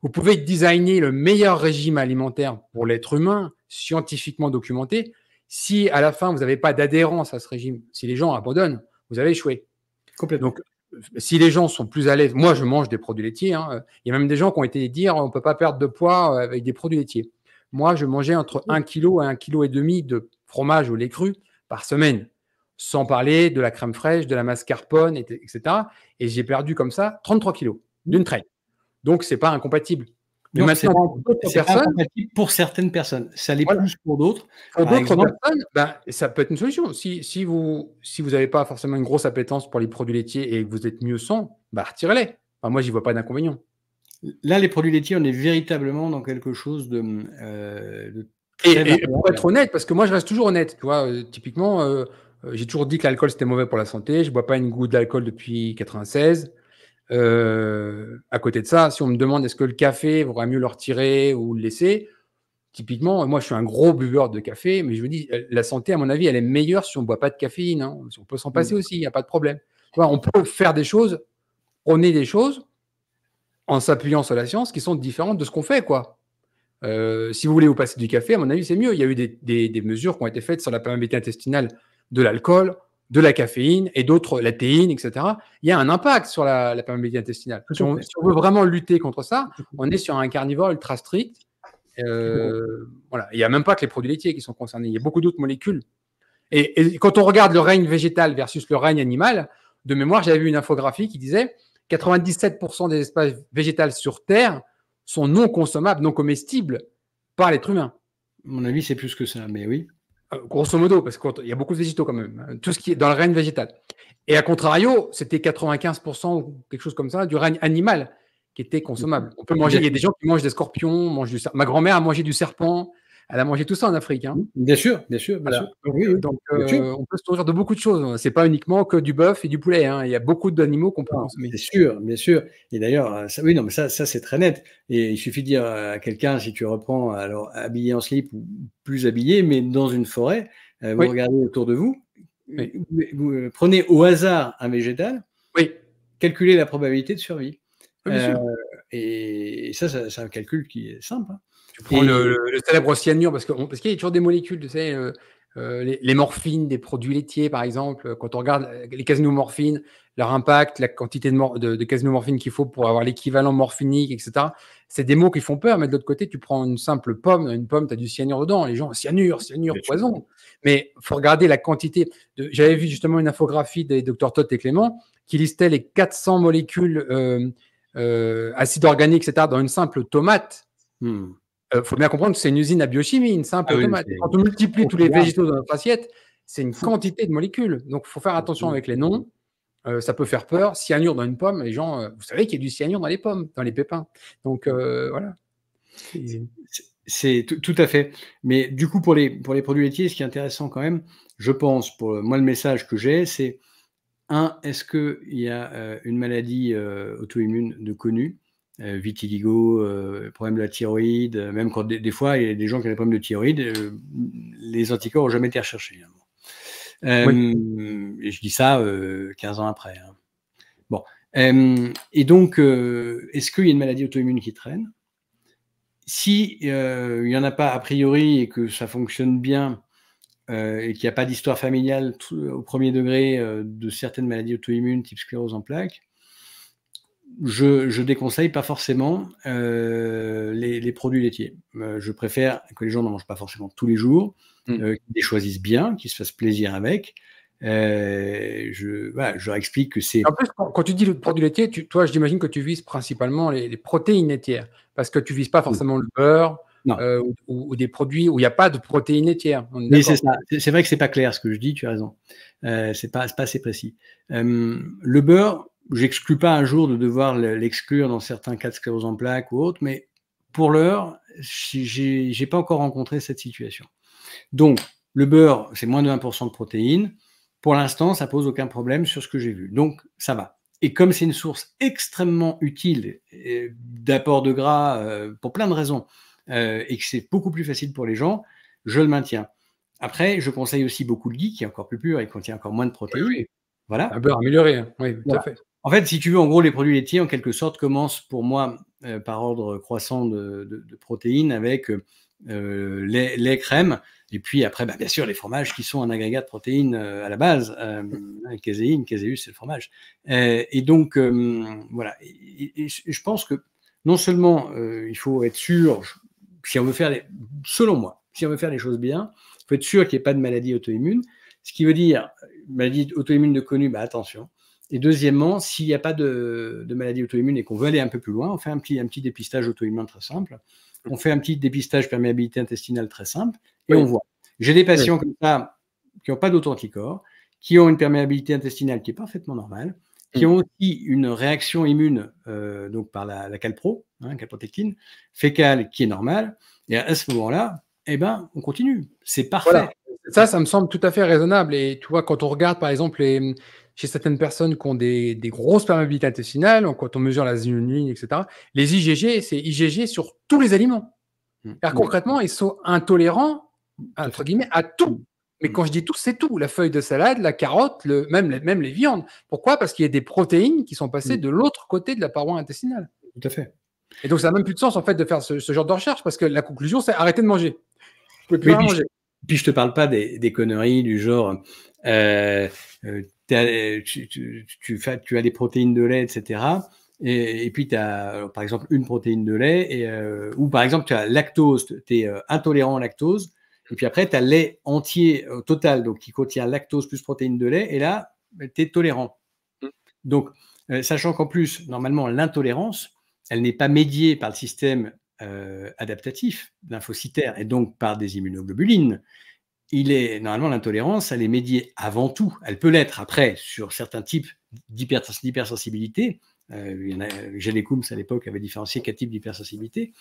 vous pouvez designer le meilleur régime alimentaire pour l'être humain, scientifiquement documenté. Si à la fin, vous n'avez pas d'adhérence à ce régime, si les gens abandonnent, vous avez échoué. Complètement. Donc, si les gens sont plus à l'aise, moi je mange des produits laitiers. Hein. Il y a même des gens qui ont été dire on ne peut pas perdre de poids euh, avec des produits laitiers. Moi, je mangeais entre 1 kg et 1,5 kg de fromage ou lait cru par semaine sans parler de la crème fraîche, de la mascarpone, etc. Et j'ai perdu comme ça 33 kilos d'une traite. Donc, ce n'est pas incompatible. Mais maintenant, incompatible pour certaines personnes. Ça l'est plus pour d'autres. Pour d'autres personnes, ben, ça peut être une solution. Si, vous si vous n'avez pas forcément une grosse appétence pour les produits laitiers et que vous êtes mieux sans, bah retirez-les. Moi, moi, n'y vois pas d'inconvénient. Là, les produits laitiers, on est véritablement dans quelque chose de, euh, et, pour être honnête, parce que moi je reste toujours honnête, tu euh, typiquement, euh, euh, j'ai toujours dit que l'alcool c'était mauvais pour la santé. Je bois pas une goutte d'alcool depuis 96. Euh, à côté de ça, si on me demande est-ce que le café vaudrait mieux le retirer ou le laisser, typiquement, moi je suis un gros buveur de café, mais je vous dis euh, la santé à mon avis elle est meilleure si on ne boit pas de caféine. Hein. On peut s'en passer mm. aussi, il n'y a pas de problème. on peut faire des choses, on des choses en s'appuyant sur la science qui sont différentes de ce qu'on fait quoi. si vous voulez vous passer du café, à mon avis, c'est mieux. Il y a eu des, mesures qui ont été faites sur la perméabilité intestinale de l'alcool, de la caféine et d'autres, la etc., il y a un impact sur la, la perméabilité intestinale. Si on, veut vraiment lutter contre ça, on est sur un carnivore ultra strict. Euh, voilà. Il n'y a même pas que les produits laitiers qui sont concernés, il y a beaucoup d'autres molécules. Et, quand on regarde le règne végétal versus le règne animal, de mémoire, j'avais vu une infographie qui disait 97% des espaces végétales sur Terre sont non consommables, non comestibles par l'être humain. À mon avis, c'est plus que ça, mais oui. Euh, grosso modo, parce qu'il y a beaucoup de végétaux quand même, hein. tout ce qui est dans le règne végétal. Et à contrario, c'était 95% ou quelque chose comme ça du règne animal qui était consommable. Mmh. On peut manger, il y a des gens qui mangent des scorpions, mangent du Ma grand-mère a mangé du serpent, elle a mangé tout ça en Afrique. Hein. Bien sûr, bien sûr. Donc, euh, on peut se nourrir de beaucoup de choses. C'est pas uniquement que du bœuf et du poulet. Hein. Il y a beaucoup d'animaux qu'on peut ah, consommer. Bien sûr, bien sûr. Et d'ailleurs, euh, ça, oui, non, mais ça, ça c'est très net. Et il suffit de dire à quelqu'un, si tu reprends, alors habillé en slip ou plus habillé, mais dans une forêt, euh, vous regardez autour de vous, vous, prenez au hasard un végétal, oui. calculez la probabilité de survie. Euh, et ça, c'est un calcul qui est simple. Hein le, célèbre cyanure parce qu'il parce qu'il y a toujours des molécules, tu sais, euh, euh, les, morphines des produits laitiers, par exemple. Euh, quand on regarde les casinomorphines, leur impact, la quantité de, casinomorphines de, qu'il faut pour avoir l'équivalent morphinique, etc. C'est des mots qui font peur, mais de l'autre côté, tu prends une simple pomme, une pomme, tu as du cyanure dedans. Les gens, cyanure, cyanure, poison. Mais il faut regarder la quantité. J'avais vu justement une infographie des docteurs Todd et Clément qui listait les 400 molécules acides organiques, etc., dans une simple tomate. Hmm. Il euh, faut bien comprendre que c'est une usine à biochimie, une simple ah Quand on multiplie tous les végétaux dans notre assiette, c'est une quantité de molécules. Donc, il faut faire attention avec les noms. Euh, ça peut faire peur. Cyanure dans une pomme, les gens, euh, vous savez qu'il y a du cyanure dans les pommes, dans les pépins. Donc, voilà. C'est tout à fait. Mais du coup, pour les, pour les produits laitiers, ce qui est intéressant quand même, je pense, pour moi, le message que j'ai, c'est un, est-ce qu'il y a une maladie auto-immune de connue euh, vitiligo, euh, problème de la thyroïde, euh, même quand des, fois il y a des gens qui ont des problèmes de thyroïde, les anticorps n'ont jamais été recherchés. je dis ça 15 ans après. Hein. Bon. et donc, est-ce qu'il y a une maladie auto-immune qui traîne si il n'y en a pas a priori et que ça fonctionne bien et qu'il n'y a pas d'histoire familiale au premier degré de certaines maladies auto-immunes type sclérose en plaques, je, je, déconseille pas forcément euh, les, produits laitiers. Euh, je préfère que les gens n'en mangent pas forcément tous les jours, mm. euh, qu'ils les choisissent bien, qu'ils se fassent plaisir avec. je, je leur explique que c'est. En plus, quand tu dis le produit laitier, tu, toi, j'imagine que tu vises principalement les, protéines laitières, parce que tu vises pas mm. forcément le beurre. Ou, des produits où il n'y a pas de protéines laitières. Oui, c'est ça. C'est vrai que c'est pas clair ce que je dis. Tu as raison. c'est pas, pas assez précis. le beurre, j'exclus pas un jour de devoir l'exclure dans certains cas de sclérose en plaques ou autres, mais pour l'heure, je n'ai pas encore rencontré cette situation. Donc, le beurre, c'est moins de 1% de protéines. Pour l'instant, ça pose aucun problème sur ce que j'ai vu. Donc, ça va. Et comme c'est une source extrêmement utile euh, d'apport de gras euh, pour plein de raisons, euh, et que c'est beaucoup plus facile pour les gens, je le maintiens. Après, je conseille aussi beaucoup le ghee, qui est encore plus pur et contient encore moins de protéines. Voilà. Un beurre amélioré, hein. oui, tout à fait. En fait, si tu veux, en gros, les produits laitiers, en quelque sorte, commencent pour moi euh, par ordre croissant de, protéines avec euh, les, crèmes, et puis après, bah, bien sûr, les fromages qui sont un agrégat de protéines euh, à la base, euh, caséine, caséus, c'est le fromage. et donc, voilà, je pense que non seulement il faut être sûr, si on veut faire, les, selon moi, si on veut faire les choses bien, il faut être sûr qu'il n'y ait pas de maladie auto-immune, ce qui veut dire, maladie auto-immune de connu, bah, attention. Et deuxièmement, s'il n'y a pas de, maladie auto-immune et qu'on veut aller un peu plus loin, on fait un petit, un petit dépistage auto-immune très simple. On fait un petit dépistage perméabilité intestinale très simple et on voit. J'ai des patients comme ça qui n'ont pas dauto qui ont une perméabilité intestinale qui est parfaitement normale, qui mm. ont aussi une réaction immune euh, donc par la, calpro, la hein, calprotectine fécale qui est normale. Et à ce moment-là, eh ben, on continue. C'est parfait. Ça, ça me semble tout à fait raisonnable. Et tu vois, quand on regarde par exemple les, chez certaines personnes qui ont des, grosses perméabilités intestinales, quand on mesure la zinuline, etc., les IgG, c'est IgG sur tous les aliments. Alors, mmh. mmh. concrètement, ils sont intolérants, entre guillemets, à tout. Mais mmh. quand je dis tout, c'est tout. La feuille de salade, la carotte, le, même, les, les viandes. Pourquoi Parce qu'il y a des protéines qui sont passées de l'autre côté de la paroi intestinale. Tout à fait. Et donc, ça n'a même plus de sens, en fait, de faire ce, genre de recherche, parce que la conclusion, c'est arrêter de manger. puis Je, ne te parle pas des, conneries du genre euh, euh, tu, as des protéines de lait, etc. Et, puis, tu as, euh, par exemple, une protéine de lait, euh, ou par exemple, tu as lactose, tu es euh, intolérant à lactose, et puis après, tu as lait entier total, donc qui contient lactose plus protéines de lait, et là, bah, tu es tolérant. Mmh. Donc, sachant qu'en plus, normalement, l'intolérance, elle n'est pas médiée par le système adaptatif lymphocytaire, et donc par des immunoglobulines il est normalement l'intolérance, elle est médiée avant tout. Elle peut l'être après sur certains types d'hypersensibilité. Euh, à l'époque avait différencié quatre types d'hypersensibilité.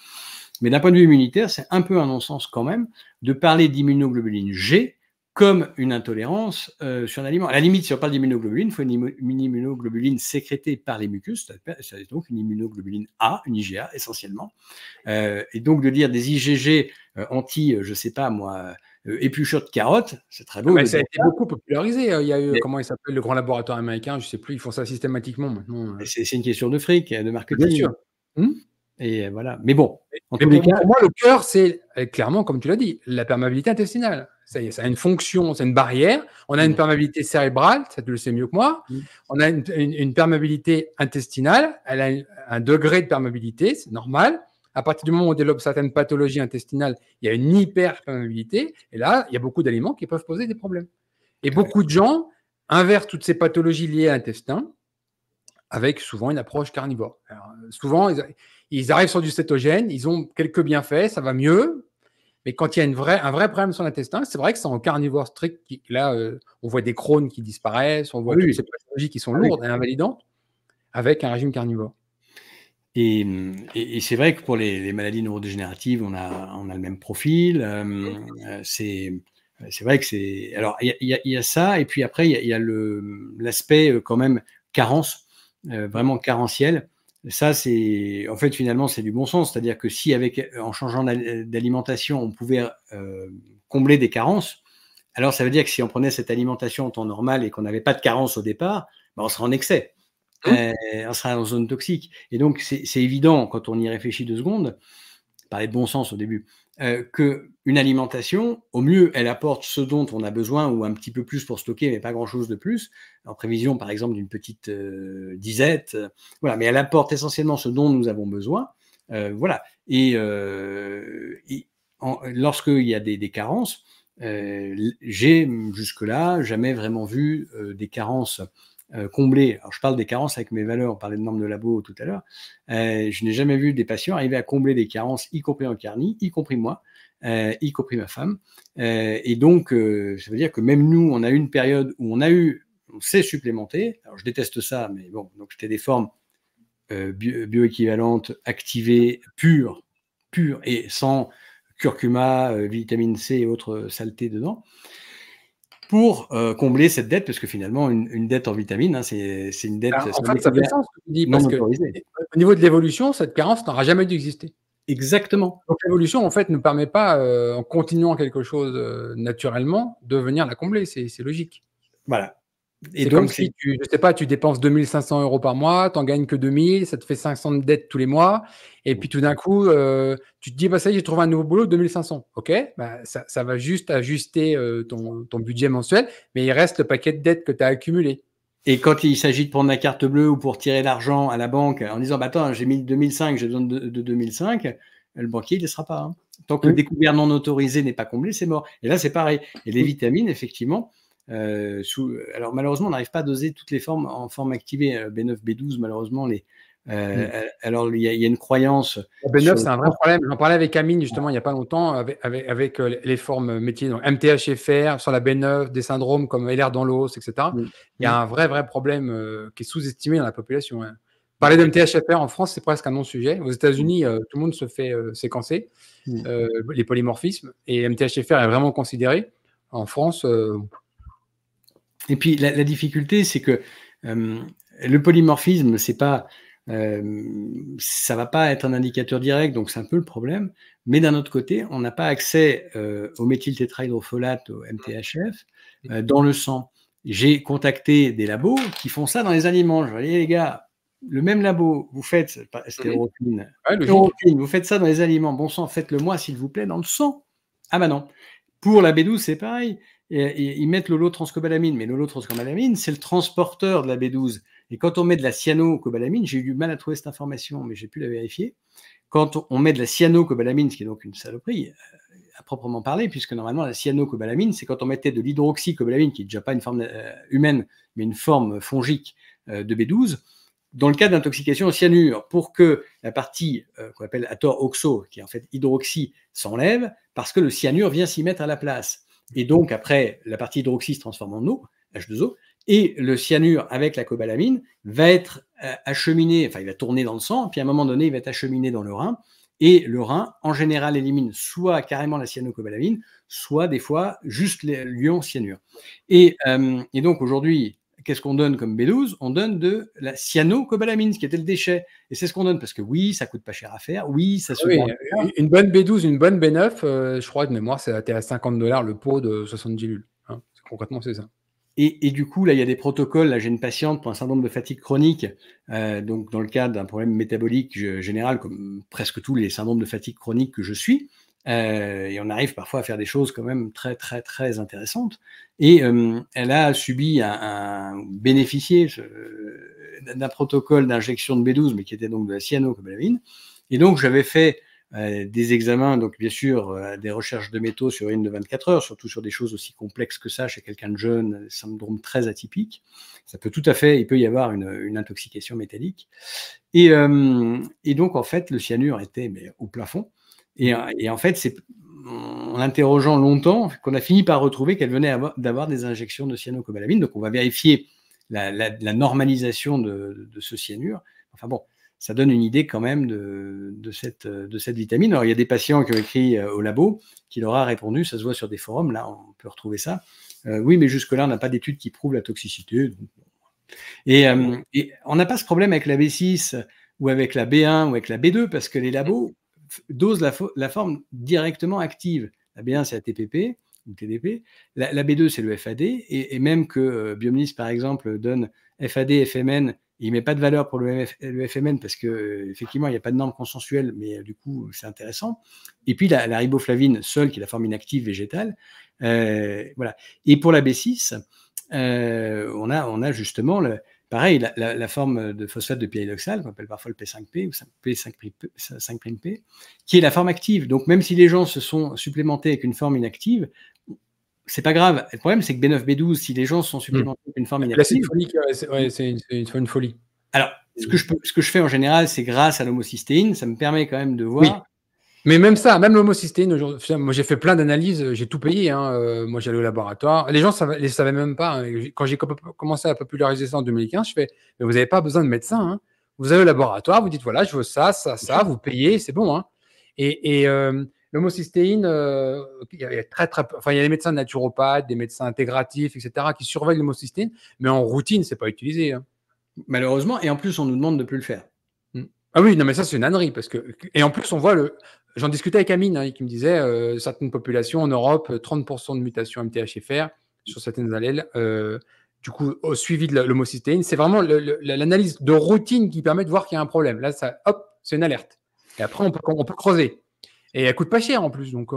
Mais d'un point de vue immunitaire, c'est un peu un non-sens quand même de parler d'immunoglobuline G comme une intolérance euh, sur un aliment. À la limite, si on parle d'immunoglobuline, il faut une, immunoglobuline sécrétée par les mucus, c'est donc une immunoglobuline A, une IgA essentiellement. Euh, et donc de dire des IgG euh, anti, je sais pas moi, euh, éplucheur de carottes, c'est très beau. Mais ah bah, ça a été beaucoup popularisé. Hein. Il y a eu, comment il s'appelle, le grand laboratoire américain, je ne sais plus, ils font ça systématiquement maintenant. Euh. C'est une question de fric, de marketing. Bien sûr. Mmh. et voilà. Mais bon, pour moi, le cœur, c'est euh, clairement, comme tu l'as dit, la perméabilité intestinale. Ça, a une fonction, c'est une barrière. On a une mmh. perméabilité cérébrale, ça tu le sais mieux que moi. Mmh. On a une, une, une perméabilité intestinale, elle a un degré de perméabilité, c'est normal à partir du moment où on développe certaines pathologies intestinales, il y a une hyperperméabilité. Et là, il y a beaucoup d'aliments qui peuvent poser des problèmes. Et beaucoup de gens inversent toutes ces pathologies liées à l'intestin avec souvent une approche carnivore. souvent, ils, arrivent sur du cétogène, ils ont quelques bienfaits, ça va mieux. Mais quand il y a une vraie, un vrai problème sur l'intestin, c'est vrai que c'est en carnivore strict. là, euh, on voit des crônes qui disparaissent, on voit toutes ces pathologies qui sont ah lourdes et invalidantes avec un régime carnivore. Mm, et, c'est vrai que pour les, maladies neurodégénératives, on a, on a le même profil. Euh, mmh. euh, c'est vrai que c'est. Alors, il y, y, a ça, et puis après, il y a, l'aspect euh, quand même carence, vraiment carentiel. Ça, c'est. En fait, finalement, c'est du bon sens. C'est-à-dire que si, avec, en changeant d'alimentation, on pouvait combler des carences, alors ça veut dire que si on prenait cette alimentation en temps normal et qu'on n'avait pas de carence au départ, ben, on serait en excès. Hein eh, on sera dans une zone toxique. Et donc, c'est évident, quand on y réfléchit deux secondes, par de bon sens au début, euh, qu'une alimentation, au mieux, elle apporte ce dont on a besoin ou un petit peu plus pour stocker, mais pas grand-chose de plus, en prévision, par exemple, d'une petite euh, disette. Euh, voilà, mais elle apporte essentiellement ce dont nous avons besoin. Euh, voilà. Et, lorsque lorsqu'il y a des, des carences, j'ai jusque-là jamais vraiment vu des carences euh, combler. Alors, je parle des carences avec mes valeurs, on parlait de normes de labo tout à l'heure. Euh, je n'ai jamais vu des patients arriver à combler des carences, y compris en carnie, y compris moi, euh, y compris ma femme. et donc, ça veut dire que même nous, on a eu une période où on a eu, on s'est supplémenté. Alors, je déteste ça, mais bon, donc c'était des formes bioéquivalentes, activées, pures, pures et sans curcuma, vitamine C et autres saletés dedans pour euh, combler cette dette, parce que finalement, une, dette en vitamine, hein, c'est une dette. Ah, en fait, ça fait sens, dis, parce que, au niveau de l'évolution, cette carence n'aura jamais dû exister. Exactement. Donc l'évolution, en fait, ne permet pas, euh, en continuant quelque chose euh, naturellement, de venir la combler. C'est logique. Voilà. Et donc, si tu, sais pas, tu dépenses 2500 euros par mois, tu t'en gagnes que 2000, ça te fait 500 de dettes tous les mois, et puis tout d'un coup, euh, tu te dis, bah ça y est, j'ai trouvé un nouveau boulot, 2500. Ok, bah, ça, va juste ajuster euh, ton, budget mensuel, mais il reste le paquet de dettes que tu as accumulé. Et quand il s'agit de prendre la carte bleue ou pour tirer l'argent à la banque en disant, bah attends, j'ai mis 2005, j'ai besoin de, 2005, le banquier ne laissera pas. Hein. Tant que le découvert non autorisé n'est pas comblé, c'est mort. Et là, c'est pareil. Et les vitamines, effectivement, euh, euh, alors malheureusement, on n'arrive pas à doser toutes les formes en forme activée. B9, euh, B12, malheureusement, les, mm. Alors, il y, a une croyance. Ah, B9, c'est un vrai problème. J'en parlais avec Amine justement il n'y a pas longtemps avec, les formes métiers, donc MTHFR, sur la B9, des syndromes comme LR dans l'os, etc. Mm. Il y a mm. un vrai, vrai problème qui est sous-estimé dans la population. Hein. Parler de MTHFR en France, c'est presque un non-sujet. Aux États-Unis, tout le monde se fait séquencer, les polymorphismes, et MTHFR est vraiment considéré. En France, et puis la, difficulté, c'est que euh, le polymorphisme, c'est pas, euh, ça va pas être un indicateur direct, donc c'est un peu le problème. Mais d'un autre côté, on n'a pas accès euh, au méthyl tétrahydrofolate au MTHF, mmh. dans le sang. J'ai contacté des labos qui font ça dans les aliments. Je dis, les gars, le même labo, vous faites, vous faites ça dans les aliments, bon sang, faites-le moi, s'il vous plaît, dans le sang. Ah bah non. Pour la B12, c'est pareil et, ils mettent transcobalamine, Mais transcobalamine, c'est le transporteur de la B12. Et quand on met de la cyanocobalamine, j'ai eu du mal à trouver cette information, mais j'ai pu la vérifier. Quand on met de la cyanocobalamine, ce qui est donc une saloperie, euh, à proprement parler, puisque normalement la cyanocobalamine, c'est quand on mettait de l'hydroxycobalamine, qui n'est déjà pas une forme euh, humaine, mais une forme fongique euh, de B12, dans le cas d'intoxication au cyanure, pour que la partie qu'on appelle à oxo, qui est en fait hydroxy, s'enlève, parce que le cyanure vient s'y mettre à la place. Et donc, après, la partie hydroxy se transforme en eau, H2O, et le cyanure avec la cobalamine va être euh, acheminé, enfin, il va tourner dans le sang, puis à un moment donné, il va être acheminé dans le rein. Et le rein, en général, élimine soit carrément la cyanocobalamine, soit des fois juste l'ion cyanure. Et, euh, et donc aujourd'hui, qu'est-ce qu'on donne comme B12 On donne de la cyanocobalamine, ce qui était le déchet. Et c'est ce qu'on donne parce que oui, ça coûte pas cher à faire. Oui, ça se. Ah oui, euh, une bonne B12, une bonne B9, euh, je crois de mémoire, c'est à 50 dollars le pot de 70 lules. Hein. Concrètement, c'est ça. Et, du coup, là, il y a des protocoles. Là, j'ai une patiente pour un syndrome de fatigue chronique, euh, donc dans le cadre d'un problème métabolique général, comme presque tous les syndromes de fatigue chronique que je suis. Euh, et on arrive parfois à faire des choses quand même très très très intéressantes. Et euh, elle a subi un, bénéficié d'un protocole d'injection de B12, mais qui était donc de la cyanocobalamine. Et donc j'avais fait euh, des examens, donc bien sûr des recherches de métaux sur une de 24 heures, surtout sur des choses aussi complexes que ça chez quelqu'un de jeune, syndrome très atypique. Ça peut tout à fait, il peut y avoir une, intoxication métallique. Et, donc en fait le cyanure était au plafond. Et, en fait, c'est en l'interrogeant longtemps qu'on a fini par retrouver qu'elle venait d'avoir des injections de cyanocobalamine. Donc, on va vérifier la, normalisation de, ce cyanure. Enfin bon, ça donne une idée quand même de, cette, vitamine. Alors, il y a des patients qui ont écrit euh, au labo qui leur a répondu, ça se voit sur des forums, là, on peut retrouver ça. Euh, oui, mais jusque-là, on n'a pas d'études qui prouvent la toxicité. et euh, on n'a pas ce problème avec la B6 ou avec la B1 ou avec la B2 parce que les labos dose la, la, forme directement active. La B1, c'est la TPP ou TDP. La, B2, c'est le FAD. Et, même que euh, par exemple, donne FAD, FMN, il ne met pas de valeur pour le, FMN parce qu'effectivement, euh, il n'y a pas de norme consensuelle, mais euh, du coup, c'est intéressant. Et puis, la, riboflavine seule, qui est la forme inactive végétale. Euh, voilà. Et pour la B6, on, a, on a justement Pareil, la, forme de phosphate de pyridoxal, qu'on appelle parfois le P5P ou 5P, 5'P, qui est la forme active. Donc même si les gens se sont supplémentés avec une forme inactive, c'est pas grave. Le problème, c'est que B9B12, si les gens sont supplémentés avec une forme mmh. inactive. c'est une, folie. Alors, ce que, je ce que je fais en général, c'est grâce à l'homocystéine, ça me permet quand même de voir mais même ça, même l'homocystéine, moi j'ai fait plein d'analyses, j'ai tout payé. Hein, euh, moi j'allais au laboratoire. Les gens ne les savaient même pas. Hein. Quand j'ai commencé à populariser ça en 2015, je fais Mais vous n'avez pas besoin de médecin. Hein. Vous allez au laboratoire, vous dites Voilà, je veux ça, ça, ça, vous payez, c'est bon. Et, et euh, l'homocystéine, euh, il y a très, très, enfin, il y a des médecins naturopathes, des médecins intégratifs, etc., qui surveillent l'homocystéine, mais en routine, ce n'est pas utilisé. Malheureusement, et en plus, on nous demande de ne plus le faire. Mmh. Ah oui, non, mais ça, c'est une ânerie. Parce que... Et en plus, on voit le, J'en discutais avec Amine hein, qui me disait euh, certaines populations en Europe, 30% euh, de mutations MTHFR sur certaines allèles, euh, du coup, au suivi de l'homocystéine. C'est vraiment l'analyse de routine qui permet de voir qu'il y a un problème. Là, ça, hop, c'est une alerte. Et après, on peut, creuser. Et elle coûte pas cher en plus. Donc.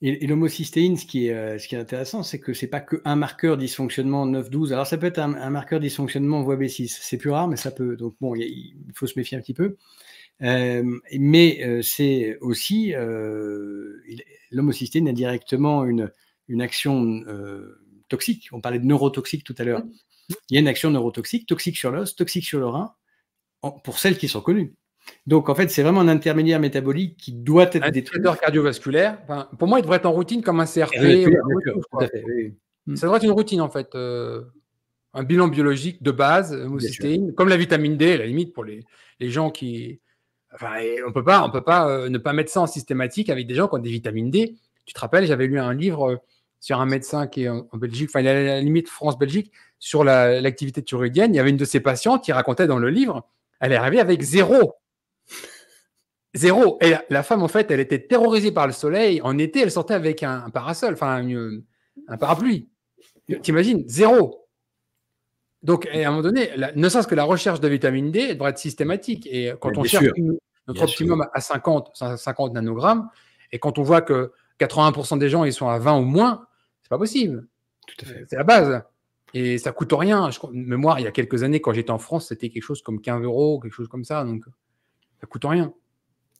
Et, l'homocystéine, ce, qui est, intéressant, c'est que c'est pas qu'un marqueur dysfonctionnement 9-12. Alors ça peut être un, un marqueur dysfonctionnement voie B6. C'est plus rare, mais ça peut. Donc bon, il faut se méfier un petit peu mais c'est aussi l'homocystéine a directement une, une action toxique. On parlait de neurotoxique tout à l'heure. Il y a une action neurotoxique, toxique sur l'os, toxique sur le rein, pour celles qui sont connues. Donc, en fait, c'est vraiment un intermédiaire métabolique qui doit être un détruit. cardiovasculaire. pour moi, il devrait être en routine comme un CRP. Mmh. Ça devrait être une routine, en fait. Euh, un bilan biologique de base, comme la vitamine D, à la limite, pour les, les gens qui, on peut pas, on peut pas euh, ne pas mettre ça en systématique avec des gens qui ont des vitamines D. Tu te rappelles, j'avais lu un livre euh, sur un médecin qui est en, Belgique, enfin, à la limite France-Belgique, sur l'activité thyroïdienne. Il y avait une de ses patientes qui racontait dans le livre, elle est arrivée avec zéro. Zéro. Et la, femme, en fait, elle était terrorisée par le soleil. En été, elle sortait avec un, parasol, enfin, un parapluie. T'imagines Zéro. Donc, à un moment donné, ne serait-ce que la recherche de vitamine D devrait être systématique. Et quand on cherche notre optimum à 50, 50 nanogrammes, et quand on voit que 80% des gens ils sont à 20 ou moins, c'est pas possible. Tout à fait. C'est la base. Et ça coûte rien. Je, mémoire, il y a quelques années, quand j'étais en France, c'était quelque chose comme 15 euros, quelque chose comme ça. Donc, ça coûte rien.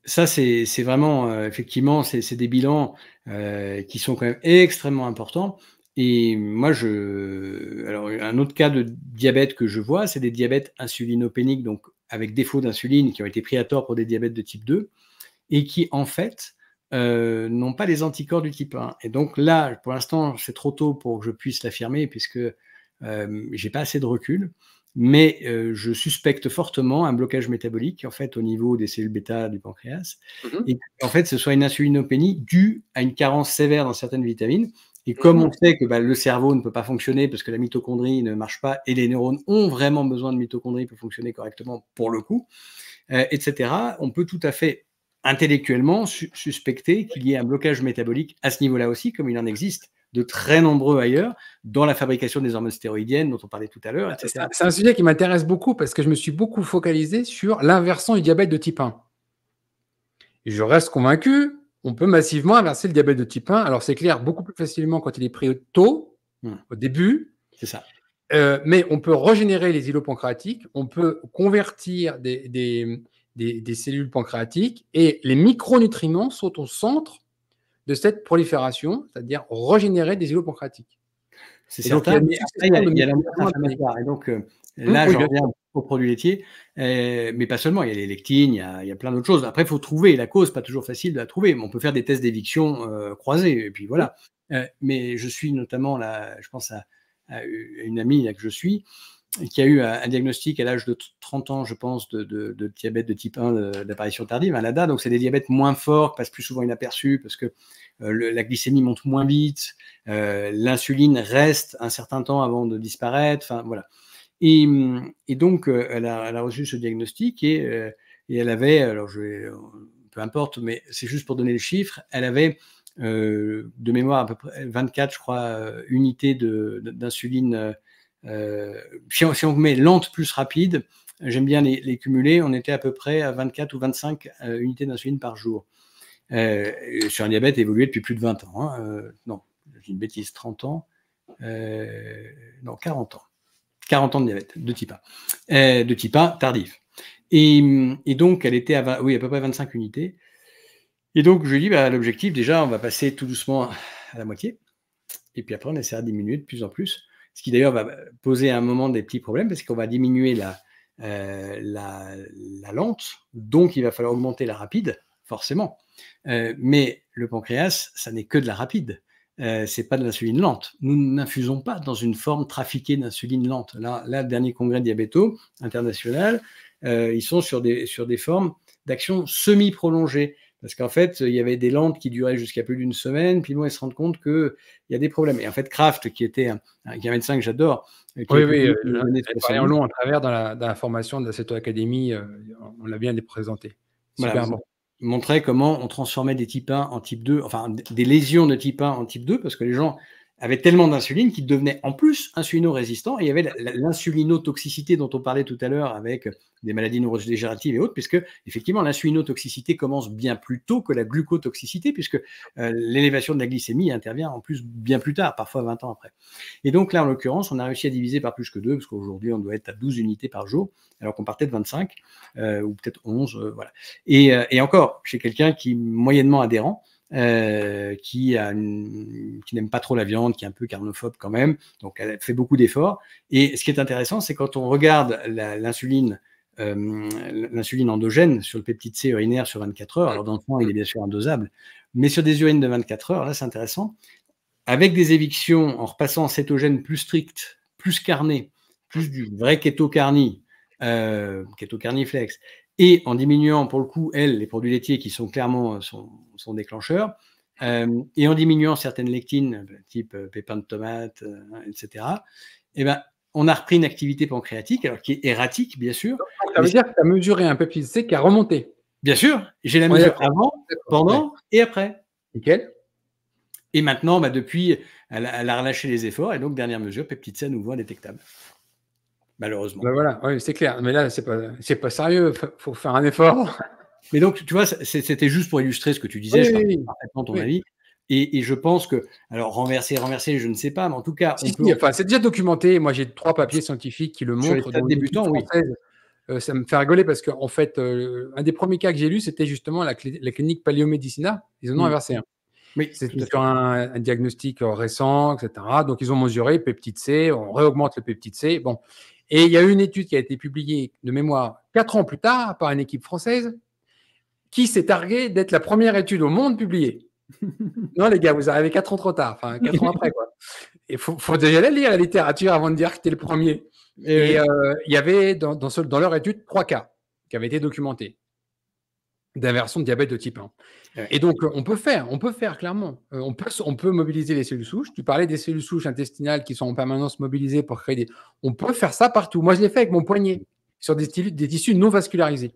Ça, c'est vraiment, euh, effectivement, c'est des bilans euh, qui sont quand même extrêmement importants. Et moi, je. Alors, un autre cas de diabète que je vois, c'est des diabètes insulinopéniques, donc avec défaut d'insuline, qui ont été pris à tort pour des diabètes de type 2, et qui, en fait, euh, n'ont pas les anticorps du type 1. Et donc là, pour l'instant, c'est trop tôt pour que je puisse l'affirmer, puisque euh, j'ai pas assez de recul. Mais euh, je suspecte fortement un blocage métabolique en fait au niveau des cellules bêta du pancréas, mmh et en fait ce soit une insulinopénie due à une carence sévère dans certaines vitamines, et comme mhm. on sait que bah, le cerveau ne peut pas fonctionner parce que la mitochondrie ne marche pas et les neurones ont vraiment besoin de mitochondries pour fonctionner correctement pour le coup, euh, etc., on peut tout à fait intellectuellement suspecter qu'il y ait un blocage métabolique à ce niveau-là aussi, comme il en existe de très nombreux ailleurs, dans la fabrication des hormones stéroïdiennes dont on parlait tout à l'heure, etc. C'est un sujet qui m'intéresse beaucoup parce que je me suis beaucoup focalisé sur l'inversant du diabète de type 1. je reste convaincu on peut massivement inverser le diabète de type 1. Alors, c'est clair, beaucoup plus facilement quand il est pris tôt, hmm. au début. C'est ça. Euh, mais on peut régénérer les îlots pancréatiques, on peut convertir des, cellules pancréatiques et les micronutriments sont au centre de cette prolifération, c'est-à-dire régénérer des îlots pancréatiques. C'est ça. Il y a, il y et donc, euh, mmh, là, je reviens aux produits laitiers, euh, mais pas seulement, il y a les lectines, il y a, plein d'autres choses. Après, il faut trouver la cause, pas toujours facile de la trouver, mais on peut faire des tests d'éviction euh, croisés, et puis voilà. Euh, mais je suis notamment, là, je pense à, une amie là, que je suis, qui a eu un, diagnostic à l'âge de 30 ans, je pense, de, diabète de type 1 d'apparition tardive, à LADA, donc c'est des diabètes moins forts, qui passent plus souvent inaperçus, parce que la glycémie monte moins vite, l'insuline reste un certain temps avant de disparaître, enfin voilà. Et, donc, euh, elle a, elle a, reçu ce diagnostic et, euh, et elle avait, alors je euh, peu importe, mais c'est juste pour donner le chiffre, elle avait euh, de mémoire à peu près 24, je crois, unités d'insuline. si, on, met lente plus rapide, j'aime bien les, les, cumuler, on était à peu près à 24 ou 25 unités d'insuline par jour. sur un diabète évolué depuis plus de 20 ans. Hein, non, j'ai une bêtise, 30 ans. non, 40 ans. 40 ans de diabète de type 1, euh, de tardif. Et, donc, elle était à, à peu près 25 unités. Et donc, je lui dis, bah, l'objectif, déjà, on va passer tout doucement à la moitié. Et puis après, on essaiera de diminuer de plus en plus. Ce qui d'ailleurs va poser à un moment des petits problèmes parce qu'on va diminuer la, euh, lente. Donc, il va falloir augmenter la rapide, forcément. Euh, mais le pancréas, ça n'est que de la rapide. Euh, c'est pas de l'insuline lente. Nous n'infusons pas dans une forme trafiquée d'insuline lente. Là, le dernier congrès diabéto international, euh, ils sont sur des, sur des formes d'action semi-prolongée. Parce qu'en fait, il y avait des lentes qui duraient jusqu'à plus d'une semaine, puis ils se rendent compte qu'il y a des problèmes. Et en fait, Kraft, qui était un, qui est un médecin que j'adore, euh, oui, oui, en long en travers dans la, formation de la Ceto Academy, on l'a bien présenté. Super montrait comment on transformait des type 1 en type 2, enfin des lésions de type 1 en type 2, parce que les gens avait tellement d'insuline qu'il devenait en plus insulino-résistant. il y avait l'insulinotoxicité dont on parlait tout à l'heure avec des maladies neurodégénératives et autres, puisque effectivement l'insulinotoxicité commence bien plus tôt que la glucotoxicité, puisque euh, l'élévation de la glycémie intervient en plus bien plus tard, parfois 20 ans après. Et donc là, en l'occurrence, on a réussi à diviser par plus que 2, parce qu'aujourd'hui, on doit être à 12 unités par jour, alors qu'on partait de 25, euh, ou peut-être 11, euh, voilà. Et, et encore, chez quelqu'un qui est moyennement adhérent, euh, qui, n'aime pas trop la viande, qui est un peu carnophobe quand même. Donc, elle fait beaucoup d'efforts. Et ce qui est intéressant, c'est quand on regarde euh, l'insuline endogène sur le peptide C urinaire sur 24 heures. Alors, dans le fond, il est bien sûr indosable, mais sur des urines de 24 heures, là, c'est intéressant. Avec des évictions en repassant en cétogène plus strict, plus carné, plus du vrai kétocarnie, euh, et en diminuant pour le coup, elle, les produits laitiers qui sont clairement euh, son, déclencheur, euh, et en diminuant certaines lectines, euh, type pépins de tomate, etc., eh ben, on a repris une activité pancréatique, alors qui est erratique, bien sûr. Ça veut dire que tu mesure mesuré un peptide C qui a remonté. Bien sûr, j'ai la mesure avant, pendant et après. Nickel. Et maintenant, bah, depuis, elle a, relâché les efforts, et donc, dernière mesure, peptide C à nouveau indétectable malheureusement. Bah, voilà, c'est clair. Mais là, c'est pas, c'est pas sérieux. Faut faire un effort. Mais donc, tu vois, c'était juste pour illustrer ce que tu disais. Oui, je parfaitement ton avis. Et, je pense que, alors renverser, renverser, je ne sais pas, mais en tout cas, c'est déjà documenté. Moi, j'ai trois papiers scientifiques qui le montrent. Sur oui. Euh, ça me fait rigoler parce qu'en en fait, euh, un des premiers cas que j'ai lu, c'était justement la, clinique Paléomédicina. Ils en ont mm. inversé un. c'est sur un, un, diagnostic euh, récent, etc. Donc, ils ont mesuré peptide C, on réaugmente le peptide C. Bon, et il y a eu une étude qui a été publiée de mémoire quatre ans plus tard par une équipe française qui s'est targuée d'être la première étude au monde publiée. non, les gars, vous arrivez quatre ans trop tard, enfin quatre ans après. Quoi. Il faut, déjà aller lire la littérature avant de dire que tu es le premier. Eh Et euh, il y avait dans leur étude trois cas qui avaient été documentés d'inversion de diabète de type 1. Et donc, euh, on peut faire, on peut faire clairement. Euh, on, peut, on peut mobiliser les cellules souches. Tu parlais des cellules souches intestinales qui sont en permanence mobilisées pour créer des. On peut faire ça partout. Moi, je l'ai fait avec mon poignet sur des, des tissus non vascularisés.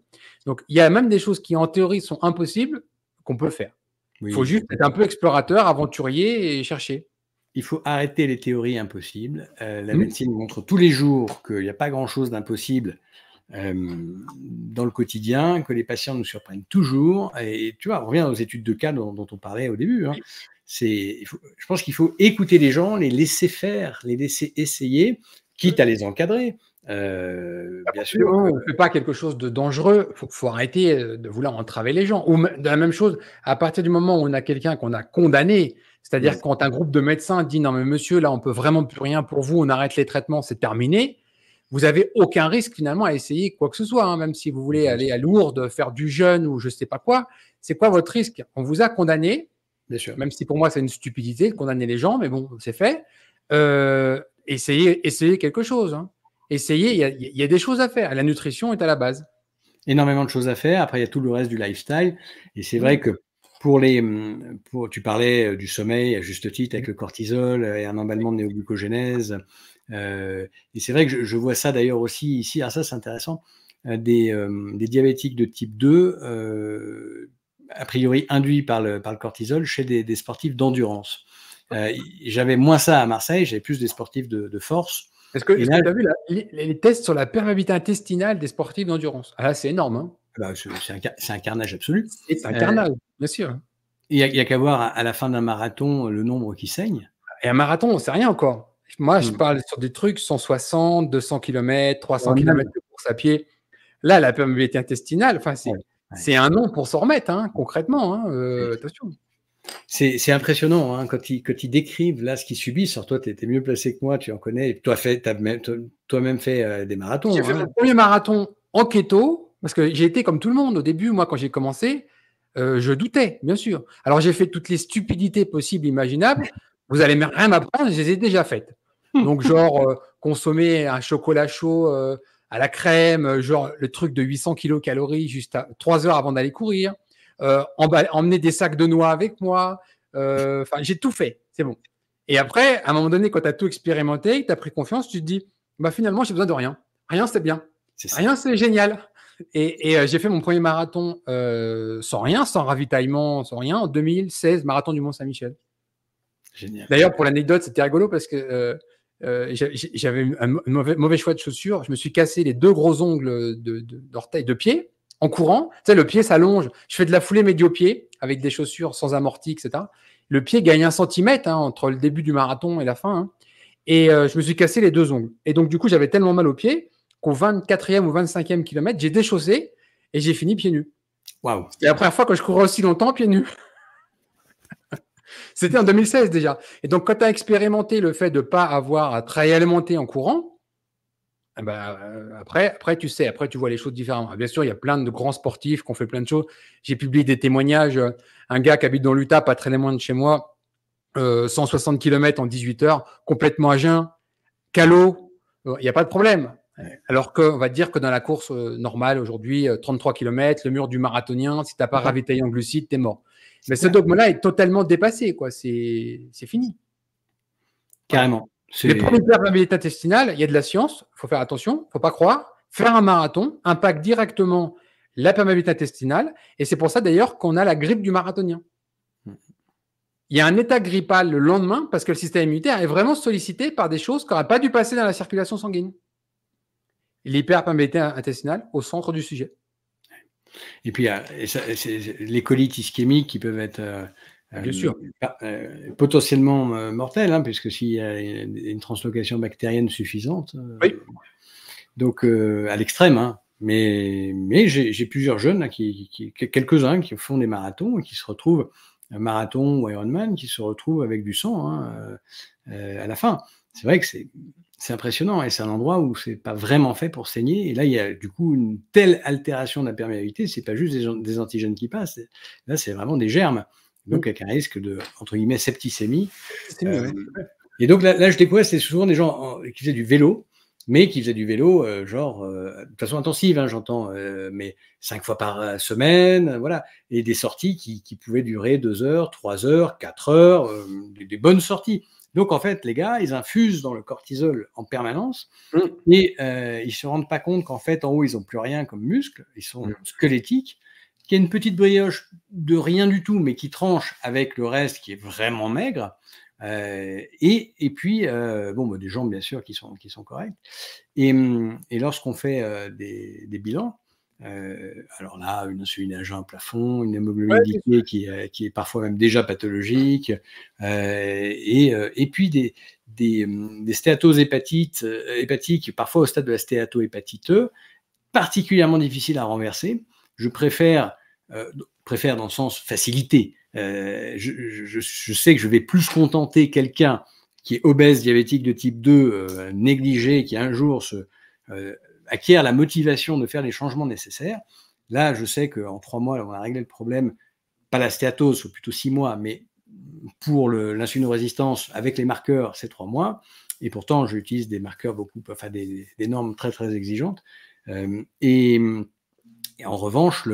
Donc, il y a même des choses qui, en théorie, sont impossibles qu'on peut faire. Il faut juste être un peu explorateur, aventurier et chercher. Il faut arrêter les théories impossibles. Euh, la mmh. médecine montre tous les jours qu'il n'y a pas grand-chose d'impossible euh, dans le quotidien, que les patients nous surprennent toujours. Et tu vois, on revient aux études de cas dont, on parlait au début. Hein. C'est, je pense qu'il faut écouter les gens, les laisser faire, les laisser essayer, quitte à les encadrer. Euh, bien sûr. On ne fait pas quelque chose de dangereux, il faut, arrêter euh, de vouloir entraver les gens. Ou de la même chose, à partir du moment où on a quelqu'un qu'on a condamné, c'est-à-dire quand un groupe de médecins dit non mais monsieur, là on peut vraiment plus rien pour vous, on arrête les traitements, c'est terminé vous n'avez aucun risque finalement à essayer quoi que ce soit, hein, même si vous voulez aller à Lourdes, faire du jeûne ou je ne sais pas quoi. C'est quoi votre risque On vous a condamné, Bien sûr. même si pour moi c'est une stupidité de condamner les gens, mais bon, c'est fait. Euh, essayez, essayez quelque chose. Hein. Essayez, il y, a des choses à faire. La nutrition est à la base. Énormément de choses à faire. Après, il y a tout le reste du lifestyle. Et c'est vrai mmh. que pour les, mmh, pour, tu parlais euh, du sommeil à juste titre avec mmh. le cortisol euh, et un emballement de néoglucogénèse, euh, et c'est vrai que je, vois ça d'ailleurs aussi ici, ça c'est intéressant, euh, euh, des, diabétiques de type 2, a priori induits par le, par le cortisol, chez des, sportifs d'endurance. j'avais moins ça à Marseille, j'avais plus des sportifs de, force. Est-ce que tu as vu les, tests sur la perméabilité intestinale des sportifs d'endurance ah, c'est énorme. Hein. Ah bah, c'est un, carnage absolu. C'est un carnage, bien sûr. Il n'y a, qu'à voir à, à la fin d'un marathon le nombre qui saigne. Et un marathon, on ne sait rien encore. Moi, je mmh. parle sur des trucs 160, 200 km, 300 km de course à pied. Là, la perméabilité intestinale, c'est, un nom pour s'en remettre, hein, concrètement. Hein, euh, attention. C'est, impressionnant hein, quand, ils, quand, décrivent là ce qu'ils subissent. toi, tu étais mieux placé que moi, tu en connais. Toi, tu as toi-même fait euh, des marathons. J'ai fait mon premier marathon en keto, parce que j'ai été comme tout le monde. Au début, moi, quand j'ai commencé, euh, je doutais, bien sûr. Alors, j'ai fait toutes les stupidités possibles, imaginables. Vous allez rien apprendre. je les ai déjà faites. Donc, genre, euh, consommer un chocolat chaud euh, à la crème, euh, genre le truc de 800 kilocalories juste à, 3 heures avant d'aller courir, emmener des sacs de noix avec moi. Enfin, j'ai tout fait, c'est bon. Et après, à un moment donné, quand tu as tout expérimenté, tu as pris confiance, tu te dis, bah, finalement, j'ai besoin de rien. Rien, c'est bien. Rien, c'est génial. Et, et j'ai fait mon premier marathon sans rien, sans ravitaillement, sans rien, en 2016, marathon du Mont-Saint-Michel. Génial. D'ailleurs, pour l'anecdote, c'était rigolo parce que euh, euh, j'avais un mauvais, choix de chaussures. Je me suis cassé les deux gros ongles de, pied en courant. Tu sais, le pied s'allonge. Je fais de la foulée médio-pied avec des chaussures sans amorti, etc. Le pied gagne un centimètre hein, entre le début du marathon et la fin. Hein. Et euh, je me suis cassé les deux ongles. Et donc, du coup, j'avais tellement mal au pied qu'au 24e ou 25e kilomètre, j'ai déchaussé et j'ai fini pieds nus. Waouh! C'est la première fois que je courais aussi longtemps pieds nus. C'était en 2016 déjà. Et donc, quand tu as expérimenté le fait de ne pas avoir à travailler monter en courant, eh ben, euh, après, après, tu sais, après, tu vois les choses différemment. Ah, bien sûr, il y a plein de grands sportifs qui ont fait plein de choses. J'ai publié des témoignages. Un gars qui habite dans l'Utah, pas très loin de chez moi, 160 euh, km en 18 heures, complètement à jeun, calot, euh, il n'y a pas de problème. Alors qu'on va dire que dans la course normale aujourd'hui, 33 km, le mur du marathonien, si tu n'as pas ravitaillé en glucides, tu es mort. Mais ce dogme-là est totalement dépassé, quoi. C'est fini. Carrément. Les premiers intestinale, il y a de la science, il faut faire attention, il ne faut pas croire. Faire un marathon impacte directement la perméabilité intestinale, et c'est pour ça d'ailleurs qu'on a la grippe du marathonien. Il y a un état grippal le lendemain parce que le système immunitaire est vraiment sollicité par des choses qui n'auraient pas dû passer dans la circulation sanguine. L'hyperperméabilité intestinale au centre du sujet. Et puis, les colites ischémiques qui peuvent être euh, euh, euh, potentiellement mortelles, hein, puisque s'il y a une translocation bactérienne suffisante. Donc, à l'extrême, hein. Mais, j'ai plusieurs jeunes, hein, quelques-uns, qui font des marathons et qui se retrouvent, marathon ou Ironman, qui se retrouvent avec du sang à la fin. C'est vrai que c'est c'est impressionnant et c'est un endroit où c'est pas vraiment fait pour saigner. Et là, il y a du coup une telle altération de la perméabilité, c'est pas juste des, antigènes qui passent, là, c'est vraiment des germes, donc mm. avec un risque de, entre guillemets, septicémie. Euh, et donc là, je découvrais, c'est souvent des gens qui faisaient du vélo, mais qui faisaient du vélo, euh, genre, euh, de façon intensive, hein, j'entends, mais cinq fois par semaine, voilà, et des sorties qui, pouvaient durer deux heures, trois heures, quatre heures, des bonnes sorties. Donc en fait, les gars, ils infusent dans le cortisol en permanence mm. et euh, ils ne se rendent pas compte qu'en fait, en haut, ils n'ont plus rien comme muscle, ils sont mm. squelettiques. Qu'il y a une petite brioche de rien du tout, mais qui tranche avec le reste qui est vraiment maigre. Euh, et, et, puis, euh, bon, bah, des jambes, bien sûr, qui sont, qui sont correctes. Et, hum, et lorsqu'on fait des bilans, euh, alors là, une insuline à jeun plafond, une hémoglobine euh, qui, est parfois même déjà pathologique, euh, et, puis des, des, hum, des stéatoses hépatiques, parfois au stade de la stéatohépatite E, particulièrement difficile à renverser. Je préfère, préfère dans le sens facilité, je, sais que je vais plus contenter quelqu'un qui est obèse, diabétique de type 2, négligé, qui un jour se, acquiert la motivation de faire les changements nécessaires. Là, je sais qu'en trois mois, on a réglé le problème, pas la stéatose, ou plutôt six mois, mais pour l'insulino-résistance, avec les marqueurs, c'est trois mois. Et pourtant, j'utilise des marqueurs beaucoup, enfin des, normes très très exigeantes. Euh, et, en revanche,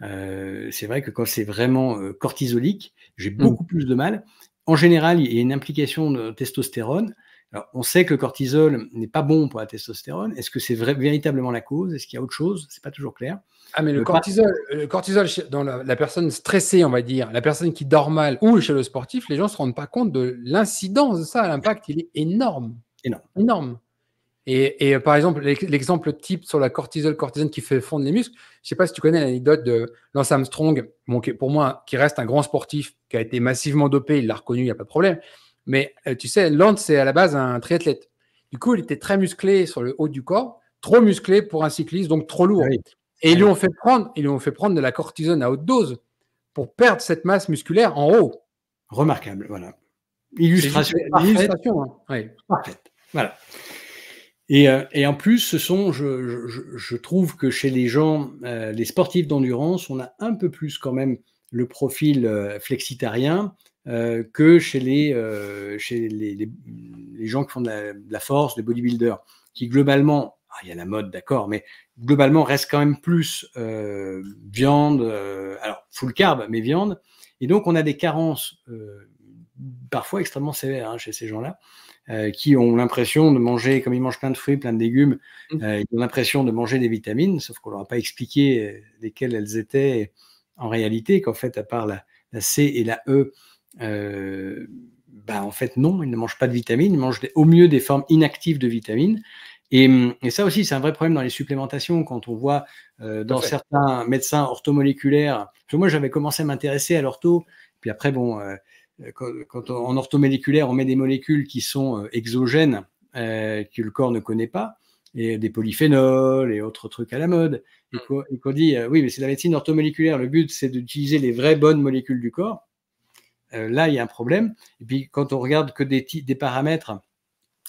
euh, c'est vrai que quand c'est vraiment euh, cortisolique, j'ai mmh. beaucoup plus de mal. En général, il y a une implication de testostérone on sait que le cortisol n'est pas bon pour la testostérone. Est-ce que c'est véritablement la cause Est-ce qu'il y a autre chose C'est pas toujours clair. Ah, mais le, cortisol, le cortisol dans la, personne stressée, on va dire, la personne qui dort mal ou chez le sportif, les gens ne se rendent pas compte de l'incidence de ça. L'impact, il est énorme. Énorme. Énorme. Et, par exemple, l'exemple type sur la cortisol, cortisone qui fait fondre les muscles, je ne sais pas si tu connais l'anecdote de Lance Armstrong, pour moi, qui reste un grand sportif, qui a été massivement dopé, il l'a reconnu, il n'y a pas de problème. Mais euh, tu sais, Lance, c'est à la base un triathlète. Du coup, il était très musclé sur le haut du corps, trop musclé pour un cycliste, donc trop lourd. Ah et ils ah lui ont fait prendre, ils ont fait prendre de la cortisone à haute dose pour perdre cette masse musculaire en haut. Remarquable, voilà. Illustration, hein. Voilà. Euh, et, en plus, ce sont, je, trouve que chez les gens, euh, les sportifs d'endurance, on a un peu plus quand même le profil flexitarien euh, que chez, les, euh, chez les, les, gens qui font de la, force, des bodybuilders, qui globalement, ah, il y a la mode, d'accord, mais globalement reste quand même plus euh, viande, alors full carb, mais viande. Et donc, on a des carences parfois extrêmement sévères hein, chez ces gens-là. qui ont l'impression de manger, comme ils mangent plein de fruits, plein de légumes, mmh. ils ont l'impression de manger des vitamines, sauf qu'on leur a pas expliqué lesquelles elles étaient en réalité, qu'en fait, à part la C et la E, euh, bah, en fait, non, ils ne mangent pas de vitamines, ils mangent au mieux des formes inactives de vitamines. Et, ça aussi, c'est un vrai problème dans les supplémentations, quand on voit euh, dans certains médecins orthomoléculaires, parce que moi j'avais commencé à m'intéresser à l'ortho, puis après, bon, euh, quand, en orthomoléculaire, on met des molécules qui sont exogènes, que le corps ne connaît pas, et des polyphénols et autres trucs à la mode. Et hmm. qu'on dit, oui, mais c'est la médecine orthomoléculaire. Le but, c'est d'utiliser les vraies bonnes molécules du corps. Euh, là, il y a un problème. Et puis, quand on regarde que des, paramètres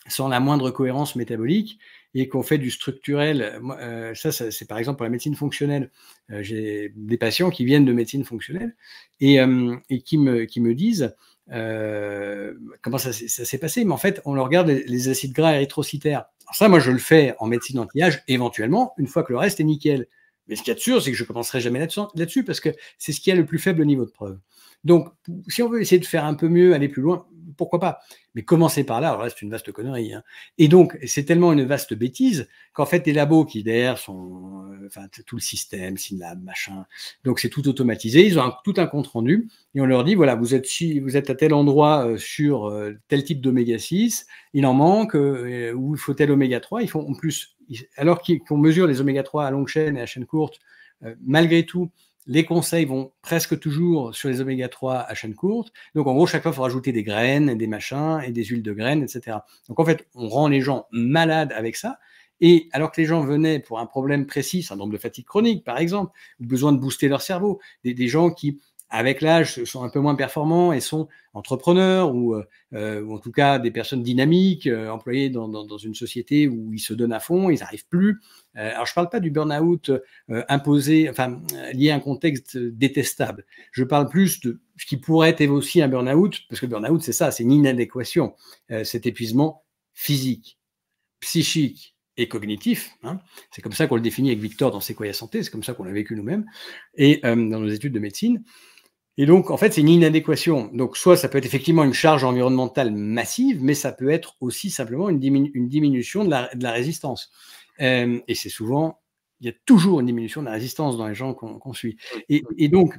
sans la moindre cohérence métabolique et qu'on fait du structurel, euh, ça, c'est par exemple pour la médecine fonctionnelle. Euh, j'ai des patients qui viennent de médecine fonctionnelle et, qui, me, disent comment ça, s'est passé. Mais en fait, on leur regarde les, acides gras érythrocytaires. ça, moi, je le fais en médecine anti éventuellement, une fois que le reste est nickel. Mais ce qu'il y a de sûr, c'est que je ne commencerai jamais là-dessus, parce que c'est ce qui a le plus faible niveau de preuve. Donc, si on veut essayer de faire un peu mieux, aller plus loin, pourquoi pas Mais commencer par là, alors c'est une vaste connerie. Hein. Et donc, c'est tellement une vaste bêtise qu'en fait, les labos qui derrière sont, euh, tout le système, Synlab, machin, donc c'est tout automatisé, ils ont tout un compte rendu et on leur dit, voilà, vous êtes, si, vous êtes à tel endroit euh, sur euh, tel type d'oméga 6, il en manque, ou il faut tel oméga 3, ils font en plus, alors qu'on mesure les oméga 3 à longue chaîne et à chaîne courte, malgré tout, les conseils vont presque toujours sur les oméga 3 à chaîne courte. Donc en gros, chaque fois, il faut rajouter des graines, des machins et des huiles de graines, etc. Donc en fait, on rend les gens malades avec ça. Et alors que les gens venaient pour un problème précis, un nombre de fatigue chronique par exemple, ou besoin de booster leur cerveau, des, gens qui, avec l'âge, sont un peu moins performants et sont entrepreneurs ou, euh, en tout cas des personnes dynamiques, euh, employées dans, une société où ils se donnent à fond, ils n'arrivent plus, euh, alors, je ne parle pas du burn-out euh, imposé, enfin, euh, lié à un contexte détestable. Je parle plus de ce qui pourrait être aussi un burn-out, parce que le burn-out, c'est ça, c'est une inadéquation, cet épuisement physique, psychique et cognitif. Hein. C'est comme ça qu'on le définit avec Victor dans Sequoia Santé, c'est comme ça qu'on l'a vécu nous-mêmes, et dans nos études de médecine. Et donc, en fait, c'est une inadéquation. Donc, soit ça peut être effectivement une charge environnementale massive, mais ça peut être aussi simplement une, diminution de la résistance. Euh, et c'est souvent, il y a toujours une diminution de la résistance dans les gens qu'on suit. Et, donc,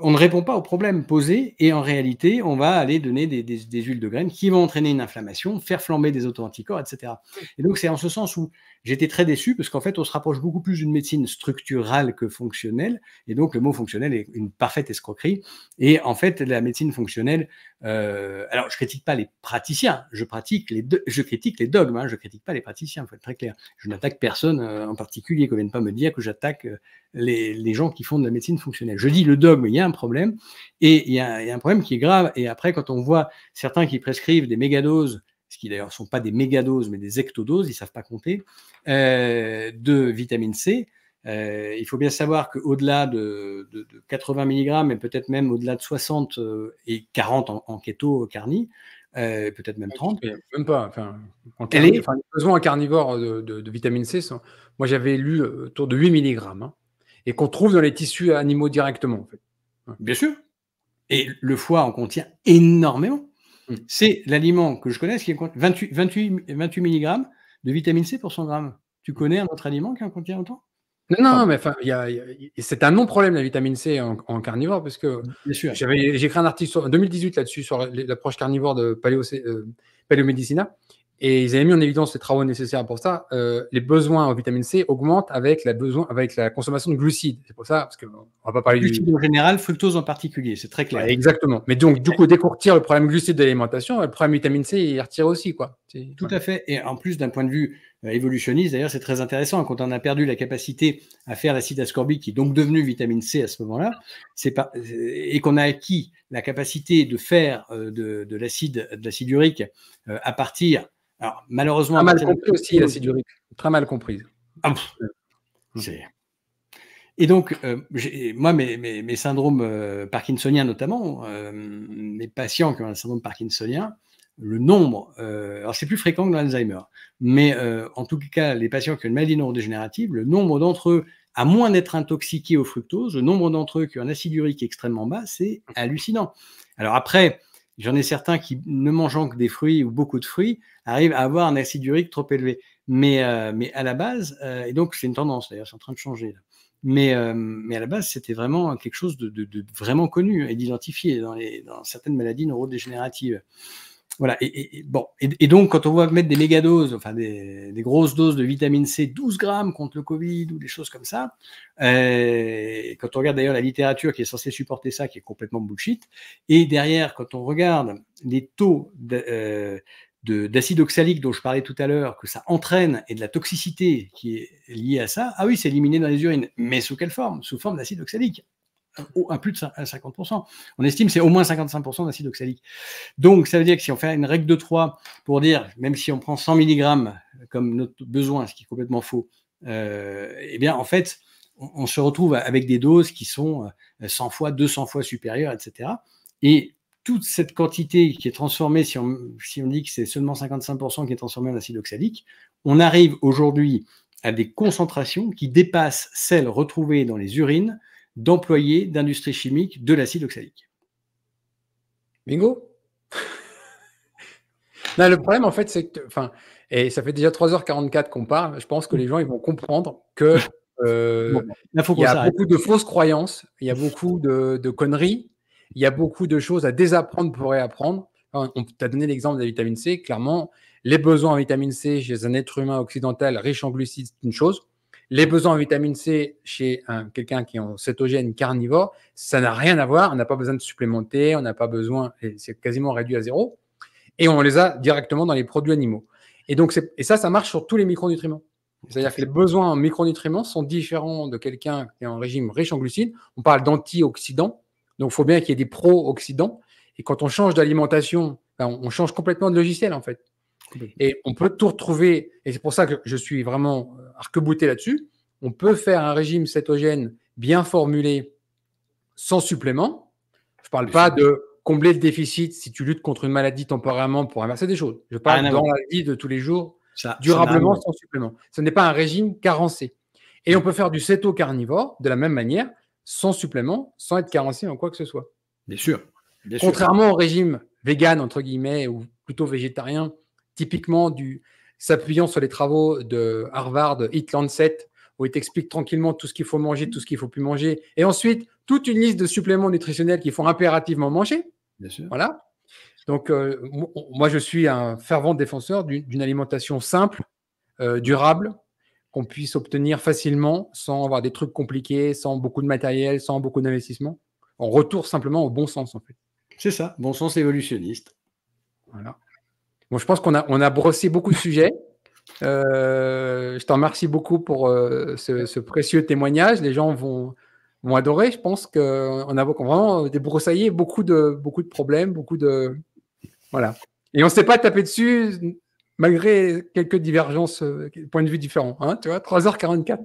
on ne répond pas aux problèmes posés et en réalité, on va aller donner des, huiles de graines qui vont entraîner une inflammation, faire flamber des auto-anticorps, etc. Et donc, c'est en ce sens où j'étais très déçu parce qu'en fait, on se rapproche beaucoup plus d'une médecine structurale que fonctionnelle. Et donc, le mot fonctionnel est une parfaite escroquerie. Et en fait, la médecine fonctionnelle, euh, alors, je critique pas les praticiens, je, je critique les dogmes, je hein, je critique pas les praticiens, il faut être très clair. Je n'attaque personne euh, en particulier, qu'on ne vienne pas me dire que j'attaque euh, les, gens qui font de la médecine fonctionnelle. Je dis le dogme, il y a un problème, et il y, a, un problème qui est grave. Et après, quand on voit certains qui prescrivent des mégadoses, ce qui d'ailleurs ne sont pas des mégadoses, mais des ectodoses, ils ne savent pas compter, de vitamine C, euh, il faut bien savoir qu'au-delà de, 80 mg et peut-être même au-delà de 60 euh, et 40 en, keto carni, euh, peut-être même 30. Même pas. Enfin, en carni, carnivore de, vitamine C, moi j'avais lu autour de 8 mg hein, et qu'on trouve dans les tissus animaux directement. Bien sûr. Et le foie en contient énormément. Mm. C'est l'aliment que je connais qui contient 28, 28, 28 mg de vitamine C pour 100 g Tu mm. connais un autre aliment qui en contient autant non, non, mais enfin, y y a, c'est un non-problème la vitamine C en, carnivore, parce que mmh, j'avais, j'ai écrit un article sur, en 2018 là-dessus sur l'approche carnivore de paléo, euh, paléomédicina, et ils avaient mis en évidence les travaux nécessaires pour ça. Euh, les besoins en vitamine C augmentent avec la, besoin, avec la consommation de glucides. C'est pour ça, parce qu'on va pas parler glucides du... en général, fructose en particulier, c'est très clair. exactement. Mais donc, du coup, dès qu'on retire le problème glucide de l'alimentation, le problème vitamine C, il est aussi. Quoi. Tout à fait. Et en plus, d'un point de vue euh, évolutionniste. D'ailleurs, c'est très intéressant. Quand on a perdu la capacité à faire l'acide ascorbique, qui est donc devenu vitamine C à ce moment-là, pas... Euh, et qu'on a acquis la capacité de faire euh, de, de l'acide urique à partir. Alors, malheureusement. Très mal compris Très mal comprise. Ah, et donc, moi, mes, mes, syndromes parkinsoniens notamment, mes patients qui ont un syndrome parkinsonien, le nombre, euh, alors c'est plus fréquent que dans l'Alzheimer, mais euh, en tout cas, les patients qui ont une maladie neurodégénérative, le nombre d'entre eux, à moins d'être intoxiqués au fructose, le nombre d'entre eux qui ont un acide urique extrêmement bas, c'est hallucinant. Alors après, j'en ai certains qui, ne mangeant que des fruits ou beaucoup de fruits, arrivent à avoir un acide urique trop élevé. Mais, euh, à la base, et donc c'est une tendance d'ailleurs, c'est en train de changer. Mais, à la base, c'était vraiment quelque chose de, vraiment connu et d'identifié dans certaines maladies neurodégénératives voilà. Et, bon, et, donc, quand on voit mettre des méga doses, enfin des, grosses doses de vitamine C, 12 grammes contre le Covid ou des choses comme ça, euh, quand on regarde d'ailleurs la littérature qui est censée supporter ça, qui est complètement bullshit, et derrière, quand on regarde les taux euh, d'acide oxalique dont je parlais tout à l'heure, que ça entraîne, et de la toxicité qui est liée à ça, ah oui, c'est éliminé dans les urines. Mais sous quelle forme Sous forme d'acide oxalique à plus de 50%. On estime c'est au moins 55% d'acide oxalique. Donc, ça veut dire que si on fait une règle de 3 pour dire, même si on prend 100 mg comme notre besoin, ce qui est complètement faux, euh, eh bien, en fait, on, se retrouve avec des doses qui sont 100 euh, fois, 200 fois supérieures, etc. Et toute cette quantité qui est transformée, si on, si on dit que c'est seulement 55% qui est transformé en acide oxalique, on arrive aujourd'hui à des concentrations qui dépassent celles retrouvées dans les urines d'employés d'industrie chimique de l'acide oxalique. Bingo Le problème, en fait, c'est que, enfin, et ça fait déjà 3h44 qu'on parle, je pense que les gens ils vont comprendre que euh, il y a beaucoup de fausses croyances, il y a beaucoup de, conneries, il y a beaucoup de choses à désapprendre pour réapprendre. on t'a donné l'exemple de la vitamine C, clairement, les besoins en vitamine C chez un être humain occidental riche en glucides, c'est une chose. Les besoins en vitamine C chez quelqu'un qui est en cétogène carnivore, ça n'a rien à voir. On n'a pas besoin de supplémenter, on n'a pas besoin, c'est quasiment réduit à zéro. Et on les a directement dans les produits animaux. Et donc, et ça, ça marche sur tous les micronutriments. C'est-à-dire que les besoins en micronutriments sont différents de quelqu'un qui est en régime riche en glucides. On parle d'antioxydants, donc il faut bien qu'il y ait des pro-oxydants. Et quand on change d'alimentation, ben, on change complètement de logiciel en fait. Et on peut tout retrouver. Et c'est pour ça que je suis vraiment euh, arc là-dessus. On peut faire un régime cétogène bien formulé sans supplément. Je ne parle pas de combler le déficit si tu luttes contre une maladie temporairement pour inverser des choses. Je parle dans la vie de tous les jours, durablement sans supplément. Ce n'est pas un régime carencé. Et on peut faire du céto carnivore de la même manière, sans supplément, sans être carencé en quoi que ce soit. Bien sûr. Contrairement au régime vegan, entre guillemets, ou plutôt végétarien, typiquement du, s'appuyant sur les travaux de Harvard, Hit Lancet, où il t'explique tranquillement tout ce qu'il faut manger, tout ce qu'il faut plus manger, et ensuite toute une liste de suppléments nutritionnels qu'il faut impérativement manger. Bien sûr. Voilà. Donc, euh, moi, je suis un fervent défenseur d'une alimentation simple, euh, durable, qu'on puisse obtenir facilement, sans avoir des trucs compliqués, sans beaucoup de matériel, sans beaucoup d'investissement. On retourne simplement au bon sens, en fait. C'est ça, bon sens évolutionniste. Voilà je pense qu'on a, on a brossé beaucoup de sujets. Euh, je t'en remercie beaucoup pour euh, ce, précieux témoignage. Les gens vont, adorer. Je pense qu'on a vraiment débroussaillé beaucoup de, beaucoup de problèmes, beaucoup de. Voilà. Et on ne s'est pas tapé dessus malgré quelques divergences, euh, points de vue différents. Hein, tu vois, 3h44.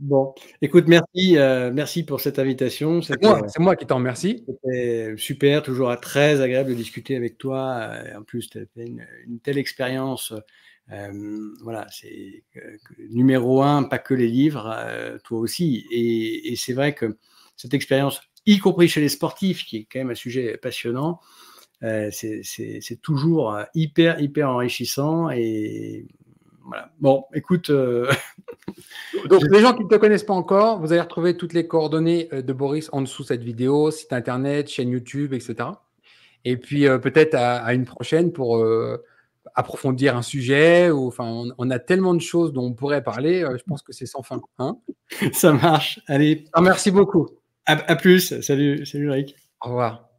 Bon, écoute, merci, euh, merci pour cette invitation. C'est moi, moi, qui t'en remercie. C'était super, toujours euh, très agréable de discuter avec toi. Euh, en plus, tu as fait une, telle expérience. voilà, c'est numéro un, pas que les livres, toi aussi. Et, et c'est vrai que cette expérience, y compris chez les sportifs, qui est quand même un sujet passionnant, c'est toujours hyper, hyper enrichissant. Et voilà. Bon, écoute. Donc, les gens qui ne te connaissent pas encore, vous allez retrouver toutes les coordonnées euh, de Boris en dessous de cette vidéo, site internet, chaîne YouTube, etc. Et puis, euh, peut-être à, une prochaine pour euh, approfondir un sujet. enfin, on, a tellement de choses dont on pourrait parler. je pense que c'est sans fin. Hein. Ça marche. Allez. Ah, merci beaucoup. À, plus. Salut, salut Rick. Au revoir.